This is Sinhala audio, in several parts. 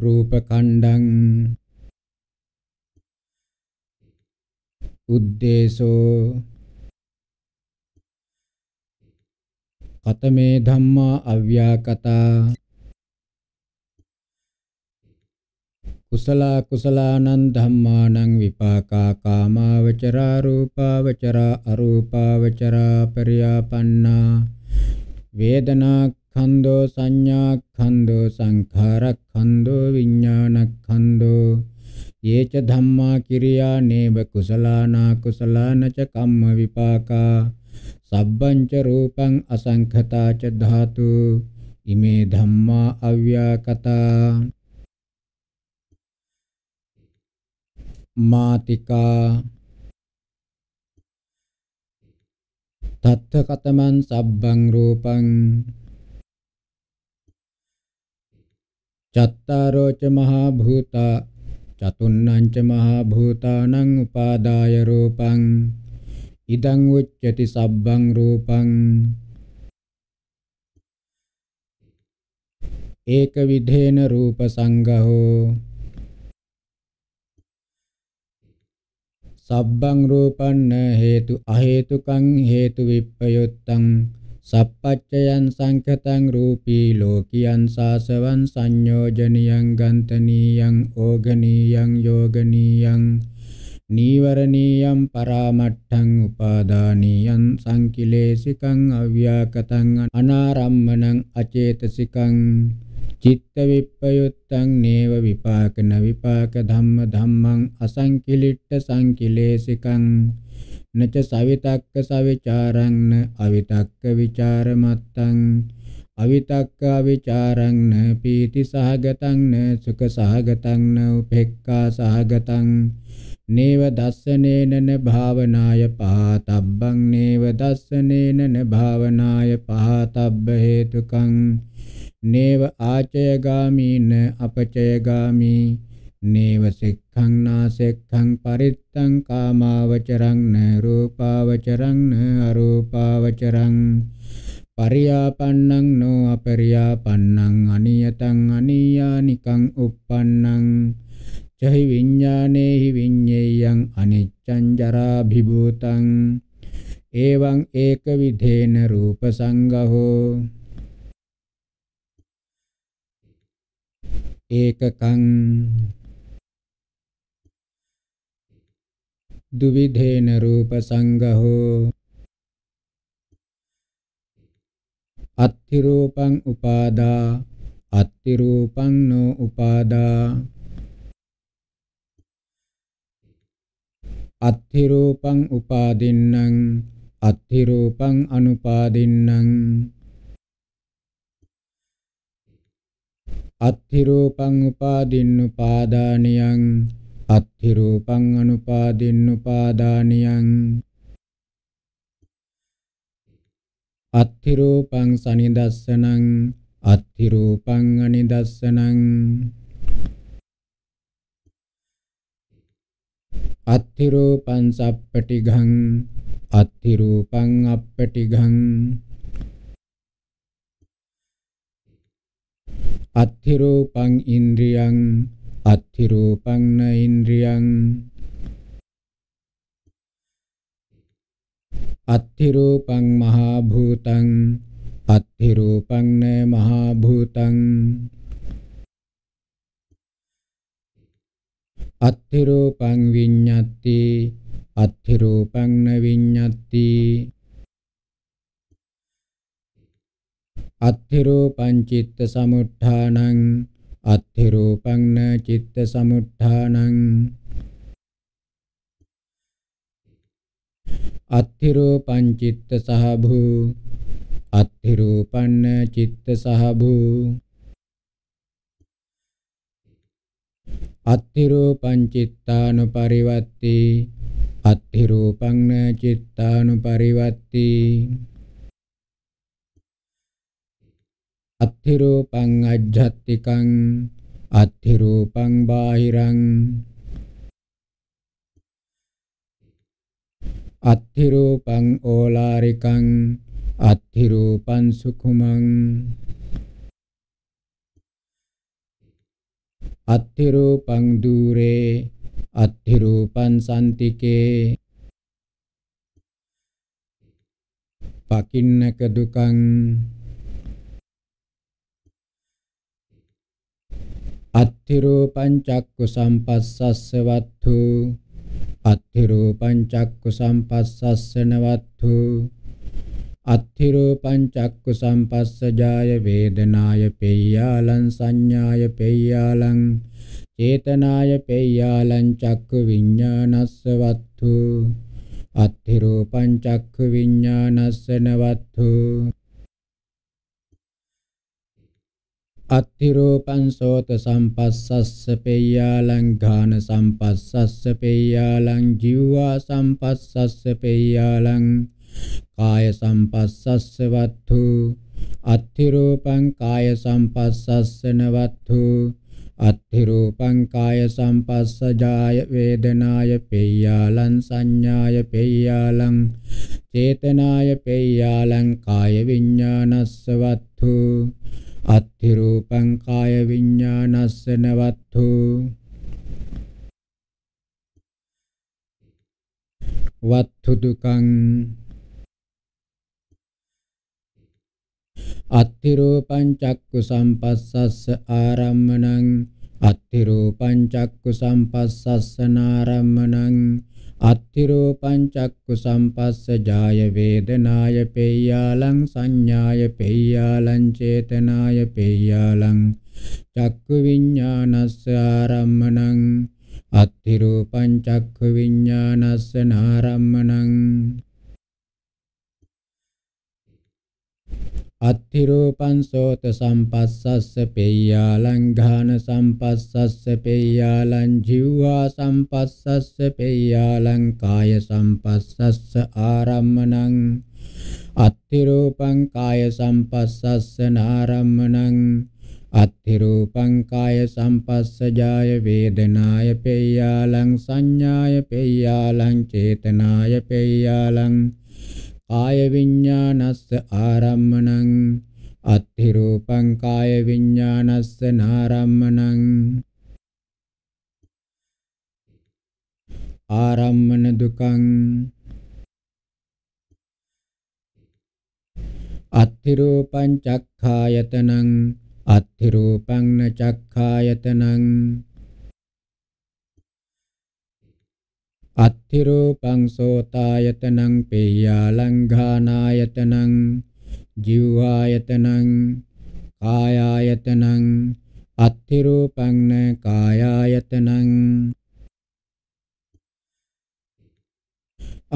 රූප කණ්ඩං උද්දේශෝ කතමේ ධම්මා අව්‍යාකතා කුසලා කුසලානං ධම්මානං විපාකා කාමාවචරා රූපාවචරා අරූපාවචරා පරියාපන්නා වේදනා කන්‍දෝ සංඥා කන්‍දෝ සංඛාර කන්‍දෝ විඥාන කන්‍දෝ යේච ධම්මා කිරියා නේව කුසලානා කුසලාන ච කම්ම විපාකා සබ්බං ච රූපං අසංඛතා ච ධාතු ඉමේ ධම්මා අව්‍යාකතා මාතිකා තත්ථ කතමන් සබ්බං රූපං චත්තාරෝච මහා භූතා චතුන්නංච මහා භූතානං උපාදාය රූපං ඉදං උච්චති සබ්බං රූපං ඒක විධේන රූප සංගහෝ සබ්බං රූපන්න හේතු අහේතුකං හේතු විප්පයුත්තං සප්පච්චයන් සංඛතං රූපී ලෝකියන් සාසවං සංයෝජනියං ගන්තනීයං ඕගනීයං යෝගනීයං නීවරණීයම් පරාමට්ඨං උපාදානීයං සංකිලේසිකං අව්‍යාකතං අනාරම්මණං අචේතසිකං චිත්ත විප්පයුත්තං නේව විපාකන විපාක ධම්ම ධම්මං අසංකිලිට්ඨ සංකිලේසිකං නච සවිතක්ක සවිචාරං අවිතක්ක විචාරමත්තං අවිතක්ක අවිචාරං පීති සහගතං සුඛ සහගතං උපේක්ඛා සහගතං නේව දස්සනේනන භාවනාය පහතබ්බං නේව දස්සනේනන භාවනාය පහතබ්බ හේතුකං නේව ආචයගාමීන අපචයගාමී නේව සෙක්ඛං නාසෙක්ඛං පරිත්තං කාමාවචරං න රූපාවචරං න අරූපාවචරං පරියාපන්නං නෝ අපරියාපන්නං අනියතං අනියානිකං uppannං චහි විඤ්ඤානේහි විඤ්ඤේයං අනිච්ඡං ජරා භිභූතං එවං ඒක විධේන රූප සංගහෝ ඒකකං දුවිධේන රූප සංගහෝ අත්ති රූපං උපාදා අත්ති රූපං නෝ උපාදා අත්ති රූපං උපාදින්නම් අත්ති රූපං අනුපාදින්නම් අත්ති රූපං උපාදින්නුපාදානියං අත්ථි රූපං අනුපාදින්නුපාදානියං අත්ථි රූපං සනිදස්සනං අත්ථි රූපං අනිදස්සනං අත්ථි රූපං සප්පටිඝං අත්ථි රූපං අප්පටිඝං අත්ථි රූපං ඉන්ද්‍රියං අත්ථි රූපං න ඉන්ද්‍රියං අත්ථි රූපං මහා භූතං අත්ථි රූපං න මහා භූතං අත්ථි රූපං විඤ්ඤත්ති අත්ථි රූපං න විඤ්ඤත්ති අත්ථි රූපං චිත්ත සමුත්ථානං අත්ථි රූපං න චිත්ත සමුත්ථානං අත්ථි රූපං චිත්ත සහභූ අත්ථි රූපං න චිත්ත සහභූ අත්ථි රූපං චිත්තානුපරිවත්ති අත්ථි රූපං න චිත්තානුපරිවත්ති අත්ථි රූපං අජ්ජත්තිකං අත්ථි රූපං බාහිරං අත්ථි රූපං ඕලාරිකං අත්ථි රූපං සුඛමං අත්ථි රූපං দূරේ අත්ථි රූපං සම්තිකේ පකින්නක දුකං අත්ථි රූපං චක්කු සම්පස්සස්ස වත්තු අත්ථි රූපං චක්කු සම්පස්සස්සන වත්තු අත්ථි රූපං චක්කු සම්පස්සජාය වේදනාය පෙය්‍යාලං සංඥාය පෙය්‍යාලං චේතනාය පෙය්‍යාලං චක්කු විඤ්ඤාණස්ස වත්තු අත්ථි රූපං චක්කු විඤ්ඤාණස්සන වත්තු අත්තිරූපං සෝත සම්පස්සස්ස පෙය්‍යාලං ඝාන සම්පස්සස්ස පෙය්‍යාලං ජීවා සම්පස්සස්ස පෙය්‍යාලං කාය සම්පස්සස්ස වත්තු අත්තිරූපං කාය සම්පස්සස්සන වත්තු අත්තිරූපං කාය සම්පස්සජාය වේදනාය පෙය්‍යාලං සංඥාය පෙය්‍යාලං චේතනාය පෙය්‍යාලං කාය විඤ්ඤාණස්ස වත්තු අත්ථි රූපං කාය විඥානස්ස නවත්තු වත්තු දුකං අත්ථි රූපං චක්කු සම්පස්සස්ස ආරම්මණං අත්ථි රූපං චක්කු සම්පස්සස්ස නාරම්මණං අත්තිරූපං චක්කු සම්පස්ස ජාය වේදනාය පෙය්‍යාලං සංඥාය පෙය්‍යාලං චේතනාය පෙය්‍යාලං චක්කු විඤ්ඤානස්ස ආරම්මණං අත්තිරූපං චක්කු විඤ්ඤානස්ස නාරම්මණං අත්ථිරූපං සෝත සම්පස්සස්ස පෙය්‍යාලං ඝාන සම්පස්සස්ස පෙය්‍යාලං ජීවා සම්පස්සස්ස පෙය්‍යාලං කාය සම්පස්සස්ස ආරම්මණං අත්ථිරූපං කාය සම්පස්සස්ස නාරම්මණං අත්ථිරූපං කාය සම්පස්සජාය වේදනාය පෙය්‍යාලං සංඥාය පෙය්‍යාලං චේතනාය පෙය්‍යාලං කාය විඥානස්ස ආරම්මණං අත්ථි රූපං කාය විඥානස්ස නාරම්මණං ආරම්මන දුකං අත්ථි රූපං චක්ඛායතනං අත්ථි රූපං න චක්ඛායතනං අත්ථිරූපං සෝතායතනං පේයාලං ඝානායතනං ජීවායතනං කායායතනං අත්ථිරූපං න කායායතනං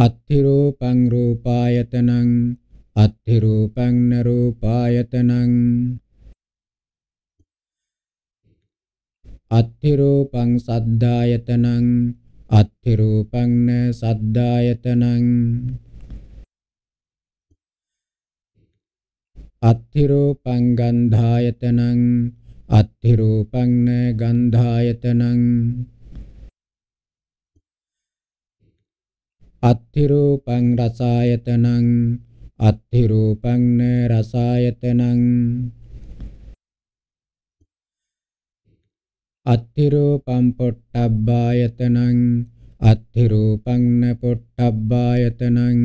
අත්ථිරූපං රූපායතනං අත්ථිරූපං න රූපායතනං අත්ථිරූපං සද්ධායතනං අත්ථි රූපං සද්දායතනං අත්ථි රූපං ගන්ධායතනං අත්ථි රූපං ගන්ධායතනං අත්ථි රූපං රසායතනං අත්ථි රූපං රසායතනං අත්ථිරූපං පොට්ටබ්බායතනං අත්ථිරූපං න පොට්ටබ්බායතනං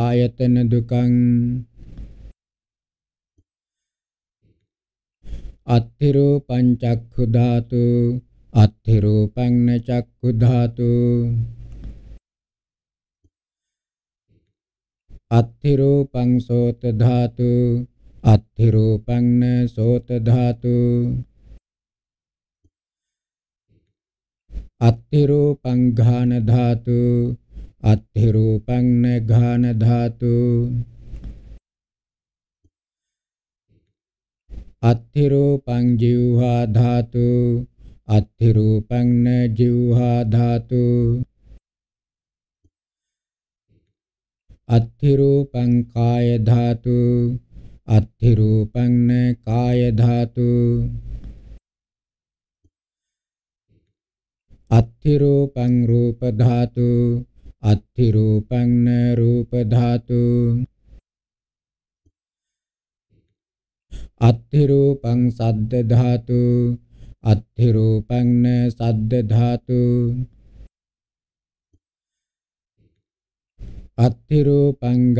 ආයතන දුකං අත්ථිරූපං චක්ඛු ධාතු අත්ථිරූපං න චක්ඛු ධාතු අත්ථිරූපං සෝත ධාතු අත්ථි රූපං සෝත ධාතු අත්ථි රූපං ඝාන ධාතු අත්ථි රූපං ඝාන ධාතු අත්ථි රූපං ජීවහා ධාතු අත්ථි රූපං ජීවහා ධාතු අත්ථි රූපං කාය ධාතු अस्थि रूपं काय धातु अस्थि रूप धातु अस्थि रूपं रूप धातु अस्थि रूपं शब्द धातु अस्थि रूपं न शब्द धातु अस्थि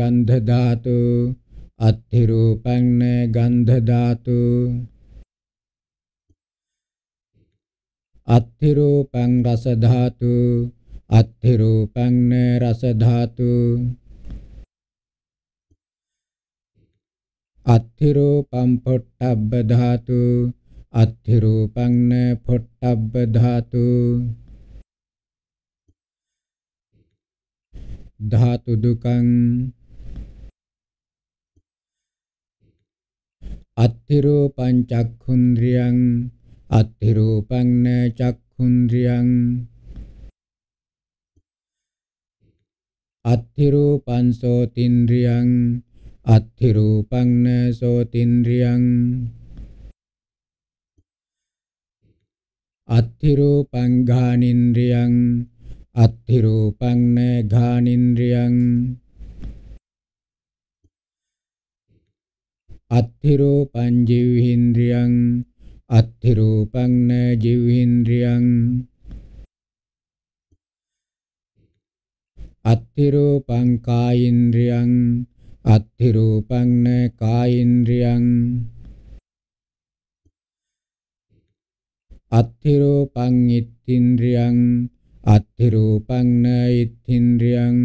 गंध धातु අත්ථි රූපං න ගන්ධ ධාතු අත්ථි රූපං රස ධාතු අත්ථි රූපං න රස ධාතු අත්ථි රූපං පොට්ටබ්බ ධාතු අත්ථි රූපං න පොට්ටබ්බ ධාතු ධාතු දුකං අත්ථිරූපං චක්ඛුන්ද්‍රියං අත්ථිරූපං න චක්ඛුන්ද්‍රියං අත්ථිරූපං සෝතින්ද්‍රියං අත්ථිරූපං න සෝතින්ද්‍රියං අත්ථිරූපං ඝානින්ද්‍රියං අත්ථිරූපං න ඝානින්ද්‍රියං අත්ථිරූපං ජීවහින්ද්‍රියං අත්ථිරූපං න ජීවහින්ද්‍රියං අත්ථිරූපං කායින්ද්‍රියං අත්ථිරූපං න කායින්ද්‍රියං අත්ථිරූපං ඉත්තින්ද්‍රියං අත්ථිරූපං න ඉත්තින්ද්‍රියං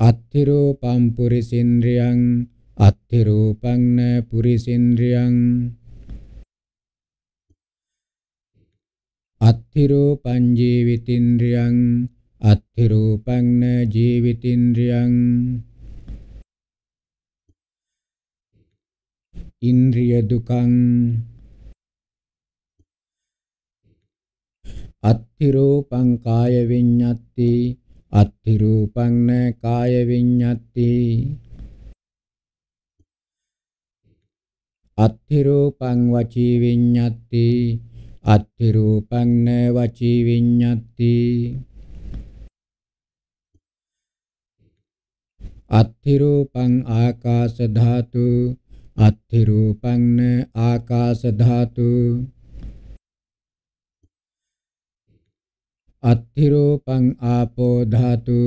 අත්ථිරූපං පුරිසින්ද්‍රියං අත්ථිරූපං න පුරිසින්ද්‍රියං අත්ථිරූපං ජීවිතින්ද්‍රියං අත්ථිරූපං න ජීවිතින්ද්‍රියං ඉන්ද්‍රිය දුකං අත්ථිරූපං කාය විඤ්ඤත්ති අත්ථි රූපං න කාය විඤ්ඤත්ති අත්ථි රූපං වචී විඤ්ඤත්ති අත්ථි රූපං න වචී විඤ්ඤත්ති අත්ථි රූපං ආකාශ ධාතු අත්ථි රූපං න ආකාශ ධාතු අත්ථි රූපං ආපෝ ධාතු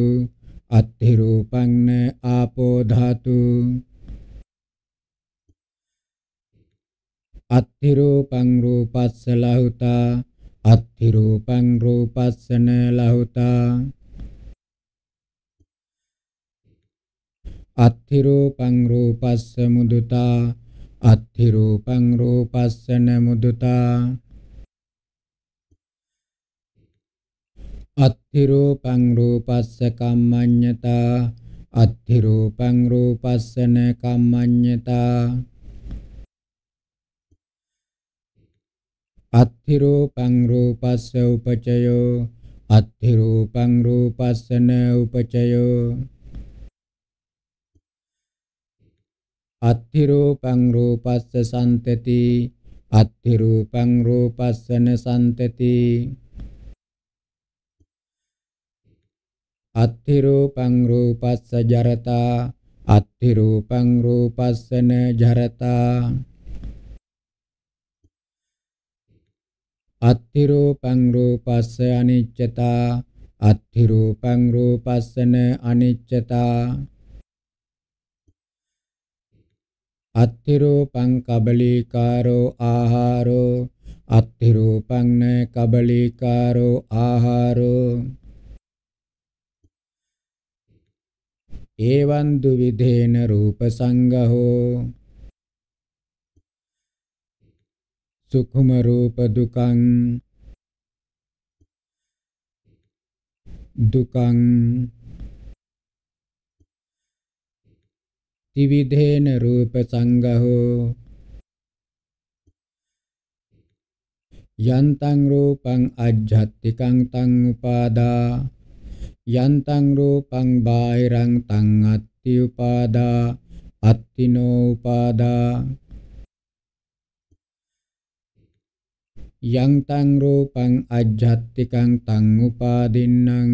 අත්ථි රූපං න ආපෝ ධාතු අත්ථි රූපං රූපස්ස ලහුතා අත්ථි රූපං රූපස්සන ලහුතා අත්ථි රූපං රූපස්ස මුදුතා අත්ථි රූපං රූපස්සන මුදුතා අත්ථිරූපං රූපස්ස කම්මඤ්ඤතා අත්ථිරූපං රූපස්සන කම්මඤ්ඤතා අත්ථිරූපං රූපස්ස උපචයෝ අත්ථිරූපං රූපස්සන උපචයෝ අත්ථිරූපං රූපස්ස සම්තති අත්ථිරූපං රූපස්සන සම්තති අත්ථි රූපං රූපස්ස ජරතා අත්ථි රූපං රූපස්සන ජරතා අත්ථි රූපං රූපස්ස අනිච්චතා අත්ථි රූපං රූපස්සන අනිච්චතා අත්ථි රූපං කබලීකාරෝ ආහාරෝ අත්ථි රූපං න කබලීකාරෝ ආහාරෝ एवं दुविधेन रूपसङ्गहो सुखमरूपदुःखं दुःखं त्रिविधेन रूपसङ्गहो යන්තං රූපං අජ්ජත්තිකං තං උපාදා යන්තං රූපං බාහිරං තං අත්ති උපාදා අත්තිනෝ උපාදා යං තං රූපං අජ්ජත්තිකං තං උපාදින්නම්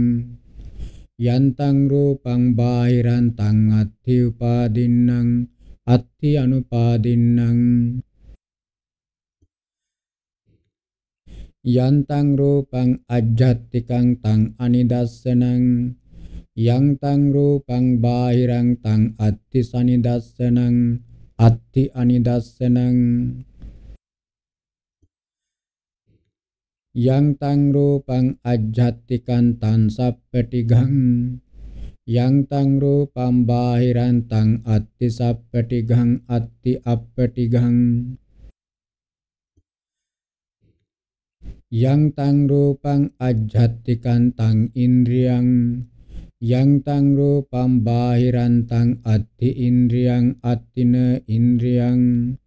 යං තං රූපං බාහිරං තං අත්ති උපාදින්නම් අත්ති අනුපාදින්නම් යන්තං රූපං අජ්ජත්තිකං තං අනිදස්සනං yang tang rupang bahirang tang atti sanidasanang atti anidasanang yang tang rupang ajjattikan tan sappetigang yang tang rupang bahiran tang atti sappetigang atti appetigang yang tang rupang ajjhattikan tang indriyang yang tang rupam bahiran tang atti indriyang attina indriyang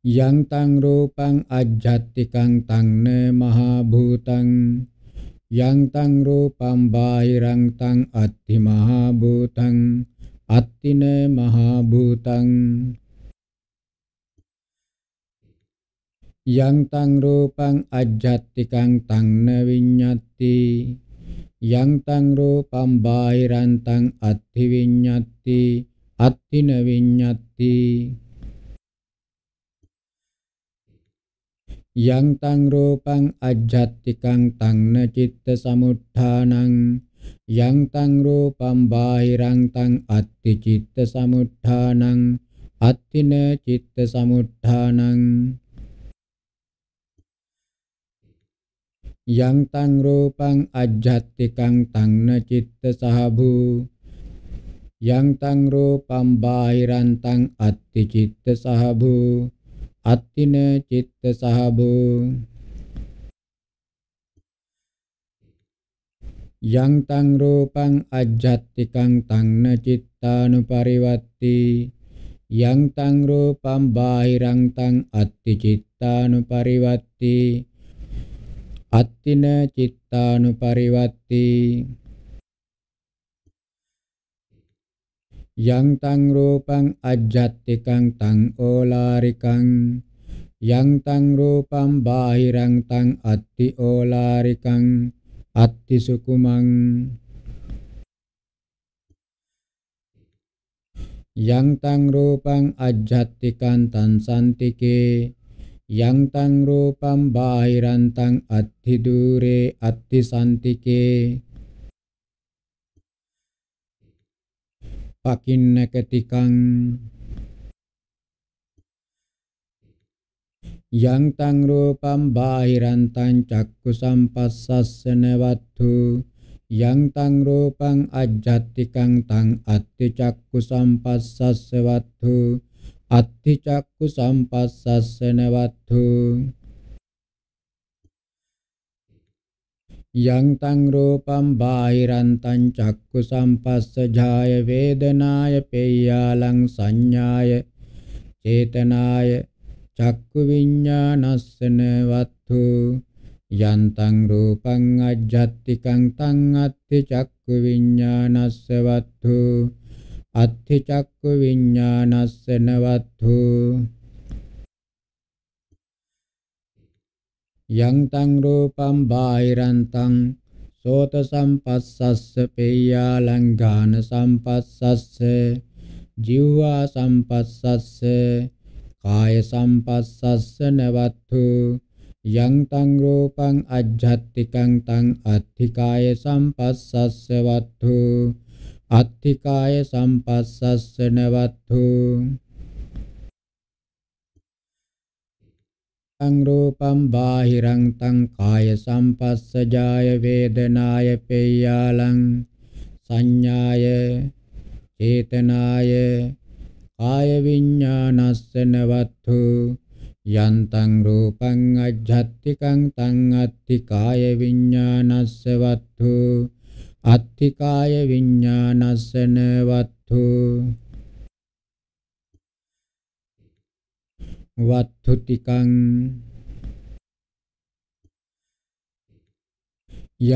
yang tang rupang ajjhattikan tang ne mahabhutang yang tang rupam bahirang tang atti mahabhutang attine mahabhutang yang tang rupang ajjattikang tang na viññatti yang tang rupam bairan tang atthi viññatti atthi na viññatti yang tang rupang ajjattikang tang na citta samutthānaṃ yang tang rupam bairang tang atti citta samutthānaṃ atthi na citta samutthānaṃ yang tang rupang ajjhattikang tang na citta sahabu yang tang rupam bahirantang atti citta sahabu attina citta sahabu yang tang rupang ajjhattikang tang na cittaanupariwatti yang tang rupam bahirantang atti cittaanupariwatti අත්තින චිත්තානුපරිවත්ති යං තං රූපං අජ්ජත්තිකං තං ඕලාරිකං යං තං රූපං බාහිරං තං අත්ති ඕලාරිකං අත්ති සුකුමං යං තං රූපං අජ්ජත්තිකං තං සම්තිකේ yang tang rupam bahirantang atti dure atti santike pakinna ketikang yang tang rupam bahirantang cakku sampassasana vattu yang tang rupang ajjatikang tang atti cakku sampassasana vattu අත්ථි චක්කු සම්පස්සස්සන වත්තු යං තං රූපං බාහිරන්තං චක්කු සම්පස්ස ඡාය වේදනාය පේයාලං සංඥාය චේතනාය චක්කු විඤ්ඤාණස්සන වත්තු යං තං රූපං අජ්ජත්තිකං තං අත්ථි චක්කු විඤ්ඤාණස්ස වත්තු අත්ථි චක්ක විඥානස්සන වත්තු යං තං රූපං බාහිරන්තං සෝත සම්පස්සස්ස පේයා ලංඝාන සම්පස්සස්ස ජීවා සම්පස්සස්ස කාය සම්පස්සස්ස නවත්තු යං තං රූපං අජ්ජත්තිකං තං අත්ථි කාය සම්පස්සස්ස වත්තු අත්තිකාය සම්පස්සස්සනවත්තු තං රූපම් බාහිරං තං කාය සම්පස්සජාය වේදනාය පේයාලං සංඥාය චේතනාය කාය විඤ්ඤාණස්සනවත්තු යන්තං රූපං අජ්ජත්තිකං තං අත්තිකාය විඤ්ඤාණස්සවත්තු අත්තිකාය විඤ්ඤාණස්සන වත්තු වත්තුතිකං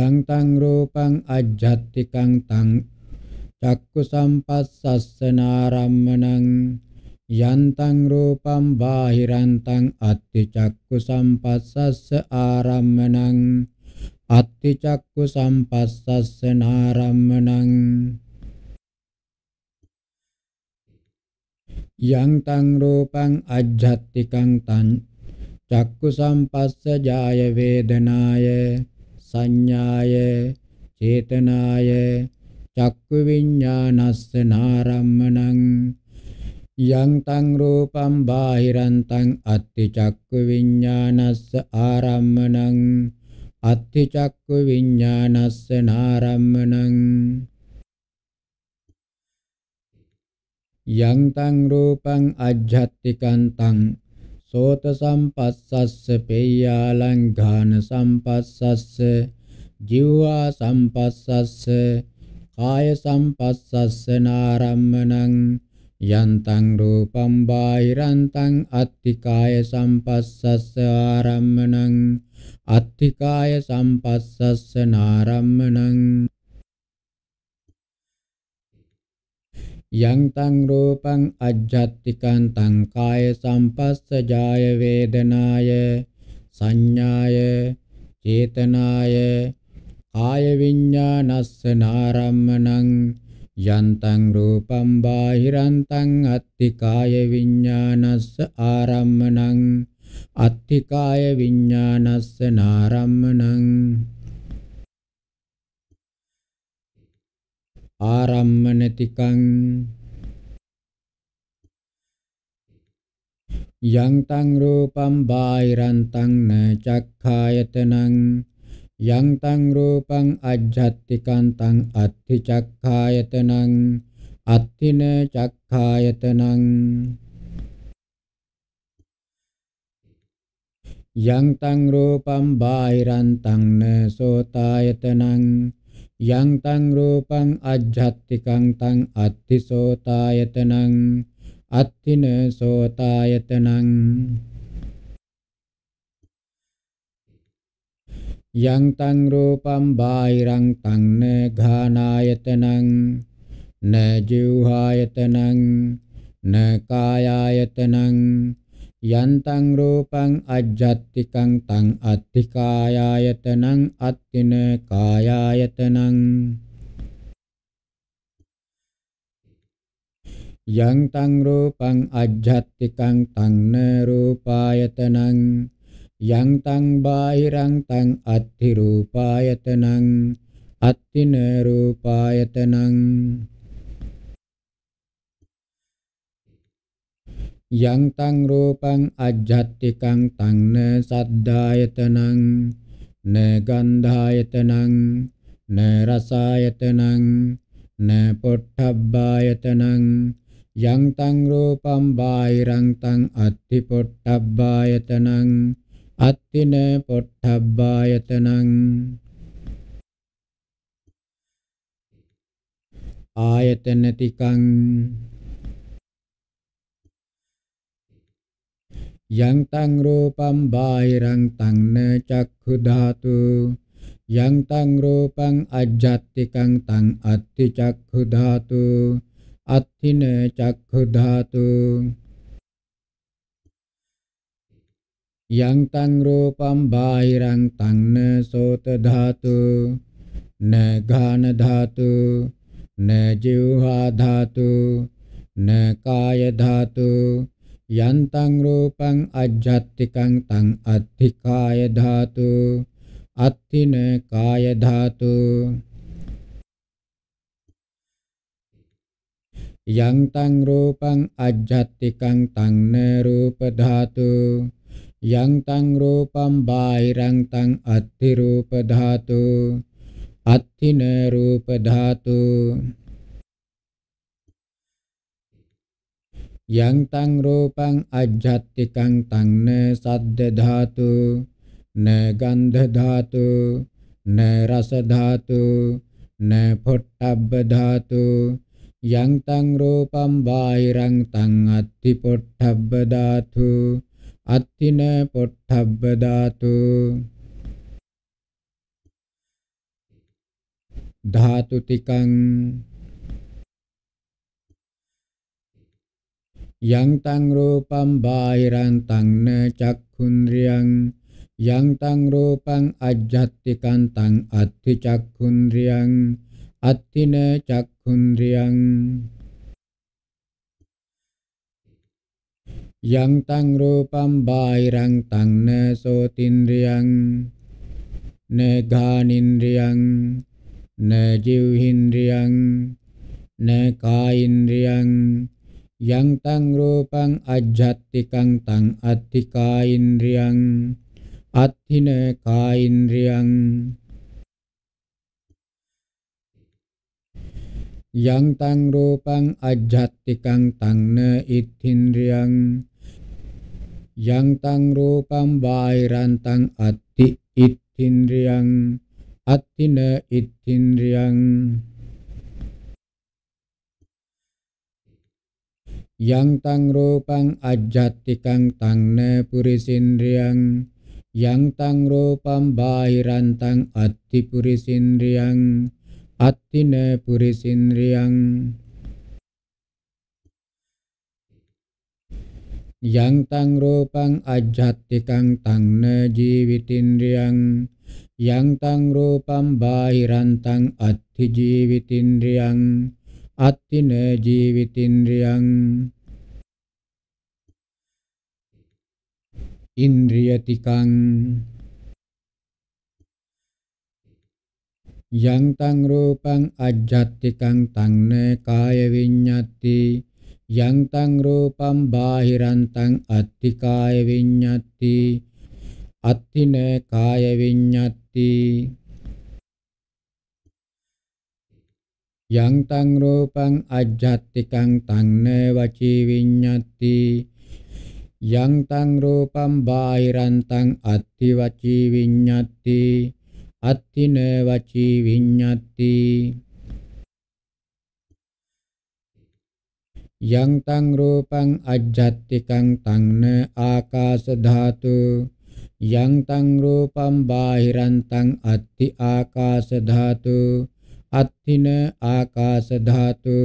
යං තං රූපං අජ්ජත්තිකං තං චක්කු සම්පස්සස්සනාරම්මණං යන්තං රූපං බාහිරන්තං අත්ති චක්කු සම්පස්සස්ස ආරම්මණං අත්තිචක්කු සම්පස්සස්සනාරම්මනං යං තං රූපං අජ්ජත්තිකං තං චක්කු සම්පස්ස ජාය වේදනාය සංඥාය චේතනාය චක්කු විඤ්ඤානස්ස නාරම්මණං යං තං රූපං බාහිරං තං අත්ති චක්කු විඤ්ඤානස්ස ආරම්මණං අත්ථි චක්ක විඥානස්ස නාරම්මනං යං තං රූපං අජ්ජත්තිකං තං සෝත සම්පස්සස්ස පේයාලං ඝාන සම්පස්සස්ස ජීවා සම්පස්සස්ස කාය සම්පස්සස්ස නාරම්මනං යන්තං රූපං බාහිරන්තං අත්තිකාය සම්පස්සස්ස ආරම්මනං අත්තිකාය සම්පස්සස්ස නාරම්මනං යන්තං රූපං අජ්ජත්තිකං තං කාය සම්පස්සජාය වේදනාය සංඥාය චේතනාය කාය විඤ්ඤාණස්ස නාරම්මනං යන්තං රූපං බාහිරන්තං අත්තිකාය විඤ්ඤාණස්ස ආරම්මනං අත්තිකාය විඤ්ඤානස්ස නාරම්මනං ආරම්මනතිකං යං තං රූපං බාහිරං තං න චක්ඛායතනං යං තං රූපං අජ්ජත්තිකං තං අත්ථි චක්ඛායතනං අත්ථින චක්ඛායතනං yang tang rupam bairan tang ne sotayatanang yang tang rupang ajjhattikang tang atti sotayatanang atti ne sotayatanang yang tang rupam bairang tang ne ghanayatanang ne jivhayatanang ne kayayatanang යන්තං රූපං අජ්ජත්තිකං තං අත්තිකායායතනං අත්තින කායායතනං යන්තං රූපං අජ්ජත්තිකං තං න රූපායතනං යන්තං බාහිරං තං අත්ති රූපායතනං අත්තින රූපායතනං yang tang rupang ajjattikang tang ne saddāyatanaṃ ne gandhāyatanaṃ ne rasāyatanaṃ ne puṭṭhabbāyatanaṃ yang tang rupam bāhirang tang atti puṭṭhabbāyatanaṃ atti ne puṭṭhabbāyatanaṃ ආයතන ටිකං यंग तंग रूपं बाहिरं तं न चक्षु धातु यं तंग रूपं अज्जत्तिकं तं अत्ति चक्षु धातु अत्ति न चक्षु धातु यं तंग रूपं बाहिरं तं न सोत धातु न घान धातु न जिह्वा धातु न काय धातु යන්තං රූපං අජ්ජත්තිකං තං අත්ථිකාය ධාතු අත්ථින කාය ධාතු යන්තං රූපං අජ්ජත්තිකං තං න රූප ධාතු යන්තං රූපං බාහිරං තං අත්ථි රූප ධාතු අත්ථින රූප ධාතු yang tang rupang ajjattikang tang ne sadda dhatu ne gandha dhatu ne rasa dhatu ne phottabba dhatu yang tang rupam bairang tang atti phottabba dhatu atti ne phottabba dhatu ධාතු ටිකං yang tang rupam bahiran tang ne cakkundriyang yang tang rupang ajjatti kantang atti cakkundriyang atti ne cakkundriyang yang tang rupam bahiran tang ne sotindriyang ne ghanindriyang ne jivhindriyang ne kaindriyang yang tang rupang ajjattikang tang atthika indriyang atthina ka indriyang yang tang rupang ajjattikang tang na itthindriyang yang tang rupam bairantang atti itthindriyang attina itthindriyang yang tang rupang ajattikang tang ne purisindriyang yang tang rupam bahirantang atti purisindriyang atti ne purisindriyang yang tang rupang ajattikang tang ne jivitindriyang yang tang rupam bahirantang atti jivitindriyang අත්තින ජීවිතින්ද්‍රියං ඉන්ද්‍රියතිකං යං තං රූපං අජ්ජත්තිකං තං න කාය විඤ්ඤත්ති යං තං රූපං බාහිරං තං අත්ති කාය විඤ්ඤත්ති අත්තින කාය විඤ්ඤත්ති yang tang rupang ajjattikang tang ne waci vinyati yang tang rupam bairantang atti waci vinyati atti ne waci vinyati yang tang rupang ajjattikang tang ne akasa dhatu yang tang rupam bairantang atti akasa dhatu අත්ථින ආකාශ ධාතු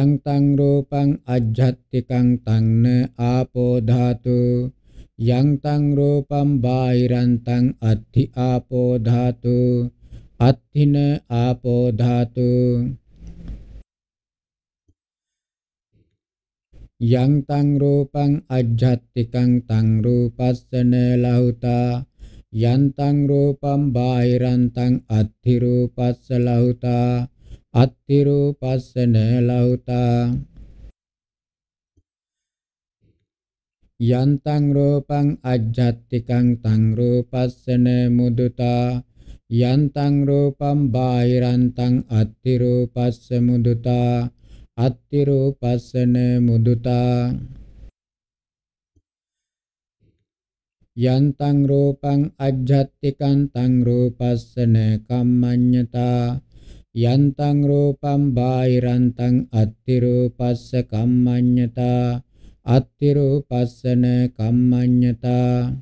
යං තං රූපං අජ්ජත්තිකං තං න ආපෝ ධාතු යං තං රූපං බාහිරං තං අත්ථි ආපෝ ධාතු අත්ථින ආපෝ ධාතු යං තං රූපං අජ්ජත්තිකං තං රූපස්සන ලහුතා යන්තං රූපං බාහිරන්තං අත්ථි රූපස්ස ලහුතා අත්ථි රූපස්සන ලහුතා යන්තං රූපං අජ්ජත්තිකං තං රූපස්සන මුදුතා යන්තං රූපං බාහිරන්තං අත්ථි රූපස්ස මුදුතා අත්ථි රූපස්සන මුදුතා යන්තං රූපං අජ්ජත්තිකං තං රූපස්සන කම්මඤ්ඤතා යන්තං රූපං බාහිරන්තං අත්ති රූපස්ස කම්මඤ්ඤතා අත්ති රූපස්සන කම්මඤ්ඤතා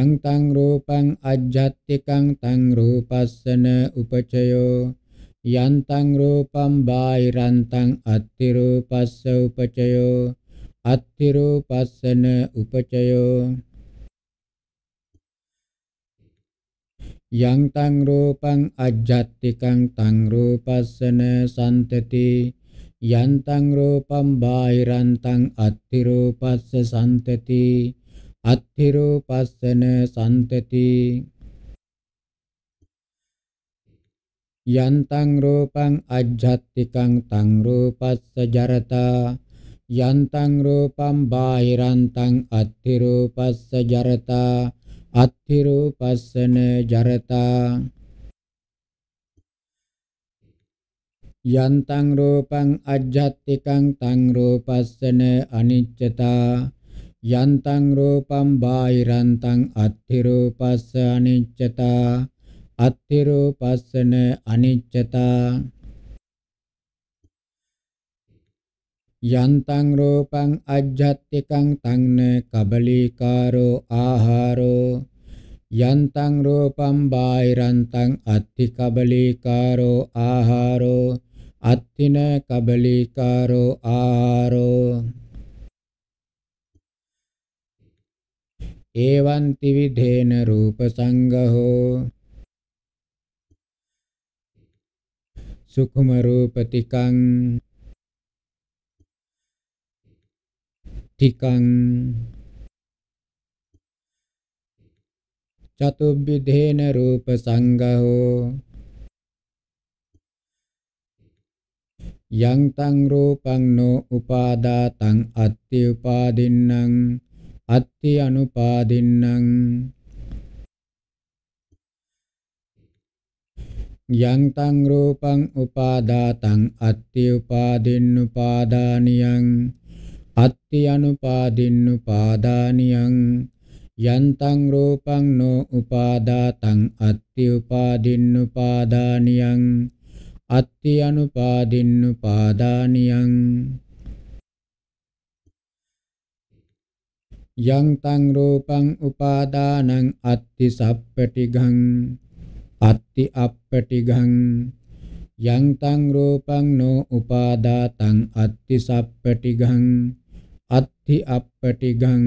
යං තං රූපං අජ්ජත්තිකං තං රූපස්සන උපචයෝ යන්තං රූපං බාහිරන්තං අත්ති රූපස්ස උපචයෝ අත්ථිරූපස්සන උපචයෝ යං තං රූපං අජ්ජත්තිකං තං රූපස්සන සම්තති යං තං රූපං බාහිරං තං අත්ථිරූපස්ස සම්තති අත්ථිරූපස්සන සම්තති යන්තං රූපං අජ්ජත්තිකං තං රූපස්ස ජරතා යන්තං රූපං බාහිරන්තං අත්ථි රූපස්ස ජරතා අත්ථි රූපස්සන ජරතා යන්තං රූපං අජ්ජත්තිකං තං රූපස්සන අනිච්චතා යන්තං රූපං බාහිරන්තං අත්ථි රූපස්ස අනිච්චතා අත්ථි රූපස්සන අනිච්චතා යන්තං රූපං අජ්ජත්තිකං තංන කබලීකාරෝ ආහාරෝ යන්තං රූපං බාහිරන්තං අත්ති කබලීකාරෝ ආහාරෝ අත්තින කබලීකාරෝ ආහාරෝ ඒවන්ති විධේන රූප සංගහෝ සුකුම රූපතිකං තිකං චතුබ්බිධේන රූප සංගහෝ යං තං රූපං නෝ උපාදාතං අත්ති උපාදින්නම් අත්ති අනුපාදින්නම් යං තං රූපං උපාදාතං අත්ති උපාදින්නුපාදානියං අත්තියනුපාදින්නු පාදානියං යන්තං රූපං නෝ උපාදාතං අත්ති උපාදින්නු පාදානියං අත්ති අනුපාදින්නු පාදානියං යං තං රූපං උපාදානං අත්ති සප්පටිඝං අත්ති අප්පටිඝං යං තං රූපං නෝ උපාදාතං අත්ති සප්පටිඝං අත්ති අප්පටිගං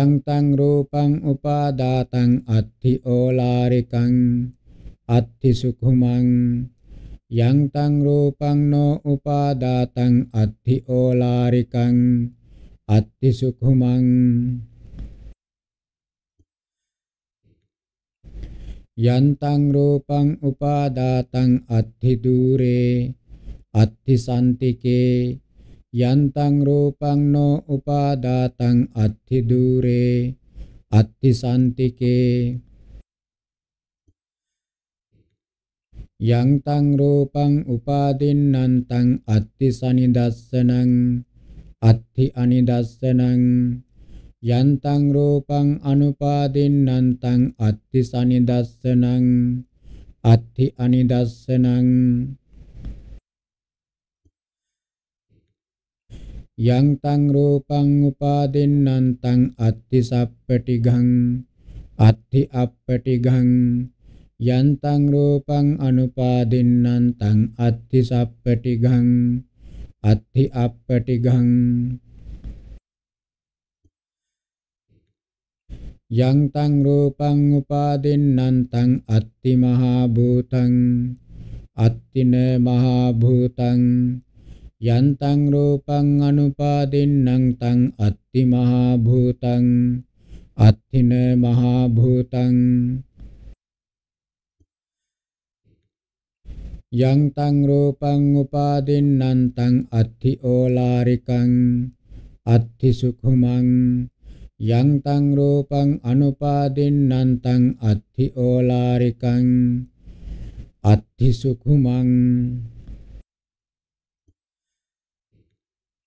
යන්තං රූපං උපාදාතං අත්ති ඕලාරිකං අත්ති සුඛුමං යන්තං රූපං නෝ උපාදාතං අත්ති ඕලාරිකං අත්ති සුඛුමං යන්තං රූපං උපාදාතං අත්ථි දුරේ අත්ථි සම්තිකේ යන්තං රූපං නෝ උපාදාතං අත්ථි දුරේ අත්ථි සම්තිකේ යන්තං රූපං උපාදින්නන්තං අත්ථි සනිදස්සනං අත්ථි අනිදස්සනං යන්තං රූපං අනුපාදින්නන්තං අත්ති සනිදස්සනං අත්ති අනිදස්සනං යන්තං රූපං උපාදින්නන්තං අත්ති සප්පටිඝං අත්ති අප්පටිඝං යන්තං රූපං අනුපාදින්නන්තං අත්ති සප්පටිඝං අත්ති අප්පටිඝං යං තං රූපං උපාදින්නන්තං අත්ති මහා භූතං අත්තින මහා භූතං යං තං රූපං අනුපාදින්නං තං අත්ති මහා භූතං අත්තින මහා භූතං යං තං රූපං උපාදින්නන්තං අත්ති ඕලාරිකං අත්ති සුඛමං yang tang rupang anupadinantang atthi olarikang atthi sukhumang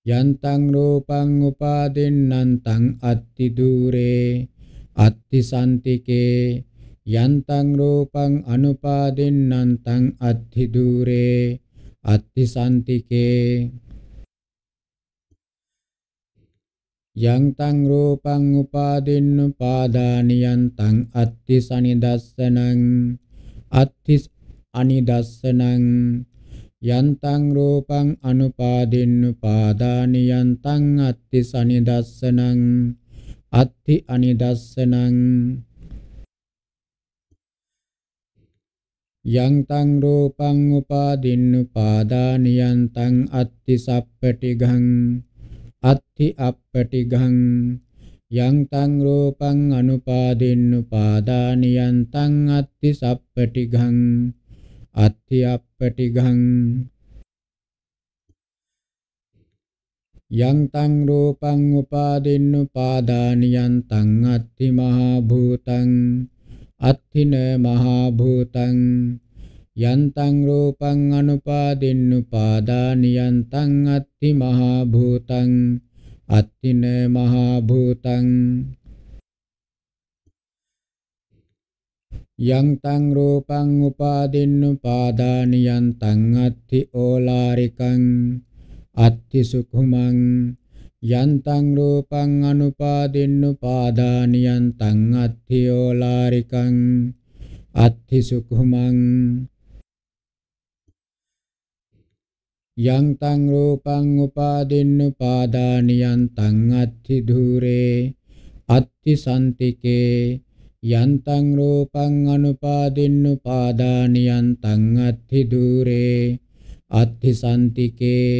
යන්තං රූපං උපාදින්නන්තං අත්ති දුරේ අත්ති සම්තිකේ යන්තං රූපං අනුපාදින්නන්තං අත්ති දුරේ අත්ති සම්තිකේ යන්තං රූපං උපාදින්න පාදානියන්තං අත්ති සනිදස්සනං අත්තිස් අනිදස්සනං යන්තං රූපං අනුපාදින්න පාදානියන්තං අත්ති සනිදස්සනං අත්ති අනිදස්සනං යන්තං රූපං උපාදින්න පාදානියන්තං අත්ති සප්පටිඝං අත්ථි අප්පටිඝං යං තං රූපං අනුපාදින්නුපාදානියං තං අත්ථි සප්පටිඝං අත්ථි අප්පටිඝං යං තං රූපං උපාදින්නුපාදානියං තං අත්ථි මහා භූතං අත්ථින මහා භූතං යන්තං රූපං අනුපාදින්නුපාදානි යන්තං අත්ති මහා භූතං අත්තින මහා භූතං යන්තං රූපං උපාදින්නුපාදානි යන්තං අත්ති ඕලාරිකං අත්ති සුඛුමං යන්තං රූපං අනුපාදින්නුපාදානි යන්තං අත්ති ඕලාරිකං අත්ති සුඛුමං යන්තං රූපං උපාදින්න පාදානියන්තං අත්ථි ධූරේ අත්ථි සම්තිකේ යන්තං රූපං අනුපාදින්න පාදානියන්තං අත්ථි ධූරේ අත්ථි සම්තිකේ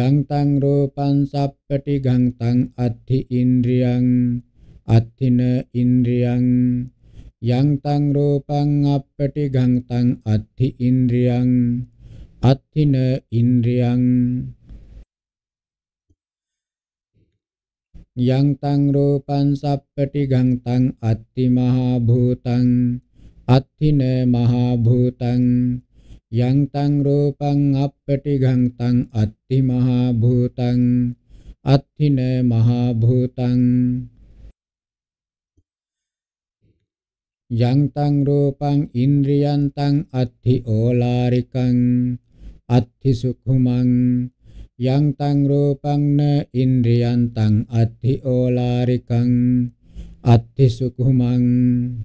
යන්තං රූපං සප්පටි ගන්තං අත්ථි ඉන්ද්‍රියං අත්ථින ඉන්ද්‍රියං yang tang rupang appati gang tang atthi indriyang atthina indriyang yang tang rupan sappati gang tang atti mahabhutang atthina mahabhutang yang tang rupang appati gang tang atti mahabhutang atthina mahabhutang යන්තං රූපං ඉන්ද්‍රියන්තං අත්ථි ඕලාරිකං අත්ථි සුඛුමං යන්තං රූපං න ඉන්ද්‍රියන්තං අත්ථි ඕලාරිකං අත්ථි සුඛුමං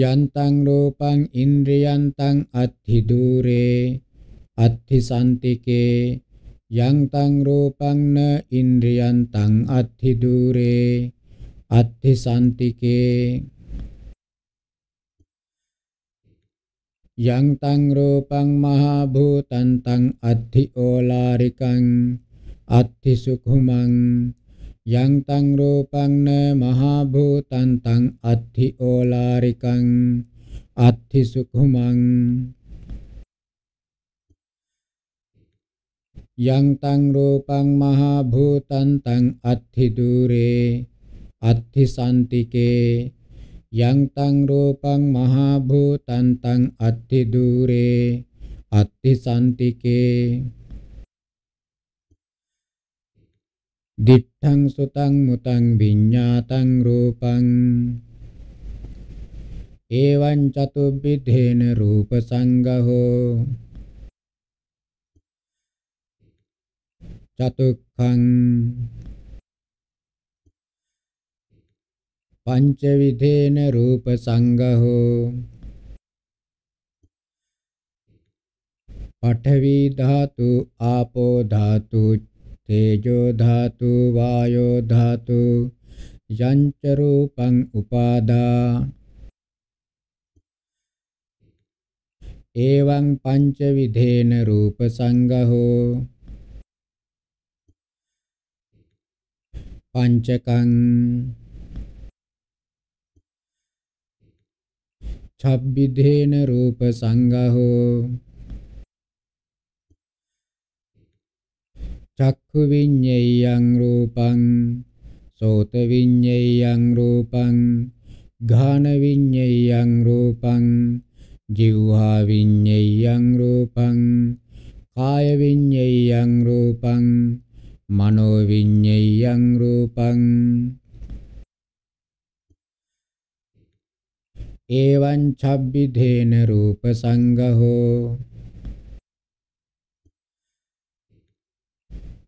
යන්තං රූපං ඉන්ද්‍රියන්තං අත්ථි දුරේ අත්ථි සම්තිකේ යන්තං රූපං න ඉන්ද්‍රියන්තං අත්ථි දුරේ අත්ථි සම්තිකේ යං තං රූපං මහා භූතං තං අත්ථි ඕලාරිකං අත්ථි සුඛුමං යං තං රූපං න මහා භූතං තං අත්ථි ඕලාරිකං අත්ථි සුඛුමං යං තං රූපං මහා භූතං තං අත්ථි දුරේ අත්ථි සම්තිකේ යන්තං රූපං මහා භූතං තං අත්ථි දුරේ අත්ථි සම්තිකේ දිත්තං සුතං මුතං විඤ්ඤාතං රූපං එවං චතුබ්බිධේන රූප සංගහෝ චතුක්ඛං පංචවිධේන රූප සංගහෝ පඨවි ධාතු ආපෝ ධාතු තේජෝ ධාතු වායෝ ධාතු යංච රූපං උපාදා එවං පංච විධේන රූප සංගහෝ පංචකං චබ්බිදේන රූප සංගහෝ චක්ඛු විඤ්ඤයං රූපං සෝත විඤ්ඤයං රූපං ඝාන විඤ්ඤයං රූපං ජීවහා විඤ්ඤයං රූපං කාය විඤ්ඤයං රූපං මනෝ විඤ්ඤයං රූපං එවං චබ්බිදේන රූප සංගහෝ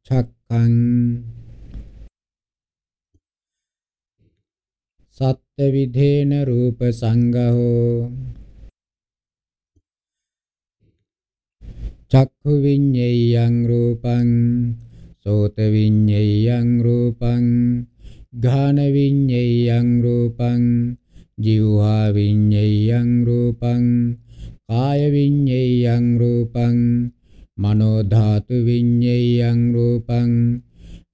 චක්ඛං සත්ත්‍ය විදේන රූප සංගහෝ චක්ඛු විඤ්ඤයං රූපං සෝත විඤ්ඤයං රූපං ඝාන විඤ්ඤයං රූපං ජීවහා විඤ්ඤයං රූපං කාය විඤ්ඤයං රූපං මනෝ ධාතු විඤ්ඤයං රූපං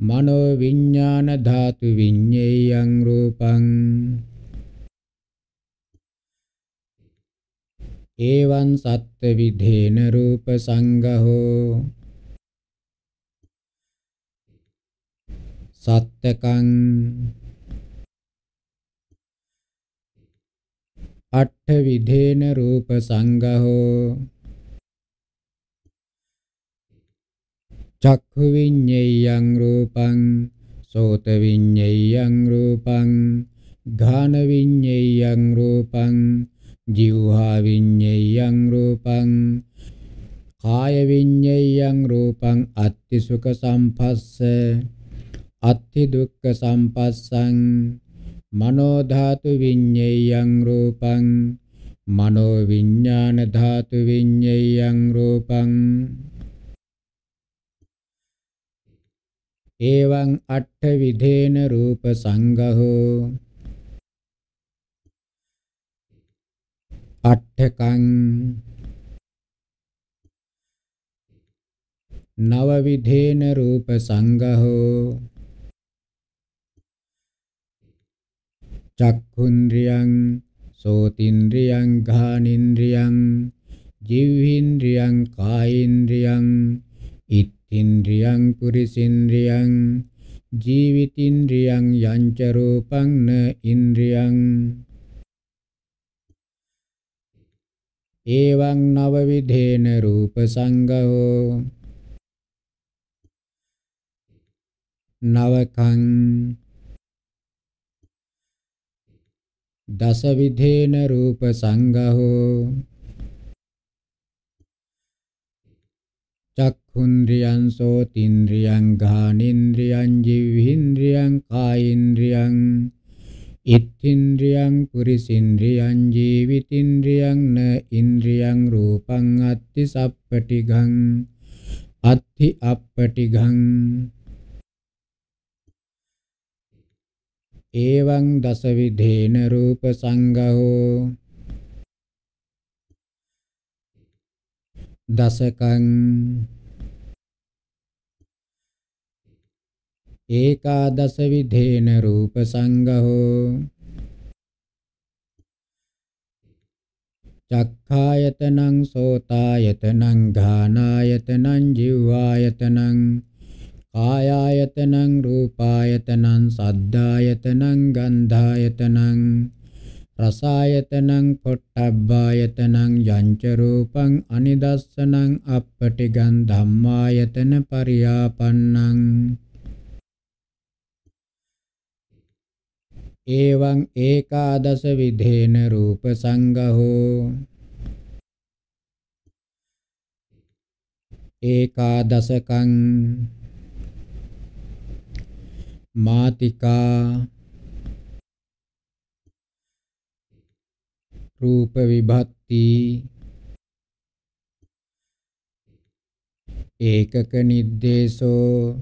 මනෝ විඥාන ධාතු විඤ්ඤයං රූපං එවං සත්ත්ව විධේන රූප සංගහෝ සත්තකං අට්ඨ විධේන රූප සංගහෝ චක්ඛු විඤ්ඤේයං රූපං සෝත විඤ්ඤේයං රූපං ඝාන විඤ්ඤේයං රූපං ජීවහා විඤ්ඤේයං රූපං කාය විඤ්ඤේයං රූපං අත්ති සුඛ සම්පස්ස අත්ති දුක්ඛ සම්පස්සං මනෝ ධාතු විඤ්ඤේයං රූපං මනෝ විඥාන ධාතු විඤ්ඤේයං රූපං එවං අට්ඨ විධේන රූප සංගහෝ අට්ඨකං නව විධේන රූප සංගහෝ චක්ඛුන්ද්‍රියං සෝතින්ද්‍රියං ඝානින්ද්‍රියං ජීවහින්ද්‍රියං කායින්ද්‍රියං ඉත්ත්‍ින්ද්‍රියං පුරිසින්ද්‍රියං ජීවිතින්ද්‍රියං යංච රූපං න ඉන්ද්‍රියං එවං නව විධේන රූප සංගෝ නවකං දස විධේන රූප සංගහෝ චක්ඛුන්ද්‍රියං සෝතින්ද්‍රියං ගානින්ද්‍රියං ජීවහින්ද්‍රියං කායින්ද්‍රියං ඉත්තින්ද්‍රියං පුරිසින්ද්‍රියං ජීවිතින්ද්‍රියං න ඉන්ද්‍රියං රූපං අත්ති සප්පටිඝං අත්ති අප්පටිඝං එවං දස විධේන රූප සංගහෝ දසකං ඒකාදස විධේන රූප සංගහෝ චක්ඛායතනං සෝතායතනං ඝානායතනං ජීවායතනං කායායතනං රූපායතනං සද්ධායතනං ගන්ධායතනං රසායතනං පොට්ටබ්බායතනං යංච රූපං අනිදස්සනං අප්පටිගං ධම්මායතන පරියාපන්නං එවං ඒකාදස විධේන රූප සංගහෝ ඒකාදසකං මාතිකා රූප විභක්ති ඒකක නිද්දේශෝ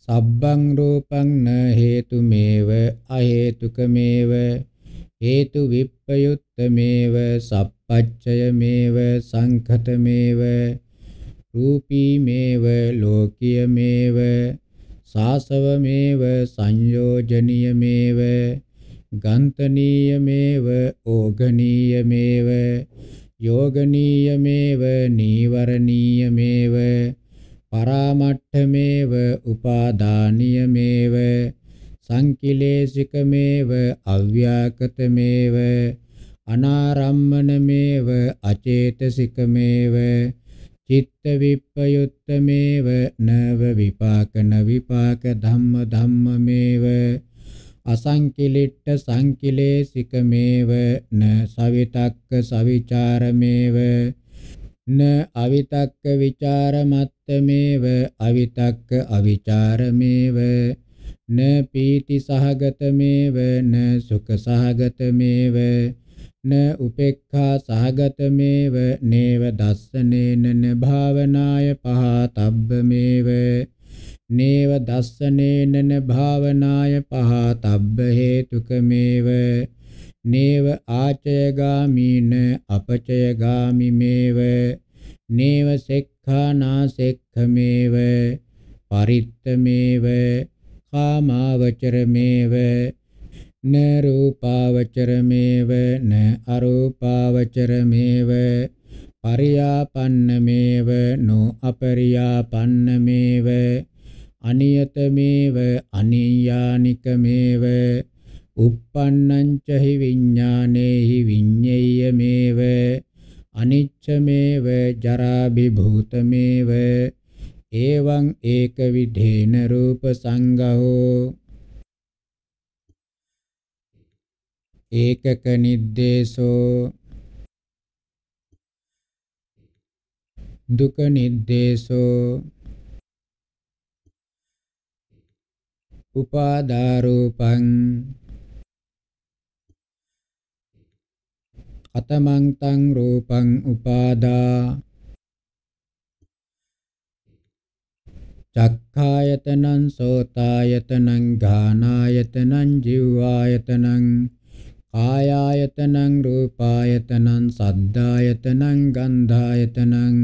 සබ්බං රූපං න හේතුමේව අහේතුකමේව හේතු විප්පයුත්තමේව සප්පච්චයමේව සංඛතමේව රූපීමේව ලෝකියමේව සාසවමේව සංයෝජනීයමේව ගන්තනීයමේව ඕගනීයමේව යෝගනීයමේව නීවරණීයමේව පරාමට්ඨමේව උපාදානීයමේව සංකිලේශිකමේව අව්‍යාකතමේව අනාරම්මනමේව අචේතසිකමේව චිත්ත විප්පයුත්තමේව නව විපාකන විපාක ධම්ම ධම්මමේව අසංකිලිට්ඨ සංකිලේසිකමේව න සවිතක්ක සවිචාරමේව න අවිතක්ක විචාරමත්තමේව අවිතක්ක අවිචාරමේව න පීති සහගතමේව න සුඛ සහගතමේව න උපේක්ඛා සහගතමේව නේව දස්සනේනන භාවනාය පහතබ්බමේව නේව දස්සනේනන භාවනාය පහතබ්බ හේතුකමේව නේව ආචයගාමීන අපචයගාමිමේව නේව සෙක්ඛානා සෙක්ඛමේව පරිත්තමේව කාමාවචරමේව न रूपावचरमेव न अरूपावचरमेव පරියාපන්නමේව නෝ අපරියාපන්නමේව අනියතමේව අනියානිකමේව uppannanca hi viññānehi viññeyyameva anicchameeva jara vibhutameva evaṁ eka vidhena rūpa sangaho ඒකක නිද්දේශෝ දුක නිද්දේශෝ උපාදාරූපං අතමං තං රූපං උපාදා චක්ඛායතනං සෝතායතනං ගානායතනං ජීවායතනං කායායතනං රූපායතනං සද්ධායතනං ගන්ධායතනං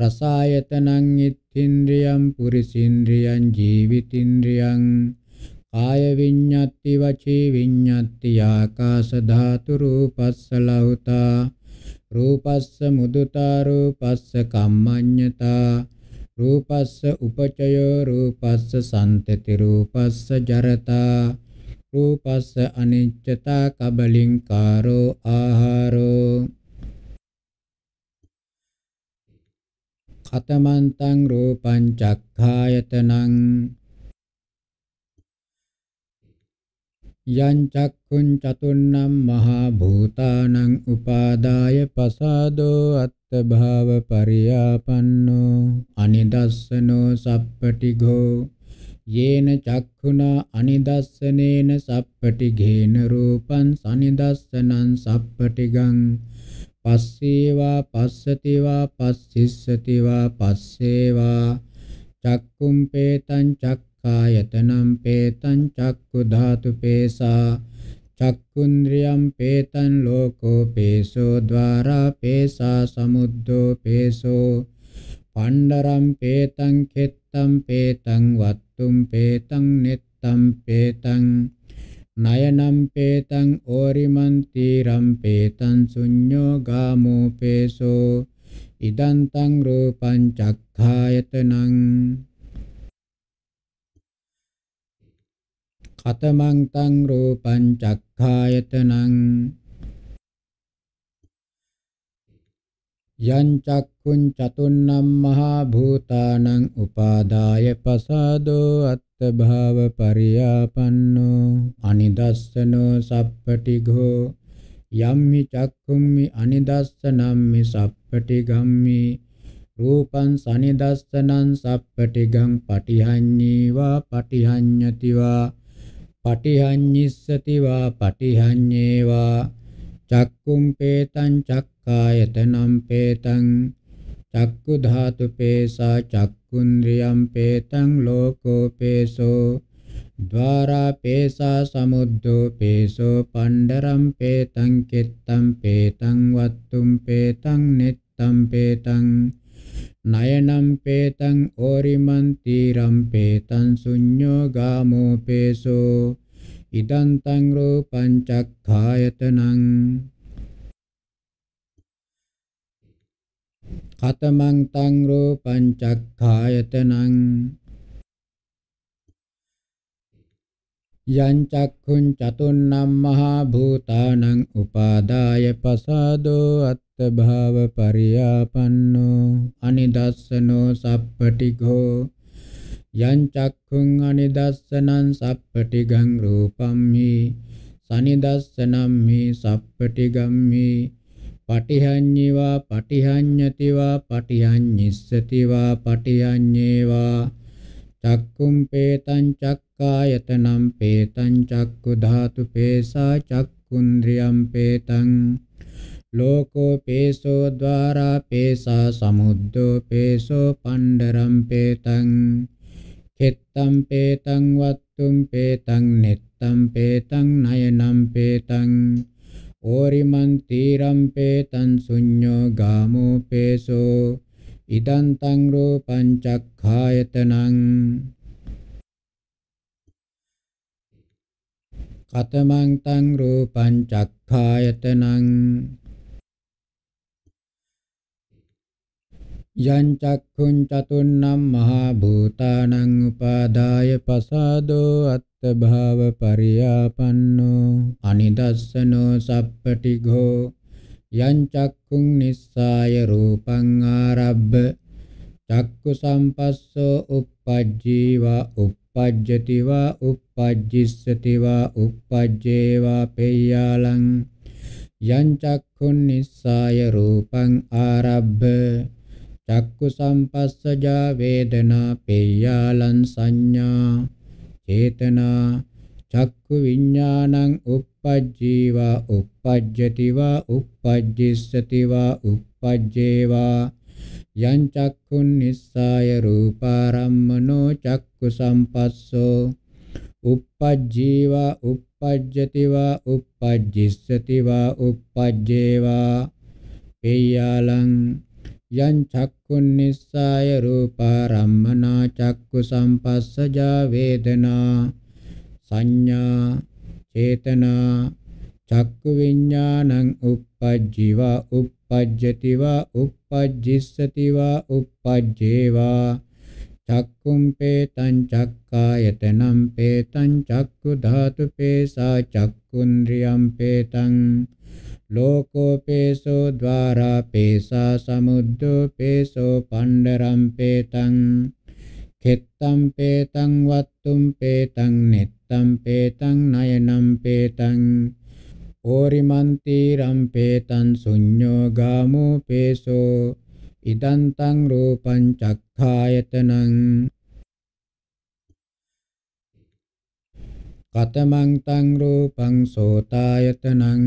රසායතනං ඉත්ථින්ද්‍රියම් පුරිසින්ද්‍රියං ජීවිතින්ද්‍රියං කාය විඤ්ඤත්ති වචී විඤ්ඤත්ති ආකාශ ධාතු රූපස්ස ලෞතා රූපස්ස මුදුතා රූපස්ස කම්මඤ්ඤතා රූපස්ස උපචයෝ රූපස්ස සම්තති රූපස්ස ජරතා රූපස්ස අනිච්චතා කබලින්කාරෝ ආහාරෝ කතමන්තං රූපං චක්ඛායතනං යං චක්ඛුං චතුන්නම් මහා භූතානං උපාදාය පසාදෝ අත්ථ භාව පරියාපන්නෝ අනිදස්සනෝ සප්පටිඝෝ යේන චක්ඛුනා අනිදස්සනේන සප්පටිඝේන රූපං සනිදස්සනං සප්පටිගං පස්සේවා පස්සතිවා පස්සිස්සතිවා පස්සේවා චක්කුම් පේතං චක්ඛායතනම් පේතං චක්කු ධාතු පේසා චක්කුන්ද්‍රියම් පේතං ලෝකෝ පේසෝ ద్వාරා පේසා සමුද්දෝ පේසෝ පණ්ඩරම් පේතං කෙත්තම් පේතං වත් තුම් පේතං නෙත්තම් පේතං නයනම් පේතං ඕරිමන්ති රම් පේතං සුඤ්ඤෝ ගාමෝ පේසෝ ඉදන්තං රූපං චක්ඛායතනං කතමං තං රූපං චක්ඛායතනං යංචක්කුං චතුන්නම් මහා භූතානං උපාදාය පසාදෝ අත්ථභාව පරියාපන්නෝ අනිදස්සනෝ සප්පටිඝෝ යම්හි චක්කුම්මි අනිදස්සනම්මි සප්පටිගම්මි රූපං සනිදස්සනං සප්පටිගං පටිහඤ්ඤී වා පටිහඤ්ඤති වා පටිහඤ්ඤිස්සති වා පටිහඤ්ඤේවා චක්කුම් පේතං චක් කායතනම් පේතං චක්කු ධාතු පේසා චක්කුන්ද්‍රියම් පේතං ලෝකෝ පේසෝ ద్వාරා පේසා සමුද්දෝ පේසෝ පණ්ඩරම් පේතං කිත්තම් පේතං වත්තුම් පේතං නිත්තම් පේතං නයනම් පේතං ඕරිමන් තීරම් පේතං සුඤ්ඤෝ ගාමෝ පේසෝ ඉදන්තං රූපං චක්ඛායතනං කතමං තං රූපං චක්ඛායතනං යං චක්ඛුං චතුන්නම් මහා භූතානං උපාදාය පසාදෝ අත්ථ භාව පරියාපන්නෝ අනිදස්සනෝ සප්පටිඝෝ යං චක්ඛුං අනිදස්සනං සප්පටිඝං රූපම් හි සනිදස්සනම් හි සප්පටිගම් හි පටිහඤ්ඤේවා පටිහඤ්ඤතිවා පටිහඤ්ඤිස්සතිවා පටිහඤ්ඤේවා චක්කුම් පේතං චක්කායතනම් පේතං චක්කු ධාතු පේසා චක්කුන්ද්‍රියම් පේතං ලෝකෝ පේසෝ ద్వාරා පේසා සමුද්දෝ පේසෝ පණ්ඩරම් පේතං කෙත්තම් පේතං වත්තුම් පේතං නෙත්තම් පේතං නයනම් පේතං ඕරිමන්තීරම්පේ තන් සුඤ්ඤෝ ගාමෝ පේසෝ ඉදන් තං රූපං චක්ඛායතනං කතමං තං රූපං චක්ඛායතනං යංචක්ඛුං චතුන්නම් මහා භූතානං උපාදාය පසාදෝ අත්ථ භාව පරියාපන්නෝ අනිදස්සනෝ සප්පටිඝෝ යංචක්ඛුං නිස්සාය රූපං ආරබ්බ චක්කු සම්පස්සෝ uppajjiva uppajjati va uppajjissati va uppajjeva peyyalang යංචක්ඛුන් නිස්සාය රූපං ආරබ්බ චක්කු සම්පස්සජා වේදනා පේයාලං සංඥා චේතනා චක්කු විඥානං uppajjiva uppajjativa uppajjissativa uppajjeva යං චක්කුන් නිස්සාය රූපාරම්මනෝ චක්කු සම්පස්සෝ uppajjiva uppajjativa uppajjissativa uppajjeva පේයාලං යං චක්කුන්නිස්සාය රූපාරම්මනා චක්කු සම්පස්සජා වේදනා සංඥා චේතනා චක්කු විඥානං uppajjiva uppajjatiwa uppajjissativa uppajjewa චක්කුම්පේතං චක්කායතනම් පේතං චක්කු ධාතු පේසා චක්කුන්ද්‍රියම් පේතං ලෝකෝපේසෝ ద్వාරා පේසා සමුද්දෝ පේසෝ පණ්ඩරම් පේතං කෙත්තම් පේතං වත්තුම් පේතං නෙත්තම් පේතං නයනම් පේතං ඕරිමන්තිරම් පේතං සුඤ්ඤෝ ගාමෝ පේසෝ ඉදන්තං රූපං චක්ක කායතනං කතමං තං රූපං සෝතායතනං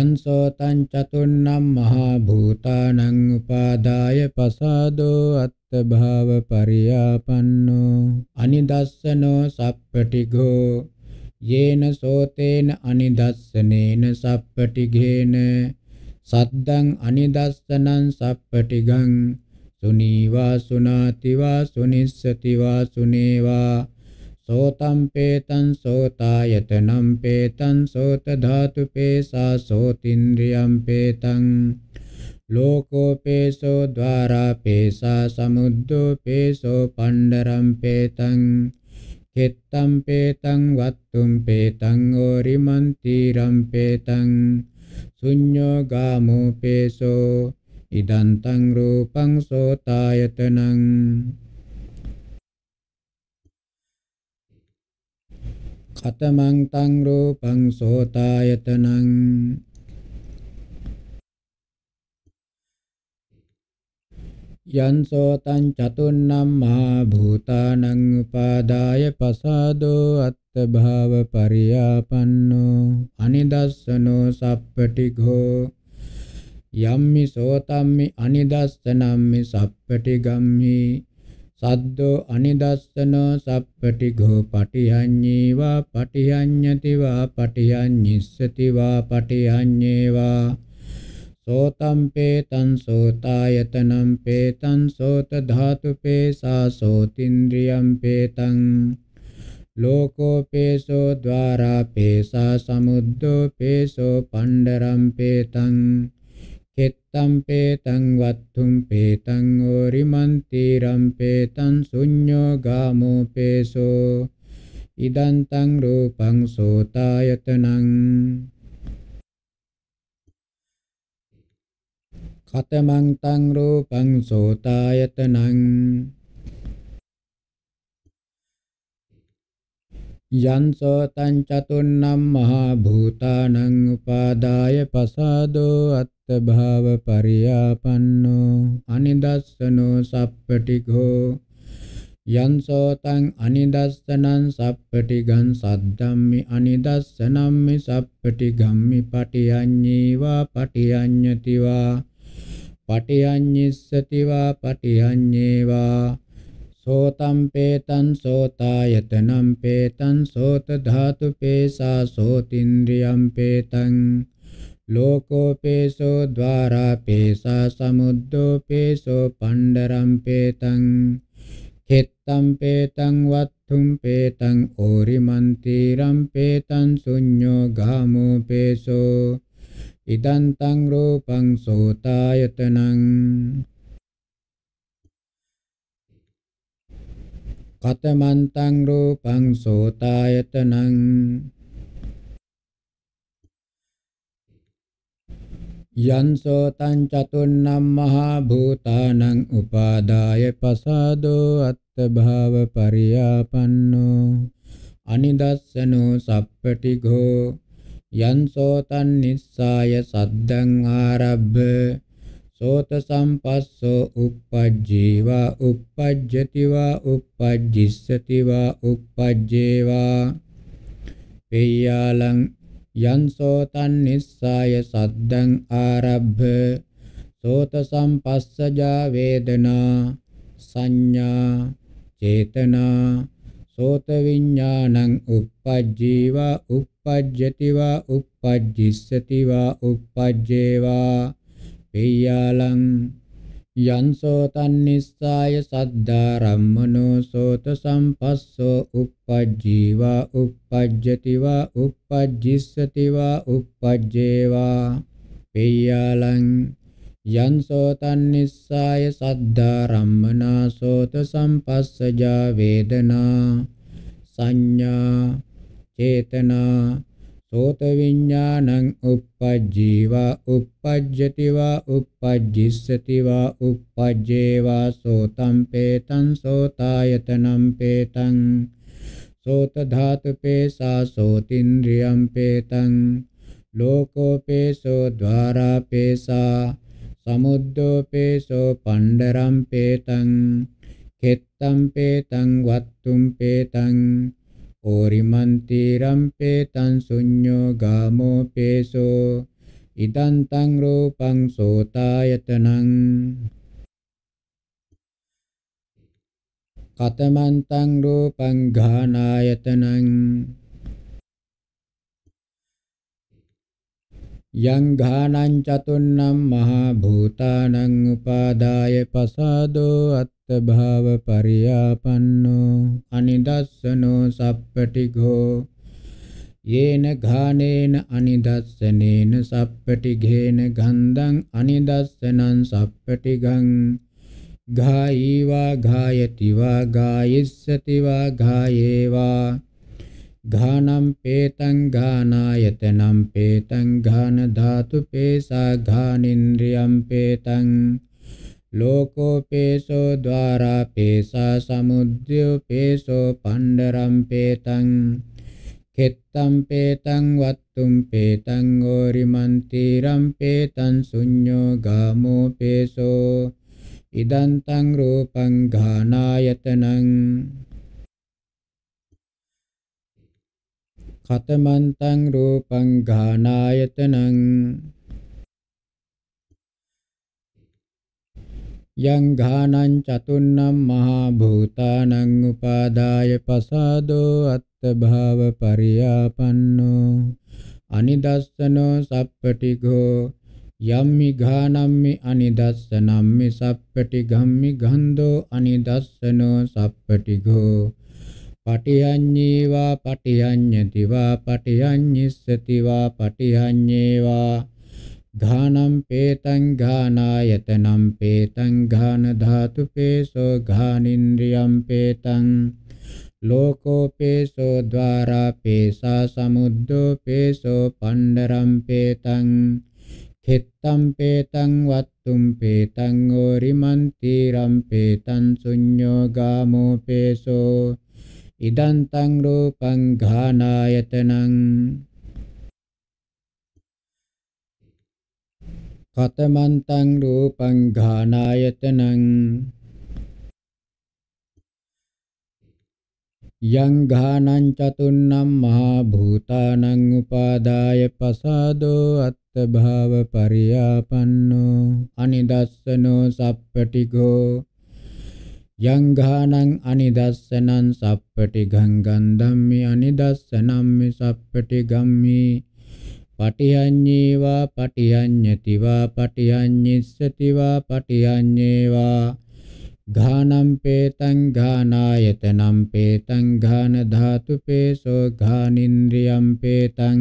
යන්සෝ තං චතුන්නම් මහා භූතානං උපාදාය පසාදෝ අත්ථ භාව පරියාපන්නෝ අනිදස්සනෝ සප්පටිඝෝ යේන සෝතේන අනිදස්සනේන සප්පටිඝේන සද්දං අනිදස්සනං සප්පටිගං සුනීවා සුනාතිවා සුනිස්සතිවා සුනේවා සෝතම් පේතං සෝතායතනම් පේතං සෝත ධාතු පේසා සෝතින්ද්‍රියම් පේතං ලෝකෝ පේසෝ ద్వාරා පේසා සමුද්දෝ පේසෝ පණ්ඩරම් පේතං කෙත්තම් පේතං වත්තුම් පේතං ඕරිමන්තිරම් පේතං suñño gamu peso idantang rupang sotayatanang katamang tang rupang sotayatanang යන්සෝ තං චතුන්නම්මා භූතානං උපාදාය පසාදෝ අත්ථ භාව පරියාපන්නෝ අනිදස්සනෝ සප්පටිඝෝ යම්මි සෝතම්මි අනිදස්සනම්මි සප්පටිගම්හි සද්දෝ අනිදස්සනෝ සප්පටිඝෝ පටිහඤ්ඤී වා පටිහඤ්ඤති වා පටිහඤ්ඤිස්සති වා පටිහඤ්ඤේ වා සෝතම් පේතං සෝතායතනම් පේතං සෝත ධාතු පේසා සෝතින්ද්‍රියම් පේතං ලෝකෝ පේසෝ ద్వාරා පේසා සමුද්දෝ පේසෝ පණ්ඩරම් පේතං කෙත්තම් පේතං වත්තුම් පේතං ඕරිමන්තිරම් පේතං ශුඤ්ඤෝ ගාමෝ පේසෝ ඉදන්තං රූපං සෝතායතනං කතමං තං රූපං සෝතායතනං යන්සෝ තං චතුන්නම් මහා භූතානං උපාදාය පසාදෝ අත්ථ භාව පරියාපන්නෝ අනිදස්සනෝ සප්පටිඝෝ යන්සෝ තං අනිදස්සනං සප්පටිගං සද්දම්මි අනිදස්සනම්මි සප්පටිගම්මි පටියඤ්ඤීවා පටියඤ්ඤතිවා පටියඤ්ඤිස්සතිවා පටියඤ්ඤේවා සෝතම් පේතං සෝතායතනම් පේතං සෝත ධාතු පේසා සෝතින්ද්‍රියම් පේතං ලෝකෝ පේසෝ ద్వාරා පේසා සමුද්දෝ පේසෝ පණ්ඩරම් පේතං හෙත්තම් පේතං වත්තුම් පේතං ඕරිමන්තිරම් පේතං සුඤ්ඤෝ ගාමෝ පේසෝ ඉදන්තං රූපං සෝතායතනං කතමන්තං රූපං සෝතායතනං යන්සෝ තං චතුන්නම් මහා භූතානං උපාදාය පසාදෝ අත්ථ භාව පරියාපන්නෝ අනිදස්සනෝ සප්පටිඝෝ යන්සෝ තන්නිස්සාය සද්දං ආරබ්බ සෝත සම්පස්සෝ uppajjīva uppajjativa uppajjissativa uppajjēva පෙය්‍යාලං යන්සෝ තන්නිස්සාය සද්දං ආරබ්බ සෝත සම්පස්සජා වේදනා සංඥා චේතනා සෝත විඥානං uppajjīva uppajjīva uppajjati va uppajjissati va uppajjeva පියාලං යන්සෝ තන්නිස්සාය සද්දා රම්මනෝ සෝත සම්පස්සෝ uppajjiva uppajjati va uppajjissati va uppajjeva පියාලං යන්සෝ තන්නිස්සාය සද්දා රම්මනා සෝත සම්පස්සජා වේදනා සංඥා චේතනා සෝත විඥානං uppajjiva uppajjati va uppajjissati va uppajjeva sotam petam sotayatanam petam සෝත ධාතුපේසා සෝතින්ද්‍රියම් පේතං ලෝකෝපේසෝ ద్వාරාපේසා සමුද්දෝපේසෝ පණ්ඩරම් පේතං කෙත්තම් පේතං වත්තුම් පේතං ඕරිමන්තීරම්පේතන් සුඥ්ඥෝ ගාමෝපේසෝ ඉදන්තං රූපං සෝතායතනං කතමන්තං රූපං ඝානායතනං යං ඝානං චතුන්නම් මහා භූතානං උපාදාය පසාදෝ අත් භාව පරියාපන්නෝ අනිදස්සනෝ සප්පටිඝෝ යේන ඝානේන අනිදස්සනේන සප්පටිඝේන ගන්ධං අනිදස්සනං සප්පටිඝං ඝායීවා ඝායතිවා ඝායිස්සතිවා ඝායේවා ඝානම් පේතං ඝානායතනම් පේතං ඝාන ධාතු පේසා ඝානින්ද්‍රියම් පේතං ලෝකෝපේසෝ ద్వාරා පේසා සමුද්දයෝපේසෝ පණ්ඩරම් පේතං කෙත්තම් පේතං වත්තුම් පේතං ඕරිමන්තිරම් පේතං ශුඤ්ඤෝ ගාමෝ පේසෝ ඉදන්තං රූපං ඝානායතනං කතමන්තං රූපං ඝානායතනං යං ඝානං චතුන්නම් මහා භූතානං උපාදාය පසාදෝ අත්ථභාව පරියාපන්නෝ අනිදස්සනෝ සප්පටිඝෝ යම්මි ඝානම්මි අනිදස්සනම්මි සප්පටිඝම්මි ගන්ධෝ අනිදස්සනෝ සප්පටිඝෝ පටියඤ්ඤේවා පටියඤ්ඤතිවා පටියඤ්ඤිස්සතිවා පටියඤ්ඤේවා घानं पेतं घानायतनं पेतं घानधातुपेशो घानिन्द्रियं पेतं लोकोपेशो द्वारापेशा समुद्रोपेशो पण्डरं पेतं खित्तं पेतं वत्तुं पेतं ओरिमन्तिरं पेतं शून्यो गामोपेशो इदं तं रूपं घानायतनम् කතමන්තං රූපං ඝානායතනං යං ඝානං චතුන්නම් මහා භූතානං උපාදාය පසාදෝ අත්ථ භාව පරියාපන්නෝ අනිදස්සනෝ සප්පටිගෝ යං ඝානං අනිදස්සනං සප්පටි ගං ගන්ධම්මි අනිදස්සනම්මි සප්පටි ගම්මි පටියඤ්ඤේවා පටියඤ්ඤතිවා පටියඤ්ඤිස්සතිවා පටියඤ්ඤේවා ඝානම් පේතං ඝානායතනම් පේතං ඝාන ධාතු පේසෝ ඝානින්ද්‍රියම් පේතං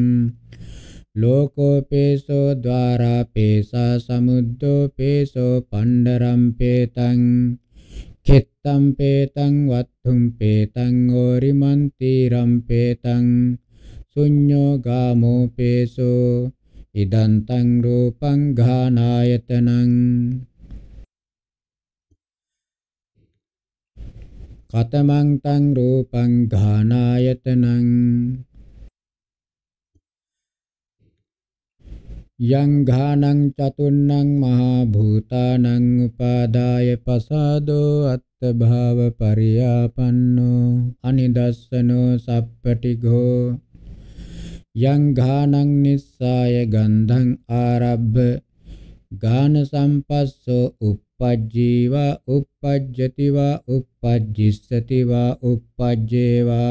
ලෝකෝ පේසෝ ద్వාරා පේසා සමුද්දෝ පේසෝ පණ්ඩරම් පේතං කෙත්තම් පේතං වත්තුම් පේතං ඕරිමන්තිරම් පේතං suñño gamupeso idantang rupang ghanayatanang katamang tang rupang ghanayatanang yang ghanang catunnang mahabhutanang upadaya pasado attabhava pariyapanno anidasano sappatigo යං ඝානං නිස්සාය ගන්ධං ආරබ්බ ගාන සම්පස්සෝ uppajjiva uppajjativa uppajjissativa uppajjeva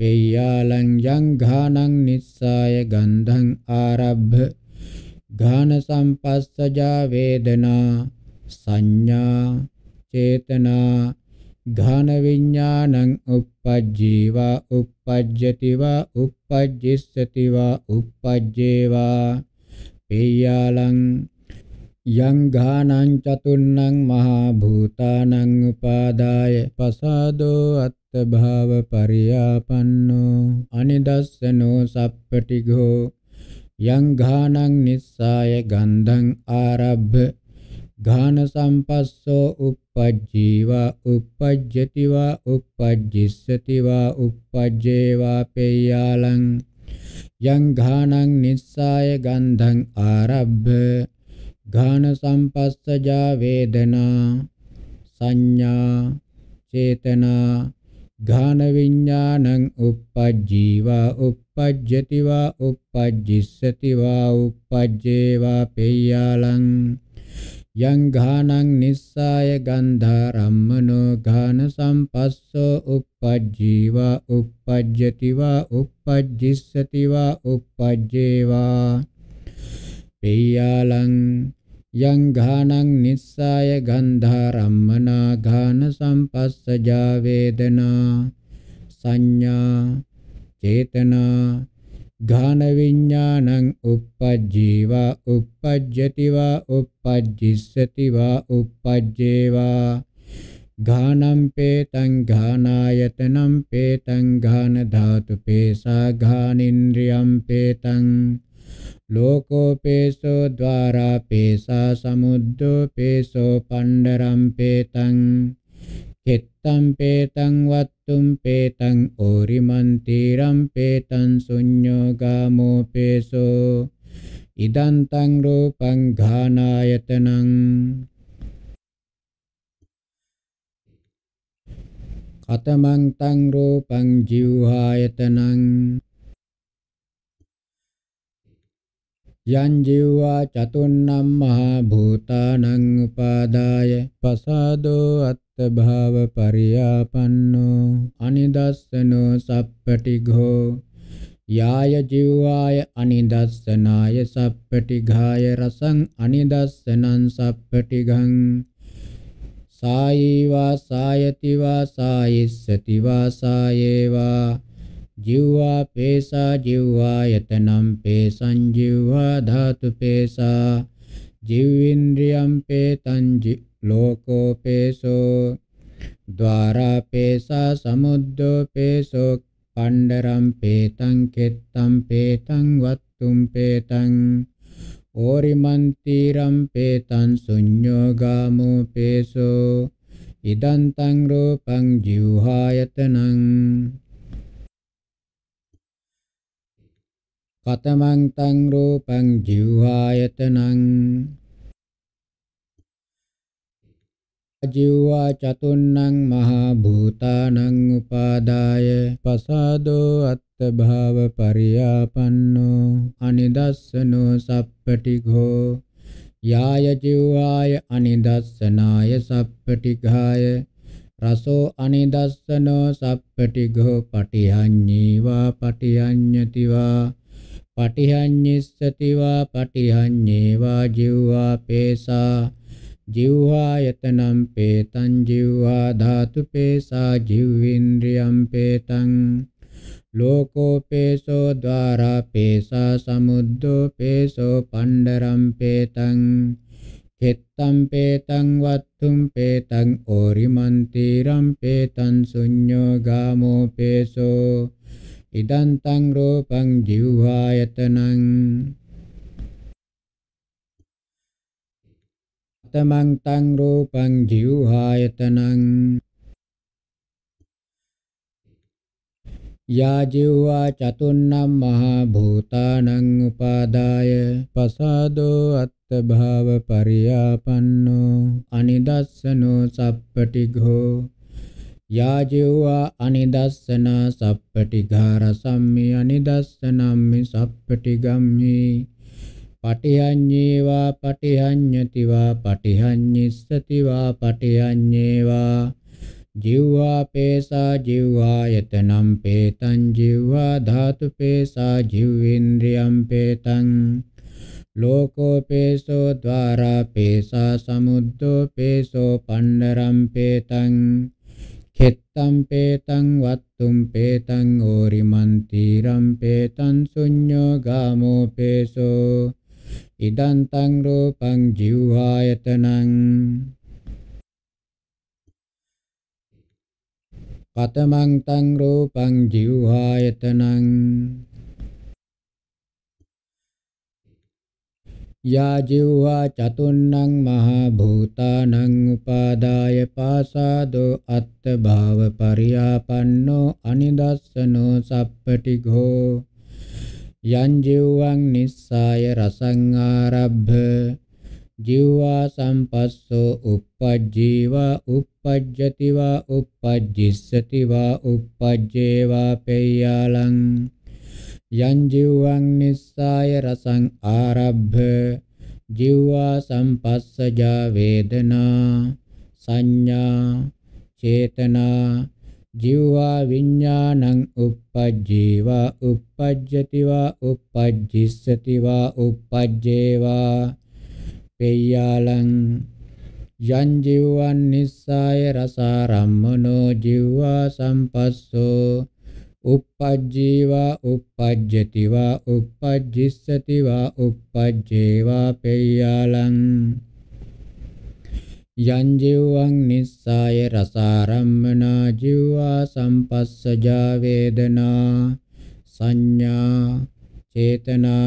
peyyalang yang ghanang nissaya gandhang arabh ghana sampassaja vedana sanya cetana ධන විඥානං uppajjīva uppajjati va uppajjissati va uppajjeva පියාලං යං ඝානං චතුන්නං මහා භූතානං උපාදාය පසාදෝ අත්ථ භාව පරියාපන්නෝ අනිදස්සනෝ සප්පටිඝෝ යං ඝානං නිස්සාය ගන්ධං ආරබ්බ ඝාන සම්පස්සෝ උප uppajjiva uppajjativa uppajjissatiwa uppajjeva peyyalang යං ඝානං නිස්සාය ගන්ධං ආරබ්බ ඝාන සම්පස්සජා වේදනා සංඥා චේතනා ඝාන විඥානං uppajjiva uppajjativa uppajjissativa uppajjeva peyyalang යං ඝානං නිස්සාය ගන්ධාරම්මනෝ ඝාන සම්පස්සෝ uppajjiva uppajjativa uppajjissativa uppajjeva පේයාලං යං ඝානං නිස්සාය ගන්ධාරම්මනා ඝාන සම්පස්සජා වේදනා සංඥා චේතනා घानविज्ञानम् उपजीवा उपज्यति वा उपजिष्यति वा उपज्ये वा घानं पेतं घानायतनं पेतं घानधातुपेशा घानिन्द्रियं पेतं लोकोपेशो द्वारा पेशा समुद्रोपेशो पण्डरं पेतम् කෙත්තම් පේතං වත්තුම් පේතං ඕරිමන්තිරම් පේතං සුඤ්ඤෝගාමෝ පේසෝ ඉදන්තං රූපං ඝානායතනං කතමං තං රූපං ජීවහායතනං යං ජීවා චතුන්නම් මහා භූතානං උපාදාය පසාදෝ අත්ථ භාව පරියාපන්නෝ අනිදස්සනෝ සප්පටිඝෝ යාය ජීවාය අනිදස්සනාය සප්පටිඝාය රසං අනිදස්සනං සප්පටිඝං සායීවා සායතිවා සායිස්සතිවා සායේවා जिह्वा पेशा जिह्वायतनं पेशं जिह्वा धातुपेशा जिह्विन्द्रियं पेतं जि लोकोपेशो द्वारापेशा समुद्रोपेशो पण्डरं पेतं खित्तं पेतं वत्तुं पेतं ओरिमन्तिरं पेतं शून्योगामोपेशो इदं तं रूपं जिह्वायतनम् කතමං තං රූපං ජීවායතනං ජීවා චතුන්නං මහා භූතානං උපාදාය පසාදෝ අත්ථ භාව පරියාපන්නෝ අනිදස්සනෝ සප්පටිඝෝ යාය ජීවාය අනිදස්සනාය සප්පටිඝාය රසෝ අනිදස්සනෝ සප්පටිඝෝ පටිහඤ්ඤීවා පටිහඤ්ඤතිවා පටිහඤ්ඤිස්සති වා පටිහඤ්ඤේ වා ජීවා පේසා ජීවා යතනම් පේතං ජීවා ධාතු පේසා ජීවින්ද්‍රියම් පේතං ලෝකෝ පේසෝ ద్వාරා පේසා සමුද්දෝ පේසෝ පණ්ඩරම් පේතං කෙත්තම් පේතං වත්තුම් පේතං ඕරිමන්තිරම් පේතං ශුඤ්ඤෝ ගාමෝ පේසෝ ඉදන්තං රූපං ජීවායතනං තමං තං රූපං ජීවායතනං යා ජීවා චතුන්නම් මහා භූතානං උපාදාය පසාදෝ අත්ථ භාව පරියාපන්නෝ අනිදස්සනෝ සප්පටිඝෝ යාජෝවා අනිදස්සන සප්පටිඝාර සම්මි අනිදස්සනම්මි සප්පටිගම්මි පටිහඤ්ඤේවා පටිහඤ්ඤතිවා පටිහඤ්ඤිස්සතිවා පටිහඤ්ඤේවා ජීවා පේසා ජීවා යතනම් පේතං ජීවා ධාතු පේසා ජීවේන්ද්‍රියම් පේතං ලෝකෝ පේසෝ ద్వාරා පේසා සමුද්දෝ පේසෝ පණ්ඩරම් පේතං කෙත්තම් පේතං වත්තුම් පේතං ඕරිමන්ති රම්පේතං සුඤ්ඤෝ ගාමෝ පේසෝ ඉදන්තං රූපං ජීවායතනං පතමං තං රූපං ජීවායතනං या जिह्वा चतुर्णं महाभूतानां उपादाय पासादो अत्तभावपर्यापन्नो अनिदर्शनो सप्पटिघो යං ජිව්වං නිස්සාය රසං ආරබ්බ ජිව්වා සම්පස්සෝ uppajjiva uppajjati va uppajjissati va uppajjeva peyyalaṃ යං ජීවං නිස්සාය රසං ආරබ්බ ජීවා සම්පස්සජා වේදනා සංඥා චේතනා ජීවා විඥානං uppajjewa uppajjatiwa uppajjissatiwa uppajjewa පේයාලං යං ජීවං නිස්සාය රසාරම්මනෝ ජීවා සම්පස්සෝ uppajjiva uppajjati va uppajjissati va uppajjeva peyyalang යං ජීවං නිස්සාය රසාරම්මනා ජීවා සම්පස්සජා වේදනා සංඥා චේතනා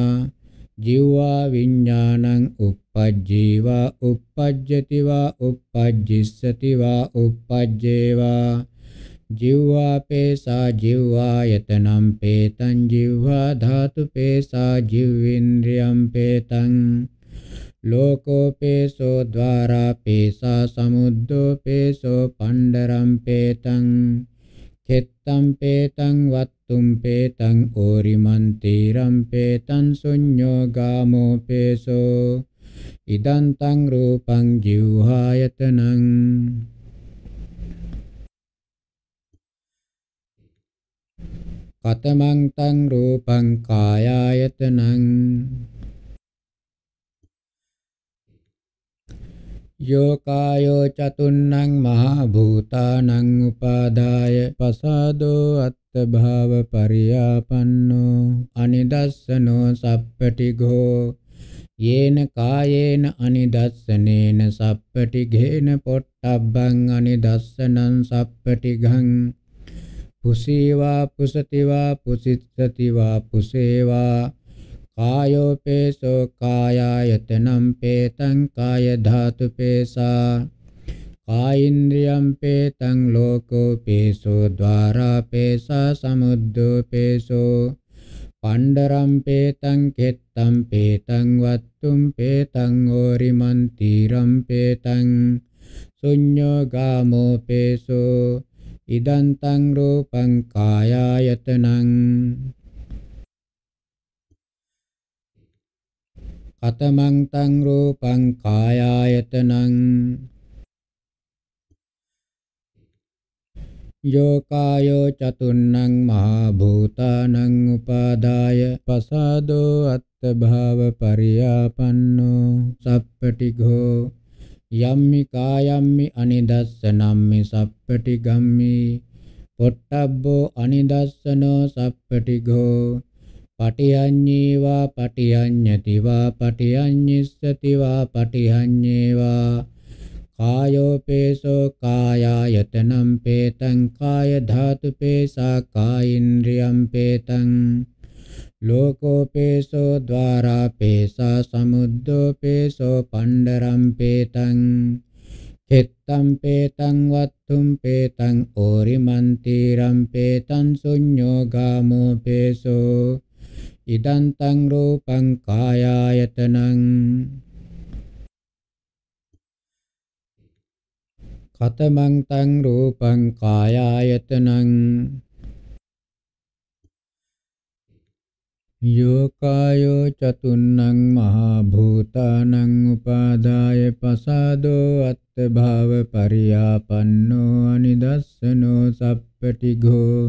ජීවා විඥානං uppajjiva uppajjati va uppajjissati va uppajjeva जिह्वा पेशा जिह्वायतनं पेतं जिह्वा धातुपेशा जिह्विन्द्रियं पेतं लोकोपेशो द्वारापेशा समुद्रोपेशो पण्डरं पेतं खित्तं पेतं वत्तुं पेतं ओरिमन्तीरं पेतं शून्यो गामोपेशो इदं तं रूपं जिह्वायतनम् කතමං තං රූපං කායායතනං යෝකායෝ චතුන්නං මහා භූතානං උපාදාය පසාදෝ අත්ත භාව පරියාපන්නෝ අනිදස්සනෝ සප්පටිඝෝ යේන කායේන අනිදස්සනේන සප්පටිඝේන පොට්ටබ්බං අනිදස්සනං සප්පටිඝං පුසීවා පුසතිවා පුසිත්සතිවා පුසේවා කායෝපේසෝ කායායතනම් පේතං කාය ධාතු පේසා කායින්ද්‍රියම් පේතං ලෝකෝ පේසෝ ద్వාරා පේසා සමුද්දෝ පේසෝ පණ්ඩරම් පේතං කෙත්තම් පේතං වත්තුම් පේතං ඕරිමන්තිරම් පේතං සුඤ්ඤෝ ගාමෝ පේසෝ ඉදන්තං රූපං කායායතනං කතමං තං රූපං කායායතනං යෝකායෝ චතුන්නං මහා භූතානං උපාදාය පසාදෝ අත්ථ භාව පරියාපන්නෝ සප්පටිඝෝ යම්මි කායම්මි අනිදස්සනම්මි සප්පටි ගම්මි පොට්ටබ්බෝ අනිදස්සනෝ සප්පටිගෝ පටියඤ්ඤේවා පටියඤ්ඤතිවා පටියඤ්ඤිස්සතිවා පටියඤ්ඤේවා කායෝපේසෝ කායායතනම් පේතං කාය ධාතුපේසා කායින්ද්‍රියම් පේතං ලෝකෝපේසෝ ద్వාරාපේසා සමුද්දෝපේසෝ පණ්ඩරම්පේතං චෙත්තම් පේතං වත්තුම් පේතං ඕරිමන්තිරම් පේතං ශුඤ්ඤෝ ගාමෝ පේසෝ ඉදන්තං රූපං කායායතනං කතමං තං රූපං කායායතනං යෝකායෝ චතුන්නං මහා භූතානං උපාදාය පසාදෝ අත්ථ භාව පරියාපන්නෝ අනිදස්සනෝ සප්පටිඝෝ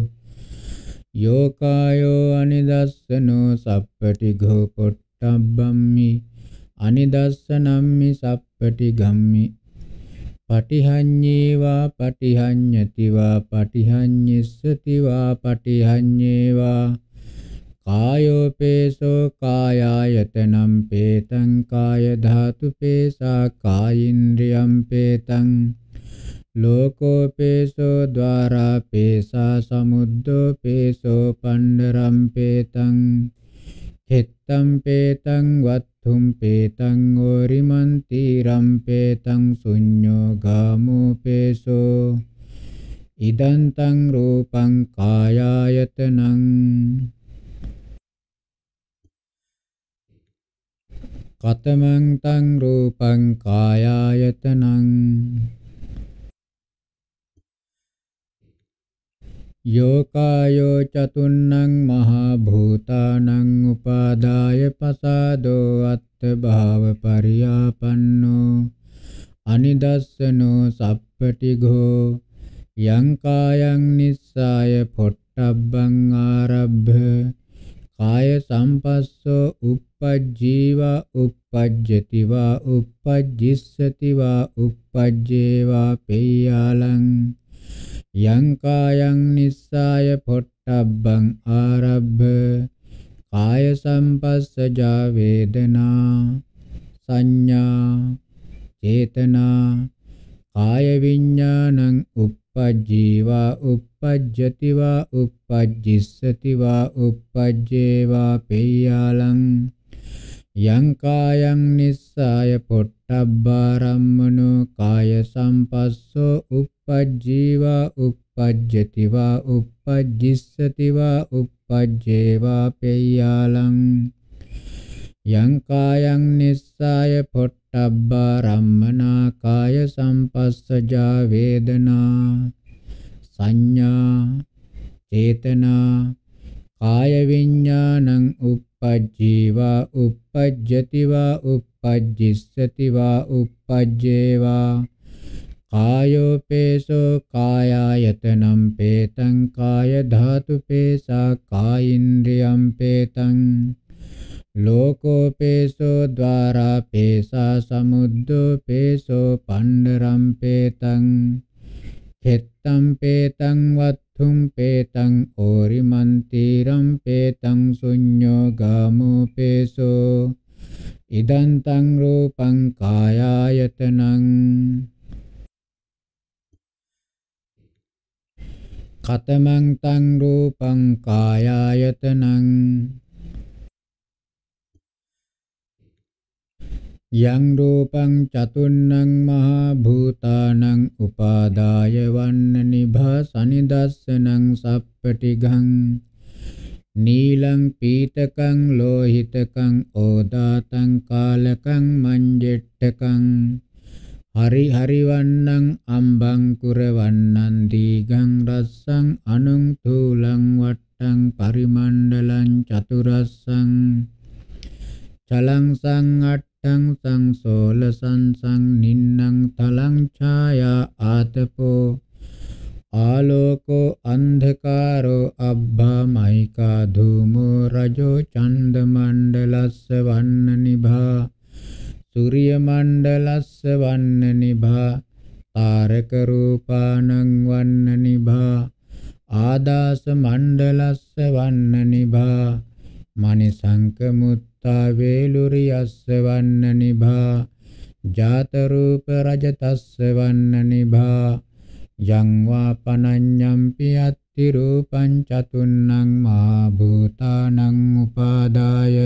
යෝකායෝ අනිදස්සනෝ සප්පටිඝෝ පොට්ටබ්බම්මි අනිදස්සනම්මි සප්පටිගම්මි පටිහඤ්ඤේවා පටිහඤ්ඤතිවා පටිහඤ්ඤස්සතිවා පටිහඤ්ඤේවා කායෝපේසෝ කායායතනම් පේතං කාය ධාතුපේසා කායින්ද්‍රියම් පේතං ලෝකෝපේසෝ ద్వාරාපේසා සමුද්දෝපේසෝ පණ්ඩරම් පේතං හෙත්තම් පේතං වත්තුම් පේතං ඕරිමන්ති රම් පේතං ශුඤ්ඤෝ ගාමෝපේසෝ ඉදන්තං රූපං කායායතනං කතමං තං රූපං කායායතනං යෝකායෝ චතුන්නං මහා භූතානං උපාදාය පසාදෝ අත්ථ භාව පරියාපන්නෝ අනිදස්සනෝ සප්පටිඝෝ යං කායං නිස්සාය පොට්ටබ්බං ආරබ්භ කාය සම්පස්සෝ uppajjiva uppajjati va uppajjissati va uppajjeva peyyalang යං කායං නිස්සාය පොට්ටබ්බං ආරබ්බ කාය සම්පස්සජා වේදනා සංඥා චේතනා කාය විඥානං uppajjiva uppajjeva uppajjati va uppajjissati va uppajjee va peyyalang යං කායං නිස්සාය පොට්ටබ්බාරම්මනෝ කාය සම්පස්සෝ uppajjiva uppajjati va uppajjissati va uppajjee va peyyalang යං කායං නිස්සාය පොට්ටබ්බාරම්මනා කාය සම්පස්සජා වේදනා සංඥා චේතනා කාය විඥානං uppajjiva uppajjativa uppajjissativa uppajjeva කායෝ පේසෝ කායායතනම් පේතං කාය ධාතු පේසා කායින්ද්‍රියම් පේතං ලෝකෝ පේසෝ ద్వාරා පේසා සමුද්දෝ පේසෝ පණ්ඩරම් පේතං තම් පේතං වත්තුම් පේතං ඕරිමන්තිරම් පේතං සුඤ්ඤෝ ගාමෝ පේසෝ ඉදන්තං රූපං කායායතනං කතමං තං රූපං කායායතනං යං රූපං චතුන්නං මහා භූතානං උපාදාය වන්න නිභාසනි දස්සනං සප්පටිඝං නීලං පීතකං ලෝහිතකං ඕදාතං කාලකං මංජෙට්ඨකං හරි හරි වන්නං අම්බං කුරවන්නං දීගං රස්සං අනුං තුලං වට්ටං පරිමණ්ඩලං චතුරස්සං චලං සං අට්ඨ තං සංසෝල සංසං නින්නං තලං ඡායා ආතපෝ ආලෝකෝ අන්ධකාරෝ අබ්බාමයිකා ධූමෝ රජෝ චන්ද මණ්ඩලස්ස වන්න නිභා සූර්ය මණ්ඩලස්ස වන්න නිභා තාරක රූපානං වන්න නිභා ආදාස මණ්ඩලස්ස වන්න නිභා මනිසංක මුත් අත්තා වේලුරි අස්සවන්න නිභා ජාත රූප රජ තස්සවන්න නිභා යං වා පනඤ්ඤම්පි අත්ති රූපං චතුන්නං මා භූතානං උපාදාය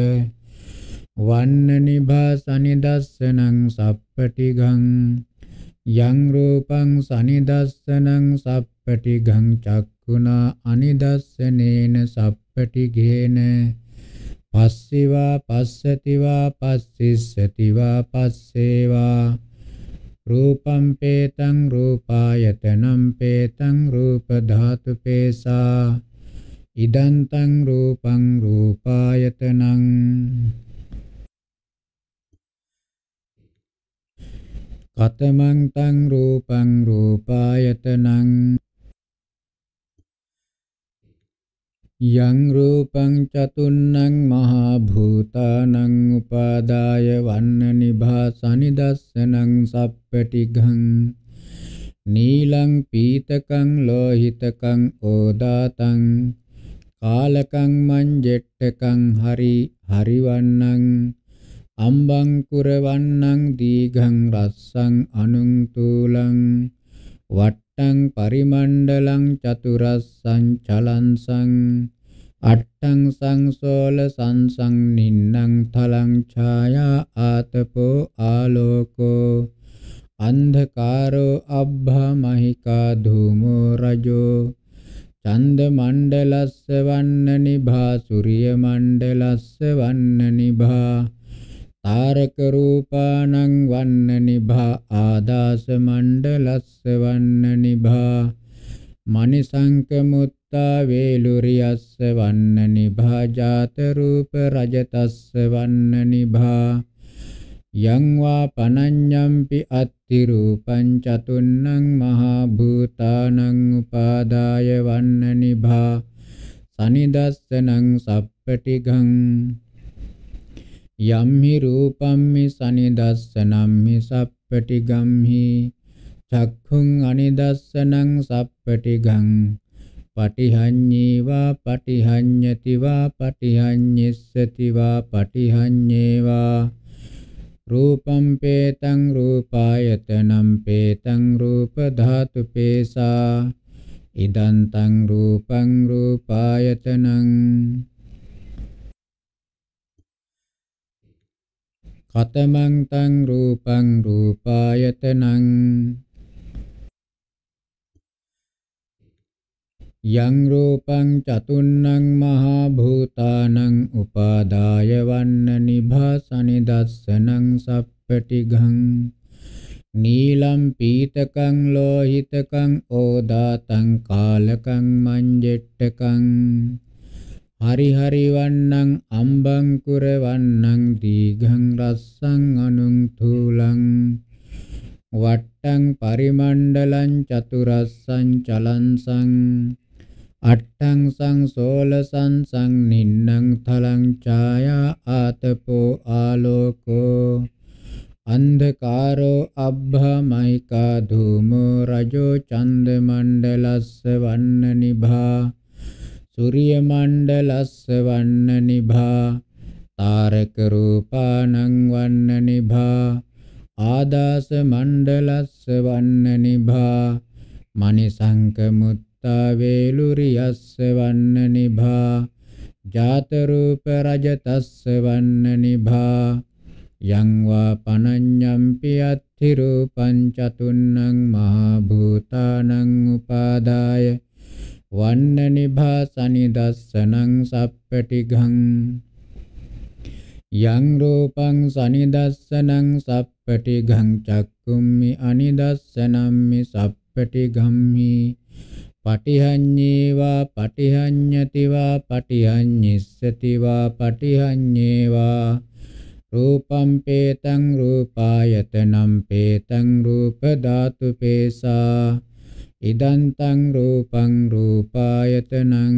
වන්න නිභා සනිදස්සනං සප්පටිඝං යං රූපං සනිදස්සනං සප්පටිඝං චක්කුණා අනිදස්සනේන සප්පටිඝේන පස්සේවා පස්සතිවා පස්සිස්සතිවා පස්සේවා රූපම් පේතං රූපායතනම් පේතං රූප ධාතු පේසා ඉදන්තං රූපං රූපායතනං කතමං තං රූපං රූපායතනං යං රූපං චතුන්නං මහා භූතානං උපාදාය වන්න නිභාසනි දස්සනං සප්පටිඝං නීලං පීතකං ලෝහිතකං ඕදාතං කාලකං මංජෙට්ටකං හරි හරිවන්නං අම්බං කුරවන්නං දීඝං රස්සං අනුං තූලං වට අට්ඨං පරිමණ්ඩලං චතුරස්සං චලන්සං අට්ඨං සංසෝල සංසං නින්නං තලං ඡායා ආතපෝ ආලෝකෝ අන්ධකාරෝ අබ්භමහිකා ධූමෝ රජෝ චන්ද මණ්ඩලස්ස වන්නනිභා සූර්ය මණ්ඩලස්ස වන්නනිභා තාරක රූපානං වන්න නිභා ආදාස මණ්ඩලස්ස වන්න නිභා මනිසංක මුත්තා වේලුරියස්ස වන්න නිභා ජාත රූප රජතස්ස වන්න නිභා යං වා පනඤ්ඤම්පි අත්ති රූපං චතුන්නං මහා භූතානං උපාදාය වන්න නිභා සනිදස්සනං සප්පටිගං යම්හි රූපම්හි සනිදස්සනම්හි සප්පටිගම්හි චක්ඛුං අනිදස්සනං සප්පටිගං පටිහඤ්ඤේවා පටිහඤ්ඤතිවා පටිහඤ්ඤස්සතිවා පටිහඤ්ඤේවා රූපම් පේතං රූපායතනම් පේතං රූප ධාතු පේසා ඉදන්තං රූපං රූපායතනං කතමං තං රූපං රූපායතනං යං රූපං චතුන්නං මහා භූතානං උපාදාය වන්න නිභාසනි දස්සනං සප්පටිඝං නීලම් පීතකං ලෝහිතකං ඕදාතං කාලකං මංජෙට්ටකං හරිහරි වන්නං අම්බං කුරවන්නං දීඝං රස්සං අනුං තුලං වට්ටං පරිමණ්ඩලං චතුරස්සං චලන්සං අට්ඨං සං සෝලසං සං නින්නං තලං ඡායා ආතපෝ ආලෝකෝ අන්ධකාරෝ අබ්භමයිකා ධූමෝ රජෝ චන්ද මණ්ඩලස්ස වන්න නිභා සූර්ය මණ්ඩලස්ස වන්න නිභා තාරක රූපානං වන්න නිභා ආදාස මණ්ඩලස්ස වන්න නිභා මනිසංක මුත්තා වේලුරියස්ස වන්න නිභා ජාත රූප රජතස්ස වන්න නිභා යං වා පනඤ්ඤම්පි අත්ථි රූපං චතුන්නං මහා භූතානං උපාදාය වන්න නිභාසනි දස්සනං සප්පටිඝං යං රූපං සනිදස්සනං සප්පටිඝං චක්කුම්මි අනිදස්සනම්මි සප්පටිඝම්මි පටිහඤ්ඤේවා පටිහඤ්ඤතිවා පටිහඤ්ඤිස්සතිවා පටිහඤ්ඤේවා රූපම් පේතං රූපායතනම් පේතං රූප ධාතු පේසා ඉදන්තං රූපං රූපායතනං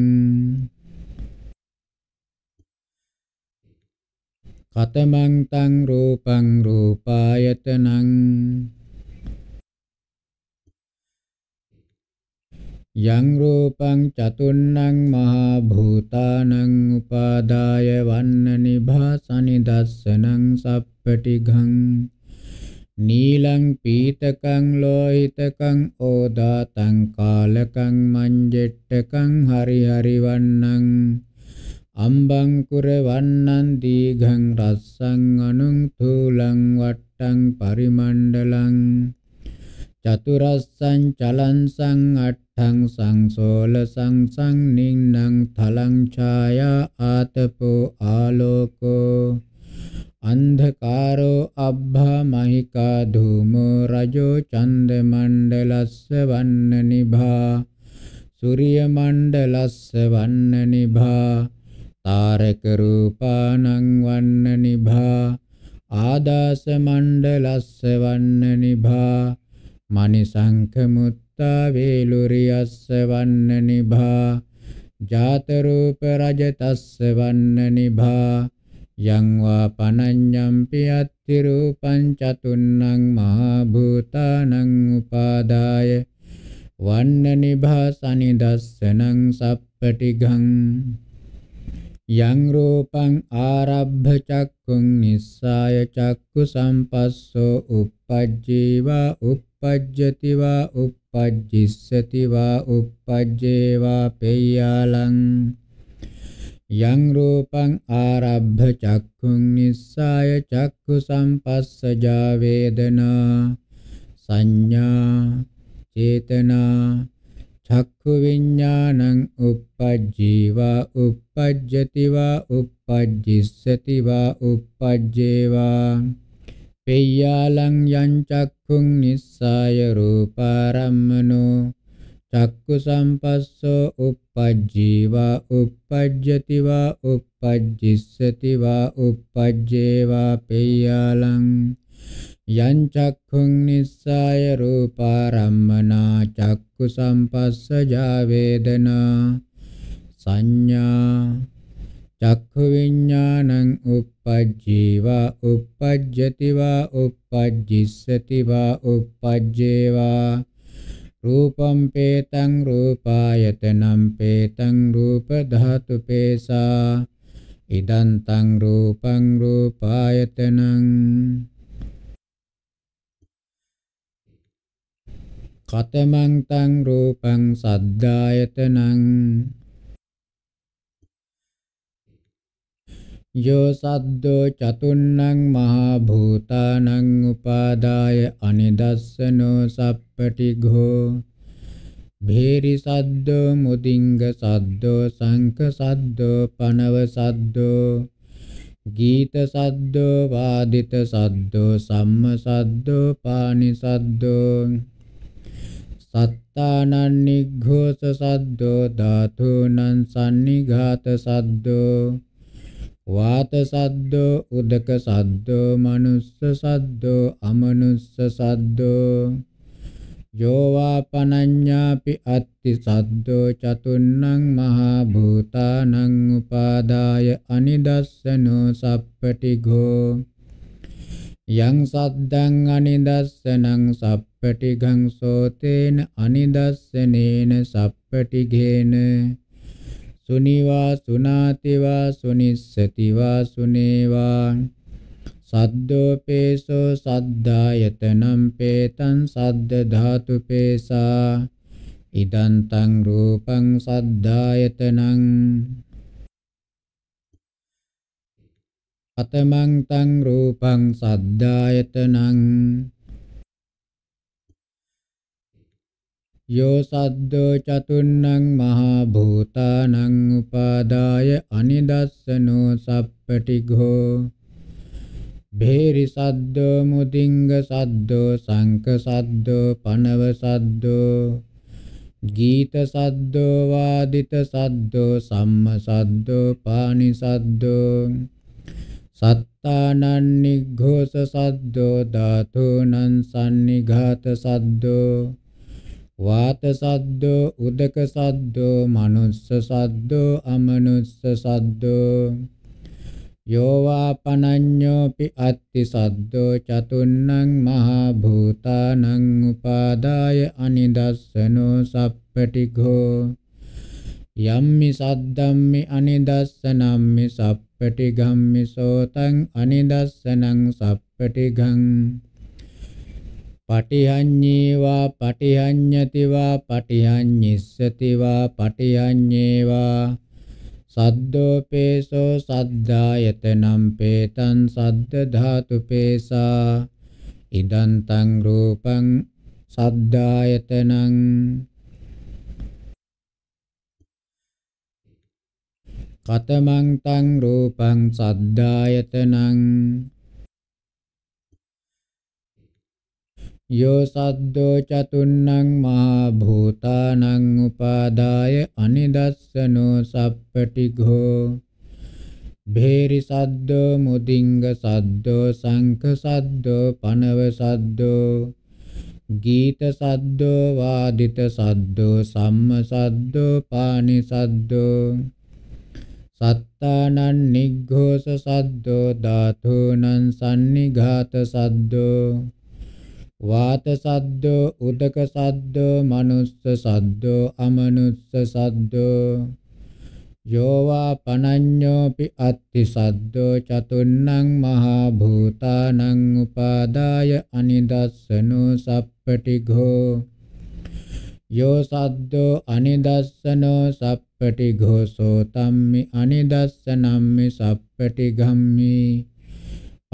කතමං තං රූපං රූපායතනං යං රූපං චතුන්නං මහා භූතානං උපාදාය වන්න නිභාසනි දස්සනං සප්පටිඝං නීලං පීතකං ලෝහිතකං ඕදාතං කාලකං මංජෙට්ටකං හරි හරි වන්නං අම්බං කුර වන්නං දීඝං රස්සං අනුං තුලං වට්ටං පරිමණ්ඩලං චතුරස්සං චලන්සං අට්ඨං සංසෝලසං සං නින්නං තලං ඡායා ආතපෝ ආලෝකෝ අන්ධකාරෝ අබ්භාමහිකා ධූමෝ රජෝ චන්ද මණ්ඩලස්ස වන්න නිභා සූර්ය මණ්ඩලස්ස වන්න නිභා තාරක රූපානං වන්න නිභා ආදාස මණ්ඩලස්ස වන්න නිභා මනිසංඛ මුත්තා වේලුරියස්ස වන්න නිභා ජාත රූප රජතස්ස වන්න නිභා යං වා පනඤ්ඤම්පි අත්ති රූපං චතුන්නං මහා භූතානං උපාදාය වන්න නිභාසනි දස්සනං සප්පටිඝං යං රූපං ආරබ්ධ චක්කුං නිස්සාය චක්කු සම්පස්සෝ uppajjeeva uppajjati va uppajjissati va uppajjeeva peyyālaṃ යං රූපං ආරබ්ධ චක්ඛුං නිස්සාය චක්ඛු සම්පස්සජා වේදනා සංඥා චේතනා චක්ඛු විඥානං uppajjiva uppajjativa uppajjissatiwa uppajjeva පෙය්‍යාලං යං චක්ඛුං නිස්සාය රූපාරම්මනෝ චක්කු සම්පස්සෝ uppajjiva uppajjati va uppajjissati va uppajjeva peyyalang යං චක්ඛුං නිස්සාය රූපාරම්මනා චක්කු සම්පස්සජා වේදනා සංඥා චක්ඛු විඥානං uppajjiva uppajjati va uppajjissati va uppajjeva රූපම් පේතං රූපායතනම් පේතං රූප ධාතු පේසා ඉදං තං රූපං රූපායතනං කතමං තං රූපං සද්ධායතනං යෝ සද්දෝ චතුන්නං මහා භූතානං උපාදාය අනිදස්සනෝ සප්පටිඝෝ භේරි සද්දෝ මුදින්ග සද්දෝ සංඛ සද්දෝ පනව සද්දෝ ගීත සද්දෝ වාදිත සද්දෝ සම්ම සද්දෝ පානි සද්දෝ සත්තානන් නිග්ඝෝස සද්දෝ ධාතුනං සන්නිඝාත සද්දෝ වාත සද්දෝ උදක සද්දෝ මනුස්ස සද්දෝ අමනුස්ස සද්දෝ යෝවා පනඤ්ඤාපි අත්ති සද්දෝ චතුන්නං මහා භූතානං උපාදාය අනිදස්සනෝ සප්පටිඝෝ යං සද්දං අනිදස්සනං සප්පටිඝං සෝතේන අනිදස්සනේන සප්පටිඝේන සුනිවා සුනාතිවා සුනිස්සතිවා සුනේවා සද්දෝ පේසෝ සද්ධායතනම් පේතං සද්ද ධාතු පේසා ඉදං තං රූපං සද්ධායතනං අතමං තං රූපං සද්ධායතනං යෝ සද්දෝ චතුන්නං මහා භූතානං උපාදාය අනිදස්සනෝ සප්පටිඝෝ භේරි සද්දෝ මුදිංග සද්දෝ සංක සද්දෝ පනව සද්දෝ ගීත සද්දෝ වාදිත සද්දෝ සම්ම සද්දෝ පානි සද්දෝ සත්තානං නිඝෝස සද්දෝ ධාතුනං සන්නිඝාත සද්දෝ වාත සද්දෝ උදක සද්දෝ මනුස්ස සද්දෝ අමනුස්ස සද්දෝ යෝවා පනඤ්ඤෝපි අත්ති සද්දෝ චතුන්නං මහා භූතානං උපාදාය අනිදස්සනෝ සප්පටිඝෝ යම්මි සද්දම්මි අනිදස්සනම්මි සප්පටිඝම්මි සෝතං අනිදස්සනං සප්පටිඝං පටිහඤ්ඤේවා පටිහඤ්ඤතිවා පටිහඤ්ඤිස්සතිවා පටිහඤ්ඤේවා සද්දෝපේසෝ සද්ධායතනම් පේතං සද්ද ධාතුපේසා ඉදන්තං රූපං සද්ධායතනං කතමං තං රූපං සද්ධායතනං යෝ සද්දෝ චතුන්නං මා භූතානං උපාදාය අනිදස්සනෝ සප්පටිඝෝ භේරි සද්දෝ මුදිංග සද්දෝ සංඛ සද්දෝ පනව සද්දෝ ගීත සද්දෝ වාදිත සද්දෝ සම්ම සද්දෝ පානි සද්දෝ සත්තානං නිග්ඝෝස සද්දෝ ධාතුනං සන්නිඝාත සද්දෝ වාත සද්දෝ උදක සද්දෝ මනුස්ස සද්දෝ අමනුස්ස සද්දෝ යෝවා පනඤ්ඤෝපි අත්ති සද්දෝ චතුන්නං මහා භූතානං උපාදාය අනිදස්සනෝ සප්පටිඝෝ යෝ සද්දෝ අනිදස්සනෝ සප්පටිඝෝ සෝ තම්මි අනිදස්සනම්මි සප්පටිඝම්මි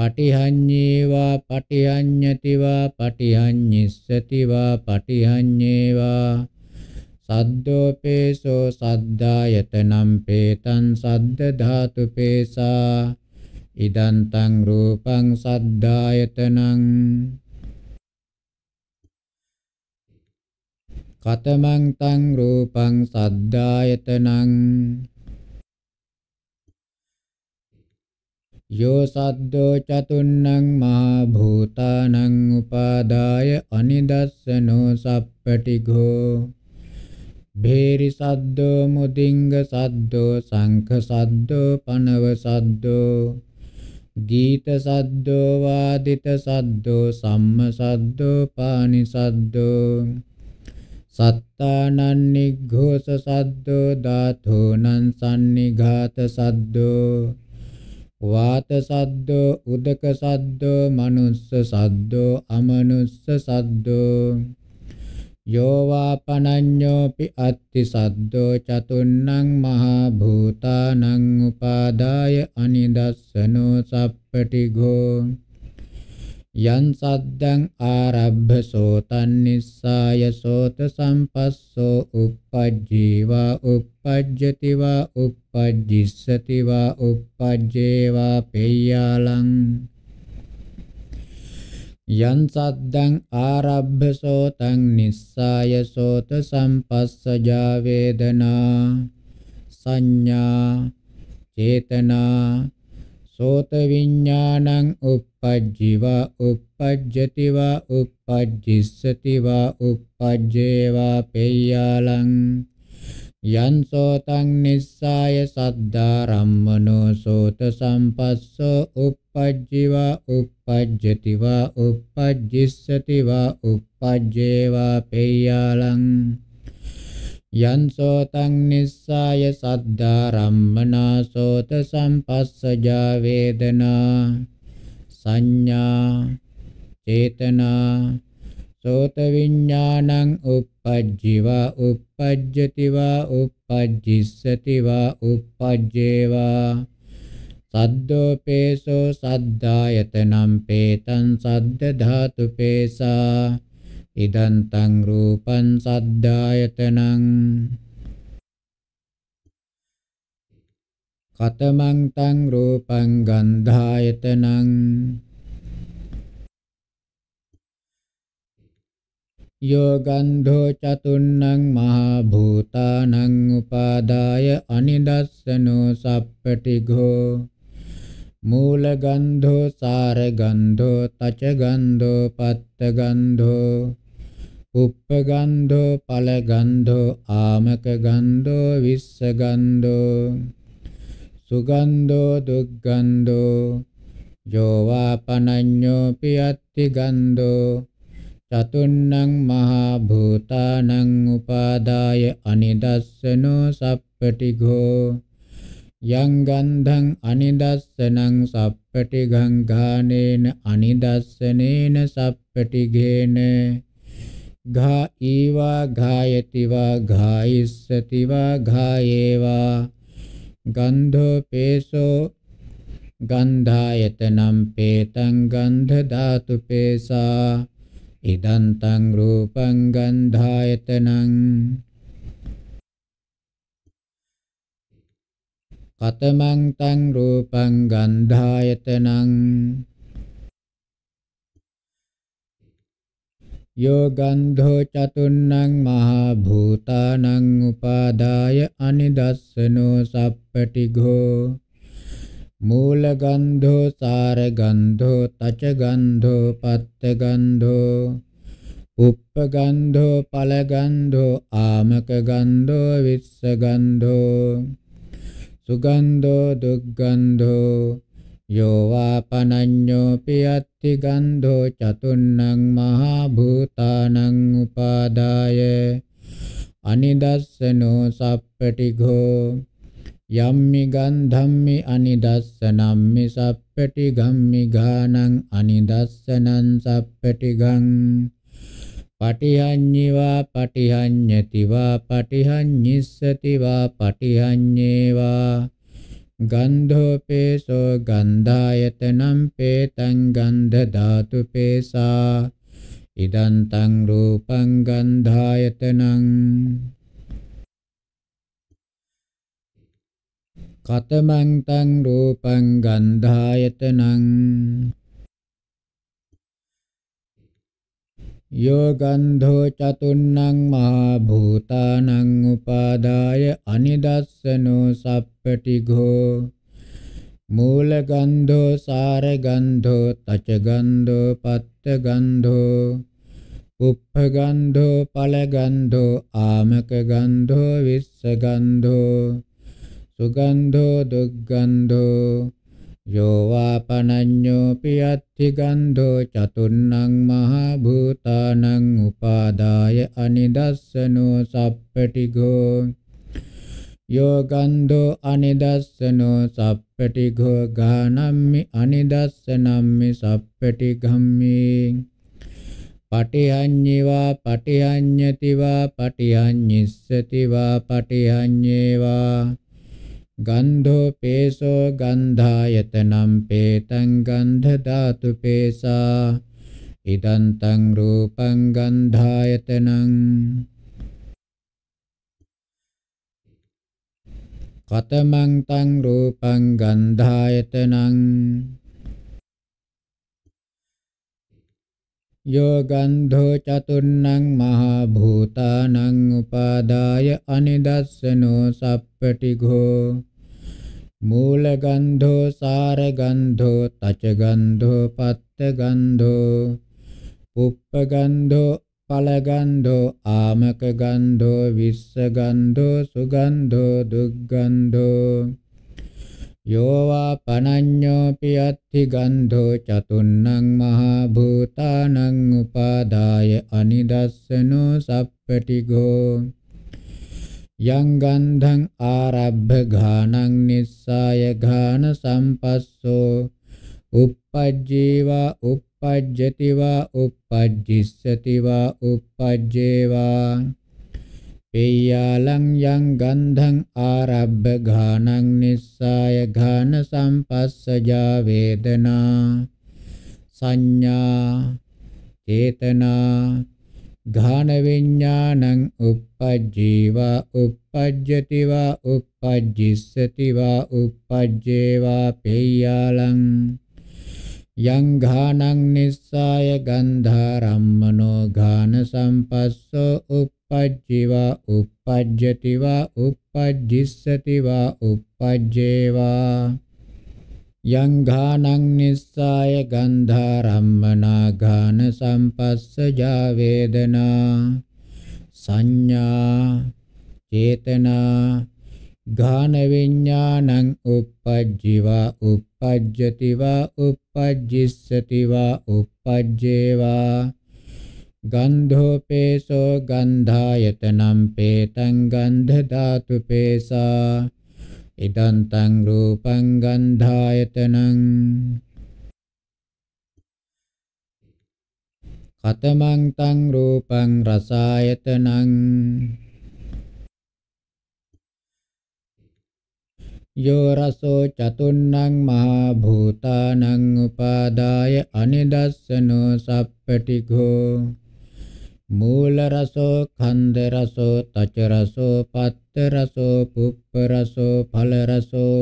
පටිහඤ්ඤේවා පටිහඤ්ඤතිවා පටිහඤ්ඤිස්සතිවා පටිහඤ්ඤේවා සද්දෝපේසෝ සද්දායතනම් පේතං සද්ද ධාතු පේසා ඉදන්තං රූපං සද්දායතනං කතමං තං රූපං සද්දායතනං यो सद्दो चतुन्नं महाभूतानं उपादाय अनिदस्सनो सप्पटिघो भेरिसद्दो मुदिङ्गसद्दो शङ्खसद्दो पनवसद्दो गीतसद्दो वादितसद्दो सम्मसद्दो पाणिसद्दो सत्तानन्निघोषसद्दो दाथोनं सन्निघातसद्दो වාත සද්දෝ උදක සද්දෝ මනුස්ස සද්දෝ අමනුස්ස සද්දෝ යෝ වාපනඤ්ඤෝපි අත්ති සද්දෝ චතුන්නං මහා භූතානං උපාදාය අනිදස්සනෝ සප්පටිඝෝ යන් සද්දං ආරබ්බ සෝතන් නිස්සාය සෝත සම්පස්සෝ uppajjīva uppajjativa uppajjissativa uppajjeva peyyalang යන් සද්දං ආරබ්බ සෝතං නිස්සාය සෝත සම්පස්සජා වේදනා සංඥා චේතනා සෝත විඥානං උප් uppajjiva uppajjati va uppajjissati va uppajjeva peyyalang යන්සෝ තං නිස්සාය සද්දා රම්මනෝ සෝත සම්පස්සෝ uppajjiva uppajjativa uppajjissativa uppajjeva peyyalang යන්සෝ තං නිස්සාය සද්දා රම්මනා සෝත සම්පස්සජා වේදනා සංඥා චේතනා සෝත විඥානං uppajjiva uppajjativa uppajjissativa uppajjeva සද්දෝ පේසෝ සද්දායතනම් පේතං සද්ද ධාතු පේසා ඉදන්තං රූපං සද්දායතනං කතමං තං රූපං ගන්ධායතනං යෝ ගන්ධෝ චතුන්නං මහා භූතානං උපාදාය අනිදස්සනෝ සප්පටිඝෝ මූල ගන්ධෝ සාර ගන්ධෝ තච ගන්ධෝ පත්ත ගන්ධෝ උප්ප ගන්ධෝ ඵල ගන්ධෝ ආමක ගන්ධෝ විස්ස ගන්ධෝ සුගන්ධෝ දුග්ගන්ධෝ ජෝවා පනඤ්ඤෝ පියත්ති ගන්ධෝ චතුන්නං මහා භූතානං උපාදාය අනිදස්සනෝ සප්පටිඝෝ යං ගන්ධං අනිදස්සනං සප්පටිඝං ඝානේන අනිදස්සනේන සප්පටිඝේන ඝා ඊවා ඝායතිවා ඝායිස්සතිවා ඝායේවා ගන්ධෝ පේසෝ ගන්ධායතනම් පේතං ගන්ධ ධාතු පේසා ඉදන්තං රූපං ගන්ධායතනං කතමං තං රූපං ගන්ධායතනං यो गन्धो चतुर्णं महाभूतानां उपादाय अनिदस्सनो सप्पटिघो मूलगन्धो सारगन्धो तचगन्धो पत्तगन्धो उप्पगन्धो फलगन्धो आमकगन्धो वित्सगन्धो सुगन्धो दुर्गन्धो यो वापनन्योऽपि यत् අත්ති ගන්ධෝ චතුන්නං මහා භූතානං උපාදාය අනිදස්සනෝ සප්පටිඝෝ යම්මි ගන්ධම්මි අනිදස්සනම්මි සප්පටිඝම්මි ගානං අනිදස්සනං සප්පටිඝං පටිහඤ්ඤිවා පටිහඤ්ඤතිවා පටිහඤ්ඤිස්සතිවා පටිහඤ්ඤේවා ගන්ධෝපේසෝ ගන්ධායතනම් පේතං ගන්ධ ධාතු පේසා ඉදන්තං රූපං ගන්ධායතනං කතමං තං රූපං ගන්ධායතනං यो गन्धो चतुर्णं महाभूतानां उपादाय अनिदस्सनो सप्पटिघो मूलगन्धो सारगन्धो तचगन्धो पत्तगन्धो उप्फगन्धो फलगन्धो आमकगन्धो विश्वगन्धो सुगन्धो दुर्गन्धो යෝවාපනඤ්ඤෝපි අත්ථි ගන්ධෝ චතුන්නං මහා භූතානං උපාදාය අනිදස්සනෝ සප්පටිඝෝ යෝගන්ධෝ අනිදස්සනෝ සප්පටිඝෝ ගානම්මි අනිදස්සනම්මි සප්පටිඝම්මි පටිහඤ්ඤිවා පටිහඤ්ඤතිවා පටිහඤ්ඤිස්සතිවා පටිහඤ්ඤේවා ගන්ධෝ පේසෝ ගන්ධායතනම් පේතං ගන්ධ ධාතු පේසා ඉදන්තං රූපං ගන්ධායතනං කතමං තං රූපං ගන්ධායතනං යෝ ගන්ධෝ චතුන්නං මහා භූතානං උපාදාය අනිදස්සනෝ සප්පටිඝෝ මූල ගන්ධෝ සාර ගන්ධෝ තච ගන්ධෝ පත්ත ගන්ධෝ පුප්ප ගන්ධෝ ඵල ගන්ධෝ ආමක ගන්ධෝ විස්ස ගන්ධෝ සුගන්ධෝ දුග්ගන්ධෝ යෝවා පනඤ්ඤෝ පියත්ති ගන්ධෝ චතුන්නං මහා භූතානං උපාදාය අනිදස්සනෝ සප්පටිගෝ යං ගන්ධං ආරබ්බ ඝානං නිස්සාය ඝාන සම්පස්සෝ uppajjīva uppajjativa uppajjissativa uppajjeva peyyalang yang gandhang arabba ghanang nissaya ghana sampassaja vedana sanya cetana घानविज्ञानम् उपजीव उपज्यति वा उपजिष्यति वा उपज्येवाप्येयालम् यं घानं निस्साय गन्धरं मनो घानसम्पत्सो उपजीव उपज्यति वा उपजिष्यति वा उपज्येवा යං ඝානං නිස්සාය ගන්ධාරම්මනා ඝාන සම්පස්සජා වේදනා සංඥා චේතනා ඝාන විඥානං uppajjiva uppajjativa uppajjissativa uppajjeva ගන්ධෝපේසෝ ගන්ධායතනම් පේතං ගන්ධ ධාතු පේසා ඉදන්තං රූපං ගන්ධායතනං කතමං තං රූපං රසායතනං යෝ රසෝ චතුන්නං මහා භූතානං උපාදාය අනිදස්සනෝ සප්පටිඝෝ මූල රසෝ ඛන්ද රසෝ තච රසෝ පත්ත රසෝ පුප්ප රසෝ ඵල රසෝ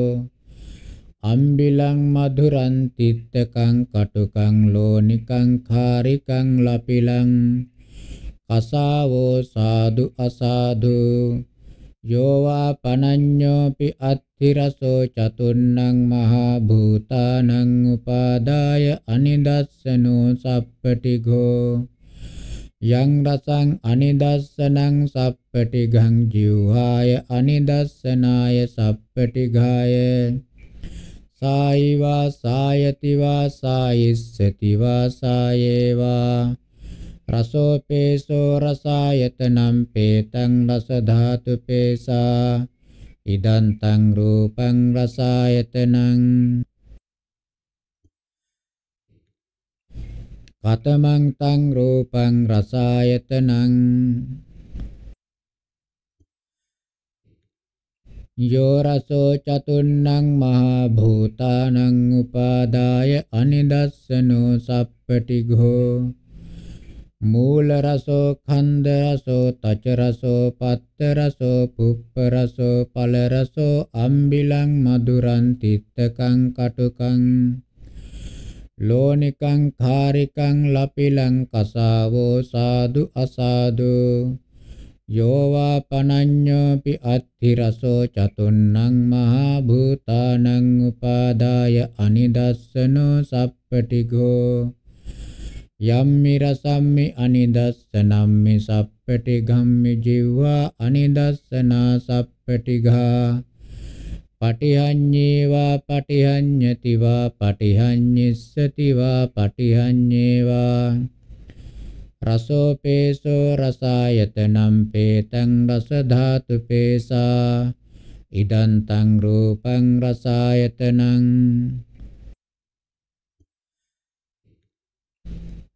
අම්බිලං මధుරං තිත්තකං කටුකං ලෝනිකං කාරිකං ලපිලං අසාවෝ සාදු අසාදු යෝවා පනඤ්ඤෝපි අත්ථි රසෝ චතුන්නං මහා භූතානං උපාදාය අනිදස්සනෝ සප්පටිඝෝ yang rasang anidassanang sappatighang jivhaya anidassanaya sappatighaya සායි වාසායති වාසායිස්සති වාසායේවා රසෝපේසෝ රසායතනම් පේතං රස ධාතු පේසා ඉදන්තං රූපං රසායතනං කතමං තං රූපං රසායතනං යෝ රසෝ චතුන්නං මහා භූතානං උපාදාය අනිදස්සනෝ සප්පටිඝෝ මූල රසෝ ඛණ්ඩ රසෝ තච රසෝ පත්ත රසෝ පුප්ප රසෝ ඵල රසෝ අම්බිලං මధుරං තිත්තකං කටුකං ලෝනිකං කාරිකං ලපිලං කසාවෝ සාදු අසාදු යෝවා පනඤ්ඤෝපි අත්ථිරසෝ චතුන්නං මහා භූතානං උපාදාය අනිදස්සනෝ සප්පටිගෝ යම්මි රසම්මි අනිදස්සනම්මි සප්පටිගම්මි ජීවා අනිදස්සනා සප්පටිඝා පටිහඤ්ඤේවා පටිහඤ්ඤතිවා පටිහඤ්ඤිස්සතිවා පටිහඤ්ඤේවා රසෝපේසෝ රසායතනම් පේතං රස ධාතු පේසා ඉදං තං රූපං රසායතනං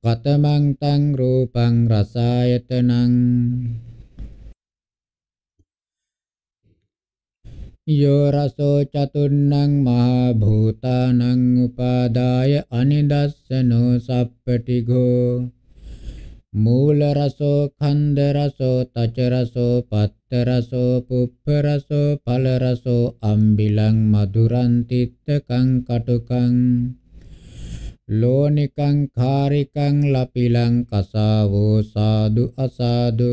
කතමං තං රූපං රසායතනං යෝ රසෝ චතුන්නං මහා භූතානං උපාදාය අනිදස්සනෝ සප්පටිඝෝ මූල රසෝ ඛණ්ඩ රසෝ තච රසෝ පත්ත රසෝ පුප්ප රසෝ ඵල රසෝ අම්බිලං මధుරං තිත්තකං කටුකං ලෝනිකං කාරිකං ලපිලං කසාවෝ සාදු අසාදු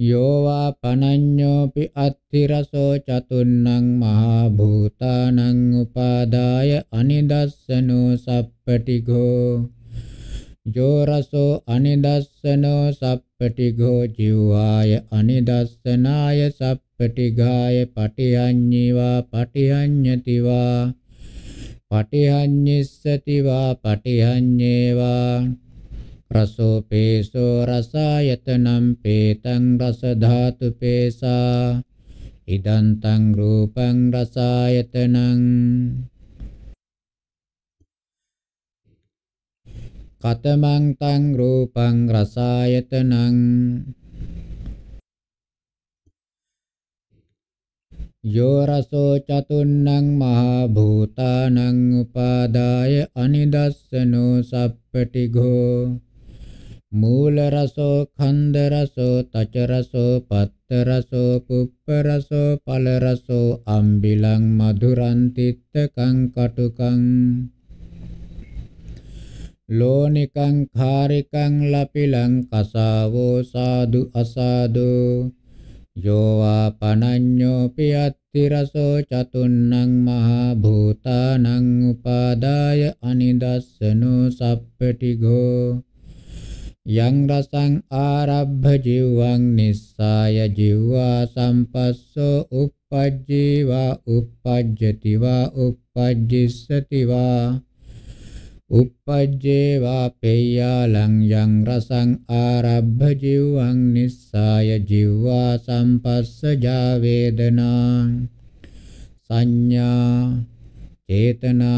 යෝවා පනඤ්ඤෝපි අත්තිරසෝ චතුන්නං මහා භූතානං උපාදාය අනිදස්සනෝ සප්පටිඝෝ යෝ රසෝ අනිදස්සනෝ සප්පටිඝෝ ජීවාය අනිදස්සනාය සප්පටිඝාය පටිඤ්ඤීවා පටිඤ්ඤතිවා පටිඤ්ඤිස්සතිවා පටිඤ්ඤේවා රසෝ පේසෝ රසායතනම් පේතං රස ධාතු පේසා ඉදන්තං රූපං රසායතනං කතමං තං රූපං රසායතනං යෝ රසෝ චතුන්නං මහා භූතානං උපාදාය අනිදස්සනෝ සප්පටිඝෝ මූල රසෝ ඛණ්ඩ රසෝ තච රසෝ පත්ත රසෝ පුප්ප රසෝ ඵල රසෝ අම්බිලං මధుරං තිත්තකං කටුකං ලෝනිකං khariකං ලපිලං කසාවෝ සාදු අසාදු යෝවා පනඤ්ඤෝ පියත්ති රසෝ චතුන්නං මහා භූතානං උපාදාය අනිදස්සනෝ සප්පටිගෝ yang rasang arabba jivang nissaya jivva sampasso uppajjiva uppajjati va uppajjissati va uppajjeva peyyalang yang rasang arabba jivang nissaya jivva sampassa ja vedana sanya cetana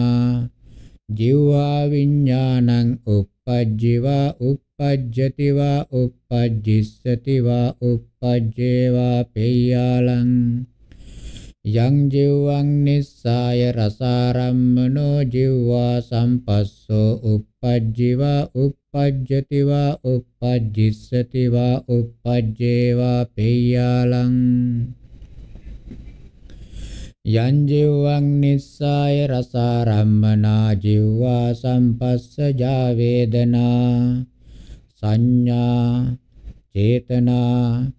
jivva viññānaṃ uppajjiva uppajjeva uppajjati va uppajjissati va uppajjeva peyyalan යං ජීවං නිස්සාය රසාරම්මනෝ ජීවා සම්පස්සෝ uppajjiva uppajjati va uppajjissati va uppajjeva peyyalan යං ජීවං නිස්සාය රසාරම්මනා ජීවා සම්පස්ස ජා වේදනා සංඥා චේතනා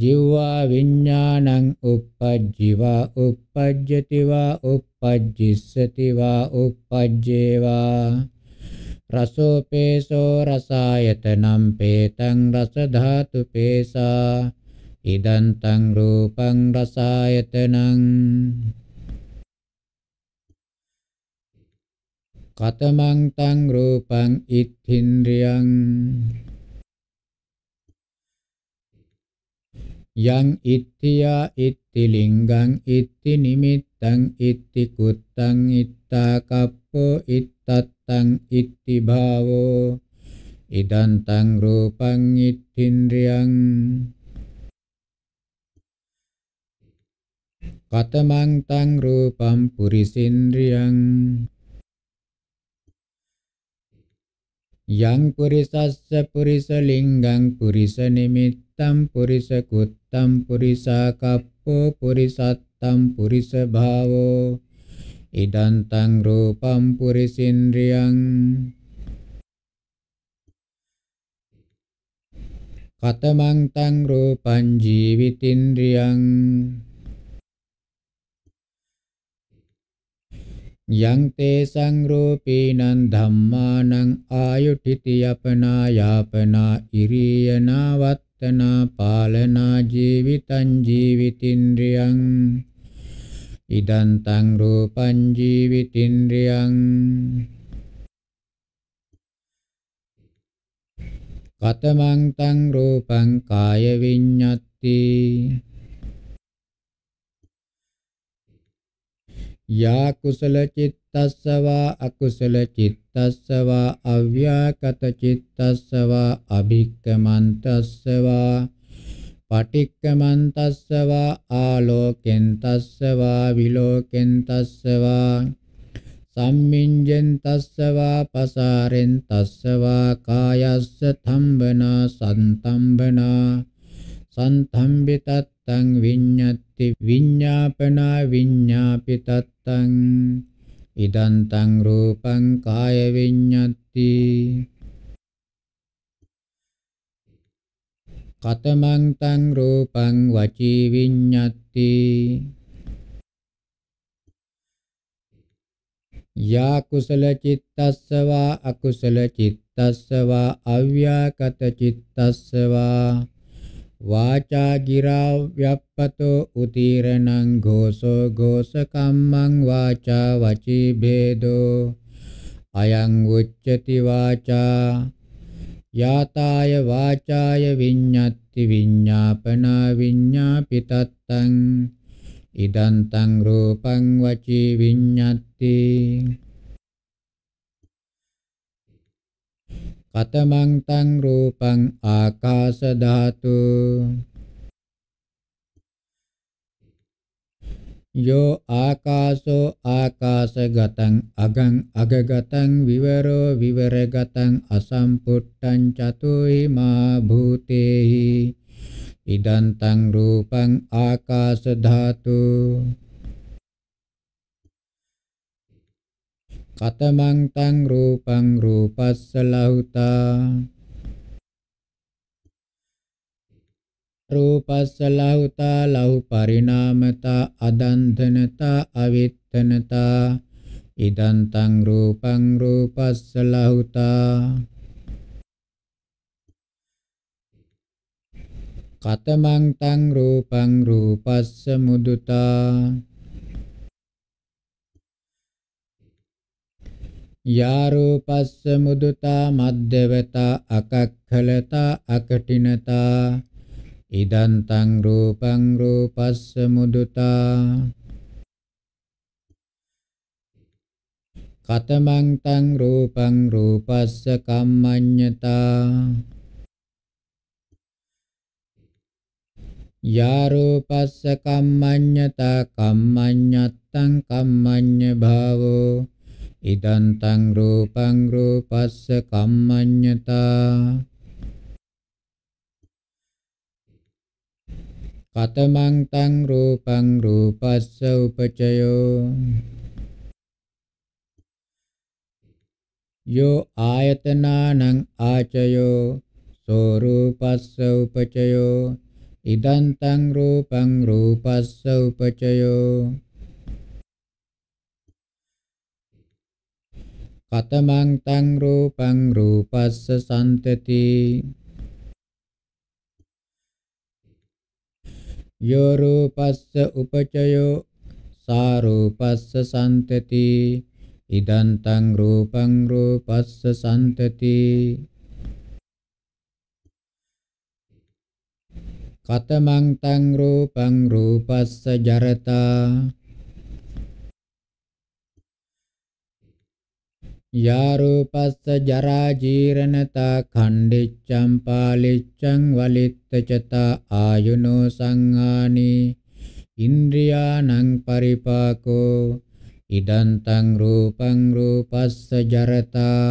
ජීවා විඥානං uppajjiva uppajjativa uppajjissativa uppajjeva රසෝපේසෝ රසායතනම් පේතං රස ධාතු පේසා ඉදන්තං රූපං රසායතනං katemang tang rupang itindriyang yang itia ittiya kapo ita tang iti ittattang idan idantang rupang Kata katemang tang rupam purisindriyang යං පුරිසස්ස පුරිස ලිංගං පුරිස නිමිත්තං පුරිස කුත්තං පුරිසා කප්පෝ පුරිසත්තං පුරිස භාවෝ ඉදං තං රූපං පුරිසින්ද්‍රියං කතමං තං රූපං ජීවිතින්ද්‍රියං යං තේ සංරූපීනං ධම්මානං ආයුඨිති යපනා යාපනා ඉරියනා වත්තනා පාලනා ජීවිතං ජීවිතින්ද්‍රියං ඉදං තං රූපං ජීවිතින්ද්‍රියං කතමං තං රූපං කාය විඤ්ඤත්ති යා කුසල චිත්තස්සවා අකුසල චිත්තස්සවා අව්‍යාකත චිත්තස්සවා අභික්කමන්තස්සවා පටික්කමන්තස්සවා ආලෝකෙන්තස්සවා විලෝකෙන්තස්සවා සම්මින්ජෙන්තස්සවා පසාරෙන්තස්සවා කායස්ස තම්බනා සන්තම්බනා සන්තම්බිතත්තං විඤ්ඤත්ති විඤ්ඤාපනා විඤ්ඤාපිතත් තං ඉදං තං රූපං කාය විඤ්ඤත්ති කතමං තං රූපං වචී විඤ්ඤත්ති යා කුසල චිත්තස්සවා අකුසල චිත්තස්සවා අව්‍යාකත චිත්තස්සවා වාචා ගිරා ව්‍යප්පතෝ උතිරණං ഘോഷෝ ഘോഷකම්මං වාචා වචී ભેදෝ අයං උච්චති වාචා යාතාය වාචාය විඤ්ඤත්ති විඤ්ඤාපනා විඤ්ඤාපිතත්තං ඉදන්තං රූපං වචී විඤ්ඤත්ති කතමං තං රූපං ආකාශ ධාතු යෝ ආකාශෝ ආකාශගතං අගං අගගතං විවරෝ විවරගතං අසම්පුට්ඨං චතුයි මා භූතේහි ඉදන්තං රූපං ආකාශ ධාතු කතමං තං රූපං රූපස්ස ලහුතා රූපස්ස ලහුතා ලහු පරිණාමතා අදන්තනතා අවිත්තනතා ඉදං තං රූපං රූපස්ස ලහුතා කතමං තං රූපං රූපස්ස මුදුතා යාරූපස්ස මුදුතා මද්දවතා අකක්ඛලතා අකටිනතා ඉදං තං රූපං රූපස්ස මුදුතා කතමං තං රූපං රූපස්ස කම්මඤ්ඤතා යා රූපස්ස කම්මඤ්ඤතා කම්මඤ්ඤත්තං කම්මඤ්ඤ භාවෝ ඉදන්තං රූපං රූපස්ස කම්මඤ්ඤතා කතමං තං රූපං රූපස්ස උපචයෝ යෝ ආයතනානං ආචයෝ සෝ රූපස්ස උපචයෝ ඉදන්තං රූපං රූපස්ස උපචයෝ කතමං තං රූපං රූපස්ස සම්තති යෝ රූපස්ස උපචයෝ සා රූපස්ස සම්තති ඉදං තං රූපං රූපස්ස සම්තති කතමං තං රූපං රූපස්ස ජරතා යාරූපස්ස ජරා ජීරණතා ඛණ්ඩිච්ඡම් පාලිච්ඡං වලිත්තචතා ආයුනෝ සංහානි ඉන්ද්‍රියානං පරිපාකෝ ඉදන්තං රූපං රූපස්ස ජරතා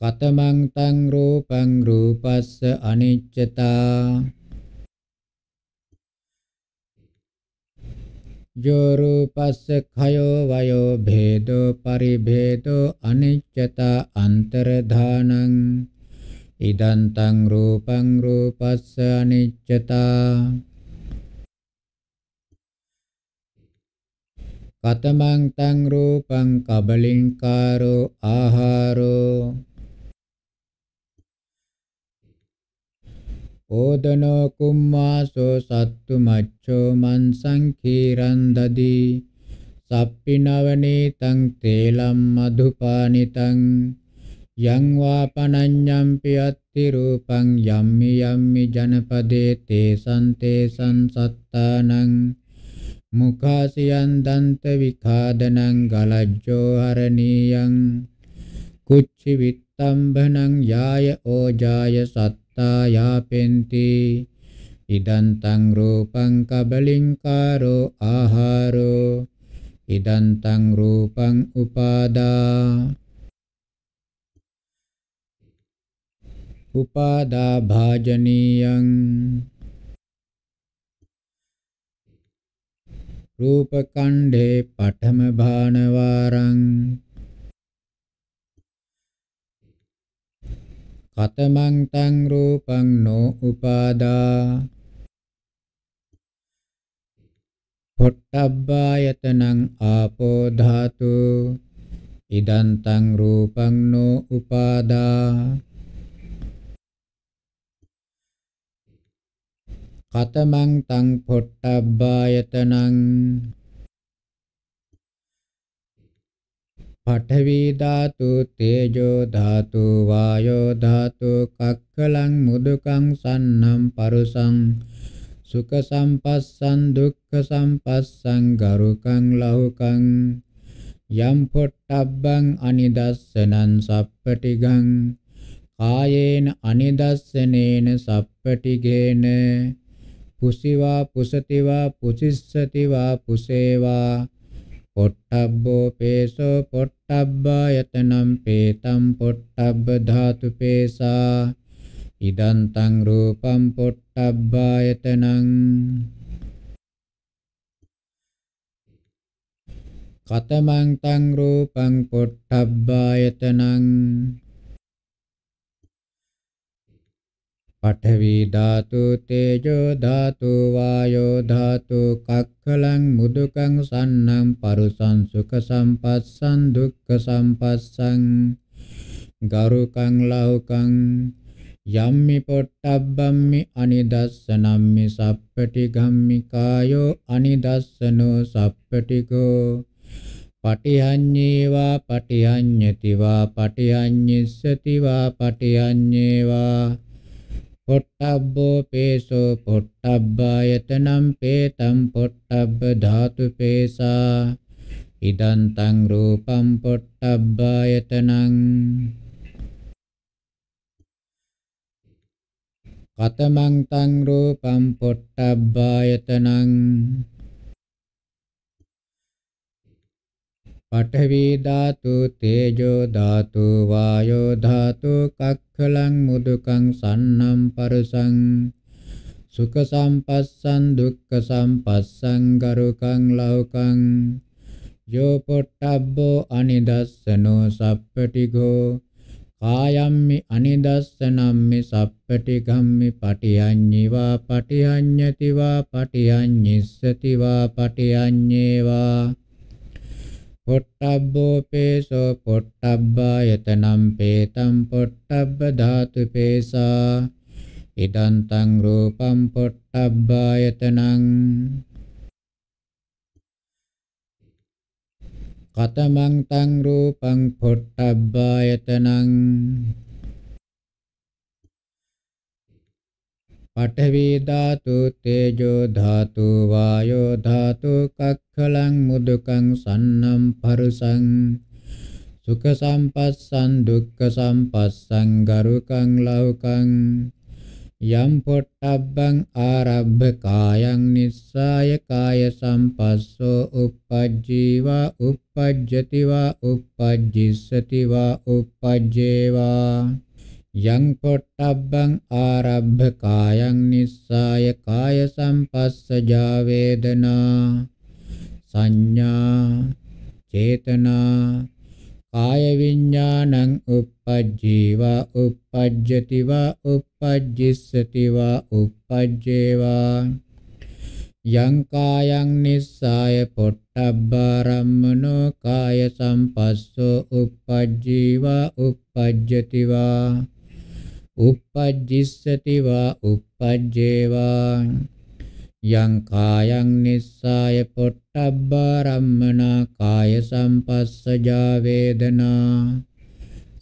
කතමං තං රූපං රූපස්ස අනිච්චතා जो रूपस् खयो वयो भेदो परिभेदो अनिच्यता अन्तर्धानम् ඉදන්තං රූපං රූපස්ස අනිච්චතා කතමං තං රූපං කබලින්කාරෝ ආහාරෝ ඕදනෝ කුම්මාසෝ සත්තු මච්ඡෝ මං සංඛීරං දදී සප්පිනවනීතං තේලම් මధుපානිතං යං වාපනඤ්ඤම්පි අත්ති රූපං යම්මි යම්මි ජනපදේ තේසං තේසං සත්තානං මුඛාසියන් දන්ත විඛාදනං ගලජ්ජෝ හරණීයං කුච්චි විත්තම්භනං යාය ඕජාය සත් යාපෙන්ති ඉදන්තං රූපං කබලින්කාරෝ ආහාරෝ ඉදන්තං රූපං උපාදා උපාදා භාජනීයං රූපකණ්ඩේ පඨම භානවාරං කතමං තං රූපං නෝ උපාදා පොට්ටබ්බායතනං ආපෝ ධාතු ඉදං තං රූපං නෝ උපාදා කතමං තං පොට්ටබ්බායතනං පඨවි ධාතු තේජෝ ධාතු වායෝ ධාතු කක්ඛලං මුදුකං සන්නම් පරුසං සුඛ සම්පස්සං දුක්ඛ සම්පස්සං ගරුකං ලහුකං යම් පොට්ටබ්බං අනිදස්සනං සප්පටිගං කායේන අනිදස්සනේන සප්පටිගේන පුසිවා පුසතිවා පුසිස්සතිවා පුසේවා පොට්ටබ්බෝ පේසෝ පොට් පොට්ටබ්බායතනම් පේතම් පොට්ටබ්බ ධාතු පේසා ඉදන් තං රූපම් පොට්ටබ්බායතනං කතමං තං රූපං පොට්ටබ්බායතනං පඨවි ධාතු තේජෝ ධාතු වායෝ ධාතු කක්ඛලං මුදුකං සන්නම් පරුසං සුඛ සම්පස්සං දුක්ඛ සම්පස්සං ගරුකං ලෞකං යම්මි පොට්ටබ්බම්මි අනිදස්සනම්මි සප්පටි ගම්මි කායෝ අනිදස්සනෝ සප්පටිකෝ පටිහඤ්ඤේවා පටිහඤ්ඤතිවා පටිහඤ්ඤිස්සතිවා පටිහඤ්ඤේවා පොට්ටබ්බෝ පේසෝ පොට්ටබ්බායතනම් පේතම් පොට්ටබ්බ ධාතු පේසා ඉදන් තං රූපම් පොට්ටබ්බායතනං කතමං තං රූපම් පොට්ටබ්බායතනං පඨවි ධාතු තේජෝ ධාතු වායෝ ධාතු කක්ඛලං මුදුකං සන්නම් පරසං සුඛ සම්පස්සං දුක්ඛ සම්පස්සං ගරුකං ලෞකං යෝ පොට්ටබ්බෝ අනිදස්සනෝ සප්පටිගෝ කායම්මි අනිදස්සනම්මි සප්පටිගම්මි පටියඤ්ඤිවා පටියඤ්ඤතිවා පටියඤ්ඤිස්සතිවා පටියඤ්ඤේවා පොට්ටබ්බෝ පේසෝ පොට්ටබ්බා යතනම් පේතම් පොට්ටබ්බ ධාතු පේසා ඉදන්තං රූපම් පොට්ටබ්බා යතනං කතමං තං රූපං පොට්ටබ්බා යතනං පඨවි ධාතු තේජෝ ධාතු වායෝ ධාතු කක්ඛලං මුදුකං සන්නම් පරුසං සුඛ සම්පස්සං දුක්ඛ සම්පස්සං ගරුකං ලෞකං යම් පොට්ටබ්බං ආරබ්බ කායං නිස්සාය කාය සම්පස්සෝ uppajjiva uppajjati va uppajjissati va uppajjeva යං පොට්ටබ්බං ආරබ්බ කායං නිස්සාය කාය සම්පස්සජා වේදනා සංඥා චේතනා කාය විඥානං uppajjiva uppajjativa uppajjissativa uppajjeva යං කායං නිස්සාය පොට්ටබ්බාරම්මනෝ කාය සම්පස්සෝ uppajjiva uppajjativa uppajjissati va uppajjeva යං කායං නිස්සාය පොට්ටබ්බාරම්මනා කාය සම්පස්සජා වේදනා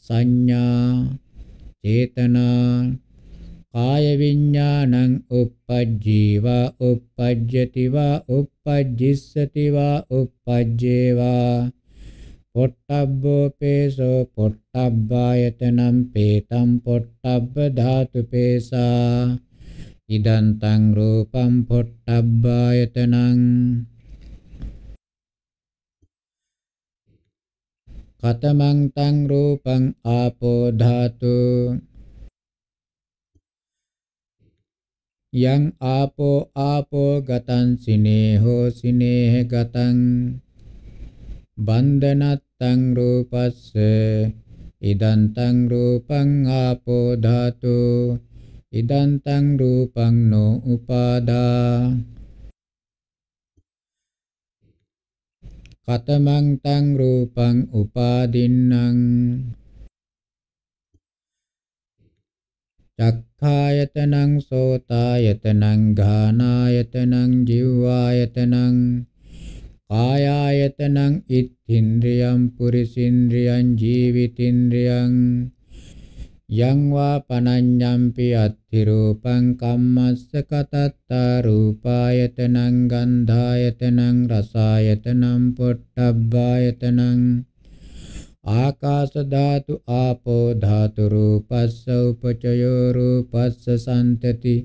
සංඥා චේතනා කාය විඥානං uppajjiva uppajjati va uppajjissati va uppajjeva Potabbo peso potabba yatanam petam potabba dhatu pesa idantang rupam potabba yatanam katamang tang rupam apo dhatu yang apo apo gatan sineho sinehe gatan Bandanat තං රූපස්ස ඉදං තං රූපං ආපෝ ධාතු ඉදං තං රූපං නෝ උපාදා කතමං තං රූපං උපාදින්නම් චක්ඛායතනං සෝතායතනං ඝානායතනං ජීවායතනං කායායතනං ඉත්ථින්ද්‍රියම් පුරිසින්ද්‍රියං ජීවිතින්ද්‍රියං යං වා පනඤ්ඤම්පි අත්ථි රූපං කම්මස්ස කතත්තා රූපායතනං ගන්ධායතනං රසායතනං පොට්ටබ්බායතනං ආකාශ ධාතු ආපෝ ධාතු රූපස්ස උපචයෝ රූපස්ස සම්තති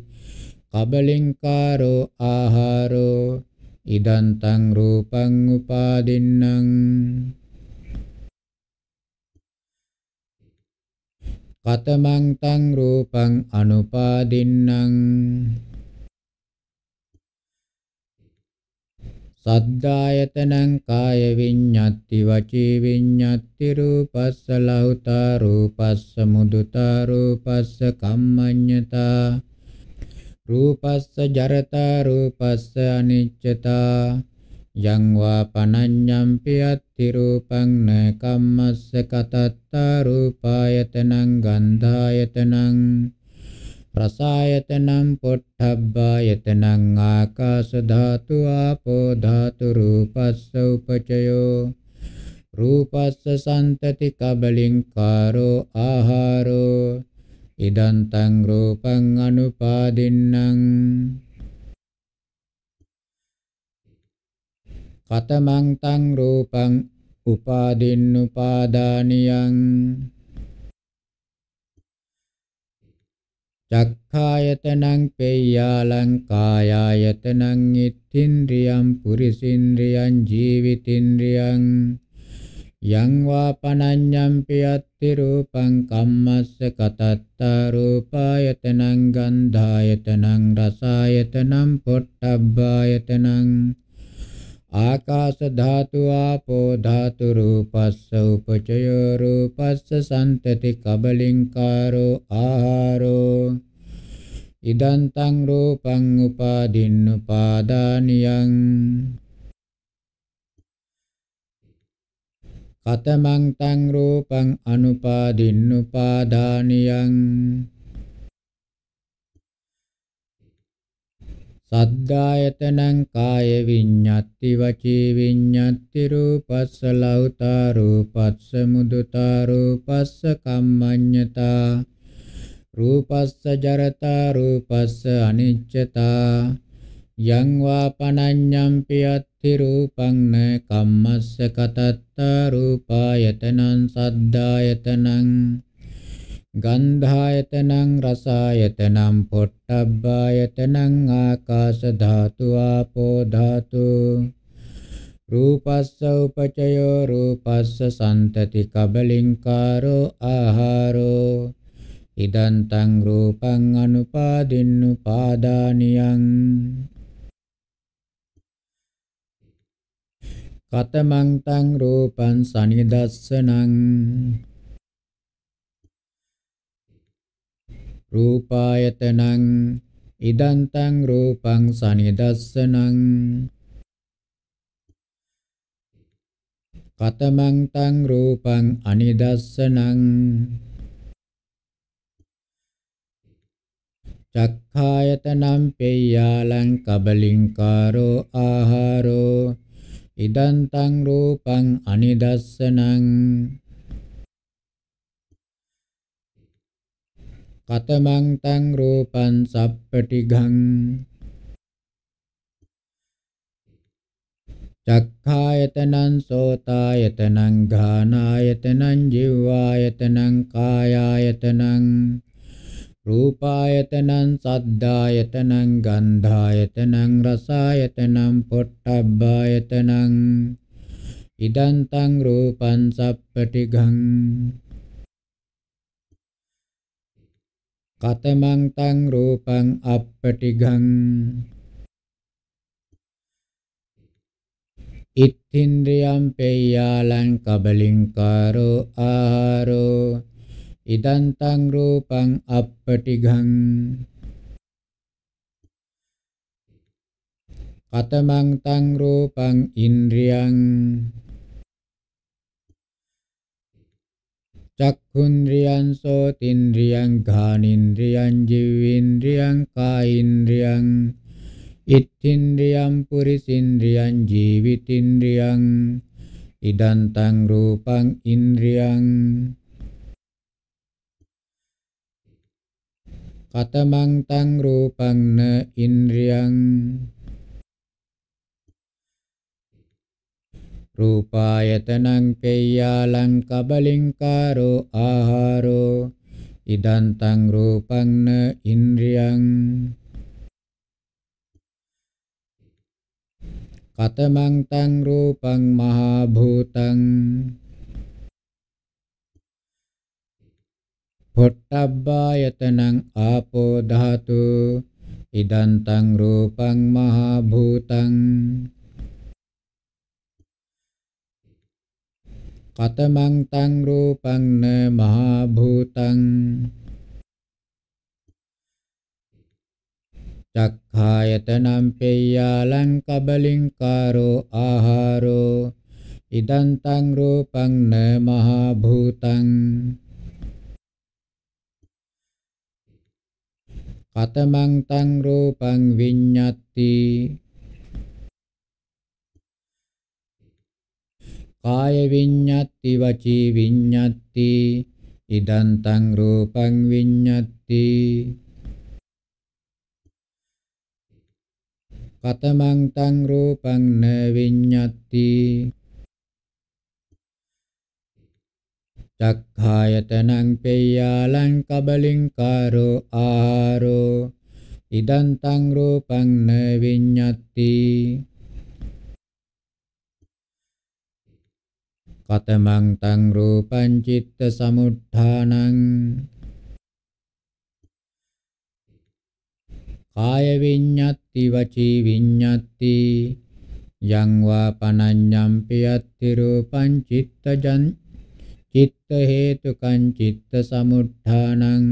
කබලින්කාරෝ ආහාරෝ ඉදන්තං රූපං උපාදින්නම් කතමං තං රූපං අනුපාදින්නම් සද්ධායතනං කාය විඤ්ඤත්ති වචී විඤ්ඤත්ති රූපස්ස ලහුතා රූපස්ස මුදුතා රූපස්ස කම්මඤ්ඤතා රූපස්ස ජරතා රූපස්ස අනිච්චතා යං වා පනඤ්ඤම්පි අත්ති රූපං න කම්මස්ස කතත්තා රූපායතනං ගන්ධායතනං රසායතනං පොට්ඨබ්බායතනං ආකාශ ධාතු ආපෝ ධාතු රූපස්ස උපචයෝ රූපස්ස සම්තති කබලින් කාරෝ ආහාරෝ ඉදන්තං රූපං අනුපාදින්නම් කතමං තං රූපං උපාදින්නුපාදානියං චක්ඛායතනං පේයාලං කායායතනං ඉත්තින්ද්‍රියං පුරිසින්ද්‍රියං ජීවිතින්ද්‍රියං යං වා පනඤ්ඤම්පි අත්ති රූපං කම්මස්ස කතත්තා රූපායතනං ගන්ධායතනං රසායතනං පොට්ටබ්බායතනං ආකාශ ධාතු ආපෝ ධාතු රූපස්ස උපචයෝ රූපස්ස සම්තති කබලින්කාරෝ ආහාරෝ ඉදන්තං රූපං උපාදින්න පාදානියං කතමං තං රූපං අනුපාදින්නුපාදානියං සද්ධායතනං කාය විඤ්ඤත්ති වචී විඤ්ඤත්ති රූපස්ස ලෞතා රූපස්ස මුදුතා රූපස්ස කම්මඤ්ඤතා රූපස්ස ජරතා රූපස්ස අනිච්චතා යං වා පනඤ්ඤම්පි අත්ථි රූපං න කම්මස්ස කතත්තා රූපායතනං සද්ධායතනං ගන්ධායතනං රසායතනං පොට්ටබ්බායතනං ආකාශ ධාතු ආපෝ ධාතු රූපස්ස උපචයෝ රූපස්ස සම්තති කබලින්කාරෝ ආහාරෝ ඉදන්තං රූපං අනුපාදින්නු පාදානියං කතමං තං රූපං සනිදස්සනං රූපායතනං ඉදං තං රූපං සනිදස්සනං කතමං තං රූපං අනිදස්සනං චක්ඛායතනම් පෙය්‍යාලං කබලින්කාරෝ ආහාරෝ ඉදන්තං රූපං අනිදස්සනං කතමං තං රූපං සප්පටිඝං චක්ඛායතනං සෝතායතනං ඝානායතනං ජීවායතනං කායායතනං රූපායතනං සද්ධායතනං ගන්ධායතනං රසායතනං පොට්ටබ්බායතනං ඉදන්තං රූපං සප්පටිඝං කතමං තං රූපං අප්පටිඝං ඉත්තින්ද්‍රියම් පෙය්‍යාලං කබලින්කාරෝ ආහාරෝ ඉදන්තං රූපං අප්පටිඝං කතමං තං රූපං ඉන්ද්‍රියං චක්ඛුන්ද්‍රියං සෝතින්ද්‍රියං ඝානින්ද්‍රියං ජීවින්ද්‍රියං කායින්ද්‍රියං ඉත්ථින්ද්‍රියං පුරිසින්ද්‍රියං ජීවිතින්ද්‍රියං ඉදන්තං රූපං ඉන්ද්‍රියං කතමං තං රූපං න ඉන්ද්‍රියං රූපායතනං පෙය්‍යාලං කබලින්කාරෝ ආහාරෝ ඉදං තං රූපං න ඉන්ද්‍රියං කතමං තං රූපං මහා භූතං පොට්ටබ්බායතනං ආපෝ ධාතු ඉදන්තං රූපං මහා භූතං කතමං තං රූපං න මහා භූතං චක්ඛායතනම් පෙය්‍යාලං කබලින්කාරෝ ආහාරෝ ඉදන්තං රූපං න මහා භූතං කතමං තං රූපං විඤ්ඤත්ති කාය විඤ්ඤත්ති වචී විඤ්ඤත්ති ඉදං තං රූපං විඤ්ඤත්ති කතමං තං රූපං න විඤ්ඤත්ති චක්ඛායතනං පෙය්‍යාලං කබලින්කාරෝ ආහාරෝ ඉදං තං රූපං න විඤ්ඤත්ති කතමං තං රූපං චිත්ත සමුත්ථානං කාය විඤ්ඤත්ති වචී විඤ්ඤත්ති යං වා පනඤ්ඤම් පියත්ති රූපං චිත්තජං චිත්ත හේතුකං චිත්ත සමුත්ථානං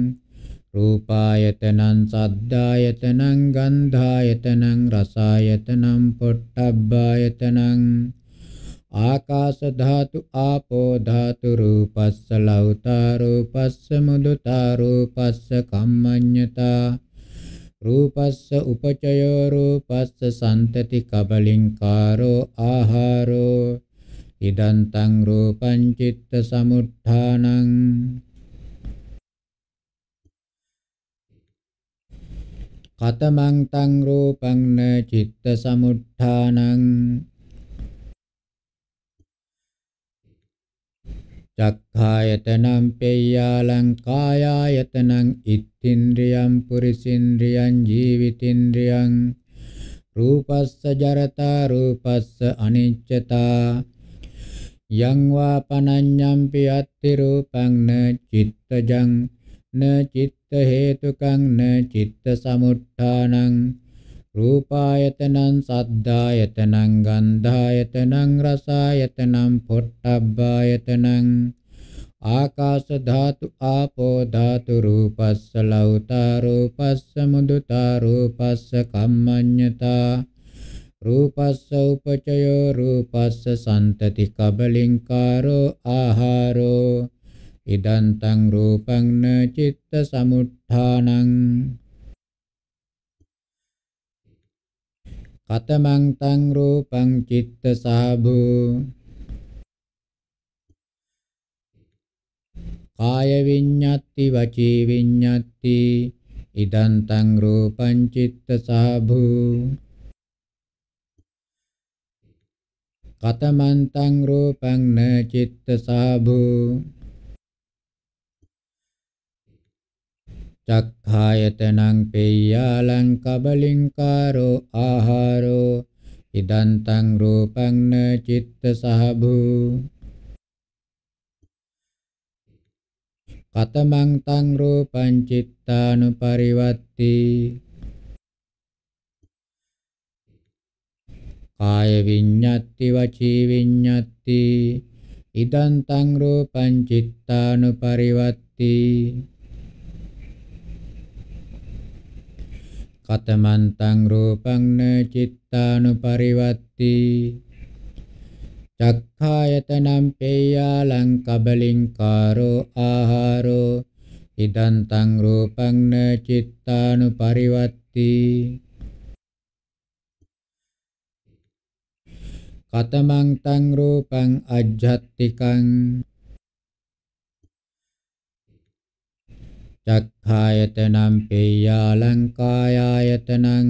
රූපායතනං සද්ධායතනං ගන්ධායතනං රසායතනං පොට්ටබ්බායතනං ආකාශ ධාතු ආපෝ ධාතු රූපස්ස ලෞතා රූපස්ස මුදුතා රූපස්ස කම්මඤ්ඤතා රූපස්ස උපචයෝ රූපස්ස සම්තති කබලින්කාරෝ ආහාරෝ ඉදන්තං රූපං චිත්ත සමුත්ථානං කතමං තං රූපං න චිත්ත සමුත්ථානං චක්ඛායතනං පේයාලං කායායතනං ඉත්තින්ද්‍රියං පුරිසින්ද්‍රියං ජීවිතින්ද්‍රියං රූපස්ස ජරතා රූපස්ස අනිච්චතා යං වා පනඤ්ඤම්පි අත්ති රූපං න චිත්තජං න චිත්ත හේතුකං න චිත්ත සමුත්ථානං රූපායතනං සද්ධායතනං ගන්ධායතනං රසායතනං පොට්ටබ්බායතනං ආකාශ ධාතු ආපෝ ධාතු රූපස්ස ලෞතා රූපස්ස මුදුතා රූපස්ස කම්මඤ්ඤතා රූපස්ස උපචයෝ රූපස්ස සන්තති කබලින්කාරෝ ආහාරෝ ඉදන්තං රූපං න චිත්ත සමුත්ථානං කතමං තං රූපං චිත්ත සාභූ කාය විඤ්ඤත්ති වචී විඤ්ඤත්ති ඉදන්තං රූපං චිත්ත සාභූ කතමන්තං රූපං න චිත්තසාභූ චක්ඛායතනං පේයාලං කබලින්කාරෝ ආහාරෝ ඉදන්තං රූපං න චිත්තසහභූ කතමං තං රූපං චිත්තානුපරිවත්ති කාය විඤ්ඤාති වචී විඤ්ඤාති ඉදං තං රූපං චිත්තානුපරිවත්ති කතමන්තං රූපං න චිත්තානුපරිවත්ති චක්ඛායතනම් පේයාලං කබලින්කාරෝ ආහාරෝ ඉදන්තං රූපං න චිත්තානුපරිවත්ති කතමං තං රූපං අජ්ජත්තිකං චක්ඛායතනං පේයාලංකායායතනං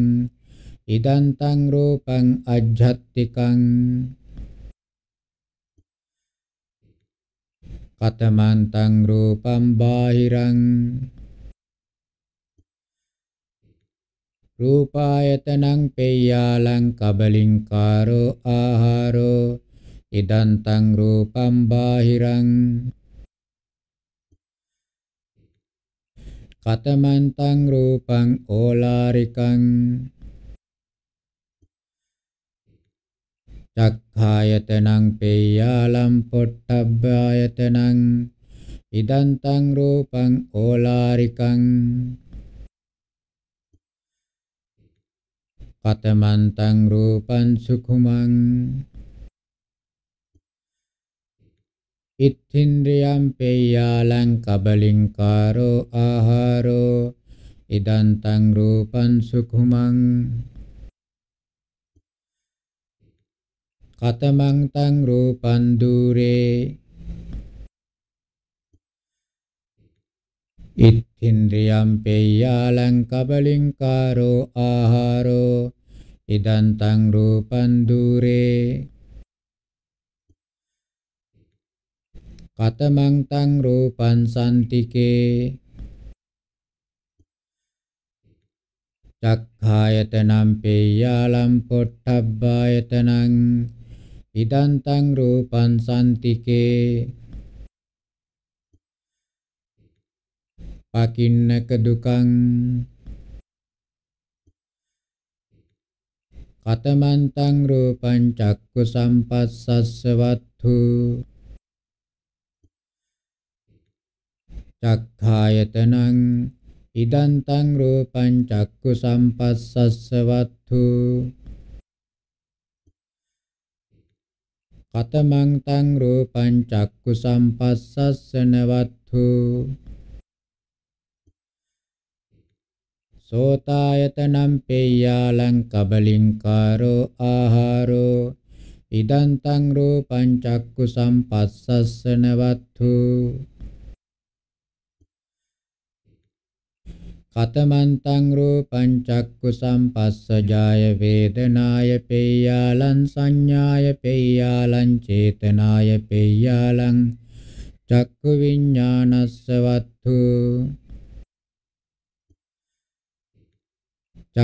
ඉදං තං රූපං අජ්ජත්තිකං කතමං තං රූපං බාහිරං රූපායතනං පෙය්‍යාලං කබලින්කාරෝ ආහාරෝ ඉදන්තං රූපම් බාහිරං කතමන්තං රූපං ඕලාරිකං චක්ඛායතනං පේයාලම් පොට්ටබ්බායතනං ඉදන්තං රූපං ඕලාරිකං කතමන්තං රූපං සුඛුමං ඉත්ථින්ද්‍රියම් පේයාලං කබලින්කාරෝ ආහාරෝ ඉදන්තං රූපං සුඛුමං කතමන්තං රූපං দূරේ ඉත්තින්ද්‍රියම් පේයාලං කබලින්කාරෝ ආහාරෝ ඉදන්තං රූපං දුරේ කතමං තං රූපං සම්තිකේ චක්ඛායතනම් පේයාලම් පොට්ටබ්බායතනං ඉදන්තං රූපං සම්තිකේ පකින්නක දුකං කතමන්තං රූපං චක්කු සම්පස්සස්ස වත්තු චක්ඛායතනං ඉදන්තං රූපං චක්කු සම්පස්සස්ස වත්තු කතමන්තං රූපං චක්කු සම්පස්සස්සන වත්තු සෝතායතනම් පෙය්‍යාලං කබලින්කාරෝ ආහාරෝ ඉදන්තං රූපං චක්කු සම්පස්සස්සන වත්තු කතමන්තං රූපං චක්කු සම්පස්සජාය වේදනාය පෙය්‍යාලං සංඥාය පෙය්‍යාලං චේතනාය පෙය්‍යාලං චක්කු විඤ්ඤාණස්ස වත්තු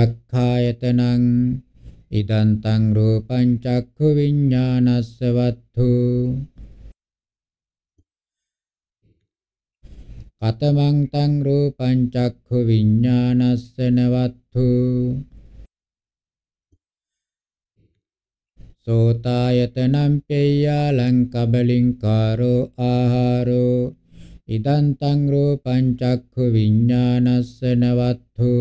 චක්ඛායතනං ඉදන්තං රූපං චක්ඛු විඤ්ඤාණස්ස වත්තු කතමං තං රූපං චක්ඛු විඤ්ඤාණස්ස නවත්තු සෝතායතනං පේයාලං කබලින්කාරෝ ආහාරෝ ඉදන්තං රූපං චක්ඛු විඤ්ඤාණස්ස නවත්තු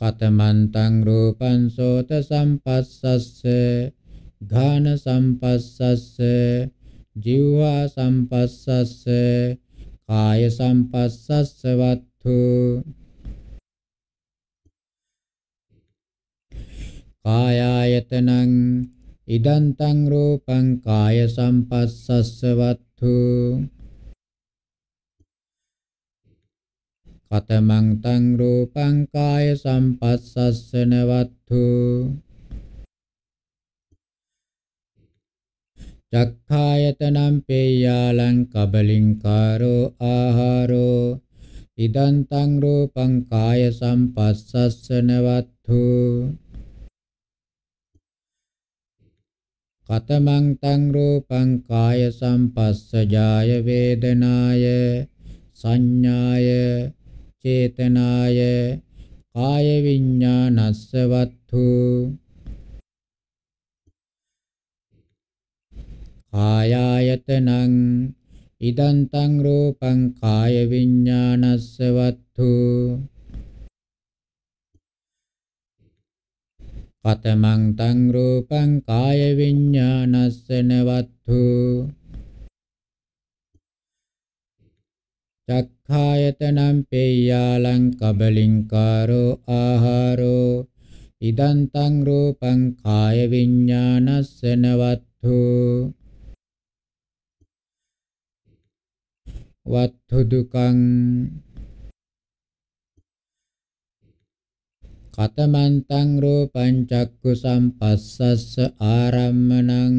කතමන්තං රූපං සෝත සම්පස්සස්ස ඝාන සම්පස්සස්ස ජීවා සම්පස්සස්ස කාය සම්පස්සස්ස වත්තු කායායතනං ඉදන්තං රූපං කාය සම්පස්සස්ස වත්තු පතමං තං රූපං කාය සම්පස්සස්සන වත්තු චක්ඛායතනම් පේයාලං කබලින්කාරෝ ආහාරෝ ඉදං තං රූපං කාය සම්පස්සස්සන වත්තු කතමං තං රූපං කාය සම්පස්සජාය වේදනාය සංඥාය චේතනාය කාය විඤ්ඤාණස්ස වත්තු කායායතනං ඉදං තං රූපං කාය විඤ්ඤාණස්ස වත්තු පතමං තං රූපං කාය විඤ්ඤාණස්ස නවත්තු චක්ඛායතනං පේයාලං කබලින්කාරෝ ආහාරෝ ඉදන්තං රූපං කාය විඤ්ඤාණස්සනවත්තු වත්තු දුකං කතමන්තං රූපං චක්කු සම්පස්සස්ස ආරම්මණං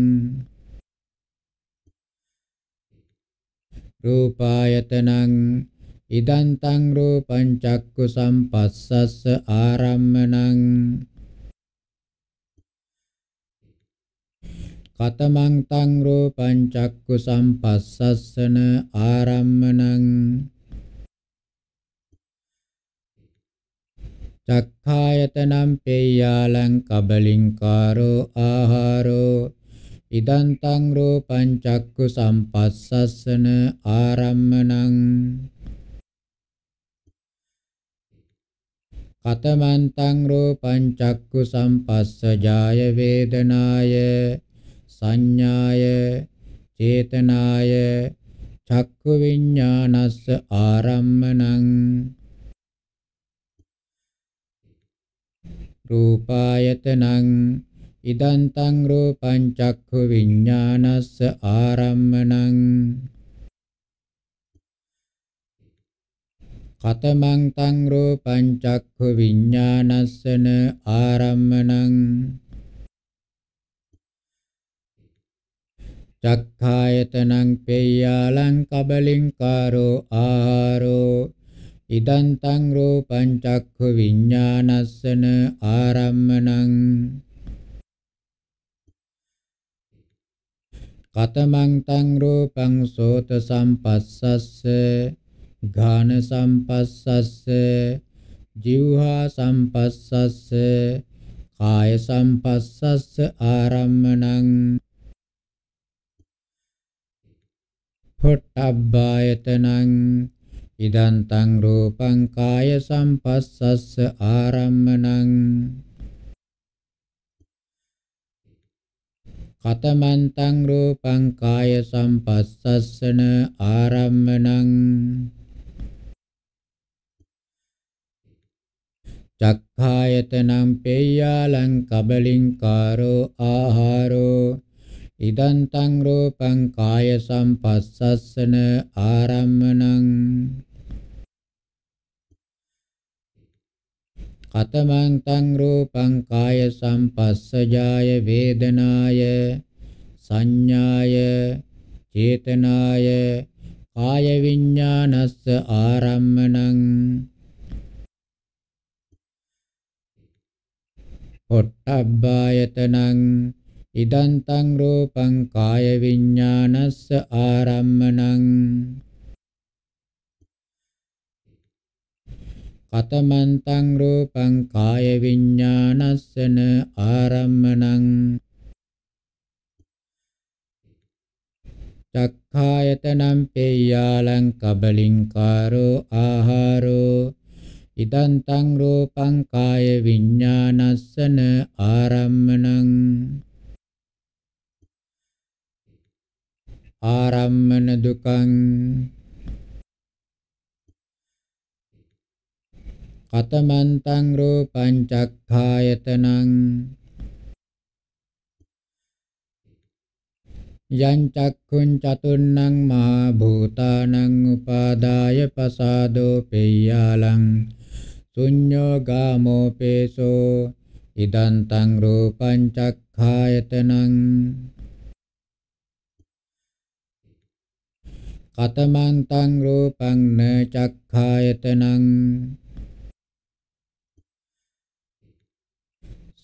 රූපායතනං ඉදන්තං රූපං චක්කු සම්පස්සස්ස ආරම්මණං කතමං තං රූපං චක්කු සම්පස්සස්සන ආරම්මණං චක්ඛායතනම් පේයාලං කබලින්කාරෝ ආහාරෝ ඉදන්තං රූපං චක්කු සම්පස්සස්සන ආරම්මණං කතමන්තං රූපං චක්කු සම්පස්සජාය වේදනාය සංඥාය චේතනාය චක්කු විඤ්ඤාණස්ස ආරම්මණං රූපායතනං ඉදන්තං රූපං චක්ඛු විඥානස්ස ආරම්මණං කතමං තං රූපං චක්ඛු විඥානස්සන ආරම්මණං චක්ඛායතනං පේයාලං කබලින්කාරෝ ආහාරෝ ඉදන්තං රූපං චක්ඛු විඥානස්සන ආරම්මණං කතමං තං රූපං සෝත සම්පස්සස්ස ඝාන සම්පස්සස්ස ජීවහා සම්පස්සස්ස කාය සම්පස්සස්ස ආරම්මණං පොට්ටබ්බායතනං ඉදන්තං රූපං කාය සම්පස්සස්ස ආරම්මණං කතමන්තං රූපං කාය සම්පස්සස්සන ආරම්මණං චක්ඛායතනම් පේයාලං කබලින්කාරෝ ආහාරෝ ඉදන්තං රූපං කාය සම්පස්සස්සන ආරම්මණං කතමං තං රූපං කාය සම්පස්සජාය වේදනාය සංඥාය චේතනාය කාය විඥානස්ස ආරම්මණං පොට්ටබ්බායතනං ඉදන්තං රූපං කාය විඥානස්ස ආරම්මණං අතමන්තං රූපං කාය විඤ්ඤාණස්සන ආරම්මණං චක්ඛායතනම් පේයාලං කබලින්කාරෝ ආහාරෝ ඉදං තං රූපං කාය විඤ්ඤාණස්සන ආරම්මණං ආරම්මන දුකං කතමන්තං රූපං චක්ඛායතනං යං චක්ඛුං චතුර්ණං මහා භූතානං උපාදාය පසාදෝ පෙය්‍යාලං ශුඤ්ඤෝ ගාමෝ පේසෝ ඉදං තං රූපං චක්ඛායතනං කතමන්තං රූපං න චක්ඛායතනං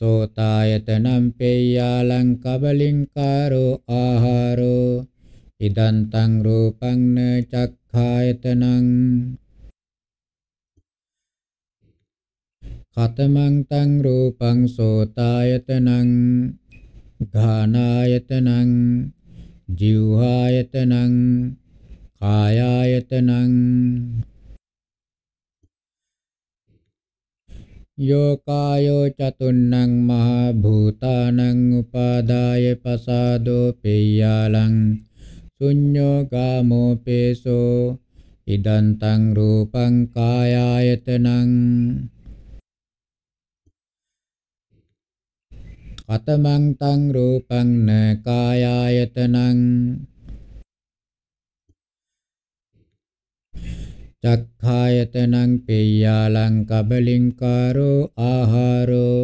සෝතායතනම් පේයාලං කබලින්කාරෝ ආහාරෝ ඉදන්තං රූපං න චක්ඛායතනං කතමං තං රූපං සෝතායතනං ඝානායතනං ජීවආයතනං කායායතනං යෝකායෝ චතුන්නං මහා භූතානං උපාදාය පසාදෝ පෙය්‍යාලං සුඤ්ඤෝ ගාමෝ පේසෝ ඉදන්තං රූපං කායායතනං කතමං තං රූපං න කායායතනං චක්ඛායතනං පේයාලං කබලින්කාරෝ ආහාරෝ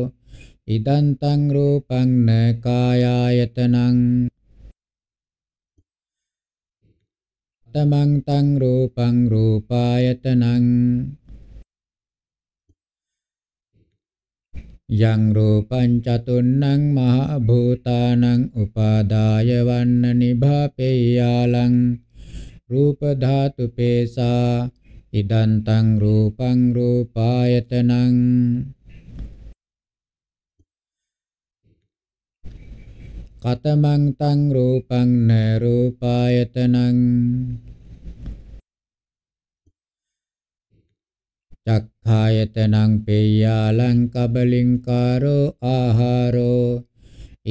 ඉදන්තං රූපං න කායායතනං තමං තං රූපං රූපායතනං යං රූපං චතුන්නං මහ භූතානං උපාදාය වන්න නිභාපේයාලං රූප ධාතු පේසා ඉදන්තං රූපං රූපායතනං කතමං තං රූපං න රූපායතනං චක්ඛායතනං පේයාලං කබලින්කාරෝ ආහාරෝ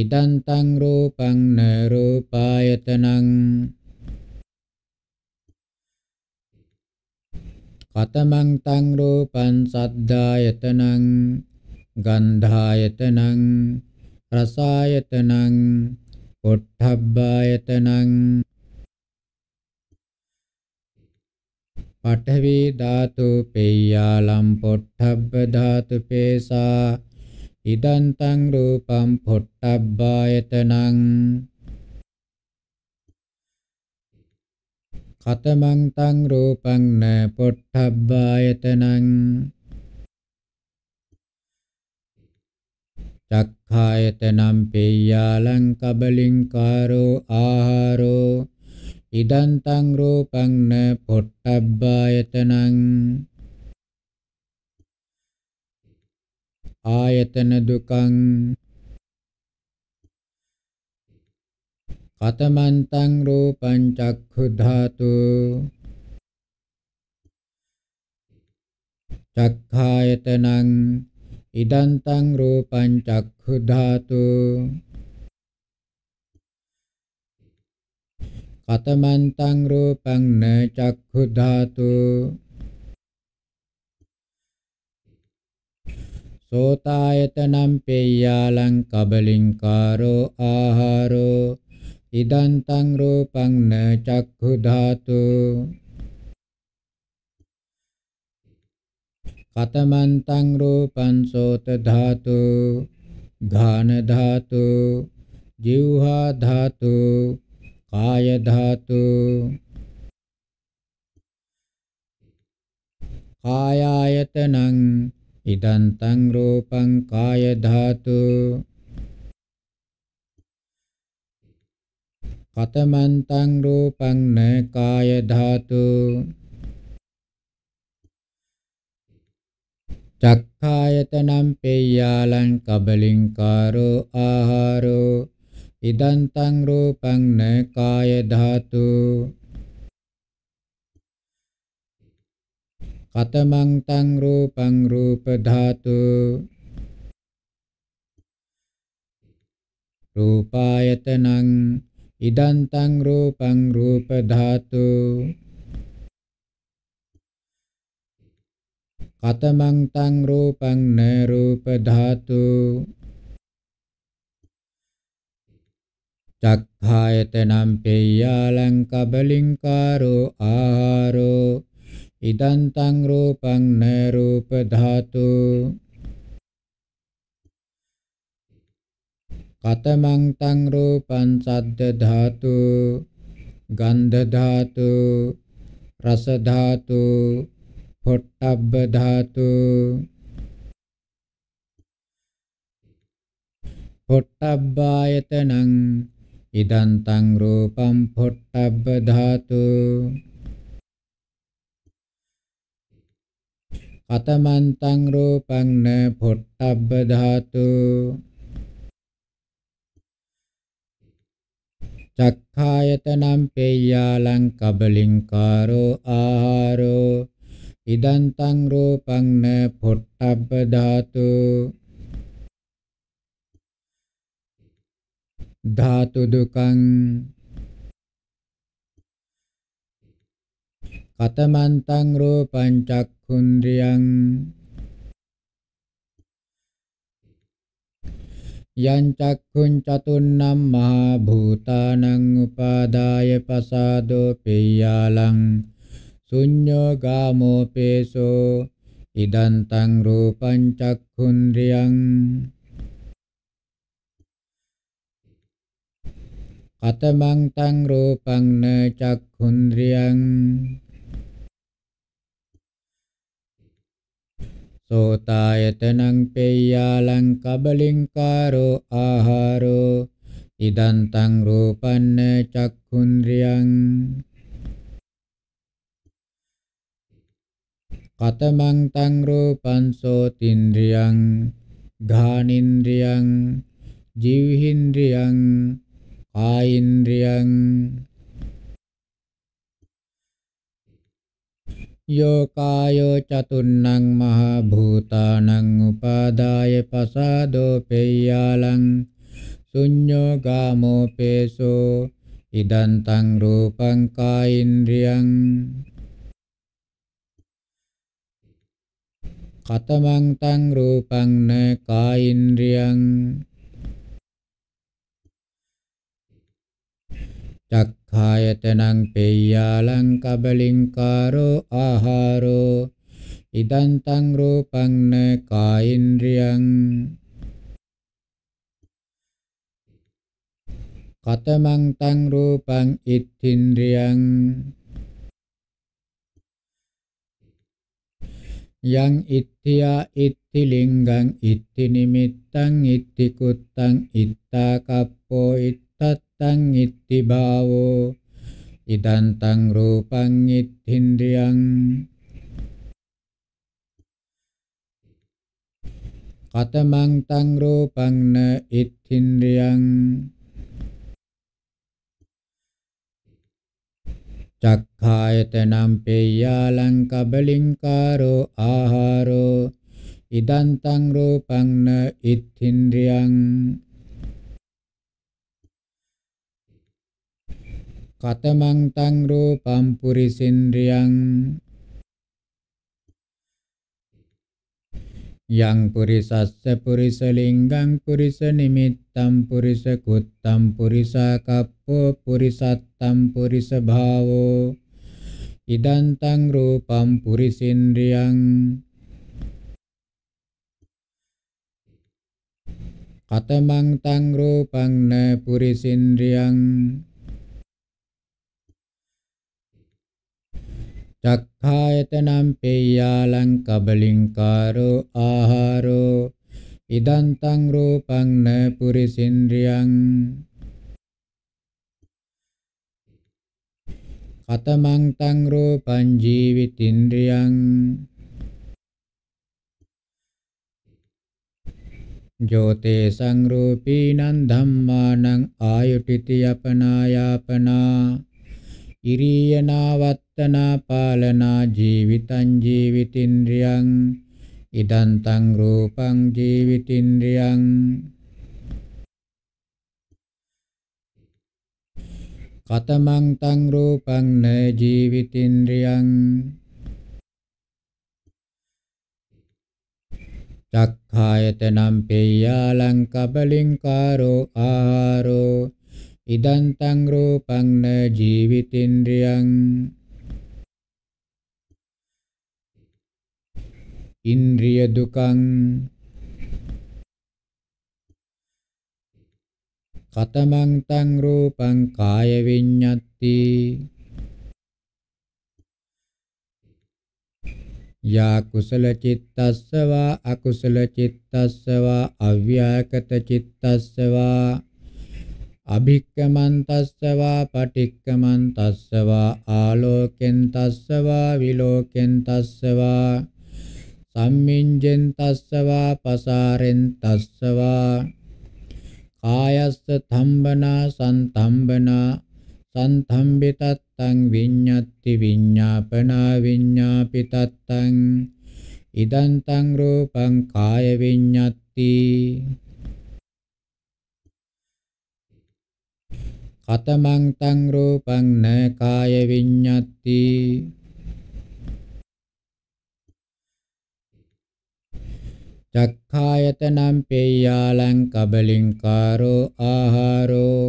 ඉදන්තං රූපං න රූපායතනං කතමං තං රූපං සද්ධායතනං ගන්ධායතනං රසායතනං පොට්ඨබ්බායතනං පඨවි ධාතු පේයාලම් පොට්ඨබ්බ ධාතු පේසා ඉදන්තං රූපං පොට්ඨබ්බායතනං කතමං තං රූපං න පොට්ඨබ්බායතනං චක්ඛායතනම් පේයාලං කබලින්කාරෝ ආහාරෝ ඉදං තං රූපං න පොට්ඨබ්බායතනං ආයතන දුකං කතමන්තං රූපං චක්ඛුධාතු චක්ඛායතනං ඉදන්තං රූපං චක්ඛුධාතු කතමන්තං රූපං න චක්ඛුධාතු සෝතායතනම් පෙය්‍යාලං කබලින්කාරෝ ආහාරෝ ඉදන්තං රූපං න චක්ඛු ධාතු කතමන්තං රූපං සෝත ධාතු ඝාන ධාතු ජීවහා ධාතු කාය ධාතු කායායතනං ඉදන්තං රූපං කාය ධාතු කතමන්තං රූපං න කාය ධාතු චක්ඛායතනම් පේයාලං කබලින්කාරෝ ආහාරෝ ඉදන්තං රූපං න කාය ධාතු කතමං තං රූපං රූප ධාතු රූපායතනං ඉදන්තං රූපං රූප ධාතු කතමං තං රූපං න රූප ධාතු චක්ඛායතනම් පේයාලං කබලින්කාරෝ ආහාරෝ ඉදන්තං රූපං න රූප ධාතු පතමං තං රූපං සද්ද ධාතු ගන්ධ ධාතු රස ධාතු පොට්ටබ්බ ධාතු පොට්ටබ්බායතනං ඉදං තං රූපං පොට්ටබ්බ ධාතු කතමන්තං රූපං න පොට්ටබ්බ ධාතු චක්ඛායතනම් පේයාලං කබලින්කාරෝ ආහාරෝ ඉදන්තං රූපං න පොට්ටබ්බ ධාතු ධාතු දුකං කතමන්තං රූපං චක්ඛුන්ද්‍රියං යංචක්ඛුං චතුන්නම් මහා භූතානං උපාදාය පසාදෝ පෙය්‍යාලං සුඤ්ඤෝ ගාමෝ පේසෝ ඉදන්තං රූපං චක්ඛුන්ද්‍රියං අතමං තං රූපං න චක්ඛුන්ද්‍රියං සෝතායතනං පෙය්‍යාලං කබලින්කාරෝ ආහාරෝ ඉදන්තං රූපන්න චක්ඛුන්ද්‍රියං කතමං තං රූපං සෝතින්ද්‍රියං ඝානින්ද්‍රියං ජීවහින්ද්‍රියං ආයින්ද්‍රියං यो कायो चतुर्णं महाभूतानं उपादाय पसादोपेय्यालं शून्यो गामोपेशो इदन्तं रूपं कायिन्द्रियं कतमं तं रूपं न कायिन्द्रियं ආයතනං පෙය්‍යාලං කබලින්කාරෝ ආහාරෝ ඉදන්තං රූපං න කායින්ද්‍රියං කතමං තං රූපං ඉත්තින්ද්‍රියං යං ඉත්තියා ඉත්ති ලිංගං ඉත්ති නිමිත්තං ඉත්ති කුත්තං ඉත්තා කප්පෝ ඉත්ති තං ඉත්ති භාවෝ ඉදං තං රූපං ඉත්තින්ද්‍රියං කතමං තං රූපං න ඉත්තින්ද්‍රියං චක්ඛායතනම් පේයාලං කබලින්කාරෝ ආහාරෝ ඉදන්තං රූපං න ඉත්තින්ද්‍රියං කතමං තං රූපං පුරිසින්ද්‍රියං යං පුරිසස්ස පුරිස ලිංගං පුරිස නිමිත්තං පුරිස කුත්තං පුරිසා කප්පෝ පුරිසත්තං පුරිස භාවෝ ඉදං තං රූපං පුරිසින්ද්‍රියං කතමං තං රූපං න පුරිසින්ද්‍රියං චක්ඛායතනං පේයාලං කබලින්කාරෝ ආහාරෝ ඉදන්තං රූපං න පුරිසින්ද්‍රියං කතමං තං රූපං ජීවිතින්ද්‍රියං ජෝතේ සංරූපීනං ධම්මානං ආයුටිති යපනායාපනා ඉරියනාවත් පට්ඨනා පාලනා ජීවිතං ජීවිතින්ද්‍රියං ඉදන්තං රූපං ජීවිතින්ද්‍රියං කතමං තං රූපං න ජීවිතින්ද්‍රියං චක්ඛායතනම් පේයාලං කබලින්කාරෝ ආහාරෝ ඉදන්තං රූපං න ජීවිතින්ද්‍රියං ඉන්ද්‍රිය දුකං කතමං තං රූපං කාය විඤ්ඤත්ති යා කුසල චිත්තස්සවා අකුසල චිත්තස්සවා අව්‍යාකත චිත්තස්සවා අභික්කමන්තස්සවා පටික්කමන්තස්සවා ආලෝකෙන්තස්සවා විලෝකෙන්තස්සවා සම්මින්ජෙන් තස්සවා පසාරෙන් තස්සවා කායස්ස තම්බනා සන්තම්බනා සන්තම්බිතත්තං විඤ්ඤත්ති විඤ්ඤාපනා විඤ්ඤාපිතත්තං ඉදන්තං රූපං කාය විඤ්ඤත්ති කතමං තං රූපං න කාය විඤ්ඤත්ති චක්ඛායතනම් පේයාලං කබලින්කාරෝ ආහාරෝ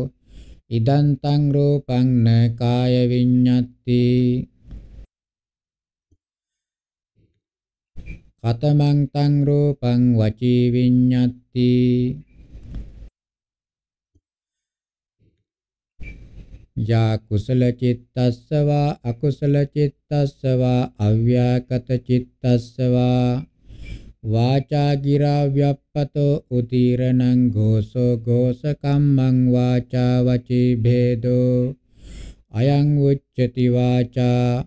ඉදන්තං රූපං න කාය විඤ්ඤත්ති කතමං තං රූපං වචී විඤ්ඤත්ති යා කුසල චිත්තස්සවා අකුසල චිත්තස්සවා අව්‍යාකත චිත්තස්සවා වාචාගිරා ව්‍යප්පතෝ උතිරණං ഘോഷෝ ഘോഷකම්මං වාචා වචී භේදෝ අයං උච්චති වාචා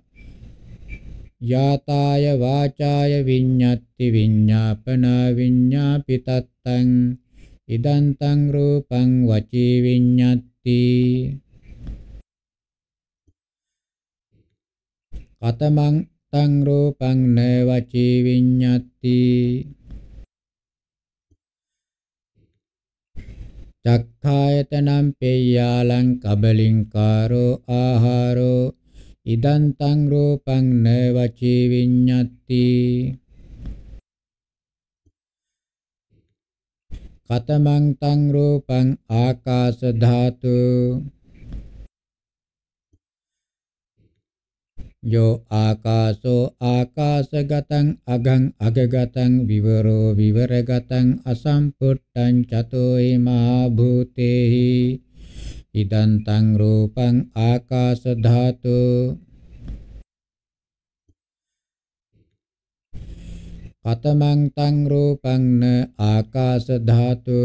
යාතාය වාචාය විඤ්ඤත්ති විඤ්ඤාපන විඤ්ඤාපිතත්තං ඉදන්තං රූපං වචී විඤ්ඤත්ති කතමං තං රූපං න වචී විඤ්ඤත්ති චක්ඛායතනම් පේයාලං කබලින්කාරෝ ආහාරෝ ඉදං තං රූපං න වචී විඤ්ඤත්ති කතමං තං රූපං ආකාශ ධාතු යෝ ආකාසෝ ආකාශගතං අගං අගගතං විවරෝ විවරගතං අසම්පුට්ටං චතෝ ීමා භූතේහි ඉදං තං රූපං ආකාශ ධාතු කතමං තං රූපං න ආකාශ ධාතු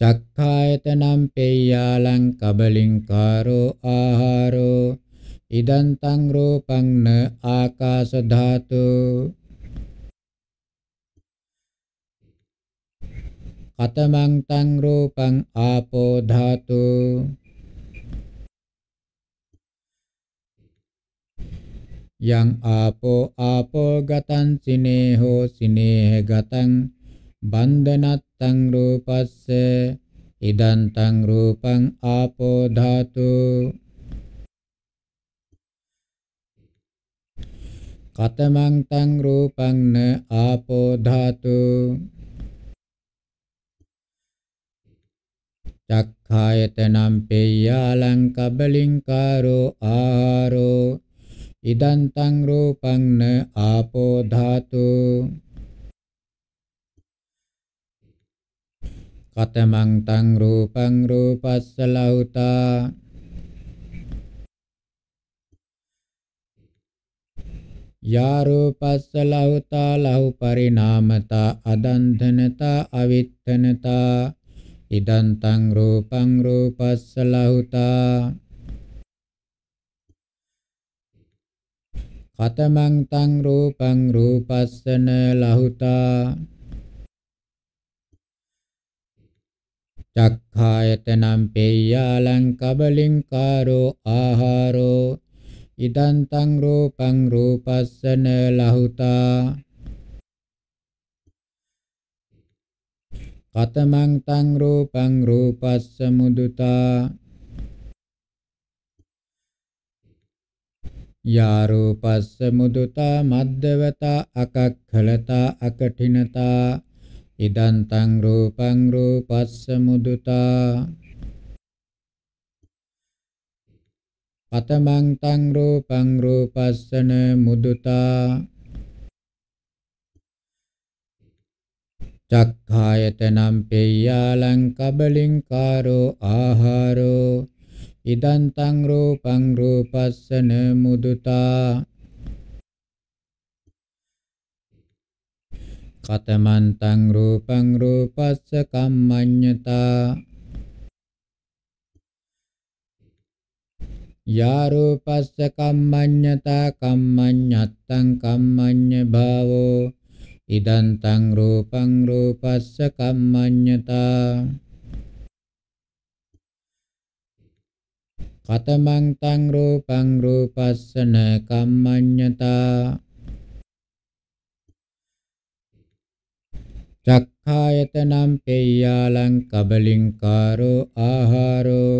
චක්ඛායතනම් පෙය්‍යාලං කබලින්කාරෝ ආහාරෝ ඉදං තං රූපං න ආකාශ ධාතු කතමං තං රූපං ආපෝ ධාතු යං ආපෝ ආපෝ ගතං සිනේහෝ සිනේහ ගතං බන්ධනත් තං රූපස්ස ඉදං තං රූපං ආපෝ ධාතු කතමං තං රූපං න ආපෝ ධාතු චක්ඛායතනම් පේයාලං කබලින්කාරෝ ආහාරෝ ඉදන්තං රූපං න ආපෝ ධාතු පතමං තං රූපං රූපස්ස ලෞතා යා රූපස්ස ලෞතා ලහු පරිණාමතා අදන්ධනතා අවිත්තනතා ඉදං තං රූපං රූපස්ස ලෞතා කතමං තං රූපං රූපස්සන ලහුතා චක්ඛායතනම් පේයාලං කබලින්කාරෝ ආහාරෝ ඉදන්තං රූපං රූපස්සන ලහුතා කතමං තං රූපං රූපස්ස මුදුතා යා රූපස්ස මුදුතා මද්දවතා අකක්ඛලතා අකඨිනතා ඉදන්තං රූපං රූපස්ස මුදුතා පතමං තං රූපං රූපස්සන මුදුතා චක්ඛායතනම් පෙය්‍යාලං කබලින්කාරෝ ආහාරෝ ඉදන්තං රූපං රූපස්සන මුදුතා කතමන්තං රූපං රූපස්ස කම්මඤ්ඤතා යා රූපස්ස කම්මඤ්ඤතා කම්මඤ්ඤත්තං කම්මඤ්ඤ භාවෝ ඉදං තං රූපං රූපස්ස කම්මඤ්ඤතා කතමං තං රූපං රූපස්සන කම්මඤ්ඤතා චක්ඛායතනම් පෙය්‍යාලං කබලින්කාරෝ ආහාරෝ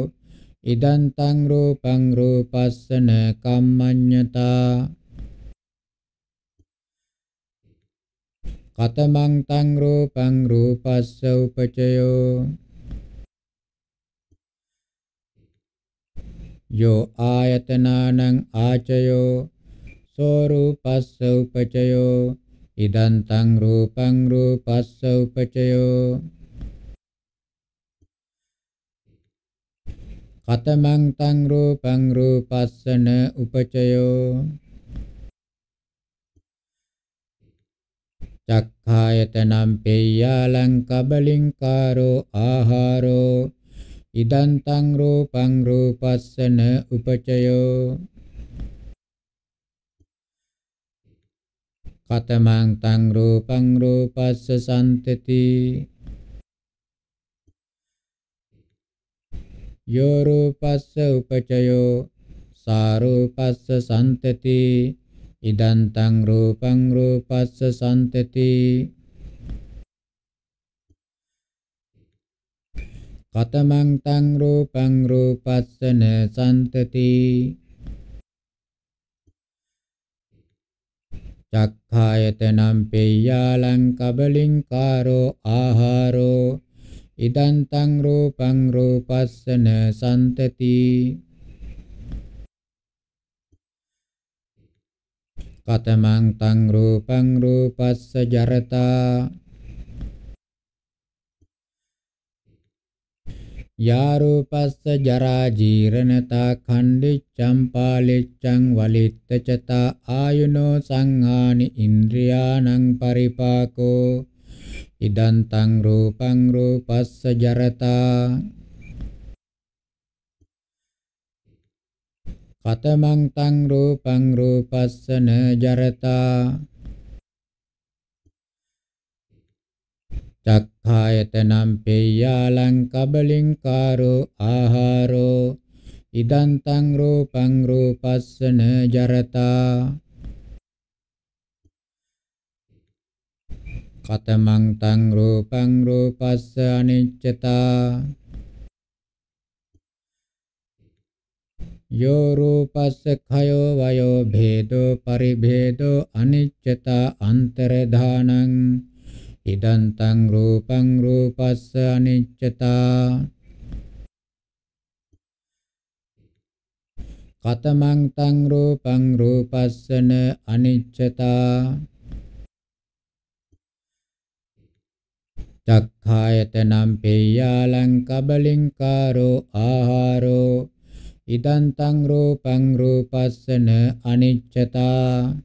ඉදං තං රූපං රූපස්සන කම්මඤ්ඤතා කතමං තං රූපං රූපස්ස උපචයෝ යෝ ආයතනානං ආචයෝ සෝ රූපස්ස උපචයෝ ඉදන්තං රූපං රූපස්ස උපචයෝ කතමං තං රූපං රූපස්සන උපචයෝ චක්ඛායතනම් පේයාලං කබලින්කාරෝ ආහාරෝ ඉදන්තං රූපං රූපස්සන උපචයෝ පතමං තං රූපං රූපස්ස සම්තති යෝ රූපස්ස උපචයෝ සාරූපස්ස සම්තති ඉදං තං රූපං රූපස්ස සම්තති කතමං තං රූපං රූපස්සන සම්තති චක්ඛායතනං පෙය්‍යාලං කබලින්කාරෝ ආහාරෝ ඉදන්තං රූපං රූපස්සන සම්තති කතමං තං රූපං රූපස්ස ජරතා යාරූපස්ස ජරා ජීරණතා ඛණ්ඩිච්ඡම් පාලිච්ඡම් වලිත්තචතා ආයුනෝ සංහානි ඉන්ද්‍රියාණං පරිපාකෝ ඉදන්තං රූපං රූපස්ස ජරතා කතමං තං රූපං රූපස්සන ජරතා චක්ඛායතනම් පෙය්‍යාලං කබලින්කාරෝ ආහාරෝ ඉදන්තං රූපං රූපස්සන ජරතා කතමං තං රූපං රූපස්ස අනිච්චතා यो रूपस्खयो वयो भेदो परिभेदो अनिच्यता अन्तर्धानम् ඉදන්තං රූපං රූපස්ස අනිච්චතා කතමං තං රූපං රූපස්සන අනිච්චතා චක්ඛායතනම් පේයාලං කබලින්කාරෝ ආහාරෝ ඉදන්තං රූපං රූපස්සන අනිච්චතා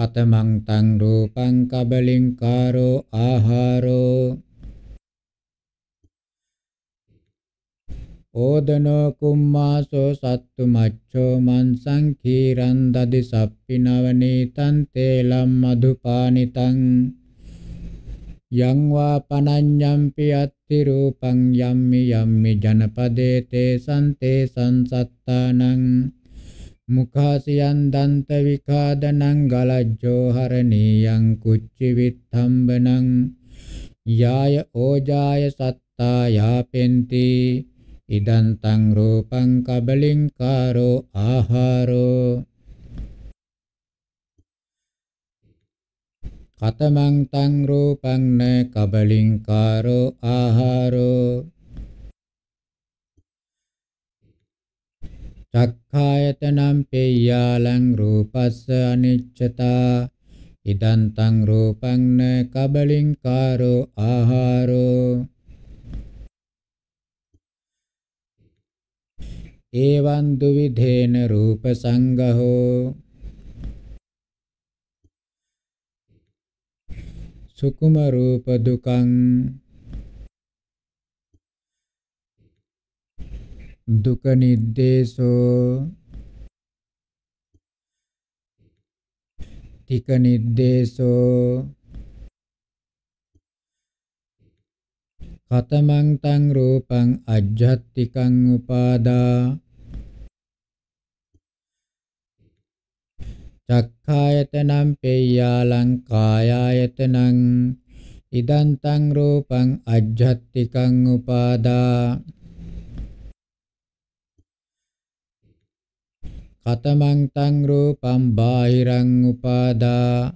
කතමං තං රූපං කබලින්කාරෝ ආහාරෝ ඕදනෝ කුම්මාසෝ සත්තු මච්ඡෝ මන්සං කීරං දදි සප්පිනවනීතං තේලම් මදුපානිතං යං වා පනඤ්ඤම්පි අත්ති රූපං යම්මි යම්මි ජනපදේ තේ සන්තේ සංසත්තානං මුඛාසියන් දන්ත විකාදනං ගලජ්ජෝ හරණීයං කුච්චි විත්තම්බනං යාය ඕජාය සත්තා යාපෙන්ති ඉදන් තං රූපං කබලින්කාරෝ ආහාරෝ කතමං තං රූපං න කබලින්කාරෝ ආහාරෝ චක්ඛායතනම් පෙය්‍යාලං රූපස්ස අනිච්චතා ඉදං තං රූපං න කබලින්කාරෝ ආහාරෝ එවං දුවිධේන රූප සංගහෝ සුකුම රූප දුකං දුක නිද්දේශෝ තික නිද්දේශෝ කතමං තං රූපං අජ්ජත්තිකං උපාදා චක්ඛායතනං පේයාලං කායායතනං ඉදන්තං රූපං අජ්ජත්තිකං උපාදා කතමං තං රූපං බාහිරං උපාදා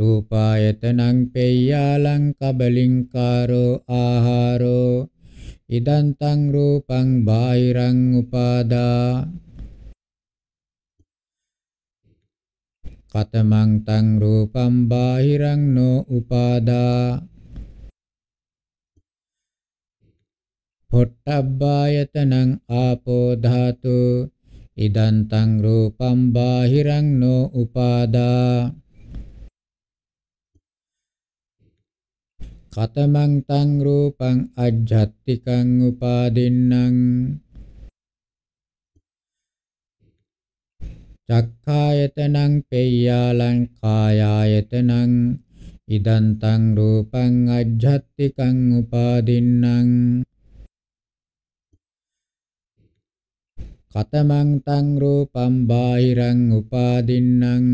රූපායතනං පෙය්‍යාලං කබලින්කාරෝ ආහාරෝ ඉදං තං රූපං බාහිරං උපාදා කතමං තං රූපං බාහිරං නෝ උපාදා පොට්ටබ්බායතනං ආපෝ ධාතු ඉදං තං රූපං බාහිරං නො උපාදා කතමං තං රූපං අජ්ජත්තිකං උපාදින්නම් චක්ඛායතනං පෙය්‍යාලං කායායතනං ඉදං තං රූපං අජ්ජත්තිකං උපාදින්නම් කතමං තං රූපං බාහිරං උපාදින්නම්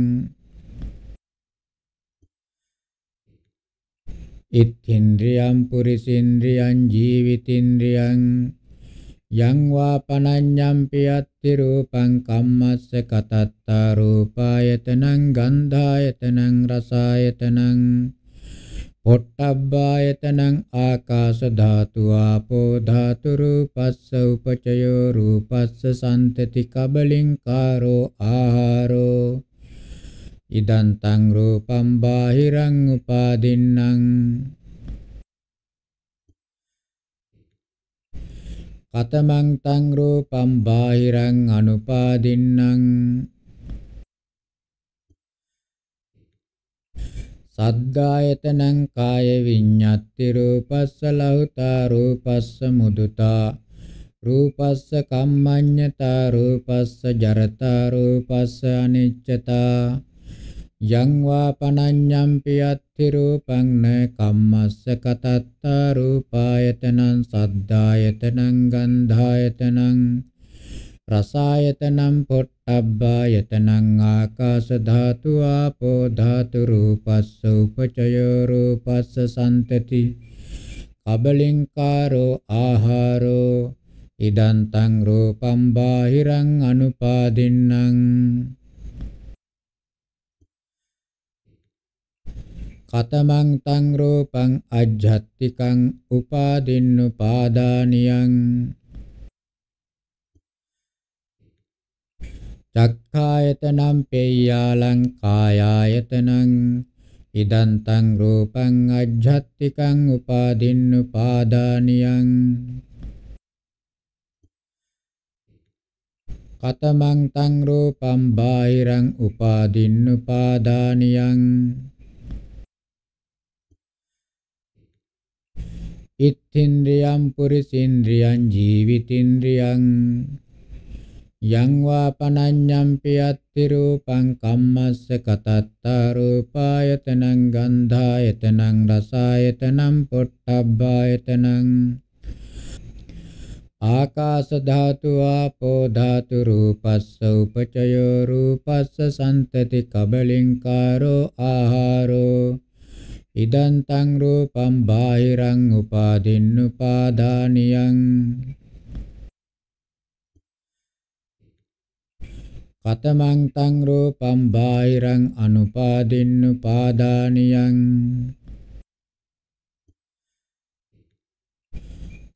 ඉත්ථින්ද්‍රියම් පුරිසින්ද්‍රියං ජීවිතින්ද්‍රියං යං වා පනඤ්ඤම්පි අත්ති රූපං කම්මස්ස කතත්තා රූපායතනං ගන්ධායතනං රසායතනං පොට්ටබ්බායතනං ආකාශ ධාතු ආපෝ ධාතු රූපස්ස උපචයෝ රූපස්ස සම්තති කබලින් කාරෝ ආහාරෝ ඉදං තං රූපං බාහිරං උපාදින්නම් කතමං තං රූපං බාහිරං අනුපාදින්නම් සද්දායතනං කාය විඤ්ඤාති රූපස්ස ලෞතා රූපස්ස මුදුතා රූපස්ස කම්මඤ්ඤතා රූපස්ස ජරතා රූපස්ස අනිච්චතා යං වා පනඤ්ඤම්පි අත්ථි රූපං න කම්මස්ස කතත්තා රූපායතනං සද්දායතනං ගන්ධායතනං රසායතනං පොට්ට අබ්බායතනං ආකාශ ධාතු ආපෝ ධාතු රූපස්ස උපචයෝ රූපස්ස සම්තති කබලින්කාරෝ ආහාරෝ ඉදන්තං රූපම් බාහිරං අනුපාදින්නම් කතමං තං රූපං අජ්ජත්තිකං උපාදින්නුපාදානියං චක්ඛායතනම් පේයාලං කායායතනං ඉදන් තං රූපං අජ්ජත්තිකං උපාදින්න උපාදානියං කතමං තං රූපං බාහිරං උපාදින්න උපාදානියං ඉත්ත්‍ින්ද්‍රියම් පුරිසින්ද්‍රියං ජීවිතින්ද්‍රියං යං වා පනඤ්ඤම්පි අත්ති රූපං කම්මස්ස කතත්තා රූපායතනං ගන්ධායතනං රසායතනං පොට්ටබ්බායතනං ආකාශ ධාතු ආපෝ ධාතු රූපස්ස උපචයෝ රූපස්ස සම්තති කබලින්කාරෝ ආහාරෝ ඉදන්තං රූපං බාහිරං උපාදින්නුපාදානියං කතමං තං රූපං බාහිරං අනුපාදින්නුපාදානියං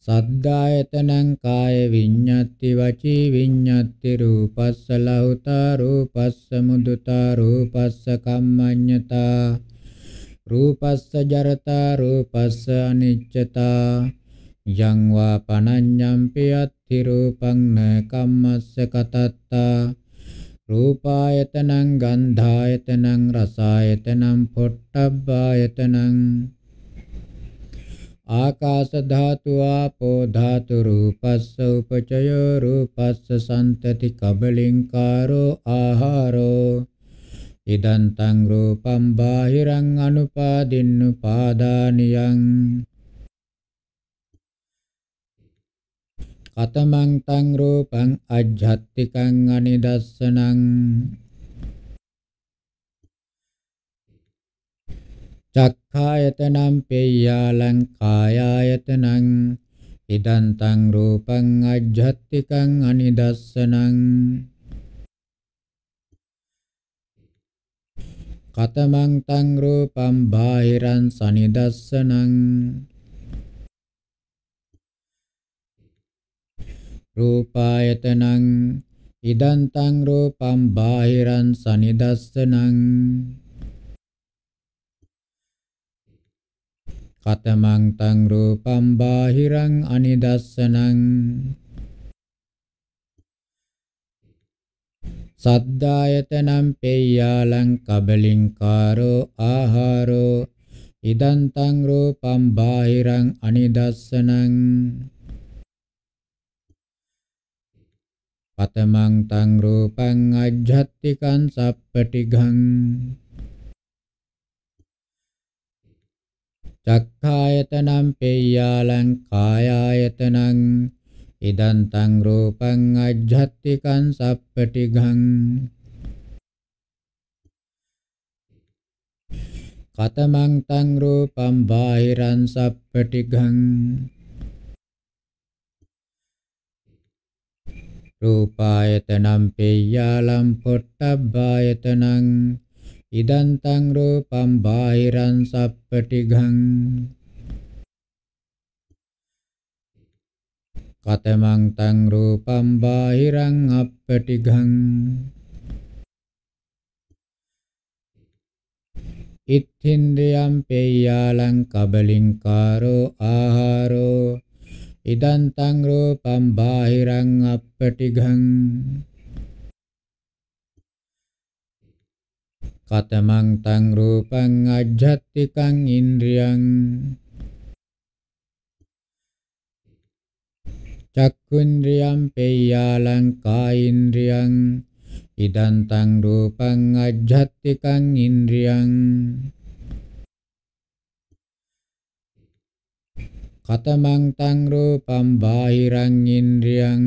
සද්දායතනං කාය විඤ්ඤත්ති වචී විඤ්ඤත්ති රූපස්ස ලහුතා රූපස්ස මුදුතා රූපස්ස කම්මඤ්ඤතා රූපස්ස ජරතා රූපස්ස අනිච්චතා යං වා පනඤ්ඤම්පි අත්ථි රූපං න කම්මස්ස කතත්තා රූපායතනං ගන්ධායතනං රසායතනං පොට්ටබ්බායතනං ආකාශ ධාතු ආපෝ ධාතු රූපස්ස උපචයෝ රූපස්ස සම්තති කබලින්කාරෝ ආහාරෝ ඉදන්තං රූපම් බාහිරං අනුපාදින්නුපාදානියං කතමං තං රූපං අජ්ජත්තිකං අනිදස්සනං චක්ඛායතනම් පේයාලං කායායතනං ඉදං තං රූපං අජ්ජත්තිකං අනිදස්සනං කතමං තං රූපං බාහිරං සනිදස්සනං රූපායතනං ඉදන්තං රූපම් බාහිරං සනිදස්සනං කතමං තං රූපම් බාහිරං අනිදස්සනං සද්දායතනම් පෙය්‍යාලං කබලින්කාරෝ ආහාරෝ ඉදන්තං රූපම් බාහිරං අනිදස්සනං පතමං තං රූපං අජ්ජත්තිකං සප්පටිඝං චක්ඛායතනං පේයාලං කායායතනං ඉදං තං රූපං අජ්ජත්තිකං සප්පටිඝං කතමං තං රූපං බාහිරං සප්පටිඝං රූපායතනම් පෙය්‍යාලම් පොට්ටබ්බායතනං ඉදන්තං රූපම් බාහිරං සප්පටිඝං කතමං තං රූපම් බාහිරං අප්පටිඝං ඉත්ථින්දයම් පෙය්‍යාලං කබලින්කාරෝ ආහාරෝ ඉදන්තං රූපං බාහිරං අප්පටිඝං කතමං තං රූපං අජ්ජත්තිකං ඉන්ද්‍රියං චක්ඛුන්ද්‍රියං පේයාලං කායින්ද්‍රියං ඉදන්තං රූපං අජ්ජත්තිකං ඉන්ද්‍රියං කතමං තං රූපං බාහිරං ඉන්ද්‍රියං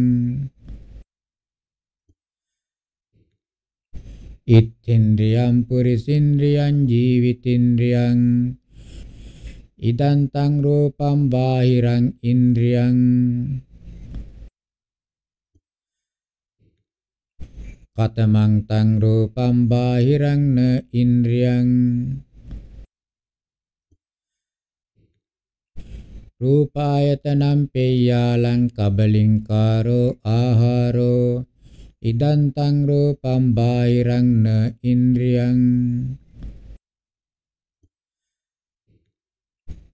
ඉත්ත්‍ින්ද්‍රියං පුරිසින්ද්‍රියං ජීවිතින්ද්‍රියං ඉදං තං රූපං බාහිරං ඉන්ද්‍රියං කතමං තං රූපං බාහිරං න ඉන්ද්‍රියං රූපායතනම් පෙය්‍යාලං කබලින්කාරෝ ආහාරෝ ඉදන්තං රූපම් බාහිරං න ඉන්ද්‍රියං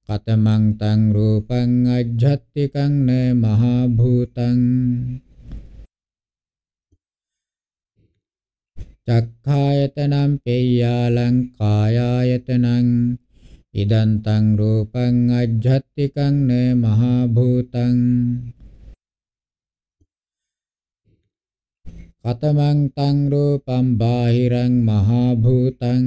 කතමං තං රූපං අජ්ජත්තිකං න මහා භූතං චක්ඛායතනම් පෙය්‍යාලං කායායතනං ඉදන්තං රූපං අජ්ජත්තිකං න මහා භූතං කතමං තං රූපං බාහිරං මහා භූතං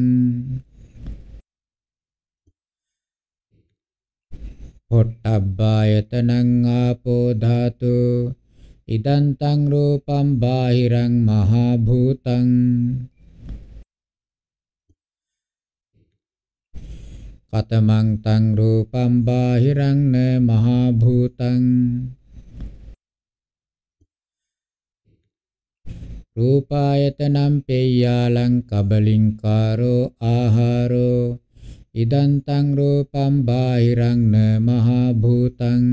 පොට්ටබ්බායතනං ආපෝ ධාතු ඉදන්තං රූපං බාහිරං මහා භූතං පතමං තං රූපං බාහිරං න මහා භූතං රූපායතනම් පෙය්‍යාලං කබලින්කාරෝ ආහාරෝ ඉදං තං රූපං බාහිරං න මහා භූතං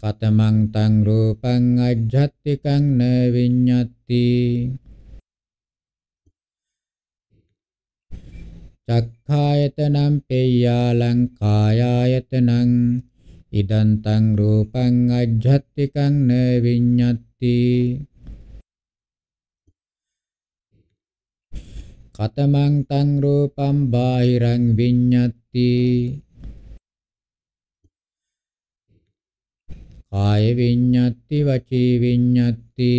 කතමං තං රූපං අජ්ජත්තිකං න විඤ්ඤත්ති චක්ඛායතනං පෙය්‍යාලං කායායතනං ඉදං තං රූපං අජ්ජත්තිකං න විඤ්ඤත්ති කතමං තං රූපං බාහිරං විඤ්ඤත්ති කාය විඤ්ඤත්ති වචී විඤ්ඤත්ති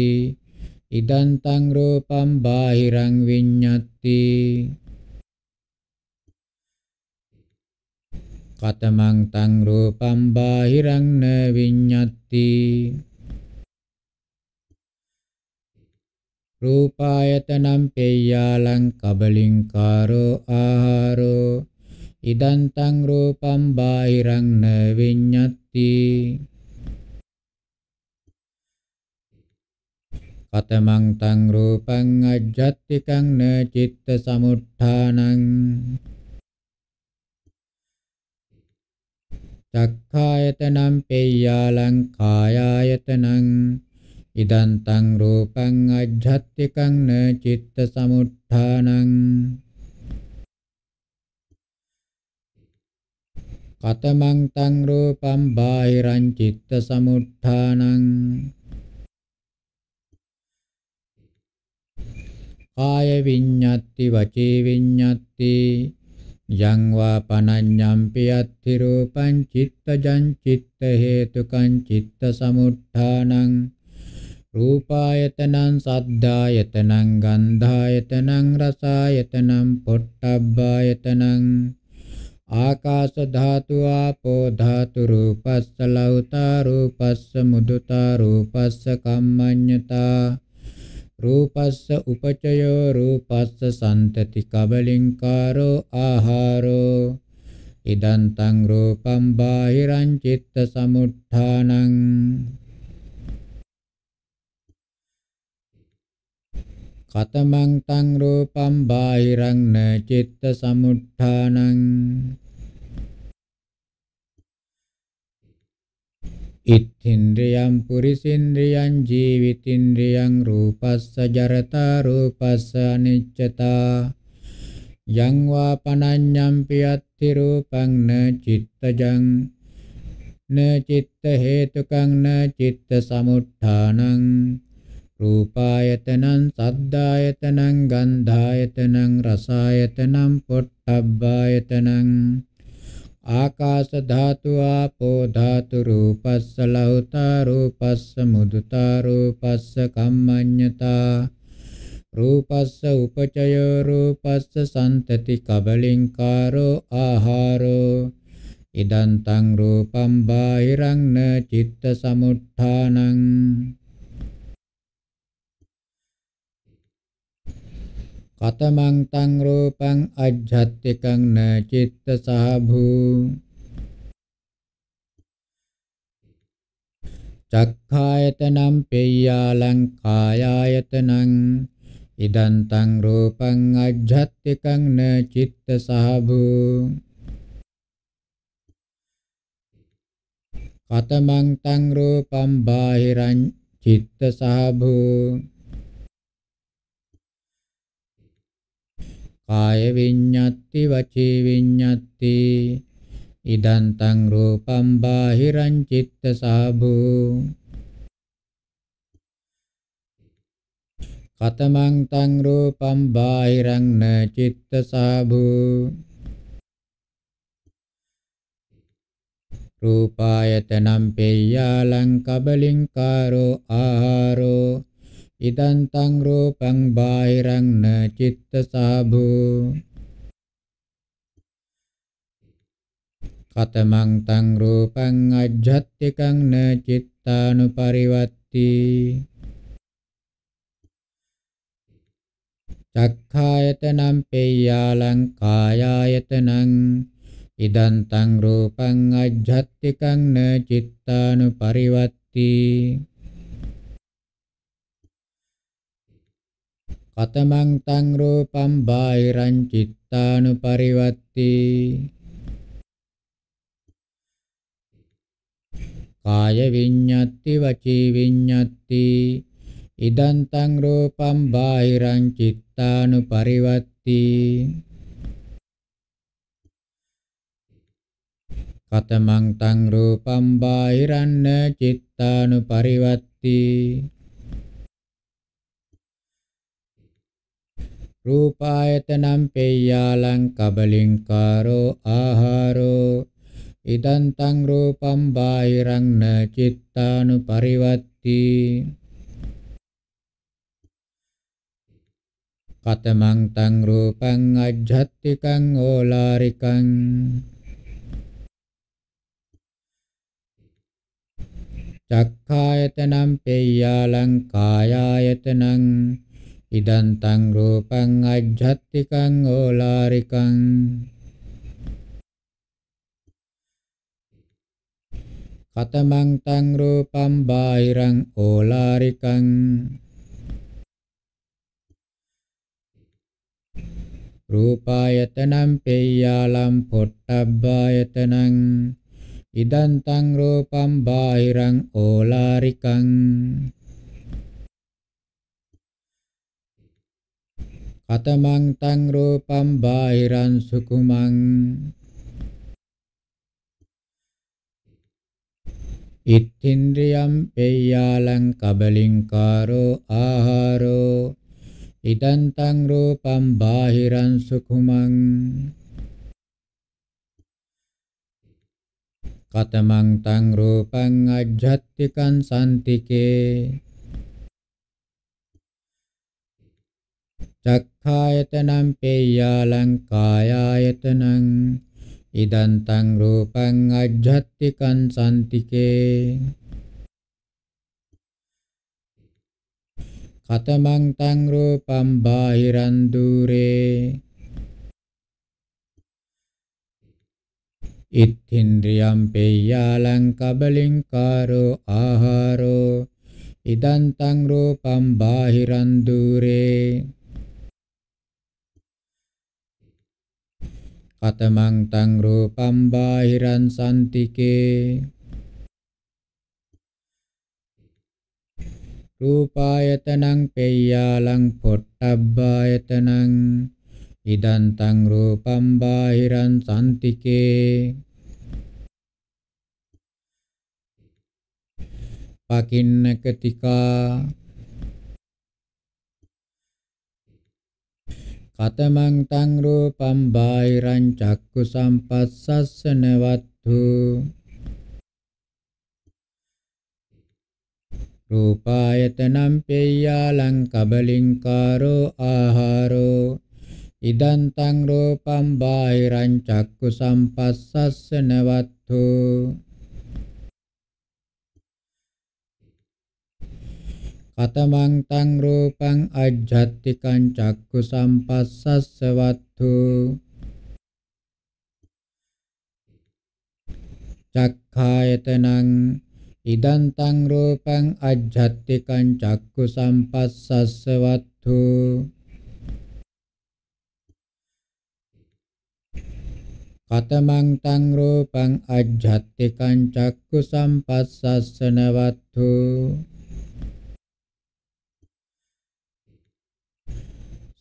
ඉදං තං රූපං බාහිරං විඤ්ඤත්ති පතමං තං රූපං බාහිරං න විඤ්ඤත්ති රූපායතනම් පෙය්‍යාලං කබලින්කාරෝ ආහාරෝ ඉදං තං රූපං බාහිරං න විඤ්ඤත්ති පතමං තං රූපං අජ්ජත්තිකං න චිත්ත සමුත්ථානං චක්ඛායතනං පෙය්‍යාලං කායායතනං ඉදං තං රූපං අජ්ජත්තිකං න චිත්ත සමුත්ථානං කතමං තං රූපං බාහිරං චිත්ත සමුත්ථානං කාය විඤ්ඤත්ති වචී විඤ්ඤත්ති යං වා පනඤ්ඤම්පි අත්ථි රූපං චිත්තජං චිත්ත හේතුකං චිත්ත සමුත්ථානං රූපායතනං සද්ධායතනං ගන්ධායතනං රසායතනං පොට්ටබ්බායතනං ආකාශ ධාතු ආපෝ ධාතු රූපස්ස ලෞතා රූපස්ස මුදුතා රූපස්ස කම්මඤ්ඤතා රූපස්ස උපචයෝ රූපස්ස සම්තති කබලින්කාරෝ ආහාරෝ ඉදන්තං රූපම් බාහිරං චිත්ත සමුත්ථානං කතමං තං රූපම් බාහිරං න චිත්ත සමුත්ථානං ඉත්තින්ද්‍රියම් පුරිසින්ද්‍රියං ජීවිතින්ද්‍රියං රූපස්ස ජරතා රූපස්ස අනිච්චතා යං වා පනඤ්ඤම්පි අත්ති රූපං න චිත්තජං න චිත්ත හේතුකං න චිත්ත සමුත්ථානං රූපායතනං සද්ධායතනං ගන්ධායතනං රසායතනං පොට්ටබ්බායතනං ආකාශ ධාතු ආපෝ ධාතු රූපස්ස ලෞතා රූපස්ස මුදුතා රූපස්ස කම්මඤ්ඤතා රූපස්ස උපචයෝ රූපස්ස සන්තති කබලින්කාරෝ ආහාරෝ ඉදන්තං රූපම් බාහිරං න චිත්ත සමුත්ථානං පතමං තං රූපං අජ්ජත්තිකං න චිත්ත සාභු චක්ඛායතනම් පෙය්‍යාලං කායායතනං ඉදං තං රූපං අජ්ජත්තිකං න චිත්ත සාභු කතමං තං රූපං බාහිරං චිත්ත සාභු කාය විඤ්ඤත්ති වචී විඤ්ඤත්ති ඉදන්තං රූපම් බාහිරං චිත්ත සාභූ කතමං තං රූපම් බාහිරං න චිත්ත සාභූ රූපායතනම් පෙය්‍යාලං කබලින්කාරෝ ආහාරෝ ඉදං තං රූපං බාහිරං න චිත්තසාභෝ කතමං තං රූපං අජ්ජත්තිකං න චිත්තානුපරිවත්ති චක්ඛායතනං පේයාලං කායායතනං ඉදං තං රූපං අජ්ජත්තිකං න චිත්තානුපරිවත්ති කතමං තං රූපං බාහිරං චිත්තානුපරිවත්ති කාය විඤ්ඤත්ති වචී විඤ්ඤත්ති ඉදං තං රූපං බාහිරං චිත්තානුපරිවත්ති කතමං තං රූපං බාහිරං චිත්තානුපරිවත්ති රූපායතනම් පෙය්‍යාලං කබලින්කාරෝ ආහාරෝ ඉදං තං රූපං බාහිරං න චිත්තානු පරිවත්ති කතමං තං රූපං අජ්ජත්තිකං ඕලාරිකං චක්ඛායතනම් පෙය්‍යාලං කායායතනං ඉදන්තං රූපං අජ්ජත්තිකං ඕලාරිකං කතමං තං රූපං බාහිරං ඕලාරිකං රූපායතනං පේයාලම් පොට්ටබ්බායතනං ඉදන්තං රූපං බාහිරං ඕලාරිකං කතමං තං රූපං බාහිරං සුකුමං ඉත්තින්ද්‍රියම් පෙය්‍යාලං කබලින්කාරෝ ආහාරෝ ඉදං තං රූපං බාහිරං සුකුමං කතමං තං රූපං අජ්ජත්තිකං සම්තිකේ චක්ඛායතනං පේයාලං කායායතනං ඉදන්තං රූපං අජ්ජත්තිකං සම්තිකේ කතමං තං රූපං බාහිරං দূරේ ඉත්ථින්ද්‍රියම් පේයාලං කබලින්කාරෝ ආහාරෝ ඉදන්තං රූපං බාහිරං দূරේ පතමං තං රූපම් බාහිරං සම්තිකේ රූපායතනං පෙය්‍යාලං පොට්ටබ්බායතනං ඉදං තං රූපම් බාහිරං සම්තිකේ පකින්නකතිකා කතමං තං රූපං බාහිරං චක්කු සම්පස්සස්සන වත්තු රූපායතනම් පෙය්‍යාලං කබලින්කාරෝ ආහාරෝ ඉදං තං රූපං බාහිරං චක්කු සම්පස්සස්සන වත්තු කතමං තං රූපං අජ්ජත්තිකං චක්කු සම්පස්සස්ස වත්තු චක්ඛායතනං ඉදං තං රූපං අජ්ජත්තිකං චක්කු සම්පස්සස්ස වත්තු කතමං තං රූපං අජ්ජත්තිකං චක්කු සම්පස්සස්සන වත්තු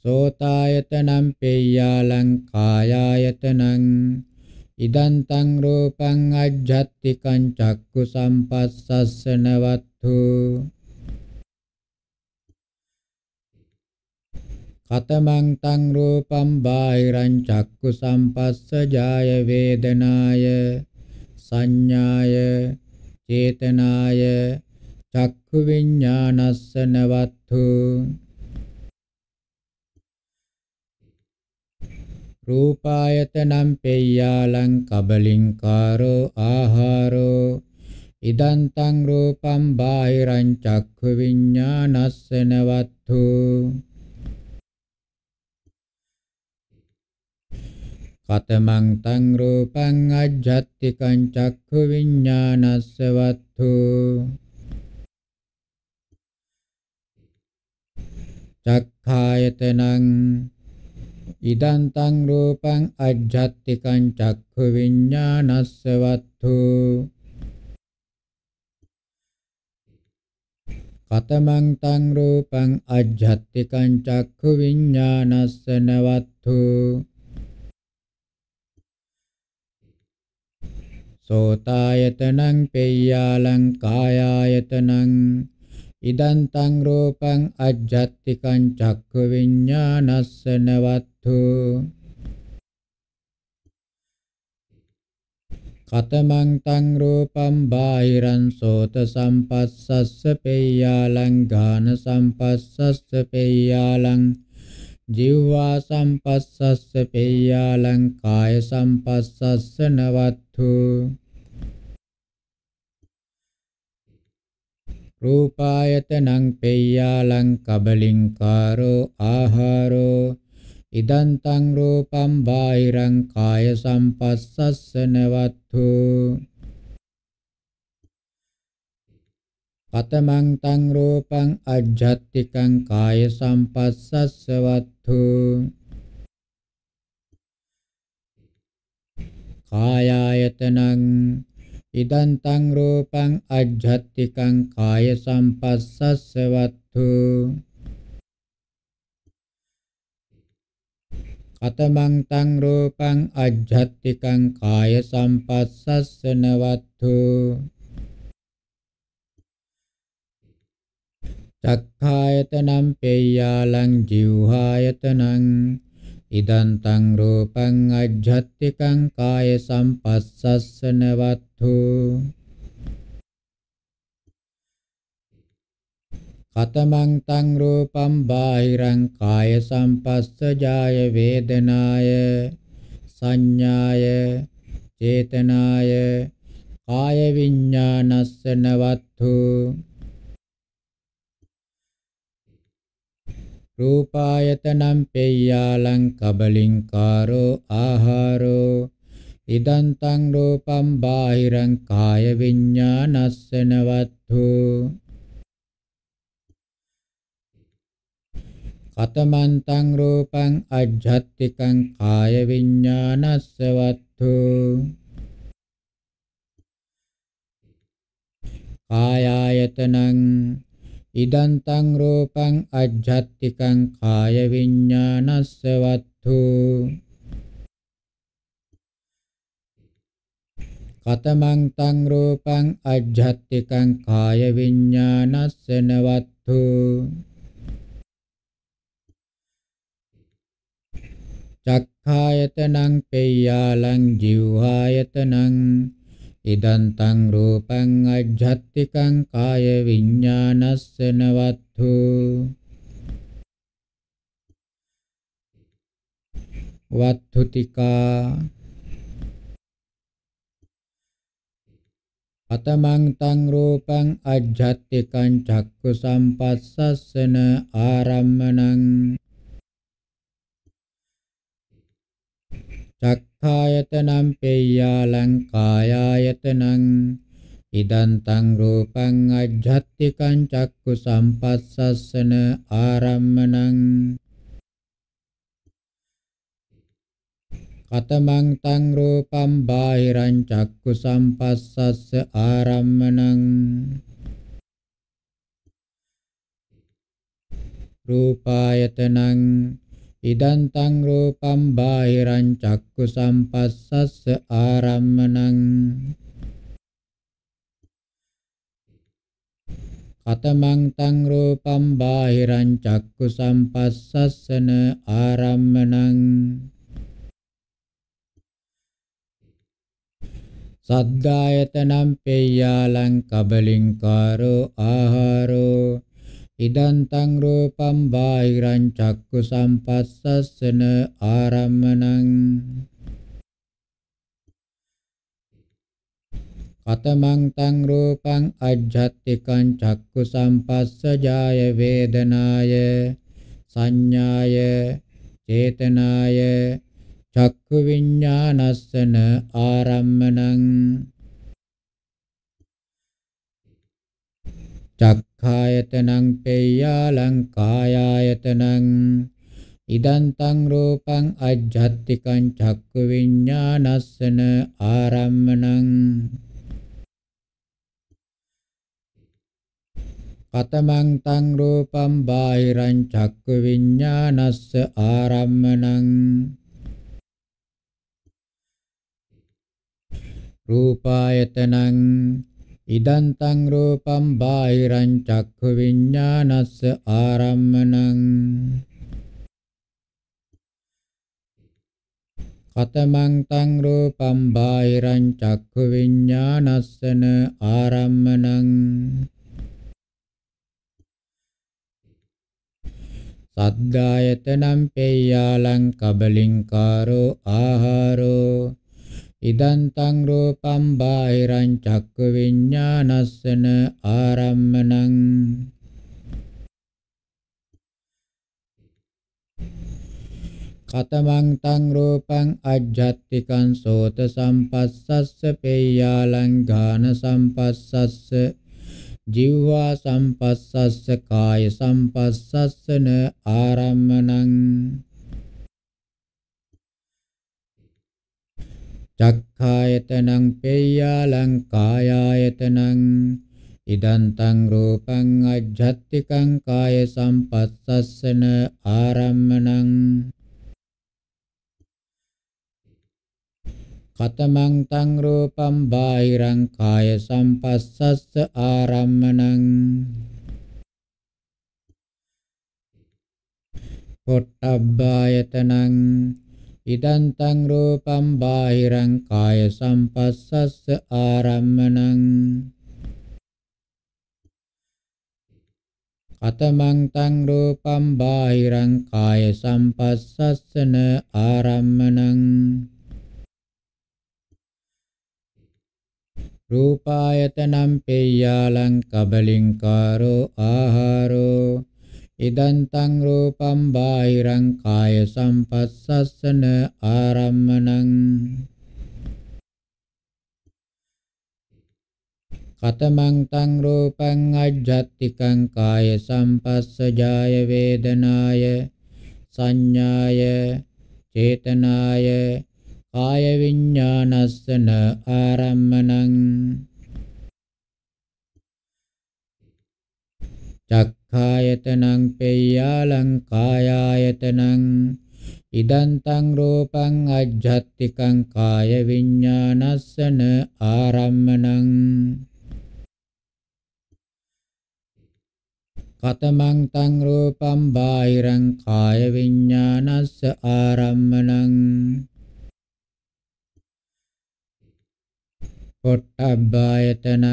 සෝතායතනං පෙය්‍යාලං කායායතනං ඉදං තං රූපං අජ්ජත්තිකං චක්කු සම්පස්සස්සනවත්තු කතමං තං රූපං බාහිරං චක්කු සම්පස්ස ජාය වේදනාය සංඥාය චේතනාය චක්කු විඤ්ඤාණස්ස නවත්තු රූපායතනම් පෙය්‍යාලං කබලින්කාරෝ ආහාරෝ ඉදන්තං රූපම් බාහිරං චක්ඛු විඤ්ඤාණස්සනවත්තු කතමං තං රූපං අජ්ජත්තිකං චක්ඛු විඤ්ඤාණස්සවත්තු චක්ඛායතනං ඉදන්තං රූපං අජ්ජත්තිකං චක්ඛු විඤ්ඤාණස්ස වත්තු කතමං තං රූපං අජ්ජත්තිකං චක්ඛු විඤ්ඤාණස්ස නවත්තු සෝතායතනං පෙය්‍යාලං කායායතනං ඉදන්තං රූපං අජ්ජත්තිකං චක්ඛ විඥානස්සන වත්තු කතමං තං රූපං බාහිරං සෝත සම්පස්සස්ස පේයාලං ගාන සම්පස්සස්ස පේයාලං ජීවා සම්පස්සස්ස පේයාලං කාය සම්පස්සස්ස නවත්තු රූපායතනං පෙය්‍යාලං කබලින්කාරෝ ආහාරෝ ඉදන්තං රූපම් බාහිරං කාය සම්පස්සස්සනවත්තු පතමං තං රූපං අජ්ජත්තිකං කාය සම්පස්සස්සවත්තු කායායතනං ඉදන්තං රූපං අජ්ජත්තිකං කාය සම්පස්සස්ස වත්තු කතමං තං රූපං අජ්ජත්තිකං කාය සම්පස්සස්ස නවත්තු චක්ඛායතනම් පේයාලං ජීවහායතනං ඉදන්තං රූපං අජ්ජත්තිකං කාය සම්පස්සස්ස නවත්තු කතමං තං රූපම් බාහිරං කාය සම්පස්සජාය වේදනාය සංඥාය චේතනාය කාය විඤ්ඤාණස්ස නවත්තු රූපායතනං පෙය්‍යාලං කබලින් කාරෝ ආහාරෝ ඉදන්තං රූපම් බාහිරං කාය විඤ්ඤාණස්සන වත්තු කතමන්තං රූපං අජ්ජත්තිකං කාය විඤ්ඤාණස්ස වත්තු කායායතනං ඉදන්තං රූපං අජ්ජත්තිකං කාය විඤ්ඤාණස්ස වත්තු කතමං තං රූපං අජ්ජත්තිකං කාය විඤ්ඤාණස්සනවත්තු චක්ඛායතනං පේයාලං ජීවහායතනං ඉදං තං රූපං අජ්ජත්තිකං කාය විඤ්ඤාණස්සනවත්තු වත්තුතිකා අතමං තං රූපං අජ්ජත්තිකං චක්කු සම්පස්සස්සන ආරම්මණං චක්ඛායතනම් පෙය්‍යාලං කායායතනං ඉදං තං රූපං අජ්ජත්තිකං චක්කු සම්පස්සස්සන ආරම්මණං කතමං තං රූපං බාහිරං චක්කු සම්පස්සස්ස ආරම්මණං රූපායතනං ඉදං තං රූපං බාහිරං චක්කු සම්පස්සස්ස ආරම්මණං කතමං තං රූපං බාහිරං චක්කු සම්පස්සස්සන ආරම්මණං සද්ධායතනම් පෙය්‍යාලං කබලින්කාරෝ ආහාරෝ ඉදන්තං රූපම් බාහිරං චක්කු සම්පස්සස්සන ආරම්මණං කතමං තං රූපං අජ්ජත්තිකං චක්කු සම්පස්සජාය වේදනාය සංඥාය චේතනාය චක්ඛු විඤ්ඤාණස්සන ආරම්මණං චක්ඛායතනං පේයාලං කායායතනං ඉදං තං රූපං අජ්ජත්තිකං චක්ඛු විඤ්ඤාණස්සන ආරම්මණං කතමං තං රූපං බාහිරං චක්ඛු විඤ්ඤාණස්ස ආරම්මණං රූපායතනං ඉදන්තං රූපම් බාහිරං චක්ඛු විඤ්ඤාණස්ස ආරම්මණං කතමං තං රූපම් බාහිරං චක්ඛු විඤ්ඤාණස්සන ආරම්මණං සද්දායතනම් පේයාලං කබලින්කාරෝ ආහාරෝ ඉදන්තං රූපං බාහිරං චක්ක විඥානස්සන ආරම්මණං කතමං තං රූපං අජ්ජත්තිකං සෝත සම්පස්සස්ස පේයාලං ඝාන සම්පස්සස්ස ජීවා සම්පස්සස්ස කාය සම්පස්සස්සන ආරම්මණං චක්ඛායතනං පේයාලං කායායතනං ඉදන්තං රූපං අජ්ජත්තිකං කාය සම්පස්සස්සන ආරම්මණං කතමං තං රූපං බාහිරං කාය සම්පස්සස්ස ආරම්මණං පොට්ටබ්බායතනං ඉදන්තං රූපං බාහිරං කාය සම්පස්සස්ස ආරම්මණං අතමං තං රූපං බාහිරං කාය සම්පස්සස්සන ආරම්මණං රූපායතනම් පෙය්‍යාලං කබලින්කාරෝ ආහාරෝ ඉදන්තං රූපම් බාහිරං කාය සම්පස්සස්සන ආරම්මණං කතමං තං රූපං අජ්ජත්තිකං කාය සම්පස්සජාය වේදනාය සංඥාය චේතනාය කාය විඤ්ඤාණස්සන ආරම්මණං චක්ඛායතනං පෙය්‍යාලං කායායතනං ඉදන්තං රූපං අජ්ජත්තිකං කාය විඤ්ඤාණස්සන ආරම්මණං කතමං තං රූපං බාහිරං කාය විඤ්ඤාණස්ස ආරම්මණං පොට්ටබ්බායතනං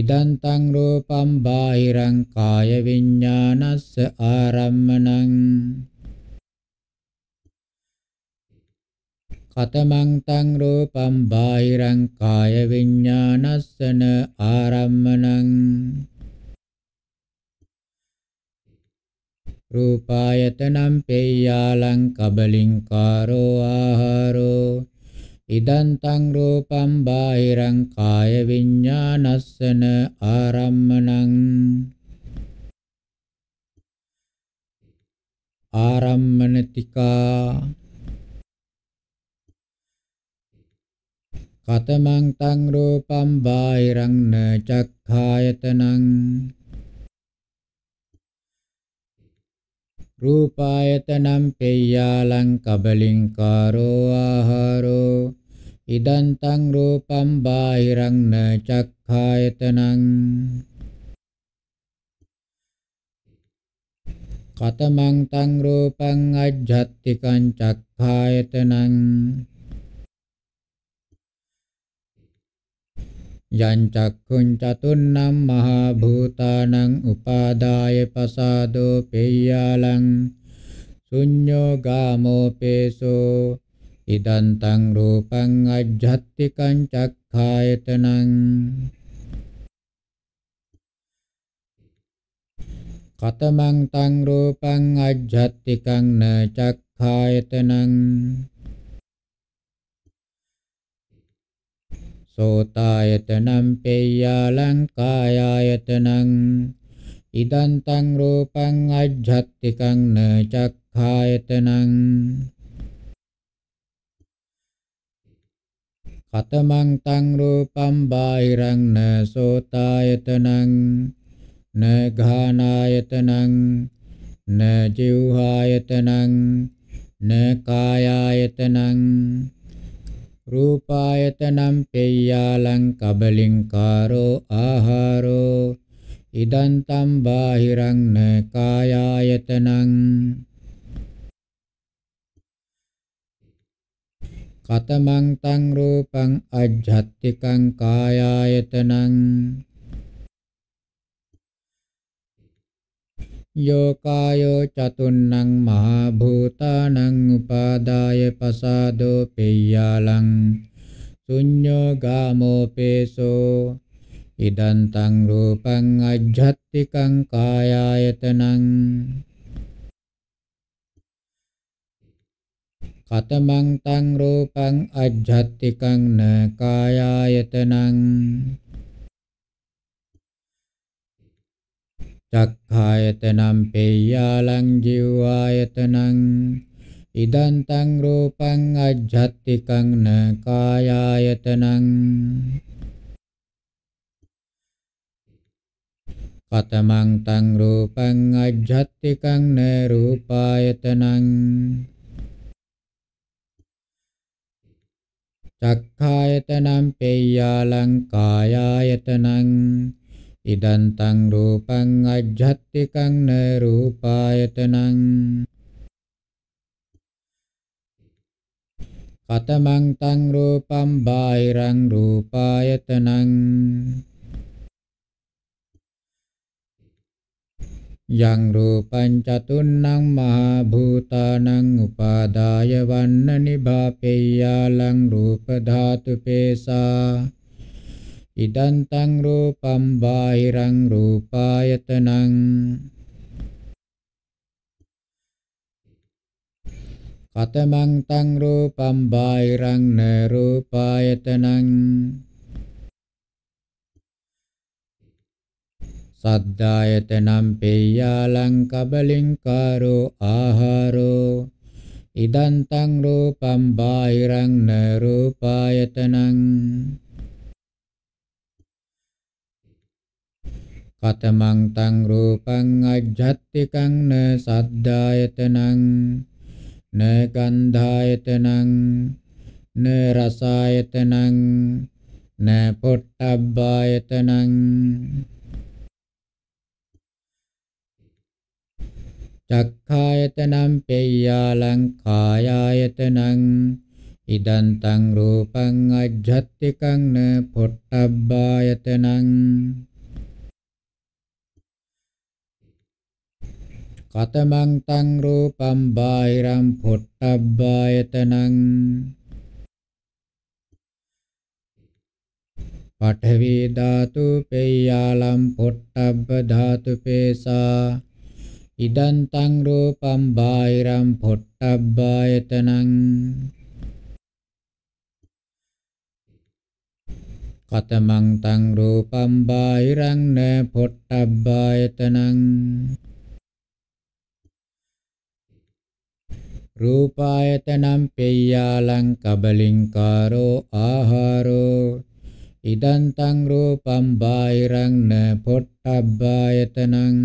ඉදන්තං රූපං බාහිරං කාය විඤ්ඤාණස්ස ආරම්මණං කතමං තං රූපං බාහිරං කාය විඤ්ඤාණස්සන ආරම්මණං රූපායතනම් පේයාලං කබලින්කාරෝ ආහාරෝ ඉදන්තං රූපං බාහිරං කාය විඤ්ඤාණස්සන ආරම්මණං ආරම්මනතිකා කතමං තං රූපං බාහිරං න චක්ඛායතනං රූපායතනම් පෙය්‍යාලං කබලින්කාරෝ ආහාරෝ ඉදං තං රූපං බාහිරං න චක්ඛායතනං කතමං තං රූපං අජ්ජත්තිකං චක්ඛායතනං යංචක්ඛුං චතුන්නම් මහා භූතානං උපාදාය පසාදෝ පෙය්‍යාලං ශුඤ්ඤෝ ගාමෝ පේසෝ ඉදන්තං රූපං අජ්ජත්තිකං චක්ඛායතනං කතමං තං රූපං අජ්ජත්තිකං න චක්ඛායතනං සෝතායතනං පේයාලං කායායතනං ඉදං තං රූපං අජ්ජත්තිකං න චක්ඛායතනං කතමං තං රූපං බාහිරං න සෝතායතනං න ඝානායතනං න ජීවහායතනං න කායායතනං රූපායතනම් පෙය්‍යාලං කබලින්කාරෝ ආහාරෝ ඉදං තම් බාහිරං න කායායතනං කතමං තං රූපං අජ්ජත්තිකං කායායතනං यो कायो चतुन्नं महाभूतानं उपादाय पसादो पेय्यालं शून्यो गामोपेशो इदन्तं रूपम् अध्यात्तिकं कायायतनं कतमं तं रूपम् अध्यात्तिकं न कायायतनं චක්ඛායතනං පේයාලං ජීවායතනං ඉදං තං රූපං අජ්ජත්තිකං න කායායතනං පතමං තං රූපං අජ්ජත්තිකං න රූපායතනං චක්ඛායතනං පේයාලං කායායතනං ඉදන්තං රූපං අජ්ජත්තිකං න රූපායතනං කතමං තං රූපං බාහිරං රූපායතනං යං රූපං චතුන්නං මහා භූතානං උපාදාය වන්න නිභාපේයාලං රූප ධාතු පේසා ඉදන්තං රූපම් බාහිරං රූපායතනං කතමං තං රූපම් බාහිරං න රූපායතනං සද්ධායතනම් පේයාලං කබලින්කාරෝ ආහාරෝ ඉදන්තං රූපම් බාහිරං න රූපායතනං කතමං තං රූපං අජ්ජත්තිකං න සද්ධායතනං න ගන්ධායතනං න රසායතනං න පොට්ටබ්බායතනං චක්ඛායතනං පෙය්‍යාලං කායායතනං ඉදං තං රූපං අජ්ජත්තිකං න පොට්ටබ්බායතනං කතමං තං රූපම් බාහිරම් පොට්ටබ්බායතනං පඨවි ධාතු පේයාලම් පොට්ටබ්බ ධාතු පේසා ඉදං තං රූපම් බාහිරම් පොට්ටබ්බායතනං කතමං තං රූපම් බාහිරං න පොට්ටබ්බායතනං රූපායතනම් පෙය්‍යාලං කබලින්කාරෝ ආහාරෝ ඉදං තං රූපං බාහිරං න පොට්ටබ්බායතනං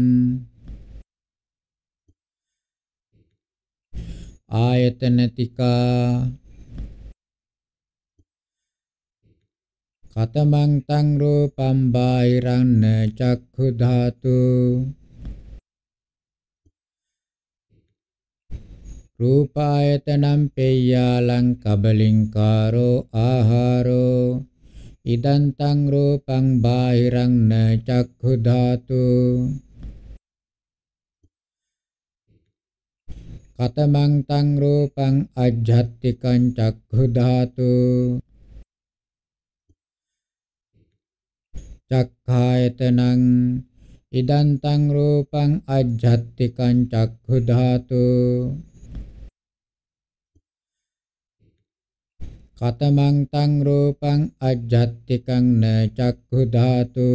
ආයතන තිකා කතමං තං රූපං බාහිරං න චක්ඛු ධාතු රූපායතනම් පෙය්‍යාලං කබලින්කාරෝ ආහාරෝ ඉදං තං රූපං බාහිරං න චක්ඛු ධාතු කතමං තං රූපං අජ්ජත්තිකං චක්ඛු ධාතු චක්ඛායතනං ඉදං තං රූපං අජ්ජත්තිකං චක්ඛු ධාතු කතමං තං රූපං අජ්ජත්තිකං න චක්ඛු ධාතු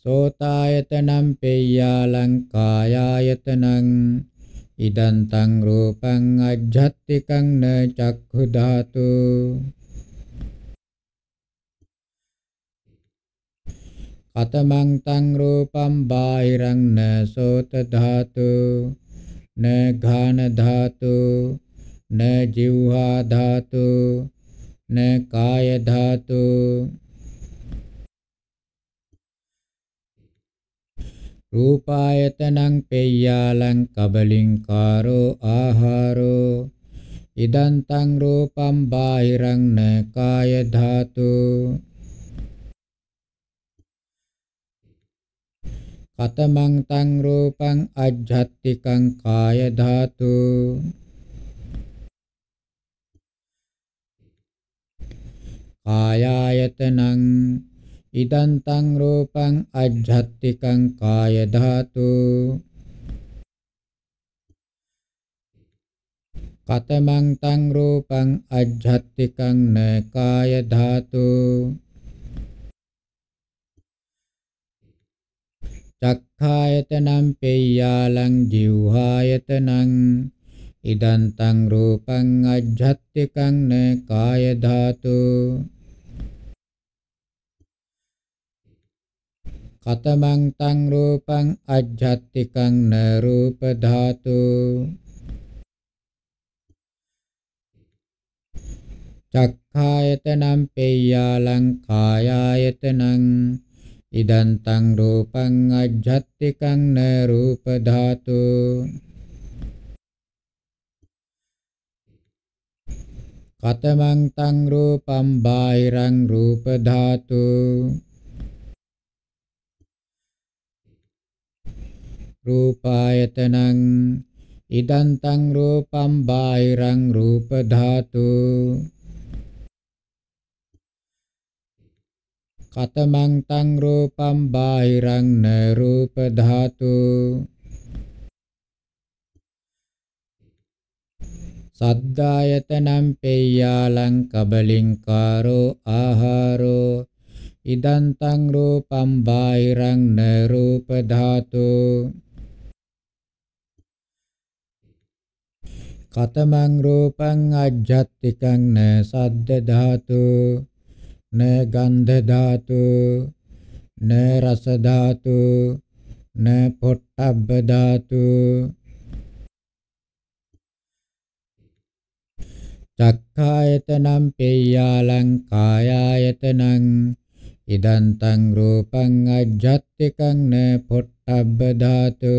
සෝතායතනම් පේයාලං කායායතනං ඉදං තං රූපං අජ්ජත්තිකං න චක්ඛු ධාතු කතමං තං රූපං බාහිරං න සෝත ධාතු न घान धातु न जिह्वा धातु न काय धातु රූපායතනං පෙය්‍යාලං කබලින්කාරෝ ආහාරෝ ඉදන්තං රූපම් බාහිරං න කාය ධාතු කතමං තං රූපං අජ්ජත්තිකං කාය ධාතු කායායතනං ඉදං තං රූපං අජ්ජත්තිකං කාය ධාතු කතමං තං රූපං අජ්ජත්තිකං න කාය ධාතු චක්ඛායතනං පෙය්‍යාලං ජීවහායතනං ඉදං තං රූපං අජ්ජත්තිකං න කාය ධාතු කතමං තං රූපං අජ්ජත්තිකං න රූප ධාතු චක්ඛායතනං පෙය්‍යාලං කායායතනං ඉදන්තං රූපං අජ්ජත්තිකං න රූප ධාතු කතමං තං රූපං බාහිරං රූප ධාතු රූපායතනං ඉදන්තං රූපං බාහිරං රූප ධාතු කතමං තං රූපං බාහිරං න රූප ධාතු සද්දායතනම් පේයාලං කබලින්කාරෝ ආහාරෝ ඉදං තං රූපං බාහිරං න රූප ධාතු කතමං රූපං අජ්ජත්තිකං න සද්ද ධාතු න ගන්ධ ධාතු න රස ධාතු න පොට්ටබ්බ ධාතු චක්ඛායතනම් පේයාලං කායායතනං ඉදන්තං රූපං අජ්ජත්තිකං න පොට්ටබ්බ ධාතු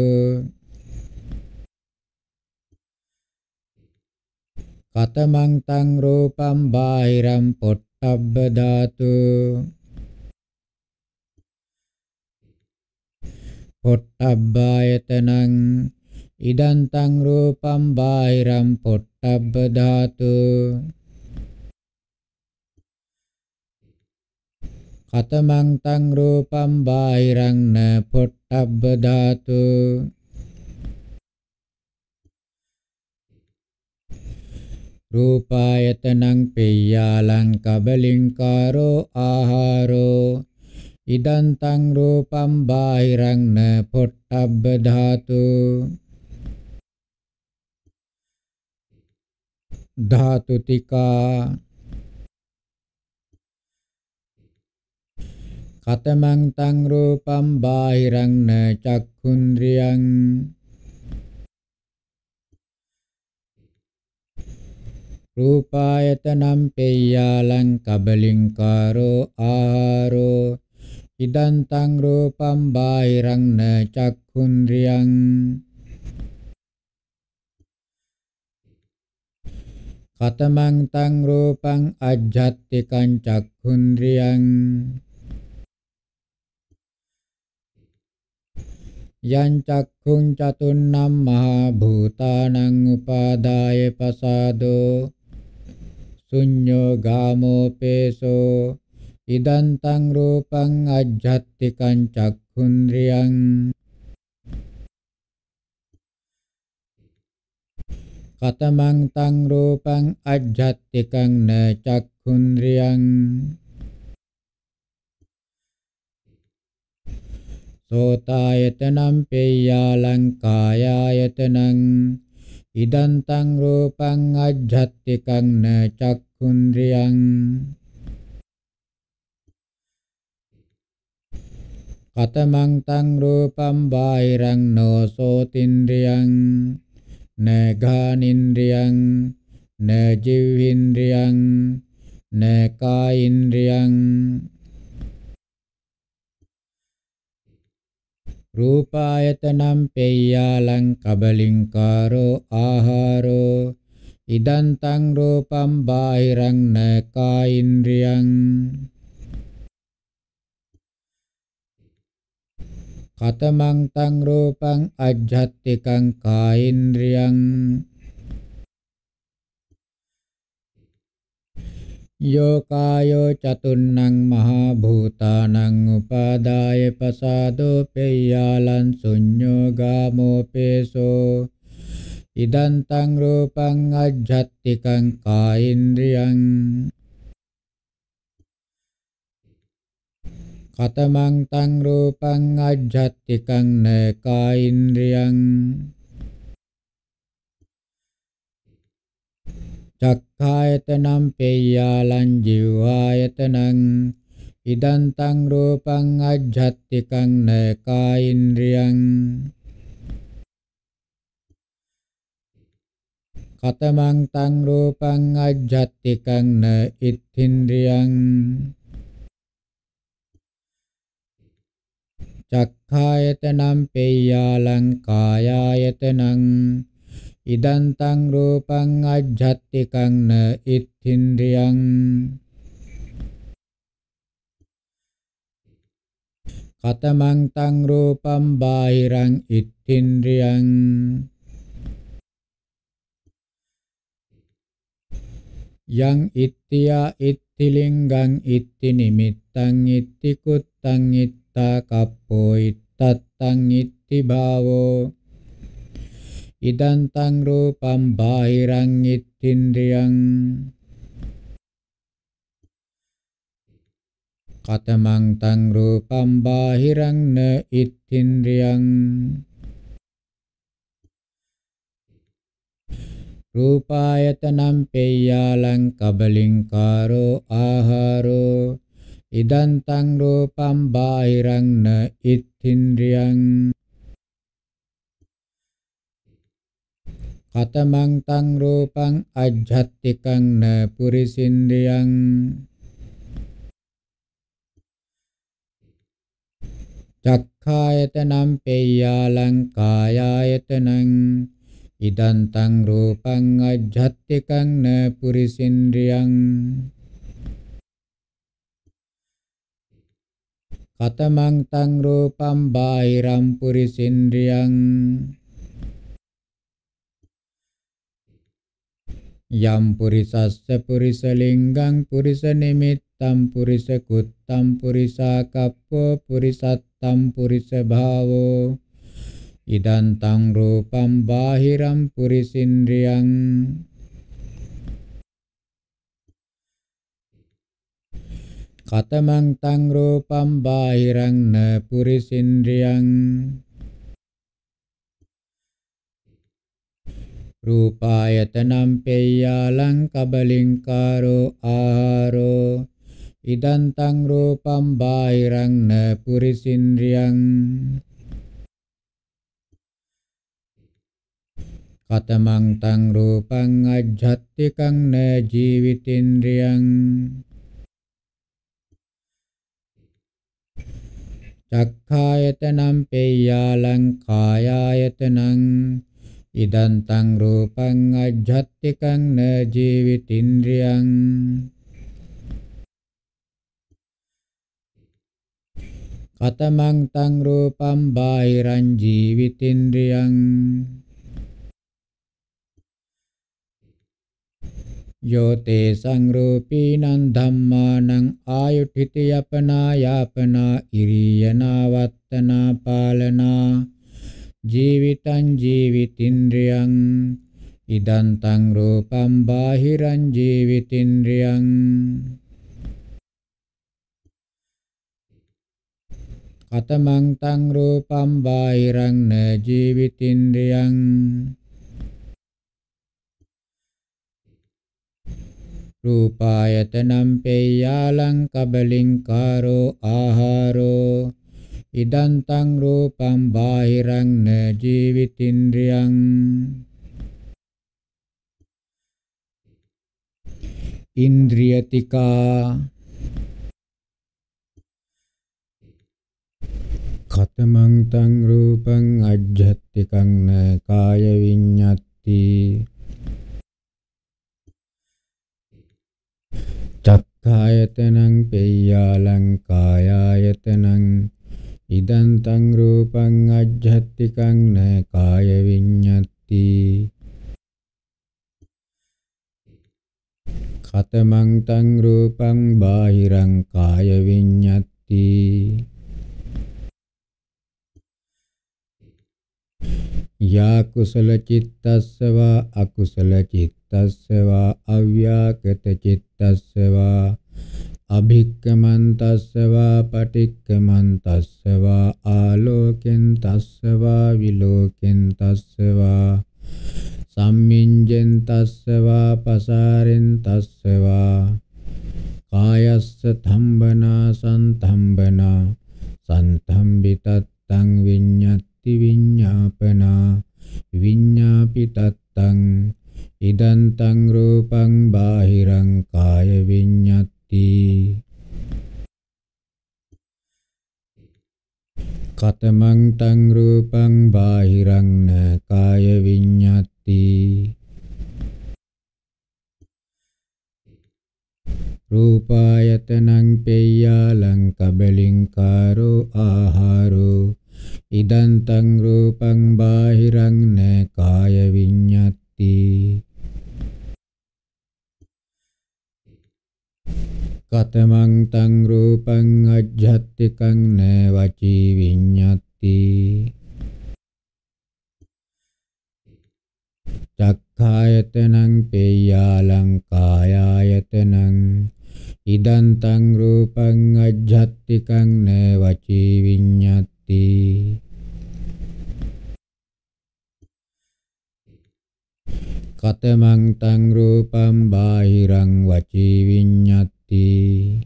කතමං තං රූපං බාහිරං පොට්ට තබ්බ ධාතු පොට්ටබ්බායතනං ඉදන්තං රූපං බාහිරං පොට්ටබ්බ ධාතු කතමං තං රූපං බාහිරං න පොට්ටබ්බ ධාතු රූපායතනං පෙය්‍යාලං කබලින්කාරෝ ආහාරෝ ඉදන්තං රූපම් බාහිරං න පොට්ටබ්බ ධාතු ධාතු ටිකා කතමං තං රූපම් බාහිරං න චක්ඛුන්ද්‍රියං රූපායතනම් පෙය්‍යාලං කබලින්කාරෝ ආහාරෝ ඉදං තං රූපං බාහිරං න චක්ඛුන්ද්‍රියං කතමං තං රූපං අජ්ජත්තිකං චක්ඛුන්ද්‍රියං යං චක්ඛුං චතුන්නම් මහා භූතානං උපාදාය පසාදෝ සුඤ්ඤෝ ගාමෝපේසෝ ඉදන්තං රූපං අජ්ජත්තිකං චක්ඛුන්ද්‍රියං කතමං තං රූපං අජ්ජත්තිකං න චක්ඛුන්ද්‍රියං සෝතායතනම් පේයාලං කායායතනං ඉදන්තං රූපං අජ්ජත්තිකං න චක්ඛුන්ද්‍රියං කතමං තං රූපං බාහිරං නොසෝතින්ද්‍රියං න ඝානින්ද්‍රියං න ජීවින්ද්‍රියං න කායින්ද්‍රියං රූපායතනම් පෙය්‍යාලං කබලින්කාරෝ ආහාරෝ ඉදන්තං රූපම් බාහිරං නකායින්ද්‍රියං කතමං තං රූපං අජ්ජත්තිකං කායින්ද්‍රියං यो कायो चतुर्णं महाभूतानां उपादाय पसादोपेय्यालं शून्यो गामोपेशो ඉදන් තං රූපං අජ්ජත්තිකං කායින්ද්‍රියං කතමං තං රූපං අජ්ජත්තිකං න කායින්ද්‍රියං චක්ඛායතනම් පේයාලං ජීවායතනං ඉදං තං රූපං අජ්ජත්තිකං නකායින්ද්‍රියං කතමං තං රූපං අජ්ජත්තිකං න ඉත්ථින්ද්‍රියං චක්ඛායතනම් පේයාලං කායායතනං ඉදන්තං රූපං අජ්ජත්තිකං න ඉත්ථින්ද්‍රියං කතමං තං රූපං බාහිරං ඉත්ථින්ද්‍රියං යං ඉත්‍ත්‍යා ඉත්තිලිංගං ඉත්ති නිමිත්තං ඉත්ති කුත්තං ඉත්තා කප්පෝ ඉත්තත්තං ඉත්ති භාවෝ ඉදන්තං රූපම් බාහිරං ඉත්තින්ද්‍රියං කතමං තං රූපම් බාහිරං න ඉත්තින්ද්‍රියං රූපායතනම් පෙය්‍යාලං කබලින්කාරෝ ආහාරෝ ඉදන්තං රූපම් බාහිරං න ඉත්තින්ද්‍රියං කතමං තං රූපං අජ්ජත්තිකං න පුරිසින්දියං චක්ඛායතනම් පේයාලං කායායතනං ඉදං තං රූපං අජ්ජත්තිකං න පුරිසින්ද්‍රියං කතමං තං රූපං බාහිරං පුරිසින්ද්‍රියං යම් පුරිසස්ස පුරිස ලිංගං පුරිස නිමිත්තං පුරිස කුත්තං පුරිසා කප්පෝ පුරිසත්තං පුරිස භාවෝ ඉදං තං රූපං බාහිරං පුරිසින්ද්‍රියං කතමං තං රූපං බාහිරං න පුරිසින්ද්‍රියං රූපායතනම් පෙය්‍යාලං කබලින්කාරෝ ආහාරෝ ඉදන්තං රූපම් බාහිරං න පුරිසින්ද්‍රියං කතමං තං රූපං අජ්ජත්තිකං න ජීවිතින්ද්‍රියං චක්ඛායතනම් පෙය්‍යාලං කායායතනං ඉදන්තං රූපං අජ්ජත්තිකං න ජීවිතින්ද්‍රියං කතමං තං රූපං බාහිරං ජීවිතින්ද්‍රියං යෝතේ සංරූපීනං ධම්මානං ආයුඨිත යපනා යාපනා ඉරියනා වත්තනා පාලනා ජීවිතං ජීවිතින්ද්‍රයං ඉදන්තං රූපං බාහිරං ජීවිතින්ද්‍රයං කතමං තං රූපං බාහිරං න ජීවිතින්ද්‍රයං රූපායතනම් පේයාලං කබලින් කාරෝ ආහාරෝ ඉදන්තං රූපං බාහිරං න ජීවිතින්ද්‍රියං ඉන්ද්‍රියතිකා කතමං තං රූපං අජ්ජත්තිකං න කාය විඤ්ඤත්ති චක්ඛායතනං පෙය්‍යාලං කායායතනං ඉදන්තං රූපං අජ්ජත්තිකං න කාය විඤ්ඤත්ති ඛතමං තං රූපං බාහිරං කාය විඤ්ඤත්ති යා කුසල චිත්තස්සවා අකුසල චිත්තස්සවා අව්‍යාකත චිත්තස්සවා අභික්කමන්තස්සවා පටික්කමන්තස්සවා ආලෝකෙන් තස්සවා විලෝකෙන් තස්සවා සම්මින්ජෙන් තස්සවා පසාරෙන් තස්සවා කායස්ස තම්බනා සන්තම්බනා සන්තම්බිතත්තං විඤ්ඤත්ති විඤ්ඤාපනා විඤ්ඤාපිතත්තං ඉදන්තං රූපං බාහිරං කාය විඤ්ඤත් කතමං තං රූපං බාහිරං න කාය විඤ්ඤාති රූපායතනං පෙය්‍යාලං කබලින්කාරෝ ආහාරෝ ඉදන්තං රූපං බාහිරං න කාය විඤ්ඤාති කතමං තං රූපං අජ්ජත්තිකං න වචී විඤ්ඤත්ති චක්ඛායතනං පේයාලං කායායතනං ඉදං තං රූපං අජ්ජත්තිකං න වචී විඤ්ඤත්ති කතමං තං රූපං බාහිරං වචී විඤ්ඤත්ති හෝති e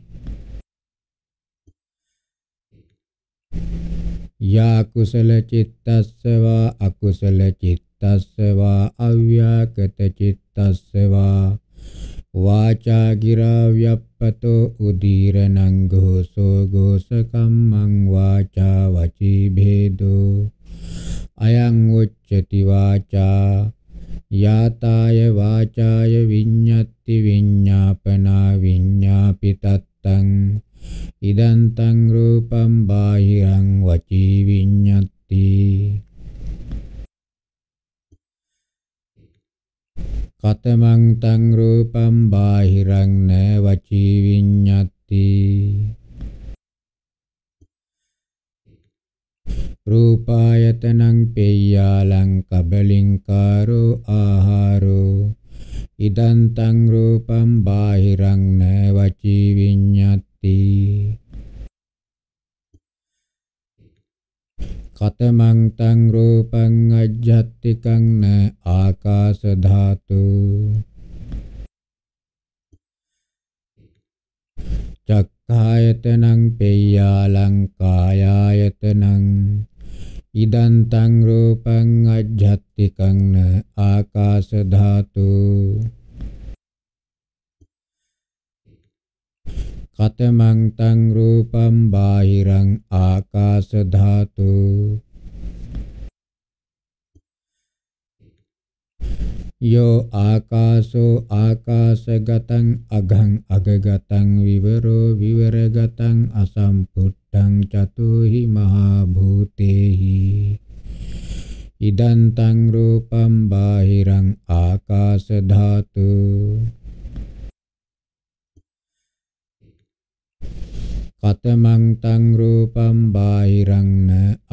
යා කුසල චිත්තස්සවා අකුසල චිත්තස්සවා අව්‍යාකත චිත්තස්සවා වාචා ගිරා ව්‍යප්පතෝ උදීරණං ഘോഷෝ ഘോഷකම්මං වාචා වචී භේදෝ අයං උච්චති වාචා යාතාය වාචාය විඤ්ඤත්ති විඤ්ඤාපනා විඤ්ඤාපිතත්තං ඉදන්තං රූපං බාහිරං වචී විඤ්ඤත්ති කතමං තං රූපං බාහිරං න වචී විඤ්ඤත්ති රූපායතනං පෙය්‍යාලං කබලින්කාරෝ ආහාරෝ ඉදන්තං රූපං බාහිරං න වචී විඤ්ඤත්ති කතමං තං රූපං අජ්ජත්තිකං න ආකාශ ධාතු චක්ඛායතනං පෙය්‍යාලං කායායතනං ඉදන්තං රූපං අජ්ජත්තිකං න ආකාශ ධාතු කතමං තං රූපං බාහිරං ආකාශ ධාතු යෝ ආකාශෝ ආකාශගතං අඝං අගගතං විවරෝ විවරගතං අසම්පුත් ඉදං චතුහි මහා භූතේහි ඉදං තං රූපං බාහිරං ආකාශ ධාතු කතමං තං රූපං බාහිරං න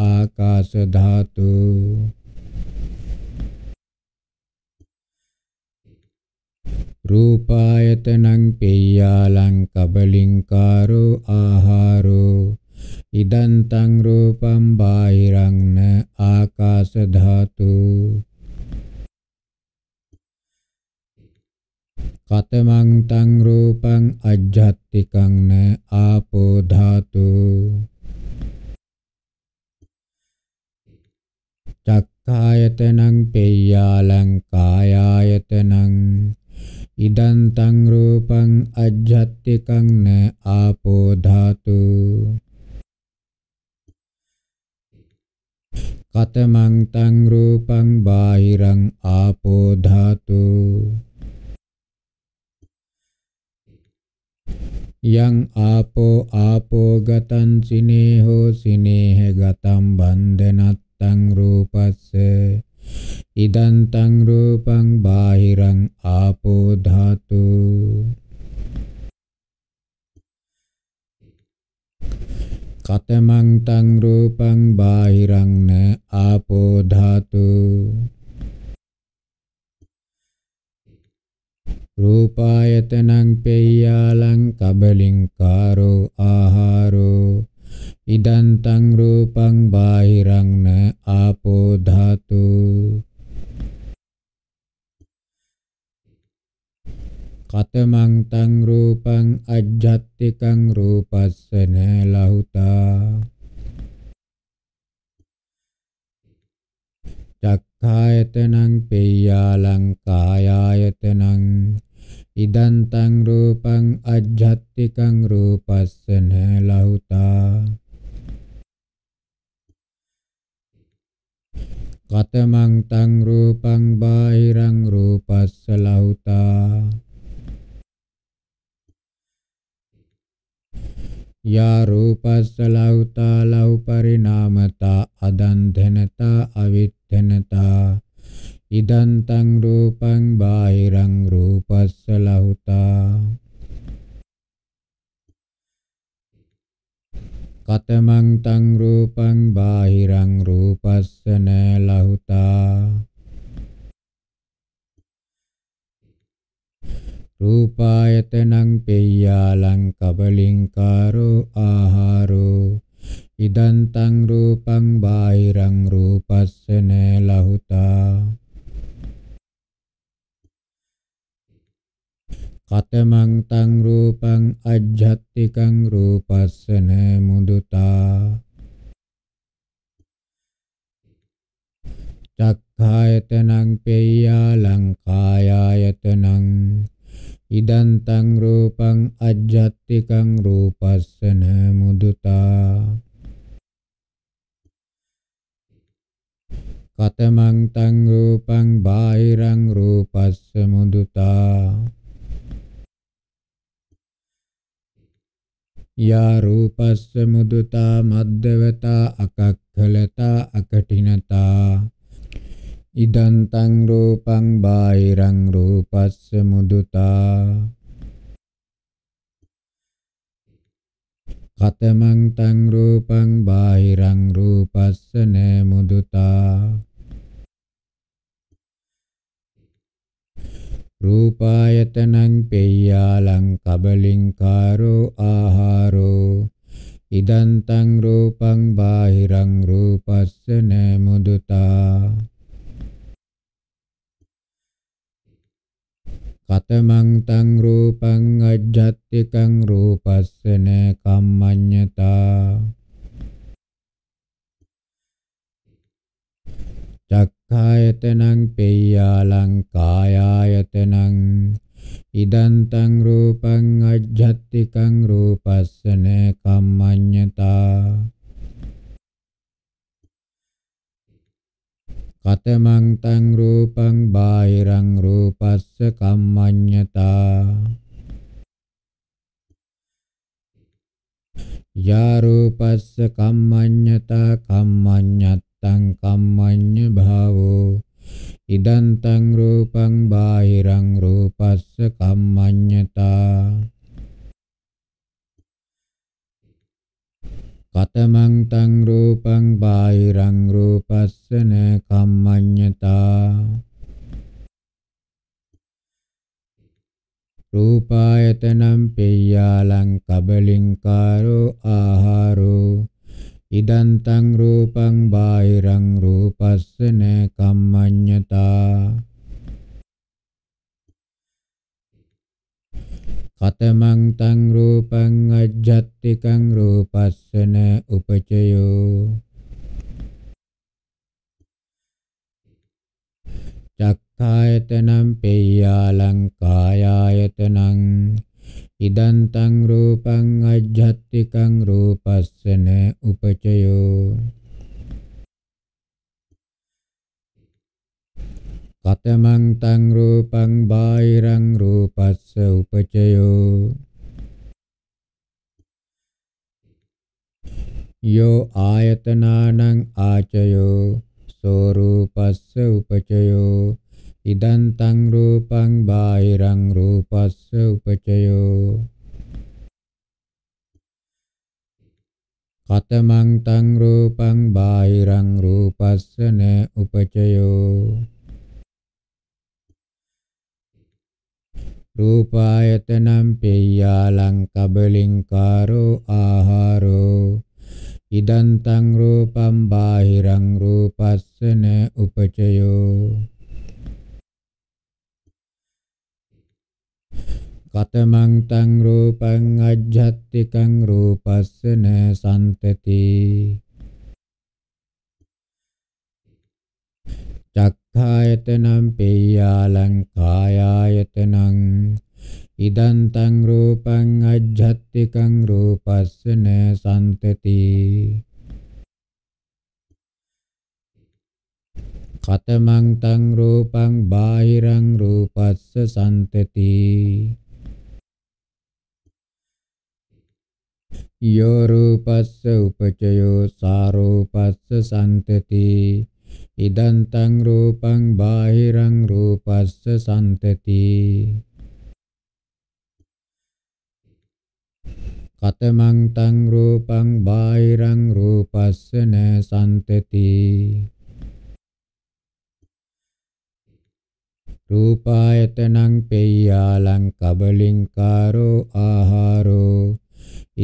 ආකාශ ධාතු රූපායතනං පෙය්‍යාලං කබලින්කාරෝ ආහාරෝ ඉදන්තං රූපං බාහිරං ආකාශ ධාතු කතමං තං රූපං අජ්ජත්තිකං න ආපෝ ධාතු චක්ඛායතනං පෙය්‍යාලං කායායතනං ඉදන්තං රූපං අජ්ජත්තිකං න ආපෝ ධාතු කතමං තං රූපං බාහිරං ආපෝ ධාතු යං ආපෝ ආපෝ ගතං සිනේහෝ සිනේහ ගතං බන්ධනත්තං රූපස්ස ඉදන්තං රූපං බාහිරං ආපෝ ධාතු කතමං තං රූපං බාහිරං න ආපෝ ධාතු රූපායතනං පෙය්‍යාලං කබලින්කාරෝ ආහාරෝ ඉදන්තං රූපං බාහිරං න ආපෝ ධාතු කතමං තං රූපං අජ්ජත්තිකං රූපස්සන ලහුතා චක්ඛායතනං පෙය්‍යාලං කායායතනං ඉදං තං රූපං අජ්ජත්තිකං රූපස්සන ලහුතා කතමං තං රූපං බාහිරං රූපස්ස ලහුතා යා රූපස්ස ලෞතා ලෞ පරිණාමතා අදන්තනතා අවිත්තනතා ඉදං තං රූපං බාහිරං රූපස්ස ලෞතා කතමං තං රූපං බාහිරං රූපස්ස න ලෞතා රූපායතනං පෙය්‍යාලං කබලින්කාරෝ ආහාරෝ ඉදන්තං රූපං බාහිරං රූපස්සන ලහුතා කතමං තං රූපං අජ්ජත්තිකං රූපස්සන මුදුතා චක්ඛායතනං පෙය්‍යාලං කායායතනං ඉදන්තං රූපං අජ්ජත්තිකං රූපස්සන මුදුතා කතමං තං රූපං බාහිරං රූපස්ස මුදුතා යා රූපස්ස මුදුතා මද්දවතා අකක්ඛලතා අකටිනතා ඉදන්තං රූපං බාහිරං රූපස්ස මුදුතා කතමං තං රූපං බාහිරං රූපස්ස නේ මුදුතා රූපායතනං පෙය්‍යාලං කබලින්කාරෝ ආහාරෝ ඉදන්තං රූපං බාහිරං රූපස්ස නේ මුදුතා කතමංතං රූපං අජ්ජත්තිකං රූපස්සන කම්මඤ්ඤතා චක්ඛායතනං පෙය්‍යාලං කායායතනං ඉදන්තං රූපං අජ්ජත්තිකං රූපස්සන කම්මඤ්ඤතා කතමං තං රූපං බාහිරං රූපස්ස කම්මඤ්ඤතා යා රූපස්ස කම්මඤ්ඤතා කම්මඤ්ඤත්තං කම්මඤ්ඤ භාවෝ ඉදන්තං රූපං බාහිරං රූපස්ස කම්මඤ්ඤතා කතමං තං රූපං බාහිරං රූපස්සන කම්මඤ්ඤතා රූපායතනම් පෙය්‍යාලං කබලින්කාරෝ ආහාරෝ ඉදං තං රූපං බාහිරං රූපස්සන කම්මඤ්ඤතා කතමං තං රූපං අජ්ජත්තිකං රූපස්සන උපචයෝ චක්ඛායතනම් පෙය්‍යාලං කායායතනං ඉදං තං රූපං අජ්ජත්තිකං රූපස්සන උපචයෝ කතමං තං රූපං බාහිරං රූපස්ස උපචයෝ යෝ ආයතනානං ආචයෝ සෝ රූපස්ස උපචයෝ ඉදං තං රූපං බාහිරං රූපස්ස උපචයෝ කතමං තං රූපං බාහිරං රූපස්ස න උපචයෝ රූපායතනං පෙය්‍යාලං කබලින්කාරෝ ආහාරෝ ඉදන්තං රූපං බාහිරං රූපස්සන උපචයෝ කතමං තං රූපං අජ්ජත්තිකං රූපස්සන සම්තති චක්ඛායතනං පේයාලං කායායතනං ඉදන්තං රූපං අජ්ජත්තිකං රූපස්සන සම්තති කතමං තං රූපං බාහිරං රූපස්ස සම්තති යෝ රූපස්ස උපචයෝ සාරූපස්ස සම්තති ඉදන්තං රූපං බාහිරං රූපස්ස සම්තති කතමං තං රූපං බාහිරං රූපස්ස න සම්තති රූපායතනං පෙය්‍යාලං කබලින්කාරෝ ආහාරෝ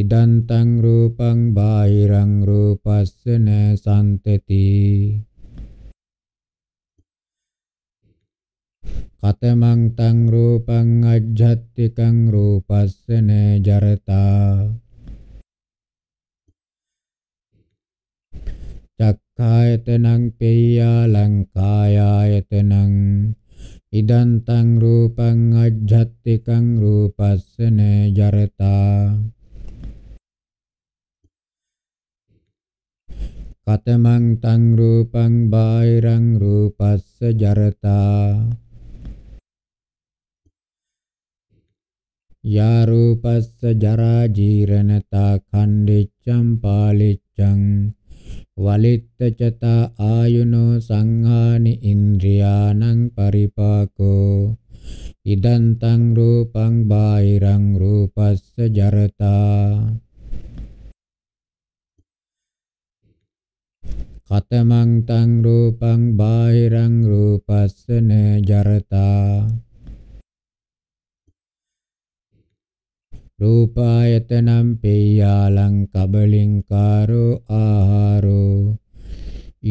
ඉදන්තං රූපං බාහිරං රූපස්ස න සම්තති පතමං තං රූපං අජ්ජත්තිකං රූපස්සන ජරතා චක්ඛායතනං පෙය්‍යා ලංකායායතනං ඉදන්තං රූපං අජ්ජත්තිකං රූපස්සන ජරතා කතමං තං රූපං බාහිරං රූපස්ස ජරතා යා රූපස්ස ජරා ජීරණතා ඛණ්ඩෙච්ඡම් පාලිච්ඡං වලිත්ත චතා ආයුනෝ සංහානි ඉන්ද්‍රියානං පරිපාකෝ ඉදං තං රූපං බාහිරං රූපස්ස ජරතා කතමං තං රූපං බාහිරං රූපස්සන ජරතා රූපායතනම් පේයාලං කබලින්කාරෝ ආහාරෝ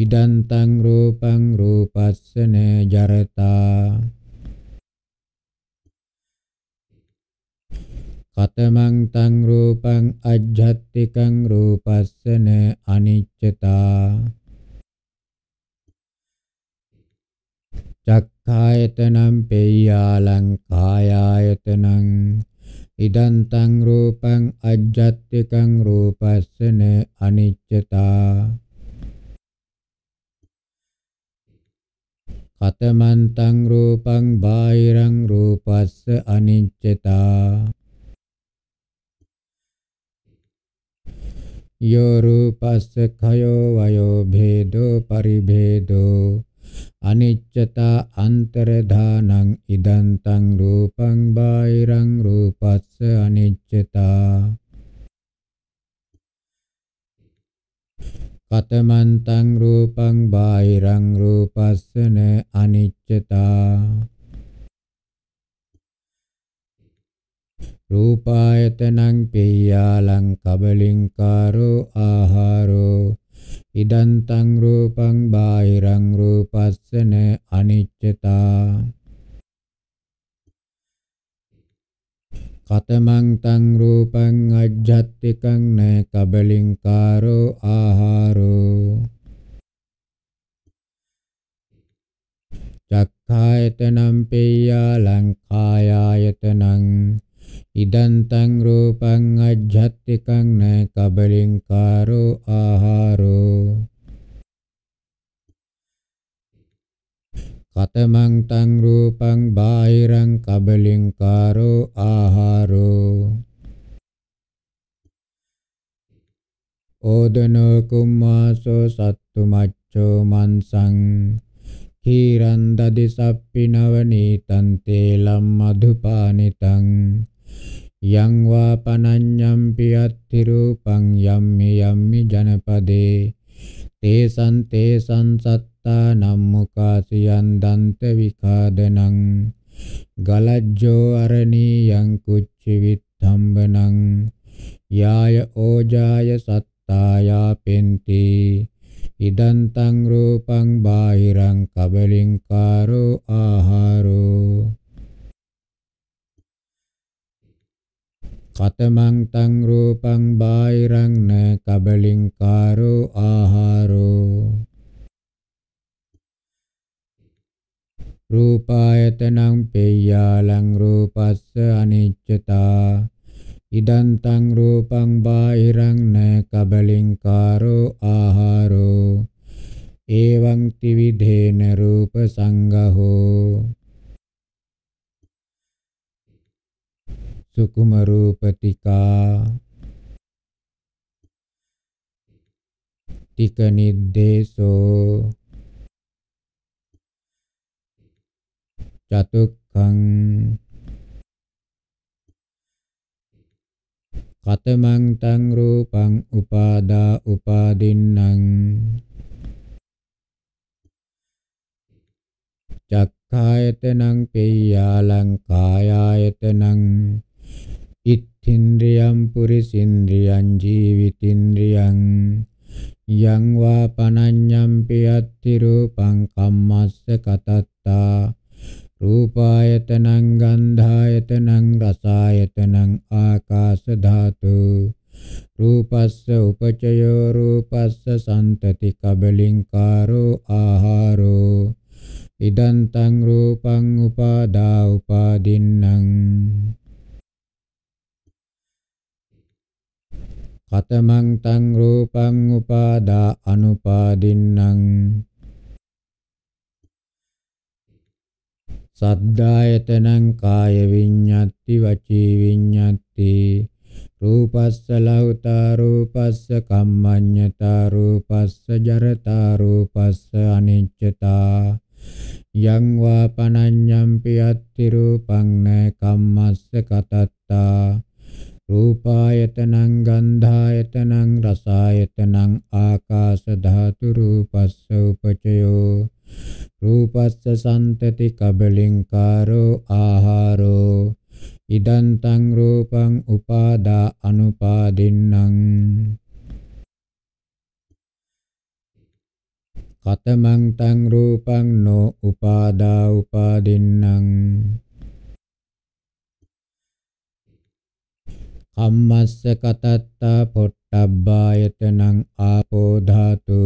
ඉදන්තං රූපං රූපස්සන ජරතා කතමං තං රූපං අජ්ජත්තිකං රූපස්සන අනිච්චතා චක්ඛායතනම් පේයාලං කායායතනං ඉදන්තං රූපං අජ්ජත්තිකං රූපස්සන අනිච්චතා කතමන්තං රූපං බාහිරං රූපස්ස අනිච්චතා යෝ රූපස්ස khයෝ වයෝ භේදෝ පරිභේදෝ අනිච්චතා අන්තරධානං ඉදන්තං රූපං බාහිරං රූපස්ස අනිච්චතා කතමන්තං රූපං බාහිරං රූපස්සන අනිච්චතා රූපායතනං පෙය්‍යාලං කබලින්කාරෝ ආහාරෝ ඉදන්තං රූපං බාහිරං රූපස්සන අනිච්චතා කතමං තං රූපං අජ්ජත්තිකං න කබලින්කාරෝ ආහාරෝ චක්ඛායතනම් පේයා ලංකායායතනං ඉදන්තං රූපං අජ්ජත්තිකං න කබලින්කාරෝ ආහාරෝ කතමං තං රූපං බාහිරං කබලින්කාරෝ ආහාරෝ ඕදනෝ කුම්මාසෝ සත්තු මච්චෝ මන්සං කීරන් දදි සප්පි නවනීතං තේලම් මధుපානිතං යං වා පනඤ්ඤම්පි අත්ථි රූපං යම්මි යම්මි ජනපදේ තේසං තේසං සත්තා නම්මුකාසියන් දන්ත විඛාදනං ගලජ්ජෝ අරණීයං කුච්චි විත්තම්බනං යාය ඕජාය සත්තායා පෙන්ති ඉදන්තං රූපං බාහිරං කබලින්කාරෝ ආහාරෝ කතමන්තං රූපං බාහිරං න කබලින්කාරෝ ආහාරෝ රූපායතනං පේයාලං රූපස්ස අනිච්චතා ඉදන්තං රූපං බාහිරං න කබලින්කාරෝ ආහාරෝ එවං ත්‍රිවිධේන රූප සංගහෝ සුකුමරූපතිකා ටික නිද්දේශෝ චතුක්ඛං කතමං තං රූපං උපාදා උපාදින්නම් චක්ඛායතනං පෙය්‍යාලං කායායතනං ඉත්තින්ද්‍රියම් පුරිසින්ද්‍රියං ජීවිතින්ද්‍රියං යං වා පනඤ්ඤම්පි අත්ති රූපං කම්මස්ස කතත්තා රූපායතනං ගන්ධායතනං රසායතනං ආකාශ ධාතු රූපස්ස උපචයෝ රූපස්ස සම්තති කබලින්කාරෝ ආහාරෝ ඉදන්තං රූපං උපාදා උපාදින්නම් පතමං තං රූපං උපාදා අනුපාදින්නම් සද්ධායතනං කාය විඤ්ඤත්ති වචී විඤ්ඤත්ති රූපස්ස ලෞතා රූපස්ස කම්මඤ්ඤතා රූපස්ස ජරතා රූපස්ස අනිච්චතා යං වා පනඤ්ඤම්පි අත්ති රූපං න කම්මස්ස කතත්තා රූපායතනං ගන්ධායතනං රසායතනං ආකාශ ධාතු රූපස්ස උපචයෝ රූපස්ස සම්තති කබලින්කාරෝ ආහාරෝ ඉදං තං රූපං උපාදා අනුපාදින්නම් කතමං තං රූපං නෝ උපාදා උපාදින්නම් කම්මස්ස කතත්තා පොට්ටබ්බායතනං ආපෝ ධාතු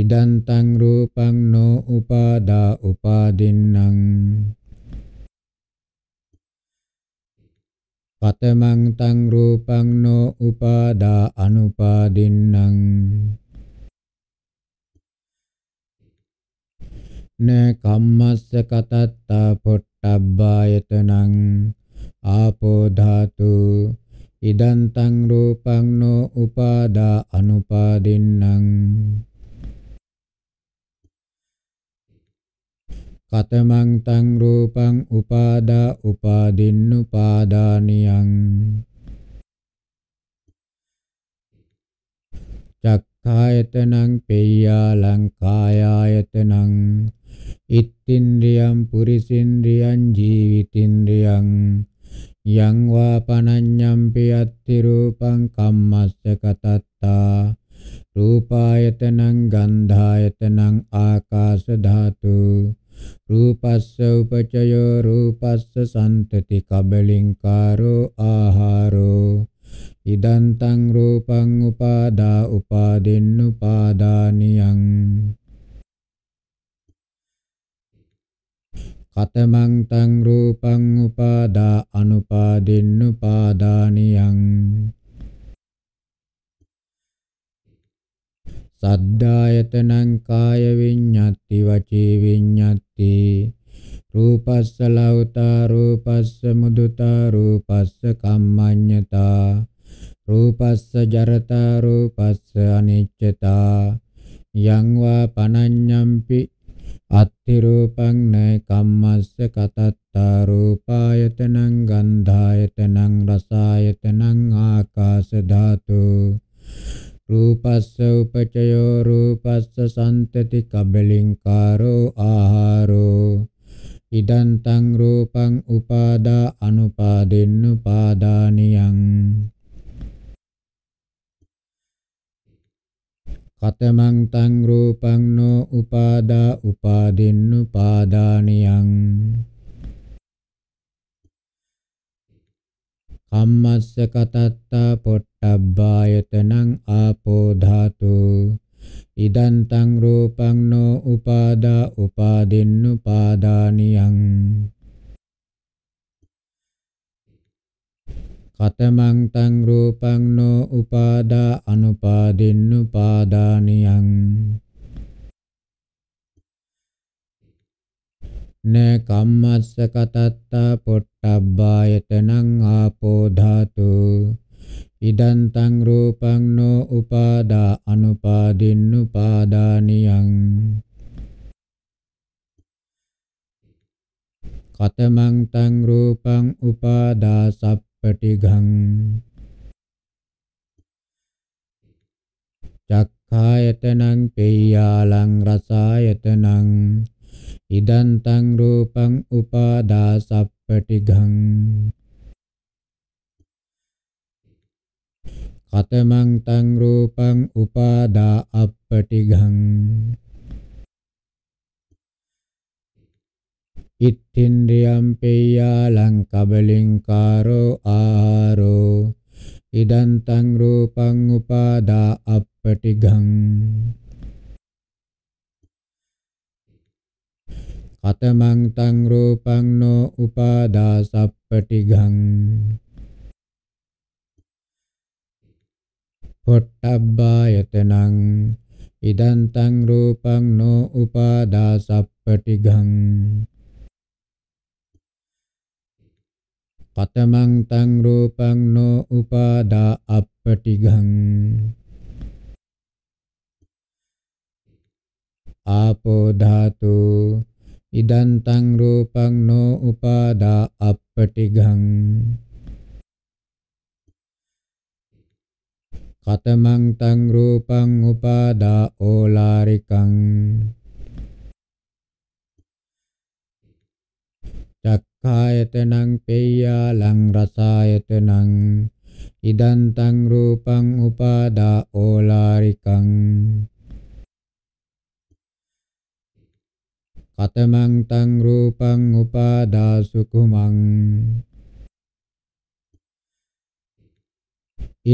ඉදං තං රූපං නෝ උපාදා උපාදින්නම් පතමං තං රූපං නෝ උපාදා අනුපාදින්නම් න කම්මස්ස කතත්තා පොට්ටබ්බායතනං ආපෝ ධාතු ඉදං තං රූපං නෝ උපාදා අනුපාදින්නම් කතමං තං රූපං උපාදා උපාදින්නුපාදානියං චක්ඛායතනං පෙය්‍යාලං කායායතනං ඉත්තින්ද්‍රියං පුරිසින්ද්‍රියං ජීවිතින්ද්‍රියං යං වා පනඤ්ඤම්පි අත්ති රූපං කම්මස්ස කතත්තා රූපායතනං ගන්ධායතනං ආකාශ ධාතු රූපස්ස උපචයෝ රූපස්ස සම්තති කබලින්කාරෝ ආහාරෝ ඉදන්තං රූපං උපාදා උපාදින්නුපාදානියං කතමං තං රූපං උපාදා අනුපාදින්නුපාදානියං සද්ධායතනං කාය විඤ්ඤාති වචී විඤ්ඤාති රූපස්ස ලෞතා රූපස්ස මුදුතා රූපස්ස කම්මඤ්ඤතා රූපස්ස ජරතා රූපස්ස අනිච්චතා යං වා පනඤ්ඤම්පි අත්ති රූපං න කම්මස්ස කතත්තා රූපායතනං ගන්ධායතනං රසායතනං ආකාශ ධාතු රූපස්ස උපචයෝ රූපස්ස සම්තති කබලින්කාරෝ ආහාරෝ ඉදන්තං රූපං උපාදා අනුපාදින්නුපාදානියං කතමං තං රූපං නෝ උපාදා උපාදින්නුපාදානියං කම්මස්ස කතත්තා පොට්ටබ්බායතනං ආපෝ ධාතු ඉදං තං රූපං නෝ උපාදා උපාදින්නුපාදානියං කතමන්තං රූපං නෝ උපාදා අනුපාදින්නුපාදානියං න කම්මස්ස කතත්තා පොට්ටබ්බායතනං ආපෝ ධාතු ඉදං තං රූපං නෝ උපාදා අනුපාදින්නුපාදානියං කතමං තං රූපං උපාදා සප්ප පටිඝං චක්ඛායතනං පේයාලං රසායතනං ඉදන්තං රූපං උපාදාසප්පටිඝං කතමං තං රූපං උපාදා අප්පටිඝං ඉත්තින්ද්‍රියම් පෙය්‍යා ලංකබලින්කාරෝ ආහාරෝ ඉදන්තං රූපං උපාදා අප්පටිඝං කතමං තං රූපං නෝ උපාදා සප්පටිඝං පොට්ටබ්බායතනං ඉදන්තං රූපං නෝ උපාදා සප්පටිඝං පතමං තං රූපං නෝ උපාදා අප්පටිඝං ආපෝ ධාතු ඉදං තං රූපං නෝ උපාදා අප්පටිඝං කතමං තං රූපං උපාදා ඕලාරිකං කායතනං පෙය්‍යාලං රසායතනං ඉදන්තං රූපං උපාදා ඕලාරිකං කතමං තං රූපං උපාදා සුකුමං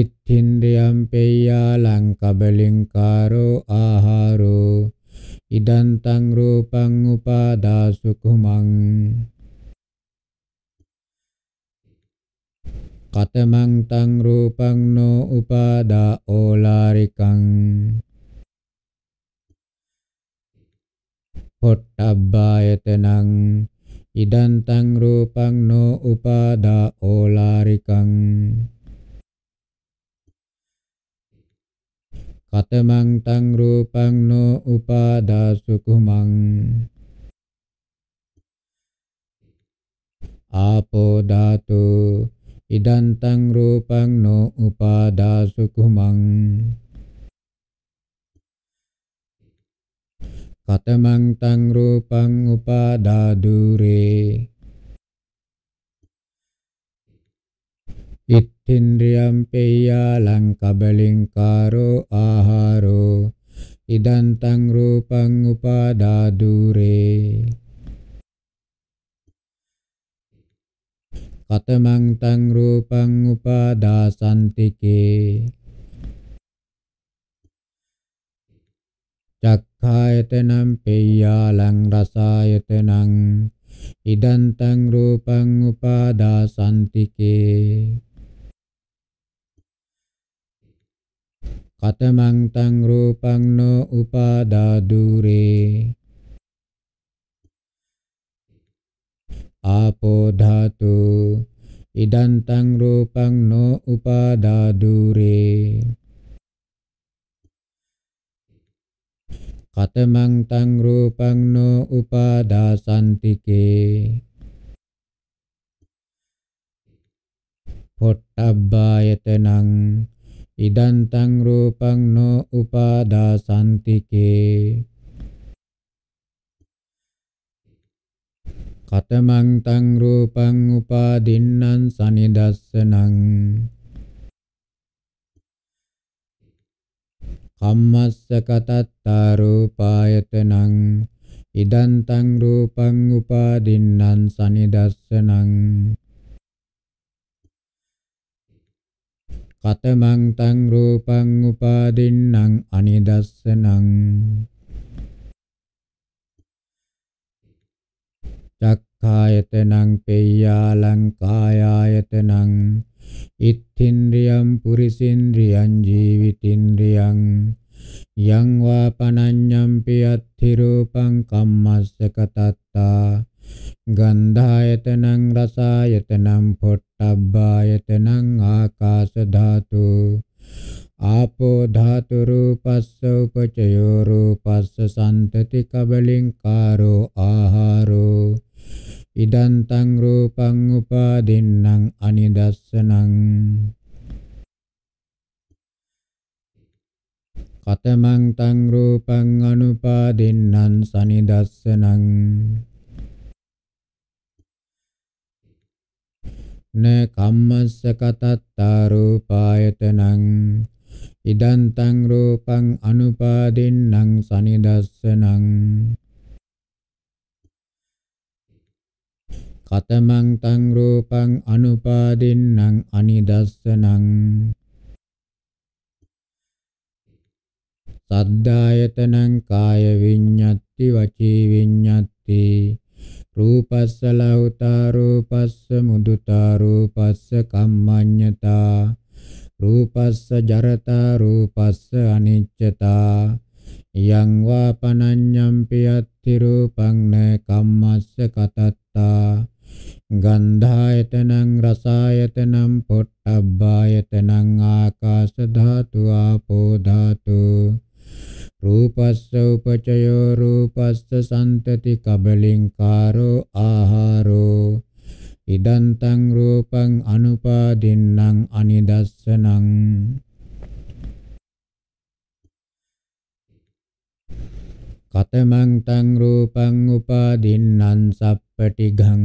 ඉත්ථින්ද්‍රියම් පෙය්‍යාලං කබලින්කාරෝ ආහාරෝ ඉදන්තං රූපං උපාදා සුකුමං කතමං තං රූපං නෝ උපාදා ඕලාරිකං පොට්ටබ්බායතනං ඉදං තං රූපං නෝ උපාදා ඕලාරිකං කතමං තං රූපං නෝ උපාදා සුකුමං ආපෝ ධාතු ඉදන්තං රූපං නෝ උපාදාසු කුමං කතමං තං රූපං උපාදා දුරේ ඉත්ත්‍ින්ද්‍රියම් පේයාලං කබලින්කාරෝ ආහාරෝ ඉදන්තං රූපං උපාදා දුරේ පතමං තං රූපං උපාදාසන්ති කේ චක්ඛායතනං පෙය්‍යාලං රසායතනං ඉදං තං රූපං උපාදාසන්ති කේ කතමං තං රූපං නෝ උපාදා දුරේ ආපෝ ධාතු ඉදං තං රූපං නො උපාදා දුරේ කතමං තං රූපං නො උපාදා සම්තිකේ පොට්ටබ්බායතනං ඉදන්තං රූපං නො උපාදා සම්තිකේ කතමං තං රූපං උපාදින්නම් සනිදස්සනං කම්මස්ස කතත්තා රූපායතනං ඉදං තං රූපං උපාදින්නම් සනිදස්සනං කතමං තං රූපං උපාදින්නම් අනිදස්සනං චක්ඛායතනං පෙය්‍යාලං කායායතනං ඉත්ථින්ද්‍රියම් පුරිසින්ද්‍රියං ජීවිතින්ද්‍රියං යං වා පනඤ්ඤම්පි අත්ථි රූපං කම්මස්සක තත්තා ගන්ධායතනං රසායතනං පොට්ටබ්බායතනං ආකාශ ධාතු ආපෝ ධාතු රූපස්ස උපචයෝ රූපස්ස සම්තති කබලින් කාරෝ ආහාරෝ ඉදන්තං රූපං උපාදින්නම් අනිදස්සනං කතමං තං රූපං අනුපාදින්නම් සනිදස්සනං න කම්මස්ස කතත්තා රූපායතනං ඉදන්තං රූපං අනුපාදින්නම් සනිදස්සනං කතමං තං රූපං අනුපාදින්නම් අනිදස්සනං සද්ධායතනං කාය විඤ්ඤත්ති වචී විඤ්ඤත්ති රූපස්ස ලෞතා රූපස්ස මුදුතා රූපස්ස කම්මඤ්ඤතා රූපස්ස ජරතා රූපස්ස අනිච්චතා යං වා පනඤ්ඤම්පි අත්ති රූපං න කම්මස්ස කතත්තා ගන්ධායතනං රසායතනං පොට්ටබ්බායතනං ආකාශ ධාතු ආපෝ ධාතු රූපස්ස උපචයෝ රූපස්ස සම්තති කබලින්කාරෝ ආහාරෝ ඉදන්තං රූපං අනුපාදින්නම් අනිදස්සනං කතමං තං රූපං උපාදින්නම් සප්පටිඝං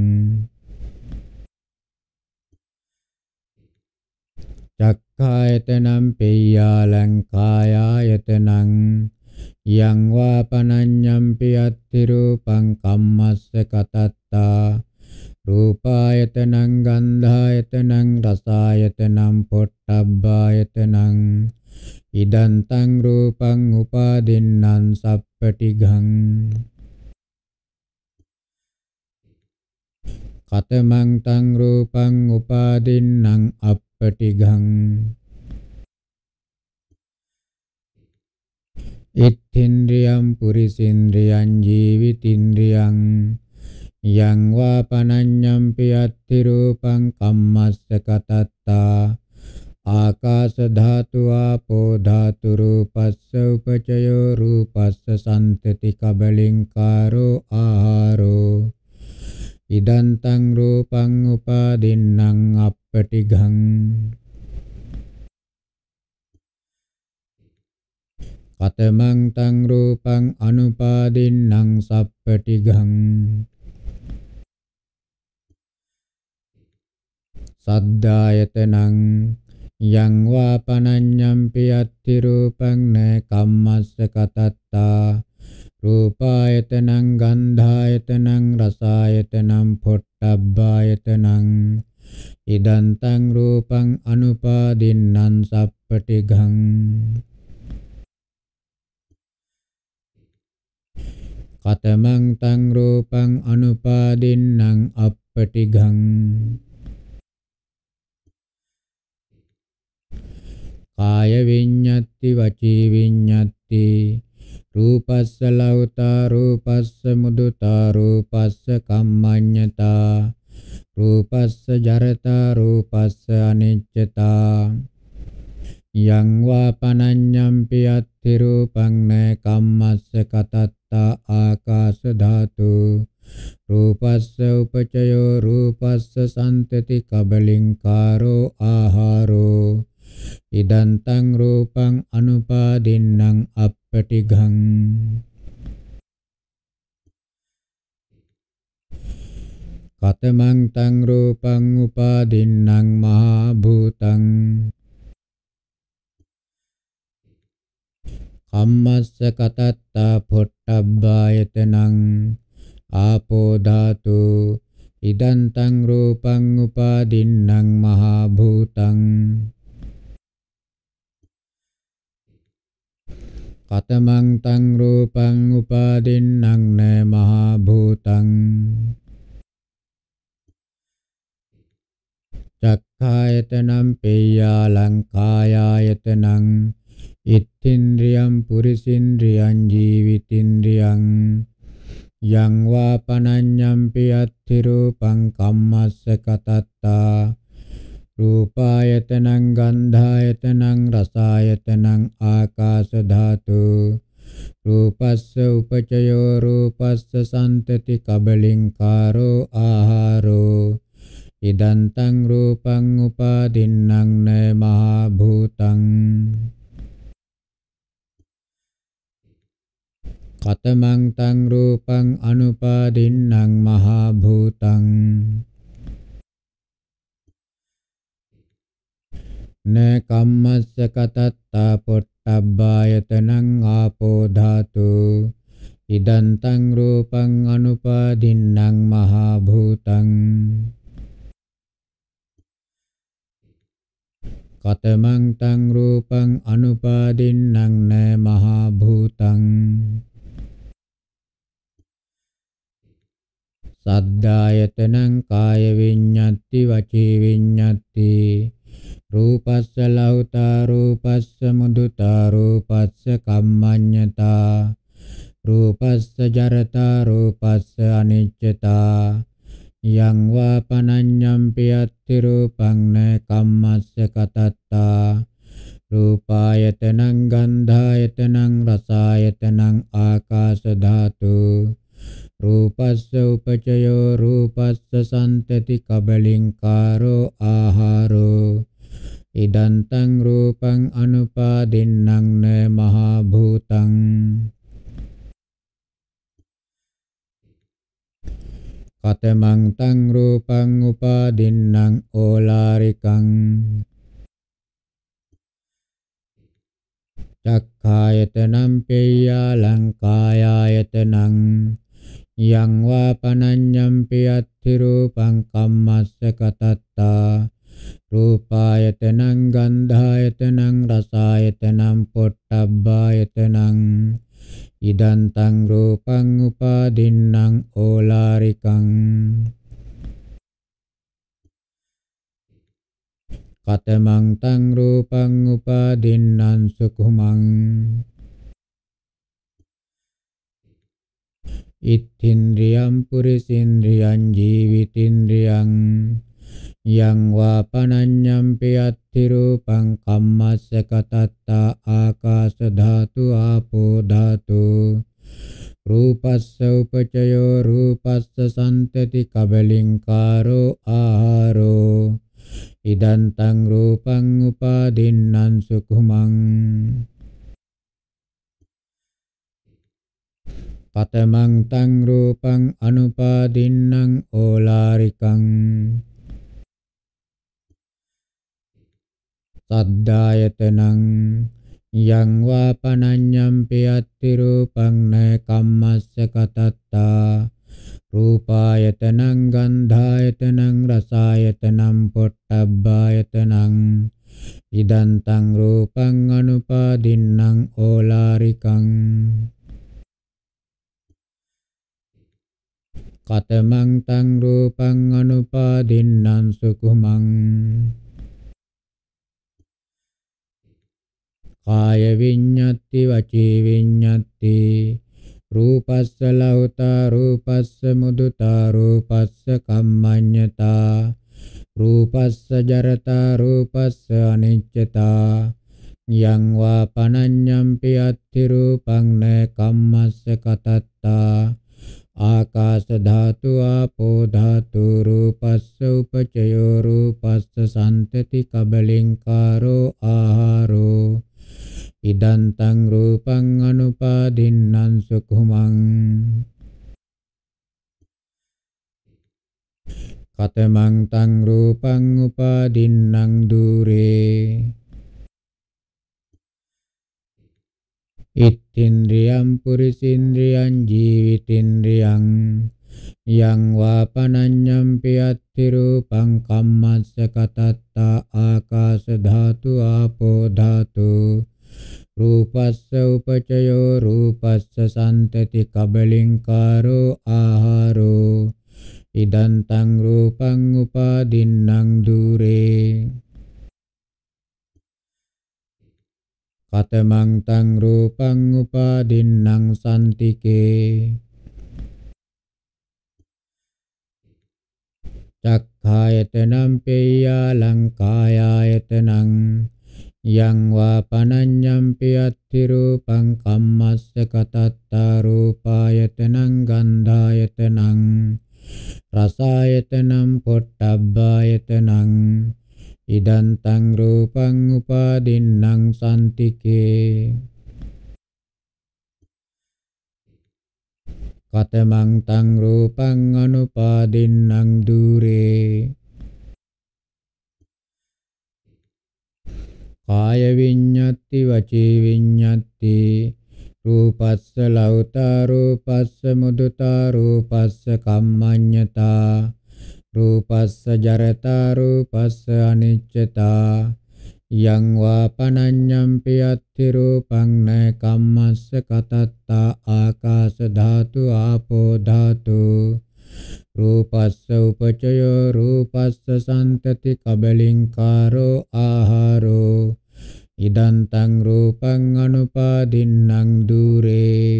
කායතනම් පෙය්‍යාලංකායායතනං යං වා පනඤ්ඤම්පි අත්ති රූපං කම්මස්ස කතත්තා රූපායතනං ගන්ධායතනං රසායතනං පොට්ටබ්බායතනං ඉදං තං රූපං උපාදින්නම් සප්පටිඝං කතමං තං රූපං උපාදින්නම් අප පටිගං ඉත්තින්ද්‍රියම් පුරිසින්ද්‍රියං ජීවිතින්ද්‍රියං යං වා පනඤ්ඤම්පි අත්ති රූපං කම්මස්ස කතත්තා ආකාශ ධාතු ආපෝ ධාතු රූපස්ස උපචයෝ රූපස්ස සම්තති කබලින්කාරෝ ආහාරෝ ඉදන්තං රූපං උපාදින්නම් අප පටිඝං කතමං තං රූපං අනුපාදින්නම් සප්පටිඝං සද්ධායතනං යං වා පනඤ්ඤම්පි අත්ති රූපං න කම්මස්ස කතත්තා රූපායතනං ගන්ධායතනං රසායතනං පොට්ටබ්බායතනං ඉදන්තං රූපං අනුපාදින්නම් සප්පටිඝං කතමං තං රූපං අනුපාදින්නම් අප්පටිඝං කාය විඤ්ඤත්ති වචී විඤ්ඤත්ති රූපස්ස ලෞතා රූපස්ස මුදුතා රූපස්ස කම්මඤ්ඤතා රූපස්ස ජරතා රූපස්ස අනිච්චතා යං වා පනඤ්ඤම්පි අත්ථි රූපං න කම්මස්ස කතත්තා ආකාශ ධාතු රූපස්ස උපචයෝ රූපස්ස සම්තති කබලින්කාරෝ ආහාරෝ ඉදන්තං රූපං අනුපාදින්නම් අපටිඝං කතමං තං රූපං උපාදින්නම් මහා භූතං කම්මස්ස කතත්තා පොට්ටබ්බායතනං ආපෝ ධාතු ඉදං තං රූපං උපාදින්නම් මහා භූතං කතමං තං රූපං උපාදින්නම් න මහා භූතං චක්ඛායතනම් පෙය්‍යා ලංකායායතනං ඉත්තින්ද්‍රියම් පුරිසින්ද්‍රියං ජීවිතින්ද්‍රියං යං වා පනඤ්ඤම්පි අත්ථි රූපං කම්මස්ස කතත්තා රූපායතනං ගන්ධායතනං රසායතනං ආකාශ ධාතු රූපස්ස උපචයෝ රූපස්ස සම්තති කබලින් කාරෝ ආහාරෝ ඉදන්තං රූපං උපාදින්නං න මහා භූතං කතමං තං රූපං අනුපාදින්නං මහා භූතං න කම්මස්ස කතත්තා පොට්ටබ්බායතනං ආපෝ ධාතු ඉදන්තං රූපං අනුපාදින්නං මහා භූතං කතමං තං රූපං අනුපාදින්නම් න මහා භූතං සද්ධායතනං කාය විඤ්ඤත්ති වචී විඤ්ඤත්ති රූපස්ස ලෞතා රූපස්ස මුදුතා රූපස්ස කම්මඤ්ඤතා රූපස්ස ජරතා රූපස්ස අනිච්චතා යං වා පනඤ්ඤම්පි අත්ති රූපං න කම්මස්ස කතත්තා රූපායතනං ගන්ධායතනං රසායතනං ආකාශ ධාතු රූපස්ස උපචයෝ රූපස්ස සම්තති කබලින්කාරෝ ආහාරෝ ඉදන්තං රූපං අනුපාදින්නං න මහා භූතං කතමං තං රූපං උපාදින්නම් ඕලාරිකං චක්ඛායතනම් පේයා ලංකායායතනං යං වා පනඤ්ඤම් පියත්ති රූපං කම්මස්ස කතත්තා රූපායතනං ගන්ධායතනං රසායතනං පොට්ටබ්බායතනං ඉදන්තං රූපං උපාදින්නම් ඕලාරිකං කතමං තං රූපං උපාදින්නම් සුකුමං ඉත්ත්‍ින්ද්‍රියම් පුරිසින්ද්‍රියං ජීවිතින්ද්‍රියං yang wa pananyampi attirupang kammasya katatta akasa dhatu apo dhatu rupasya upacayo rupasya santati kabalingkaro aharo idantang rupang upadinnan sukhumang patamang tang rupang anupadinnan olarikang සද්දායතනං යං වා පනඤ්ඤම්පි අත්ති රූපං න කම්මස්ස කතත්තා රූපායතනං ගන්ධායතනං රසායතනං පොට්ටබ්බායතනං ඉදන්තං රූපං අනුපාදින්නම් ඕලාරිකං කතමං තං රූපං අනුපාදින්නම් සුකුමං කාය විඤ්ඤාති වචී විඤ්ඤාති රූපස්ස ලහුතා රූපස්ස මුදුතා රූපස්ස කම්මඤ්ඤතා රූපස්ස ජරතා රූපස්ස අනිච්චතා යං වා පනඤ්ඤම්පි අත්ථි රූපං න කම්මස්ස කතත්තා ආකාශ ධාතු ආපෝ ධාතු රූපස්ස උපචයෝ රූපස්ස සම්තති කබලින්කාරෝ ආහාරෝ idantang rupang anupadinnan sukumang, katemang tang rupang upadinang dure itindriyam purisindriyam jiwitindriyang yang wapananyam piatiru rupang kamat sekatata akasadhatu apo රූපස්ස උපචයෝ රූපස්ස සන්තති කබලින්කාරෝ ආහාරෝ ඉදන්තං රූපං උපාදින්නම් දුරේ කතමං තං රූපං උපාදින්නම් සම්තිකේ චක්ඛායතනම් පේයාලං කායායතනං yang wa pananyampi atti rupang kammassa katatta rupayatanang gandhayatanang rasayatanam pottabbayatanang idantang rupang upadinnang santike katemang tang rupang anupadinang dure කාය විඤ්ඤාති වචී විඤ්ඤාති රූපස්ස ලෞතා රූපස්ස මුදුතා රූපස්ස කම්මඤ්ඤතා රූපස්ස ජරතා රූපස්ස අනිච්චතා යං වාපනඤ්ඤම් පියත්ති රූපං න කම්මස්ස කතත්තා ආකාශ ධාතු ආපෝ ධාතු රූපස්ස උපචයෝ රූපස්ස සන්තති කබලින්කාරෝ ආහාරෝ ඉදන්තං රූපං අනුපාදින්නම් দূරේ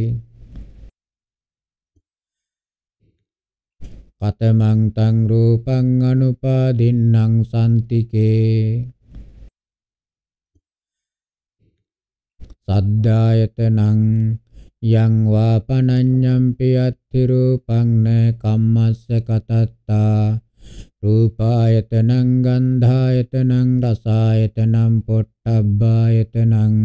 කතමං තං රූපං අනුපාදින්නම් සම්තිකේ සද්ධායතනං යං වාපනඤ්ඤම්පි අත්ථි රූපං න කම්මස්ස කතත්තා රූපායතනං ගන්ධායතනං රසායතනං පොට්ටබ්බායතනං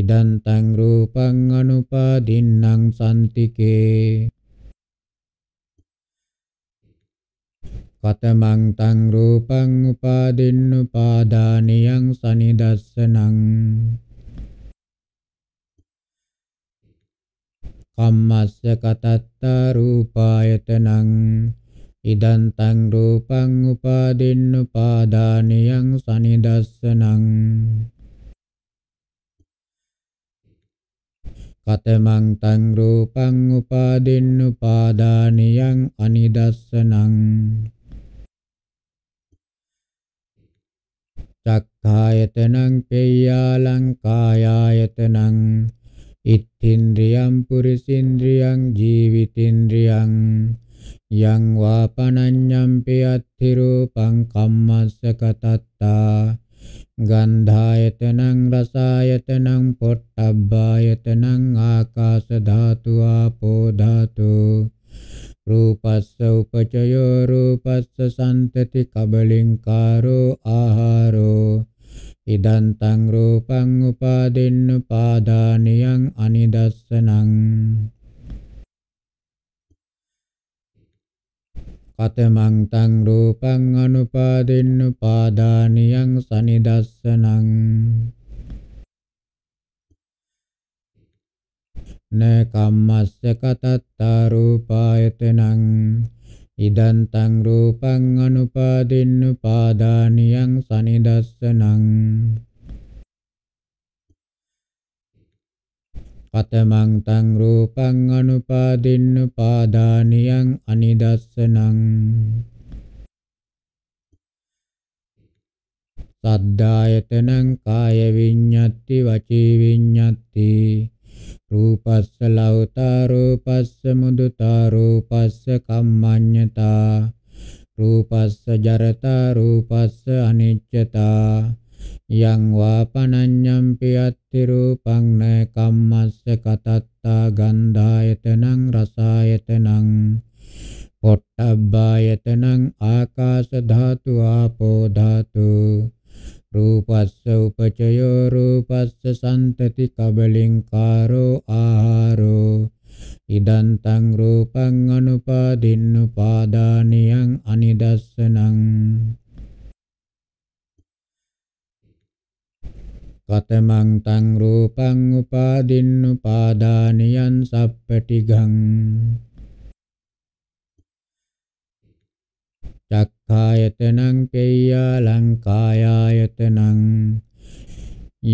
ඉදං තං රූපං අනුපාදින්නම් සම්තිකේ කතමං තං රූපං උපාදින්නුපාදානියං සනිදස්සනං කම්මස්ස කතත්තා රූපායතනං ඉදන් තං රූපං උපාදින්න උපාදානියං සනිදස්සනං කතමං තං රූපං උපාදින්න උපාදානියං අනිදස්සනං චක්ඛායතනං පේයාලං කායායතනං ඉත්තින්ද්‍රියම් පුරිසින්ද්‍රියං ජීවිතින්ද්‍රියං යං වාපනඤ්ඤම්පි අත්ථි රූපං කම්මස්ස කතත්තා ගන්ධායතනං රසායතනං පොට්ටබ්බායතනං ආකාශ ධාතු ආපෝ ධාතු රූපස්ස උපචයෝ රූපස්ස සම්තති කබලින්කාරෝ ආහාරෝ ඉදන්තං රූපං උපාදෙන්න පාදානියං අනිදස්සනං කතමං තං රූපං අනුපාදෙන්න පාදානියං සනිදස්සනං න කම්මස්ස කතත්තා රූපායතනං ඉදන්තං රූපං අනුපාදින්නුපාදානියං සනිදස්සනං පතමං තං රූපං අනුපාදින්නුපාදානියං අනිදස්සනං සද්ධායතනං කාය විඤ්ඤත්ති වචී විඤ්ඤත්ති රූපස්ස ලෞතා රූපස්ස මුදුතා රූපස්ස කම්මඤ්ඤතා රූපස්ස ජරතා රූපස්ස අනිච්චතා යං වාපනඤ්ඤම් පියත්ති රූපං න කම්මස්ස කතත්තා ගන්ධායතනං රසායතනං පොට්ටබ්බායතනං ආකාශ ධාතු ආපෝ ධාතු රූපස්ස උපචයෝ රූපස්ස සන්තති කබලින්කාරෝ ආහාරෝ ඉදන්තං රූපං අනුපාදින්නුපාදානියං අනිදස්සනං කතමං තං රූපං උපාදින්නුපාදානියං සප්පටිගං කායතනං පෙය්‍යා ලංකායායතනං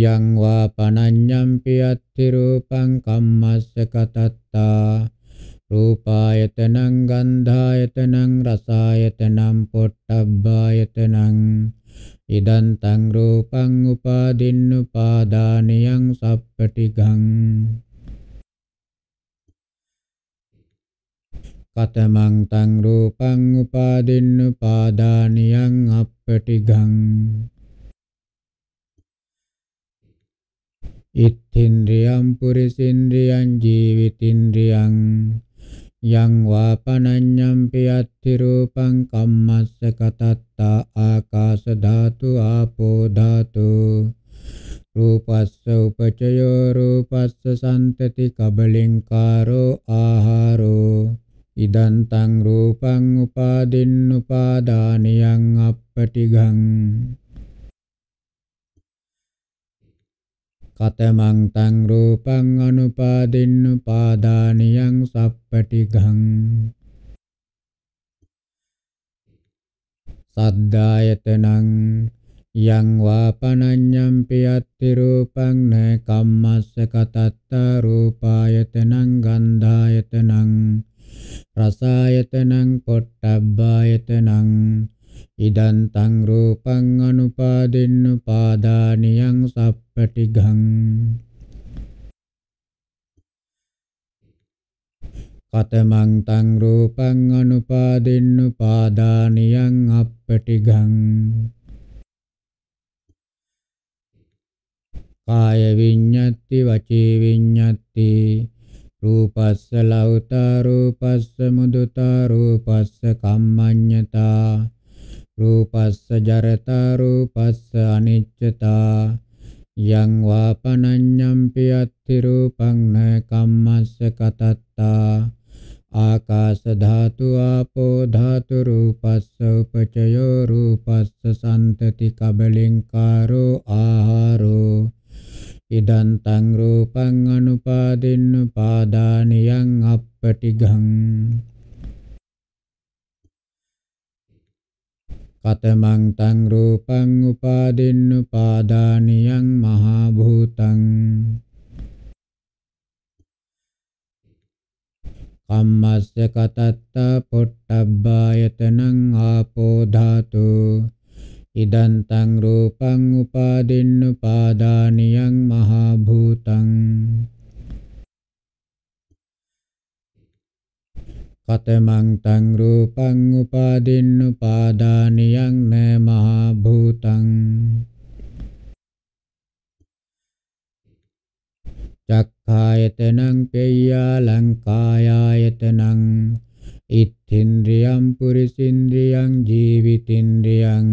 යං වා පනඤ්ඤම්පි අත්ති රූපං කම්මස්ස කතත්තා රූපායතනං ගන්ධායතනං රසායතනං පොට්ටබ්බායතනං ඉදන් තං රූපං උපාදින්නුපාදානියං සප්පටිගං කතමං තං රූපං උපාදින්න පාදානියං අප්පටිගං ඉත්ත්‍ින්ද්‍රියම් පුරිසින්ද්‍රියං ජීවිතින්ද්‍රියං යං වාපනඤ්ඤම්පි අත්ථි රූපං කම්මස්ස කතත්තා ආකාශ ධාතු ආපෝ ධාතු රූපස්ස උපචයෝ රූපස්ස සම්තති කබලින්කාරෝ ආහාරෝ ඉදන්තං රූපං උපාදින්න උපාදානියං අප්පටිගං කතමං තං රූපං අනුපාදින්න උපාදානියං සප්පටිගං සද්දායතනං යං වාපනඤ්ඤම් පියත්ති රූපං න කම්මස්ස කතත්තා රූපායතනං ගන්ධායතනං රසායතනං පොට්ටබ්බායතනං ඉදන් තං රූපං අනුපාදින්න පාදානියං සප්පටිඝං කතමං තං රූපං අනුපාදින්න පාදානියං අප්පටිඝං කාය විඤ්ඤත්ති වචී විඤ්ඤත්ති රූපස්ස ලෞතා රූපස්ස මුදුතා රූපස්ස කම්මඤ්ඤතා රූපස්ස ජරතා රූපස්ස අනිච්චතා යං වාපනඤ්ඤම්පි අත්ථි රූපං න කම්මස්ස කතත්තා ආකාශ ධාතු ආපෝ ධාතු රූපස්ස උපචයෝ රූපස්ස සම්තති කබලින්කාරෝ ආහාරෝ ඉදන්තං රූපං අනුපාදින්න පාදානියං අප්පටිඝං කතමං තං රූපං උපාදින්න පාදානියං මහා භූතං කම්මස්ස කතත්තා පොට්ටබ්බායතනං ආපෝ ධාතෝ ඉදන්තං රූපං උපාදින්න පාදානියං මහා භූතං කතමං තං රූපං උපාදින්න පාදානියං න මහා භූතං චක්ඛායතනං පෙය්‍යාලං කායායතනං ඉත්ථින්ද්‍රියං පුරිසින්ද්‍රියං ජීවිතින්ද්‍රියං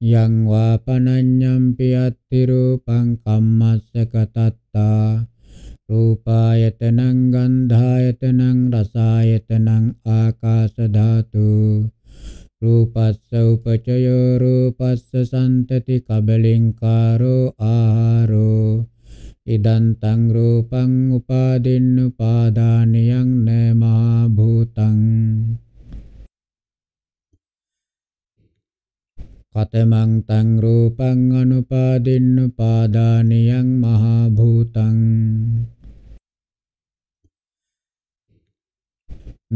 yang wa pananyampi attirupang kammassa katatta rupayatanaṃ gandhāyatanaṃ rasāyatanaṃ ākāsadhātu රූපස්ස උපචයෝ රූපස්ස සන්තති කබලින්කාරෝ ආහාරෝ ඉදන් තං රූපං උපාදින්න උපාදානියං නමා භූතං කතමන්තං රූපං අනුපාදින්නුපාදානියං මහා භූතං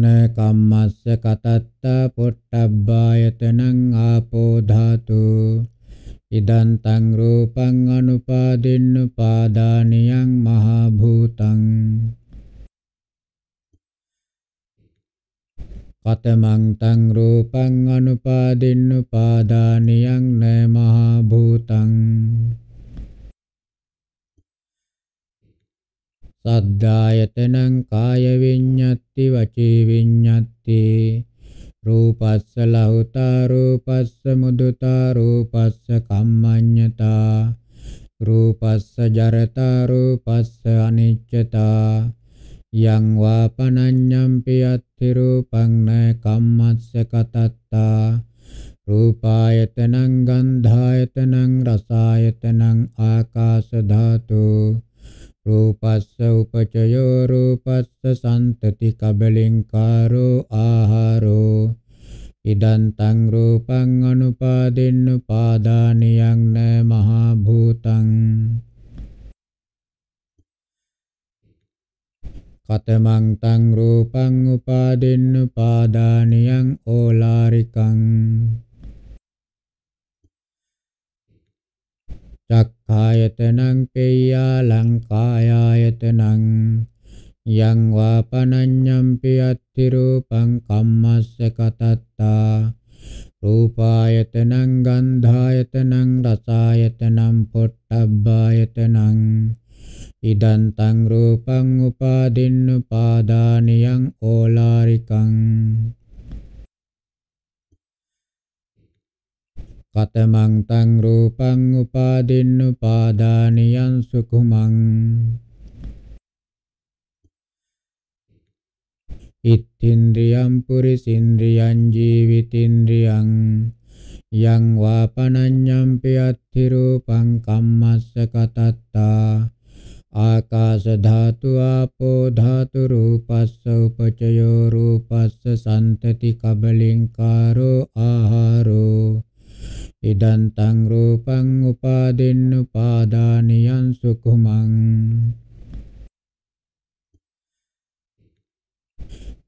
න කම්මස්ස කතත්තා පොට්ටබ්බායතනං ආපෝ ධාතු ඉදං තං රූපං අනුපාදින්නුපාදානියං මහා භූතං කතමං තං රූපං අනුපාදින්නුපාදානියං න මහා භූතං සද්ධායතනං කාය විඤ්ඤත්ති වචී විඤ්ඤත්ති රූපස්ස ලහුතා රූපස්ස මුදුතා රූපස්ස කම්මඤ්ඤතා රූපස්ස ජරතා රූපස්ස අනිච්චතා යං වාපනඤ්ඤම්පි අත් රූපං න කම්මස්ස කතත්තා රූපායතනං ගන්ධායතනං රසායතනං ආකාශ ධාතු රූපස්ස උපචයෝ රූපස්ස සම්තති කබලින්කාරෝ ආහාරෝ ඉදන් තං රූපං අනුපාදින්න පාදානියං න මහා භූතං කතමන්තං රූපං උපාදෙන්න පාදානියං ඕලාරිකං චක්ඛායතනං පේයා ලංකායායතනං යං වාපනඤ්ඤම්පි අත්ති රූපං කම්මස්ස කතත්තා රූපායතනං ගන්ධායතනං රසායතනං පොට්ටබ්බායතනං ඉදන්තං රූපං උපාදින්න පාදානියං ඕලාරිකං කතමං තං රූපං උපාදින්න පාදානියං සුකුමං ඉත්තින්ද්‍රියම් පුරිසින්ද්‍රියං ජීවිතින්ද්‍රියං යං වාපනඤ්ඤම්පි අත්ථි රූපං කම්මස්ස කතත්තා ආකාශ ධාතු ආපෝ ධාතු රූපස්ස උපචයෝ රූපස්ස සම්තති කබලින්කාරෝ ආහාරෝ ඉදං තං රූපං උපාදින්න උපාදානියං සුකුමං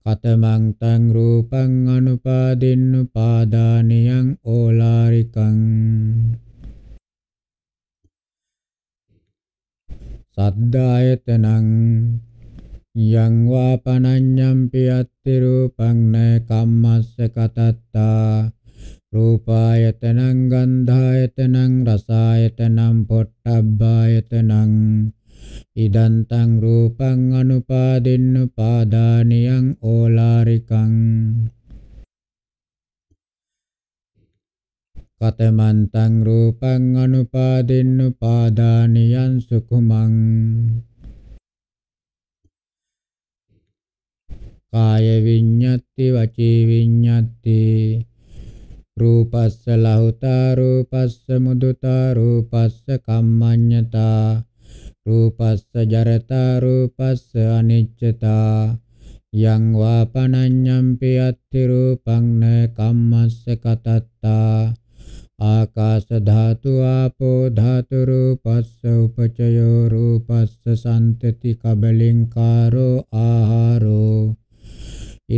කතමං තං රූපං අනුපාදින්න උපාදානියං ඕලාරිකං සද්දායතනං යං වා පනඤ්ඤම්පි අත්ති රූපං න කම්මස්ස කතත්තා රූපායතනං ගන්ධායතනං රසායතනං පොට්ටබ්බායතනං ඉදන්තං රූපං අනුපාදින්න පාදානියං ඕලාරිකං කතමන්තං රූපං අනුපාදින්න පාදානියං සුකුමං කාය විඤ්ඤත්ති වචී විඤ්ඤත්ති රූපස්ස ලහුතා රූපස්ස මුදුතා රූපස්ස කම්මඤ්ඤතා රූපස්ස ජරතා රූපස්ස අනිච්චතා යං වාපනඤ්ඤම්පි අත්ති රූපං න කම්මස්ස කතත්තා ආකාශ ධාතු ආපෝ ධාතු රූපස්ස උපචයෝ රූපස්ස සම්තති කබලින්කාරෝ ආහාරෝ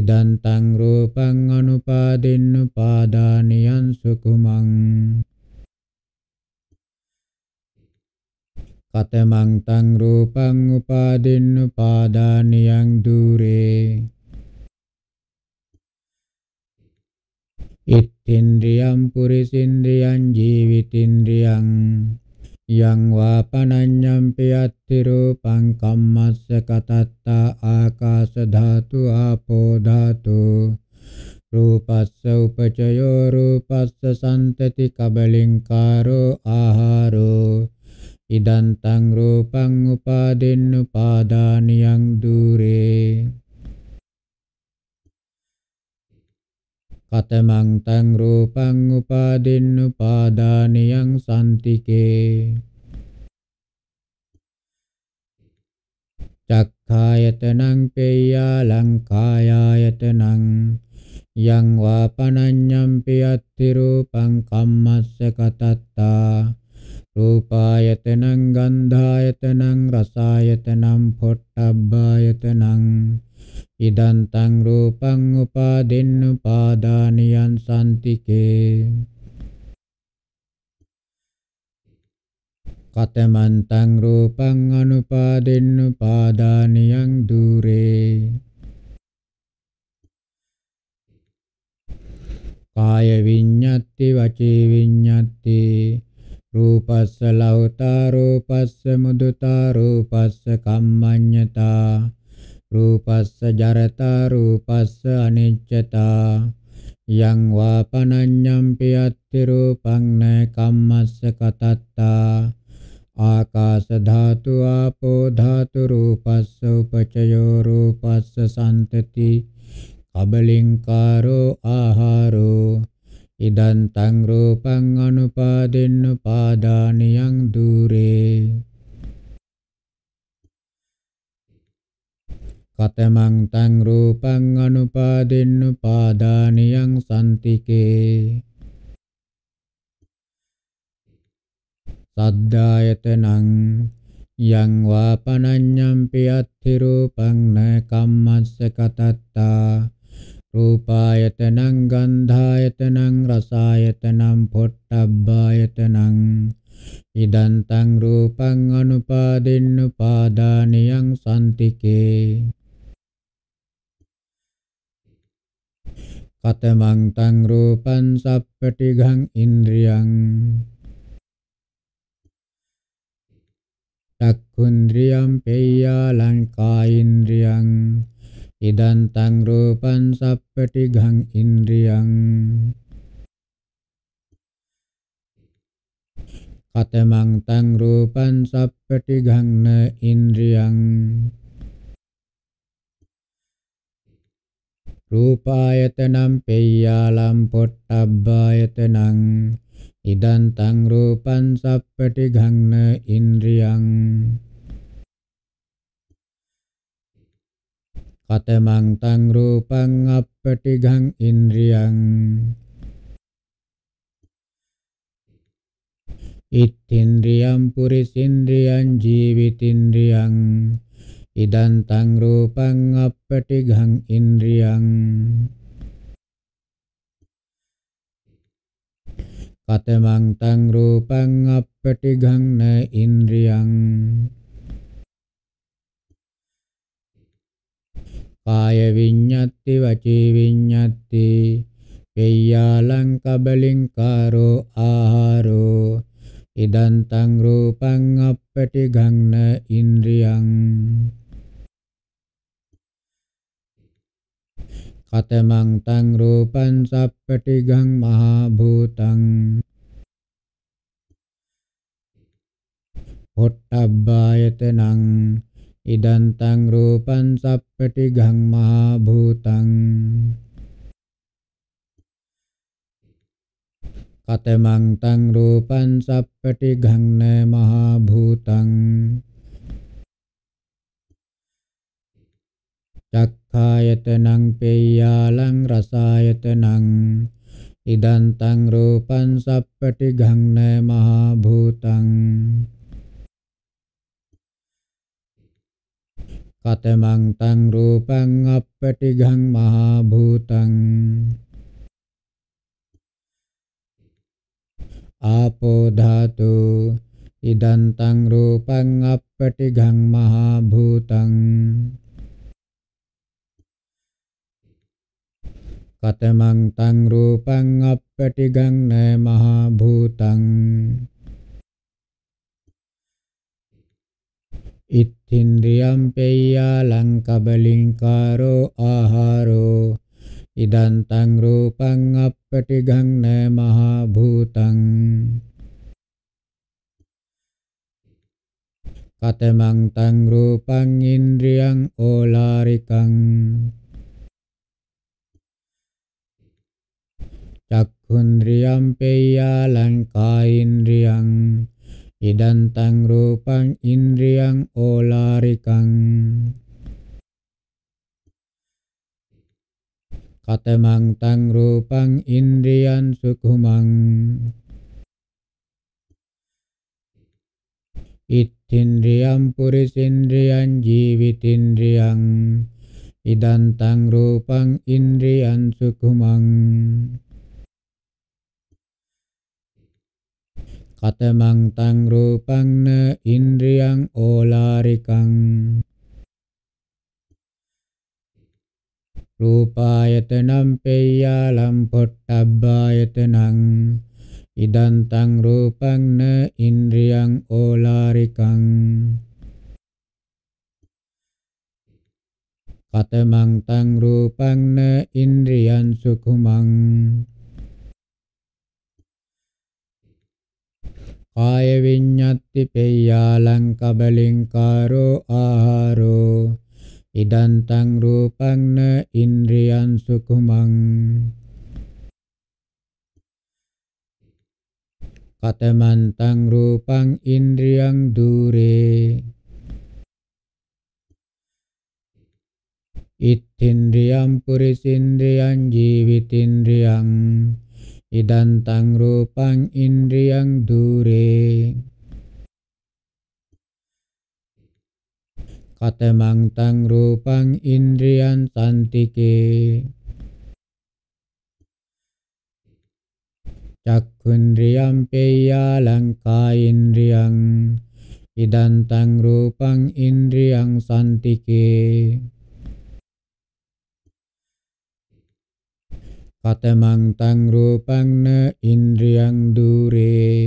ඉදන් තං රූපං අනුපාදින්න පාදානියං සුකුමං කතමං තං රූපං උපාදින්න පාදානියං දුරේ ඉත්තින්ද්‍රියම් පුරිසින්ද්‍රියං ජීවිතින්ද්‍රියං යං වාපනඤ්ඤම් පියත්ති රූපං කම්මස්ස කතත්තා ආකාශ ධාතු ආපෝ ධාතු රූපස්ස උපචයෝ රූපස්ස සම්තති කබලින්කාරෝ ආහාරෝ ඉදන්තං රූපං උපාදින්න උපාදානියං দূරේ කතමං තං රූපං උපාදින්න උපාදානියං සම්තිකේ චක්ඛායතනං පේයා ලංකායායතනං යං වාපනඤ්ඤම් පියත්ති රූපං කම්මස්ස කතත්තා රූපායතනං ගන්ධායතනං රසායතනං පොට්ටබ්බායතනං ඉදන්තං රූපං උපාදෙන්න පාදානියන් සම්තිකේ කතමන්තං රූපං අනුපාදෙන්න පාදානියන් දුරේ කාය විඤ්ඤත්ති වචේ විඤ්ඤත්ති රූපස්ස ලෞතා රූපස්ස මුදුතා රූපස්ස කම්මඤ්ඤතා රූපස්ස ජරතා රූපස්ස අනිච්චතා යං වාපනඤ්ඤම්පි අත්ති රූපං න කම්මස්ස කතත්තා ආකාශ ධාතු ආපෝ ධාතු රූපස්ස උපචයෝ රූපස්ස සම්තති කබලින්කාරෝ ආහාරෝ ඉදන්තං රූපං අනුපාදින්න පාදානියං দূරේ කතමං තං රූපං අනුපාදින්න පාදානියං සම්තිකේ සද්ධායතනං යං වාපනඤ්ඤම්පි අත්ථි රූපං න කම්මස්ස කතත්තා රූපායතනං ගන්ධායතනං රසායතනං පොට්ටබ්බායතනං ඉදන්තං රූපං අනුපාදින්න පාදානියං සම්තිකේ පතමං තං රූපං සප්පටිඝං ඉන්ද්‍රියං චක්ඛුන්ද්‍රියං පේයාලං කායින්ද්‍රියං ඉදං තං රූපං සප්පටිඝං ඉන්ද්‍රියං කතමං තං රූපං සප්පටිඝං න ඉන්ද්‍රියං රූපායතනම් පෙය්‍යාලම් පොට්ටබ්බායතනං ඉදන් තං රූපං සප්පටි ඝංන ඉන්ද්‍රියං කතමං තං රූපං අප්පටි ඝං ඉන්ද්‍රියං ඉත්ත්‍ින්ද්‍රියම් පුරිසින්ද්‍රියං ජීවිතින්ද්‍රියං ඉදන්තං රූපං අපටිඝං ඉන්ද්‍රියං කතමං තං රූපං අපටිඝං න ඉන්ද්‍රියං කාය විඤ්ඤත්ති වචී විඤ්ඤත්ති වේයාලං කබලින් කාරෝ ආහාරෝ ඉදන්තං රූපං අපටිඝං න ඉන්ද්‍රියං කතමං තං රූපං සප්පටිගං මහා භූතං පොට්ටබ්බායතනං ඉදං තං රූපං සප්පටිගං මහා භූතං කතමං තං රූපං සප්පටිගං න මහා භූතං චක් කායතනං පේයාලං රසායතනං ඉදන්තං රූපං සප්පටි ගංන මහා භූතං කතමං තං රූපං අප්පටි ගං මහා භූතං ආපෝ ධාතු ඉදන්තං රූපං අප්පටි ගං මහා භූතං කතමං තං රූපං අපටිගං මහා භූතං ඉත්තින්ද්‍රියම් පෙය්‍යා ලංකබලින්කාරෝ ආහාරෝ ඉදන් තං රූපං අපටිගං මහා භූතං කතමං තං රූපං ඉන්ද්‍රියං ඕලාරිකං චක්ඛුන්ද්‍රියම් පෙය්‍යා ලංකා ඉන්ද්‍රියං ඉදන්තං රූපං ඉන්ද්‍රියං ඕලාරිකං කතමං තං රූපං ඉන්ද්‍රියං සුඛුමං ඉත්ත්‍ින්ද්‍රියං පුරිසින්ද්‍රියං ජීවිතින්ද්‍රියං ඉදන්තං රූපං ඉන්ද්‍රියං සුඛුමං කතමං තං රූපං න ඉන්ද්‍රියං ඕලාරිකං රූපායතනම් පෙය්‍යාලම් පොට්ටබ්බායතනං ඉදං තං රූපං න ඉන්ද්‍රියං ඕලාරිකං කතමං තං රූපං න ඉන්ද්‍රියං සුඛුමං කාය විඤ්ඤත්ති පේයාලං කබලින්කාරෝ ආහාරෝ ඉදන්තං රූපං න ඉන්ද්‍රියං සුකුමං කතමන්තං රූපං ඉන්ද්‍රියං দূරේ ඉත්ත්‍ින්ද්‍රියං පුරිසින්ද්‍රියං ජීවිතින්ද්‍රියං idantang rupang indriyang dure katemang tang rupang indriyan santike cakkhundriyam peya langka indriyang idantang rupang indriyang santike පතමං තං රූපං න ඉන්ද්‍රියං දුරේ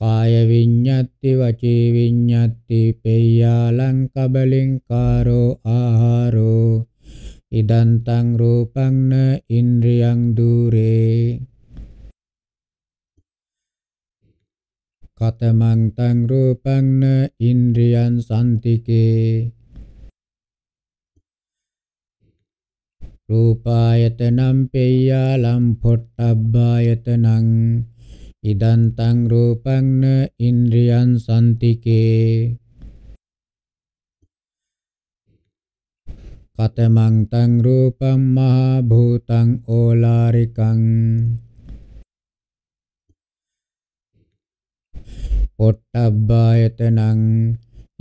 කාය විඤ්ඤත්ති වචී විඤ්ඤත්ති පේයාලං කබලින් කාරෝ ආහාරෝ ඉදන්තං රූපං න ඉන්ද්‍රියං දුරේ කතමං තං රූපං න ඉන්ද්‍රියං සම්තිකේ රූපායතනම් පෙය්‍යාලම් පොට්ටබ්බායතනං ඉදන්තං රූපං න ඉන්ද්‍රියං සම්තිකේ කතමං තං රූපං මහා භූතං ඕලාරිකං පොට්ටබ්බායතනං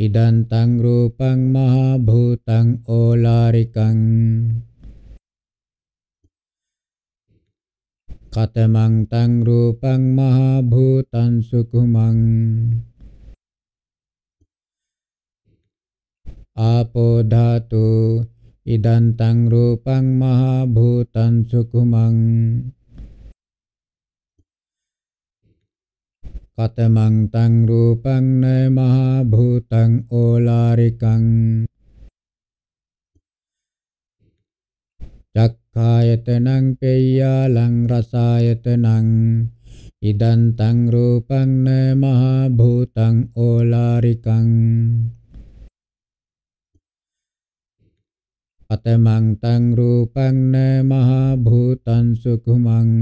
ඉදන්තං රූපං මහා භූතං ඕලාරිකං කතමං තං රූපං මහා භූතං සුකුමං ආපෝ ධාතු ඉදං තං රූපං මහා භූතං සුකුමං කතමං තං රූපං න මහා භූතං ඕලාරිකං චක් කායතනං පෙය්‍යාලං රසායතනං ඉදන් තං රූපං න මහ භූතං ඕලාරිකං අතමං තං රූපං න මහ භූතං සුකුමං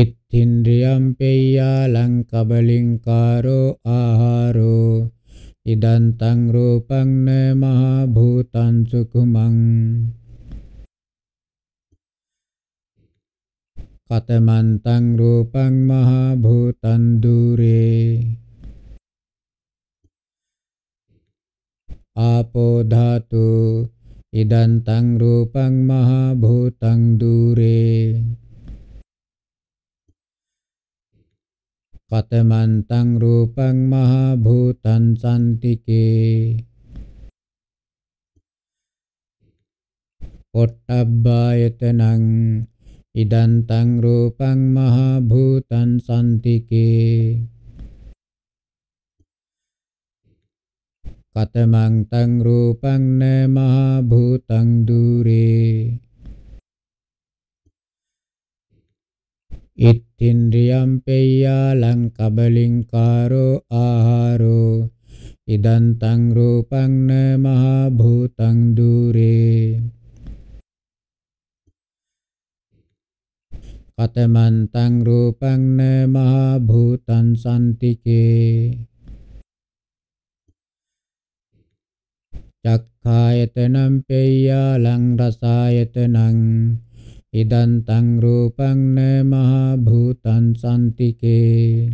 ඉත්තින්ද්‍රියම් පෙය්‍යාලං කබලින් කාරෝ ආහාරෝ ඉදන්තං රූපං න මහ භූතං සුකුමං කතමන්තං රූපං මහ භූතං දුරේ ආපෝ ධාතු ඉදන්තං රූපං මහ භූතං දුරේ පතමන්තං රූපං මහා භූතං සම්තිකේ පොට්ටබ්බායතනං ඉදන්තං රූපං මහා භූතං සම්තිකේ කතමං තං රූපං න මහා භූතං දුරේ ඉත්තින්ද්‍රියම් පෙය්‍යා ලංකබලින්කාරෝ ආහාරෝ ඉදන්තං රූපං න මහා භූතං දුරේ කතමන්තං රූපං න මහා භූතං සම්තිකේ චක්ඛායතනං පෙය්‍යා ලං රසායතනං ඉදං තං රූපං න මහ භූතං සම්තිකේ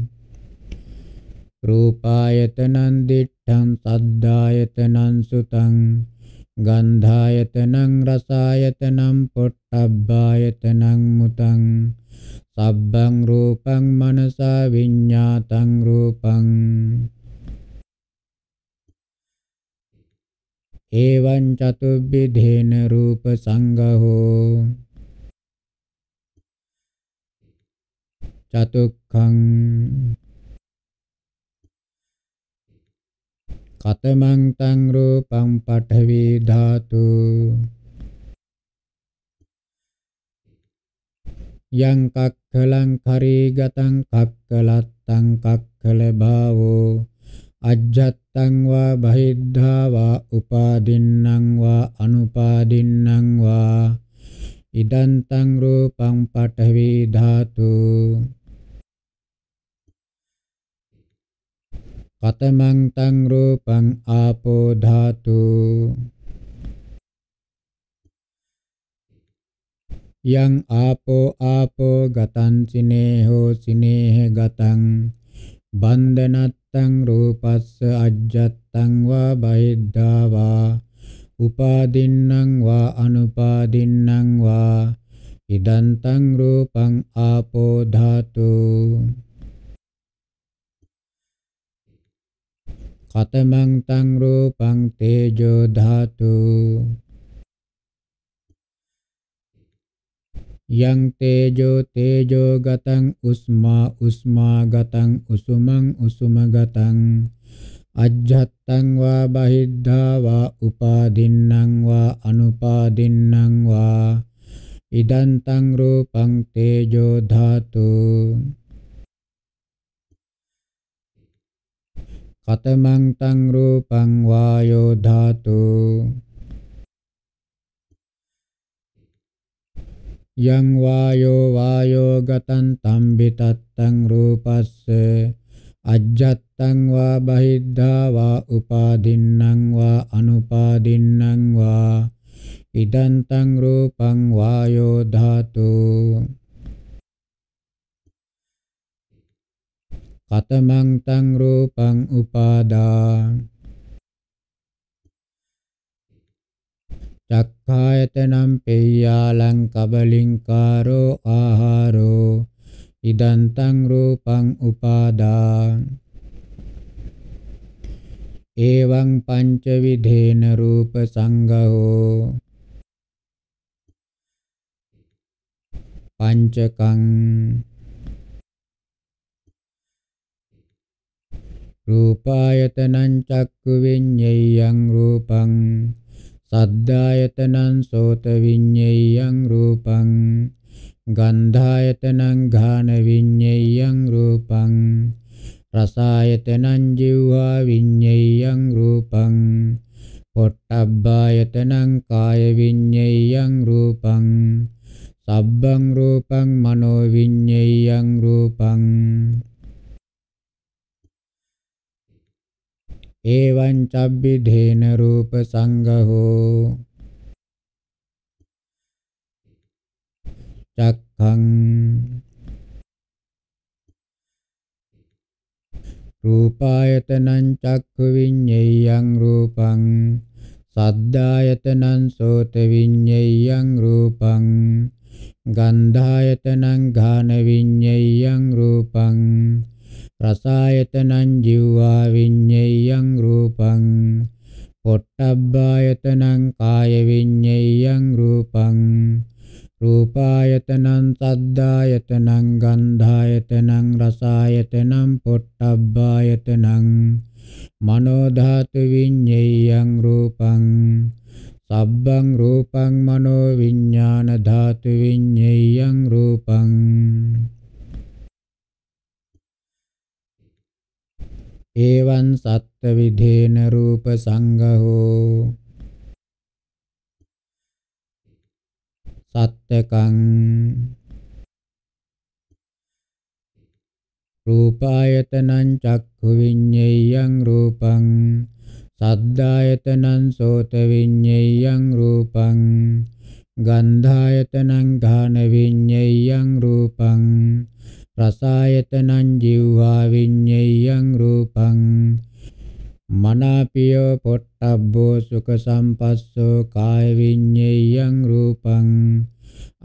රූපායතනං දිඨං සද්ධායතනං සුතං ගන්ධායතනං රසායතනං පොට්ටබ්බායතනං මුතං සබ්බං රූපං මනසා විඤ්ඤාතං රූපං එවං චතුබ්බි ධේන රූප සංගහෝ චතුක්ඛං කතමං තං රූපං පඨවි ධාතු යං කක්ඛලං කරී ගතං කක්ඛලත්තං කක්ඛල භාවෝ අජ්ජත්තං වා බහිද්ධා වා උපාදින්නම් වා අනුපාදින්නම් වා ඉදන්තං රූපං පඨවි ධාතු පතමං තං රූපං ආපෝ ධාතු යං ආපෝ ආපෝ ගතං සිනේහෝ සිනේහ ගතං බන්ධනත්තං රූපස්ස අජ්ජත්තං වා බහිද්ධා වා උපාදින්නම් වා අනුපාදින්නම් වා ඉදන්තං රූපං ආපෝ ධාතු කතමං තං රූපං තේජෝ ධාතු යං තේජෝ තේජෝ ගතං උස්මා උස්මා ගතං උසුමං උසුම ගතං අජ්ජත්තං වා බහිද්ධා වා උපාදින්නම් වා අනුපාදින්නම් වා ඉදන්තං රූපං තේජෝ ධාතු කතමං තං රූපං වායෝ ධාතු යං වායෝ වායෝ ගතං තම්බිතත්තං රූපස්ස අජ්ජත්තං වා බහිද්ධා වා උපාදින්නම් වා අනුපාදින්නම් වා ඉදන්තං රූපං වායෝ ධාතු කතමං තං රූපං උපාදා චක්ඛායතනම් පෙය්‍යාලං කබලින්කාරෝ ආහාරෝ ඉදන්තං රූපං උපාදා එවං පංච විධේන රූප සංගහෝ පංචකං රූපායතනං චක්කු විඤ්ඤයං රූපං සද්ධායතනං සෝත විඤ්ඤයං රූපං ගන්ධායතනං ඝාන විඤ්ඤයං රූපං රසායතනං ජීවා විඤ්ඤයං රූපං පොට්ටබ්බායතනං කාය විඤ්ඤයං රූපං සබ්බං රූපං මනෝ විඤ්ඤයං රූපං එවං චබ්බිධේන රූප සංඝහෝ චක්ඛං රූපායතනං චක්ඛු විඤ්ඤේයං රූපං සද්ධායතනං සෝත විඤ්ඤේයං රූපං ගන්ධායතනං ඝාන විඤ්ඤේයං රූපං රසායතනං ජීවා විඤ්ඤේයං රූපං පොට්ටබ්බායතනං කාය විඤ්ඤේයං රූපං රූපායතනං සද්දායතනං ගන්ධායතනං රසායතනං පොට්ටබ්බායතනං මනෝ ධාතු විඤ්ඤේයං රූපං සබ්බං රූපං මනෝ විඥාන ධාතු විඤ්ඤේයං රූපං එවං සත්ත්ව විධේන රූප සංඝහෝ සත්තකං රූපායතනං චක්ඛු විඤ්ඤයං රූපං සද්ධායතනං සෝත විඤ්ඤයං රූපං ගන්ධායතනං ඝාන විඤ්ඤයං රූපං රසායතනං ජීවහා විඤ්ඤේයං රූපං මනාපියෝ පොට්ටබ්බෝ සුඛ සම්පස්සෝ කාය විඤ්ඤේයං රූපං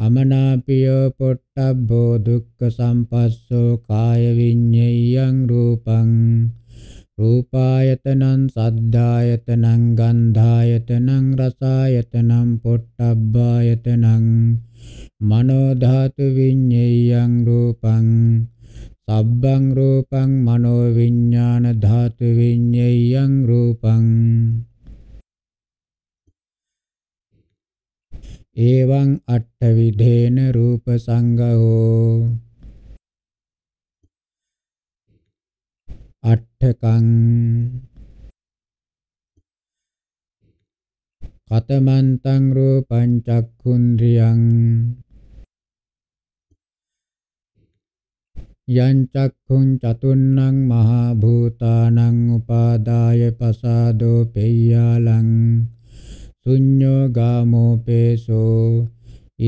අමනාපියෝ පොට්ටබ්බෝ දුක්ඛ සම්පස්සෝ කාය විඤ්ඤේයං රූපං රූපායතනං සද්ධායතනං ගන්ධායතනං රසායතනං පොට්ටබ්බායතනං මනෝ ධාතු විඤ්ඤේයං රූපං සබ්බං රූපං මනෝ විඥාන ධාතු විඤ්ඤේයං රූපං එවං අට්ඨ විධේන රූප සංගහෝ අට්ඨකං කතමන්තං රූපං චක්ඛුන්ද්‍රියං යං චක්ඛුං චතුන්නං මහා භූතානං උපාදාය පසාදෝ පෙය්‍යාලං ශුඤ්ඤෝ ගාමෝ පේසෝ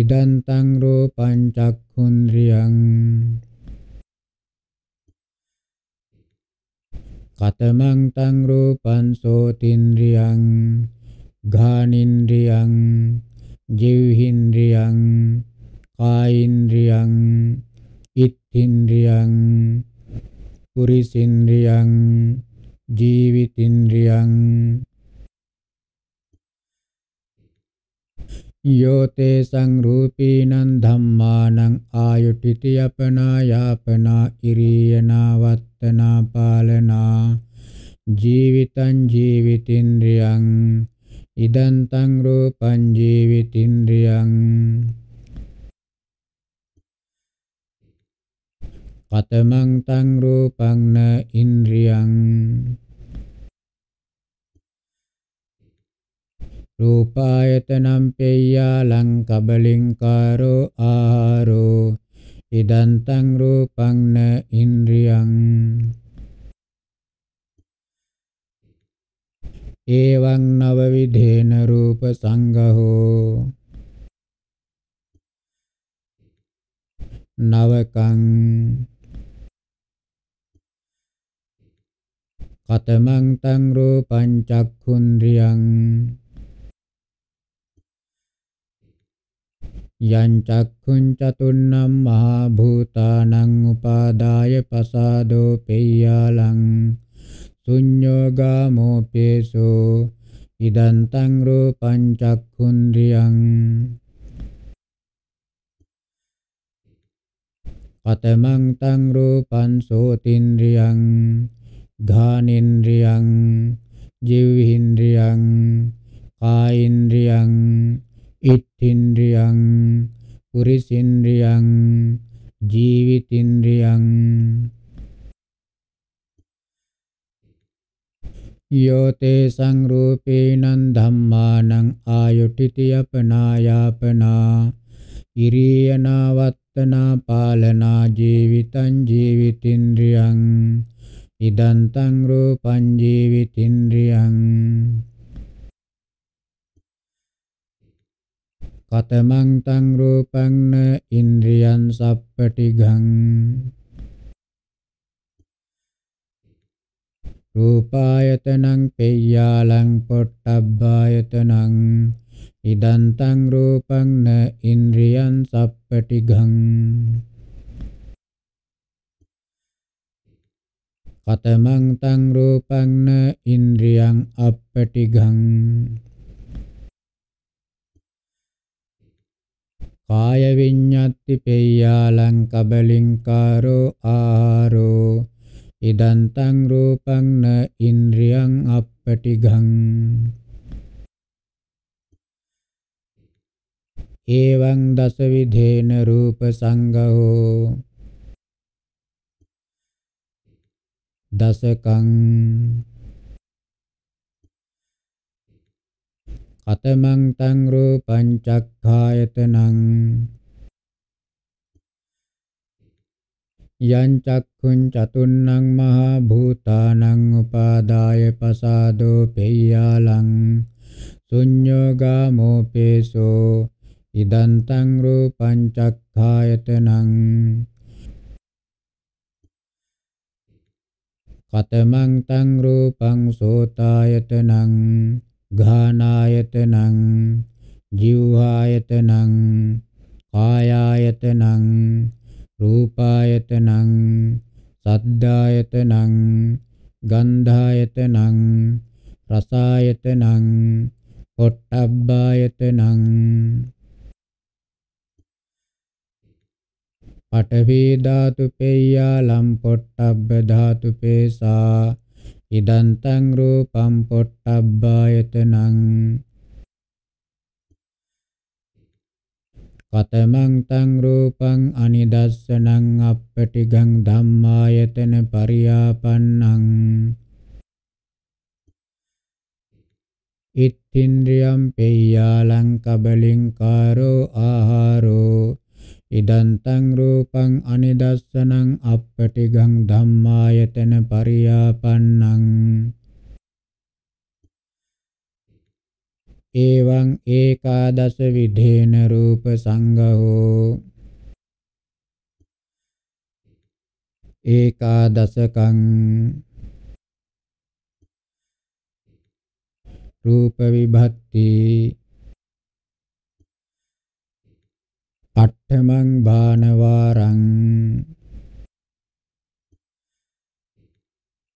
ඉදන්තං රූපං චක්ඛුන්ද්‍රියං පතමං තං රූපං සෝතින්ද්‍රියං ඝානින්ද්‍රියං ජීවහින්ද්‍රියං කායින්ද්‍රියං ඉත්ථින්ද්‍රියං පුරිසින්ද්‍රියං ජීවිතින්ද්‍රියං යෝතේ සංරූපීනං ධම්මානං ආයුටිති අපනා යාපනා ඉරියනා වත්තනා පාලනා ජීවිතං ජීවිතින්ද්‍රියං ඉදං තං රූපං ජීවිතින්ද්‍රියං කතමං තං රූපං න ඉන්ද්‍රියං රූපායතනම් පෙය්‍යා ලංකබලින්කාරෝ ආහාරෝ ඉදන්තං රූපං න ඉන්ද්‍රියං එවං නව විධේන රූප සංඝහෝ නවකං කතමං තං රූපං චක්ඛුන්ද්‍රියං යංචක්ඛුං චතුන්නම් මහා භූතානං උපාදාය පසාදෝ පෙය්‍යාලං සුඤ්ඤෝගාමෝ පේසෝ ඉදන්තං රූපං චක්ඛුන්ද්‍රියං පතමං තං රූපං සෝතින්ද්‍රියං ඝානින්ද්‍රියං ජීවහින්ද්‍රියං කායින්ද්‍රියං ඉත්තින්ද්‍රියං පුරිසින්ද්‍රියං ජීවිතින්ද්‍රියං යෝතේ සංරූපේනං ධම්මානං ආයුටිති අපනායාපනා ඉරියනවත්තනා පාලනා ජීවිතං ජීවිතින්ද්‍රියං ඉදන්තං රූපං ජීවිතින්ද්‍රියං කතමං තං රූපං න ඉන්ද්‍රියං සප්පටිඝං රූපායතනං පෙය්‍යාලං පොට්ටබ්බායතනං ඉදං තං රූපං න ඉන්ද්‍රියං සප්පටිඝං කතමං තං රූපං න ඉන්ද්‍රියං අප්පටිඝං කාය විඤ්ඤාති පේයාලං කබලින්කාරෝ ආහාරෝ ඉදන්තං රූපං න ඉන්ද්‍රියං අප්පටිඝං එවං දස විධේන රූප සංඝෝ දසකං කතමං තං රූපං චක්ඛායතනං යං චක්ඛුං චතුන්නං මහා භූතානං උපාදාය පසාදෝ පෙය්‍යාලං ශුඤ්ඤෝගාමෝ පේසෝ ඉදං තං රූපං චක්ඛායතනං කතමං තං රූපං සෝතායතනං घानायतनं जिह्वायतनं कायायतनं रूपायतनं සද්දායතනං ගන්ධායතනං රසායතනං පොට්ටබ්බායතනං පඨවි ධාතු පේයාලම් පොට්ටබ්බ ධාතු පේසා ඉදන්තං රූපම් පොට්ටබ්බායතනං කතමං තං රූපං අනිදස්සනං අප්පටිගං ධම්මායතන පරියාපන්නං ඉත්තින්ද්‍රියම් පෙය්‍යාලං කබලින් කාරෝ ආහාරෝ ඉදන්තං රූපං අනිදස්සනං අප්පටිගං ධම්මායතන පරියාපන්නං එවං ඒකාදස විධේන රූප සංඝෝ ඒකාදසකං රූප විභක්ති අට්ඨමං බානවාරං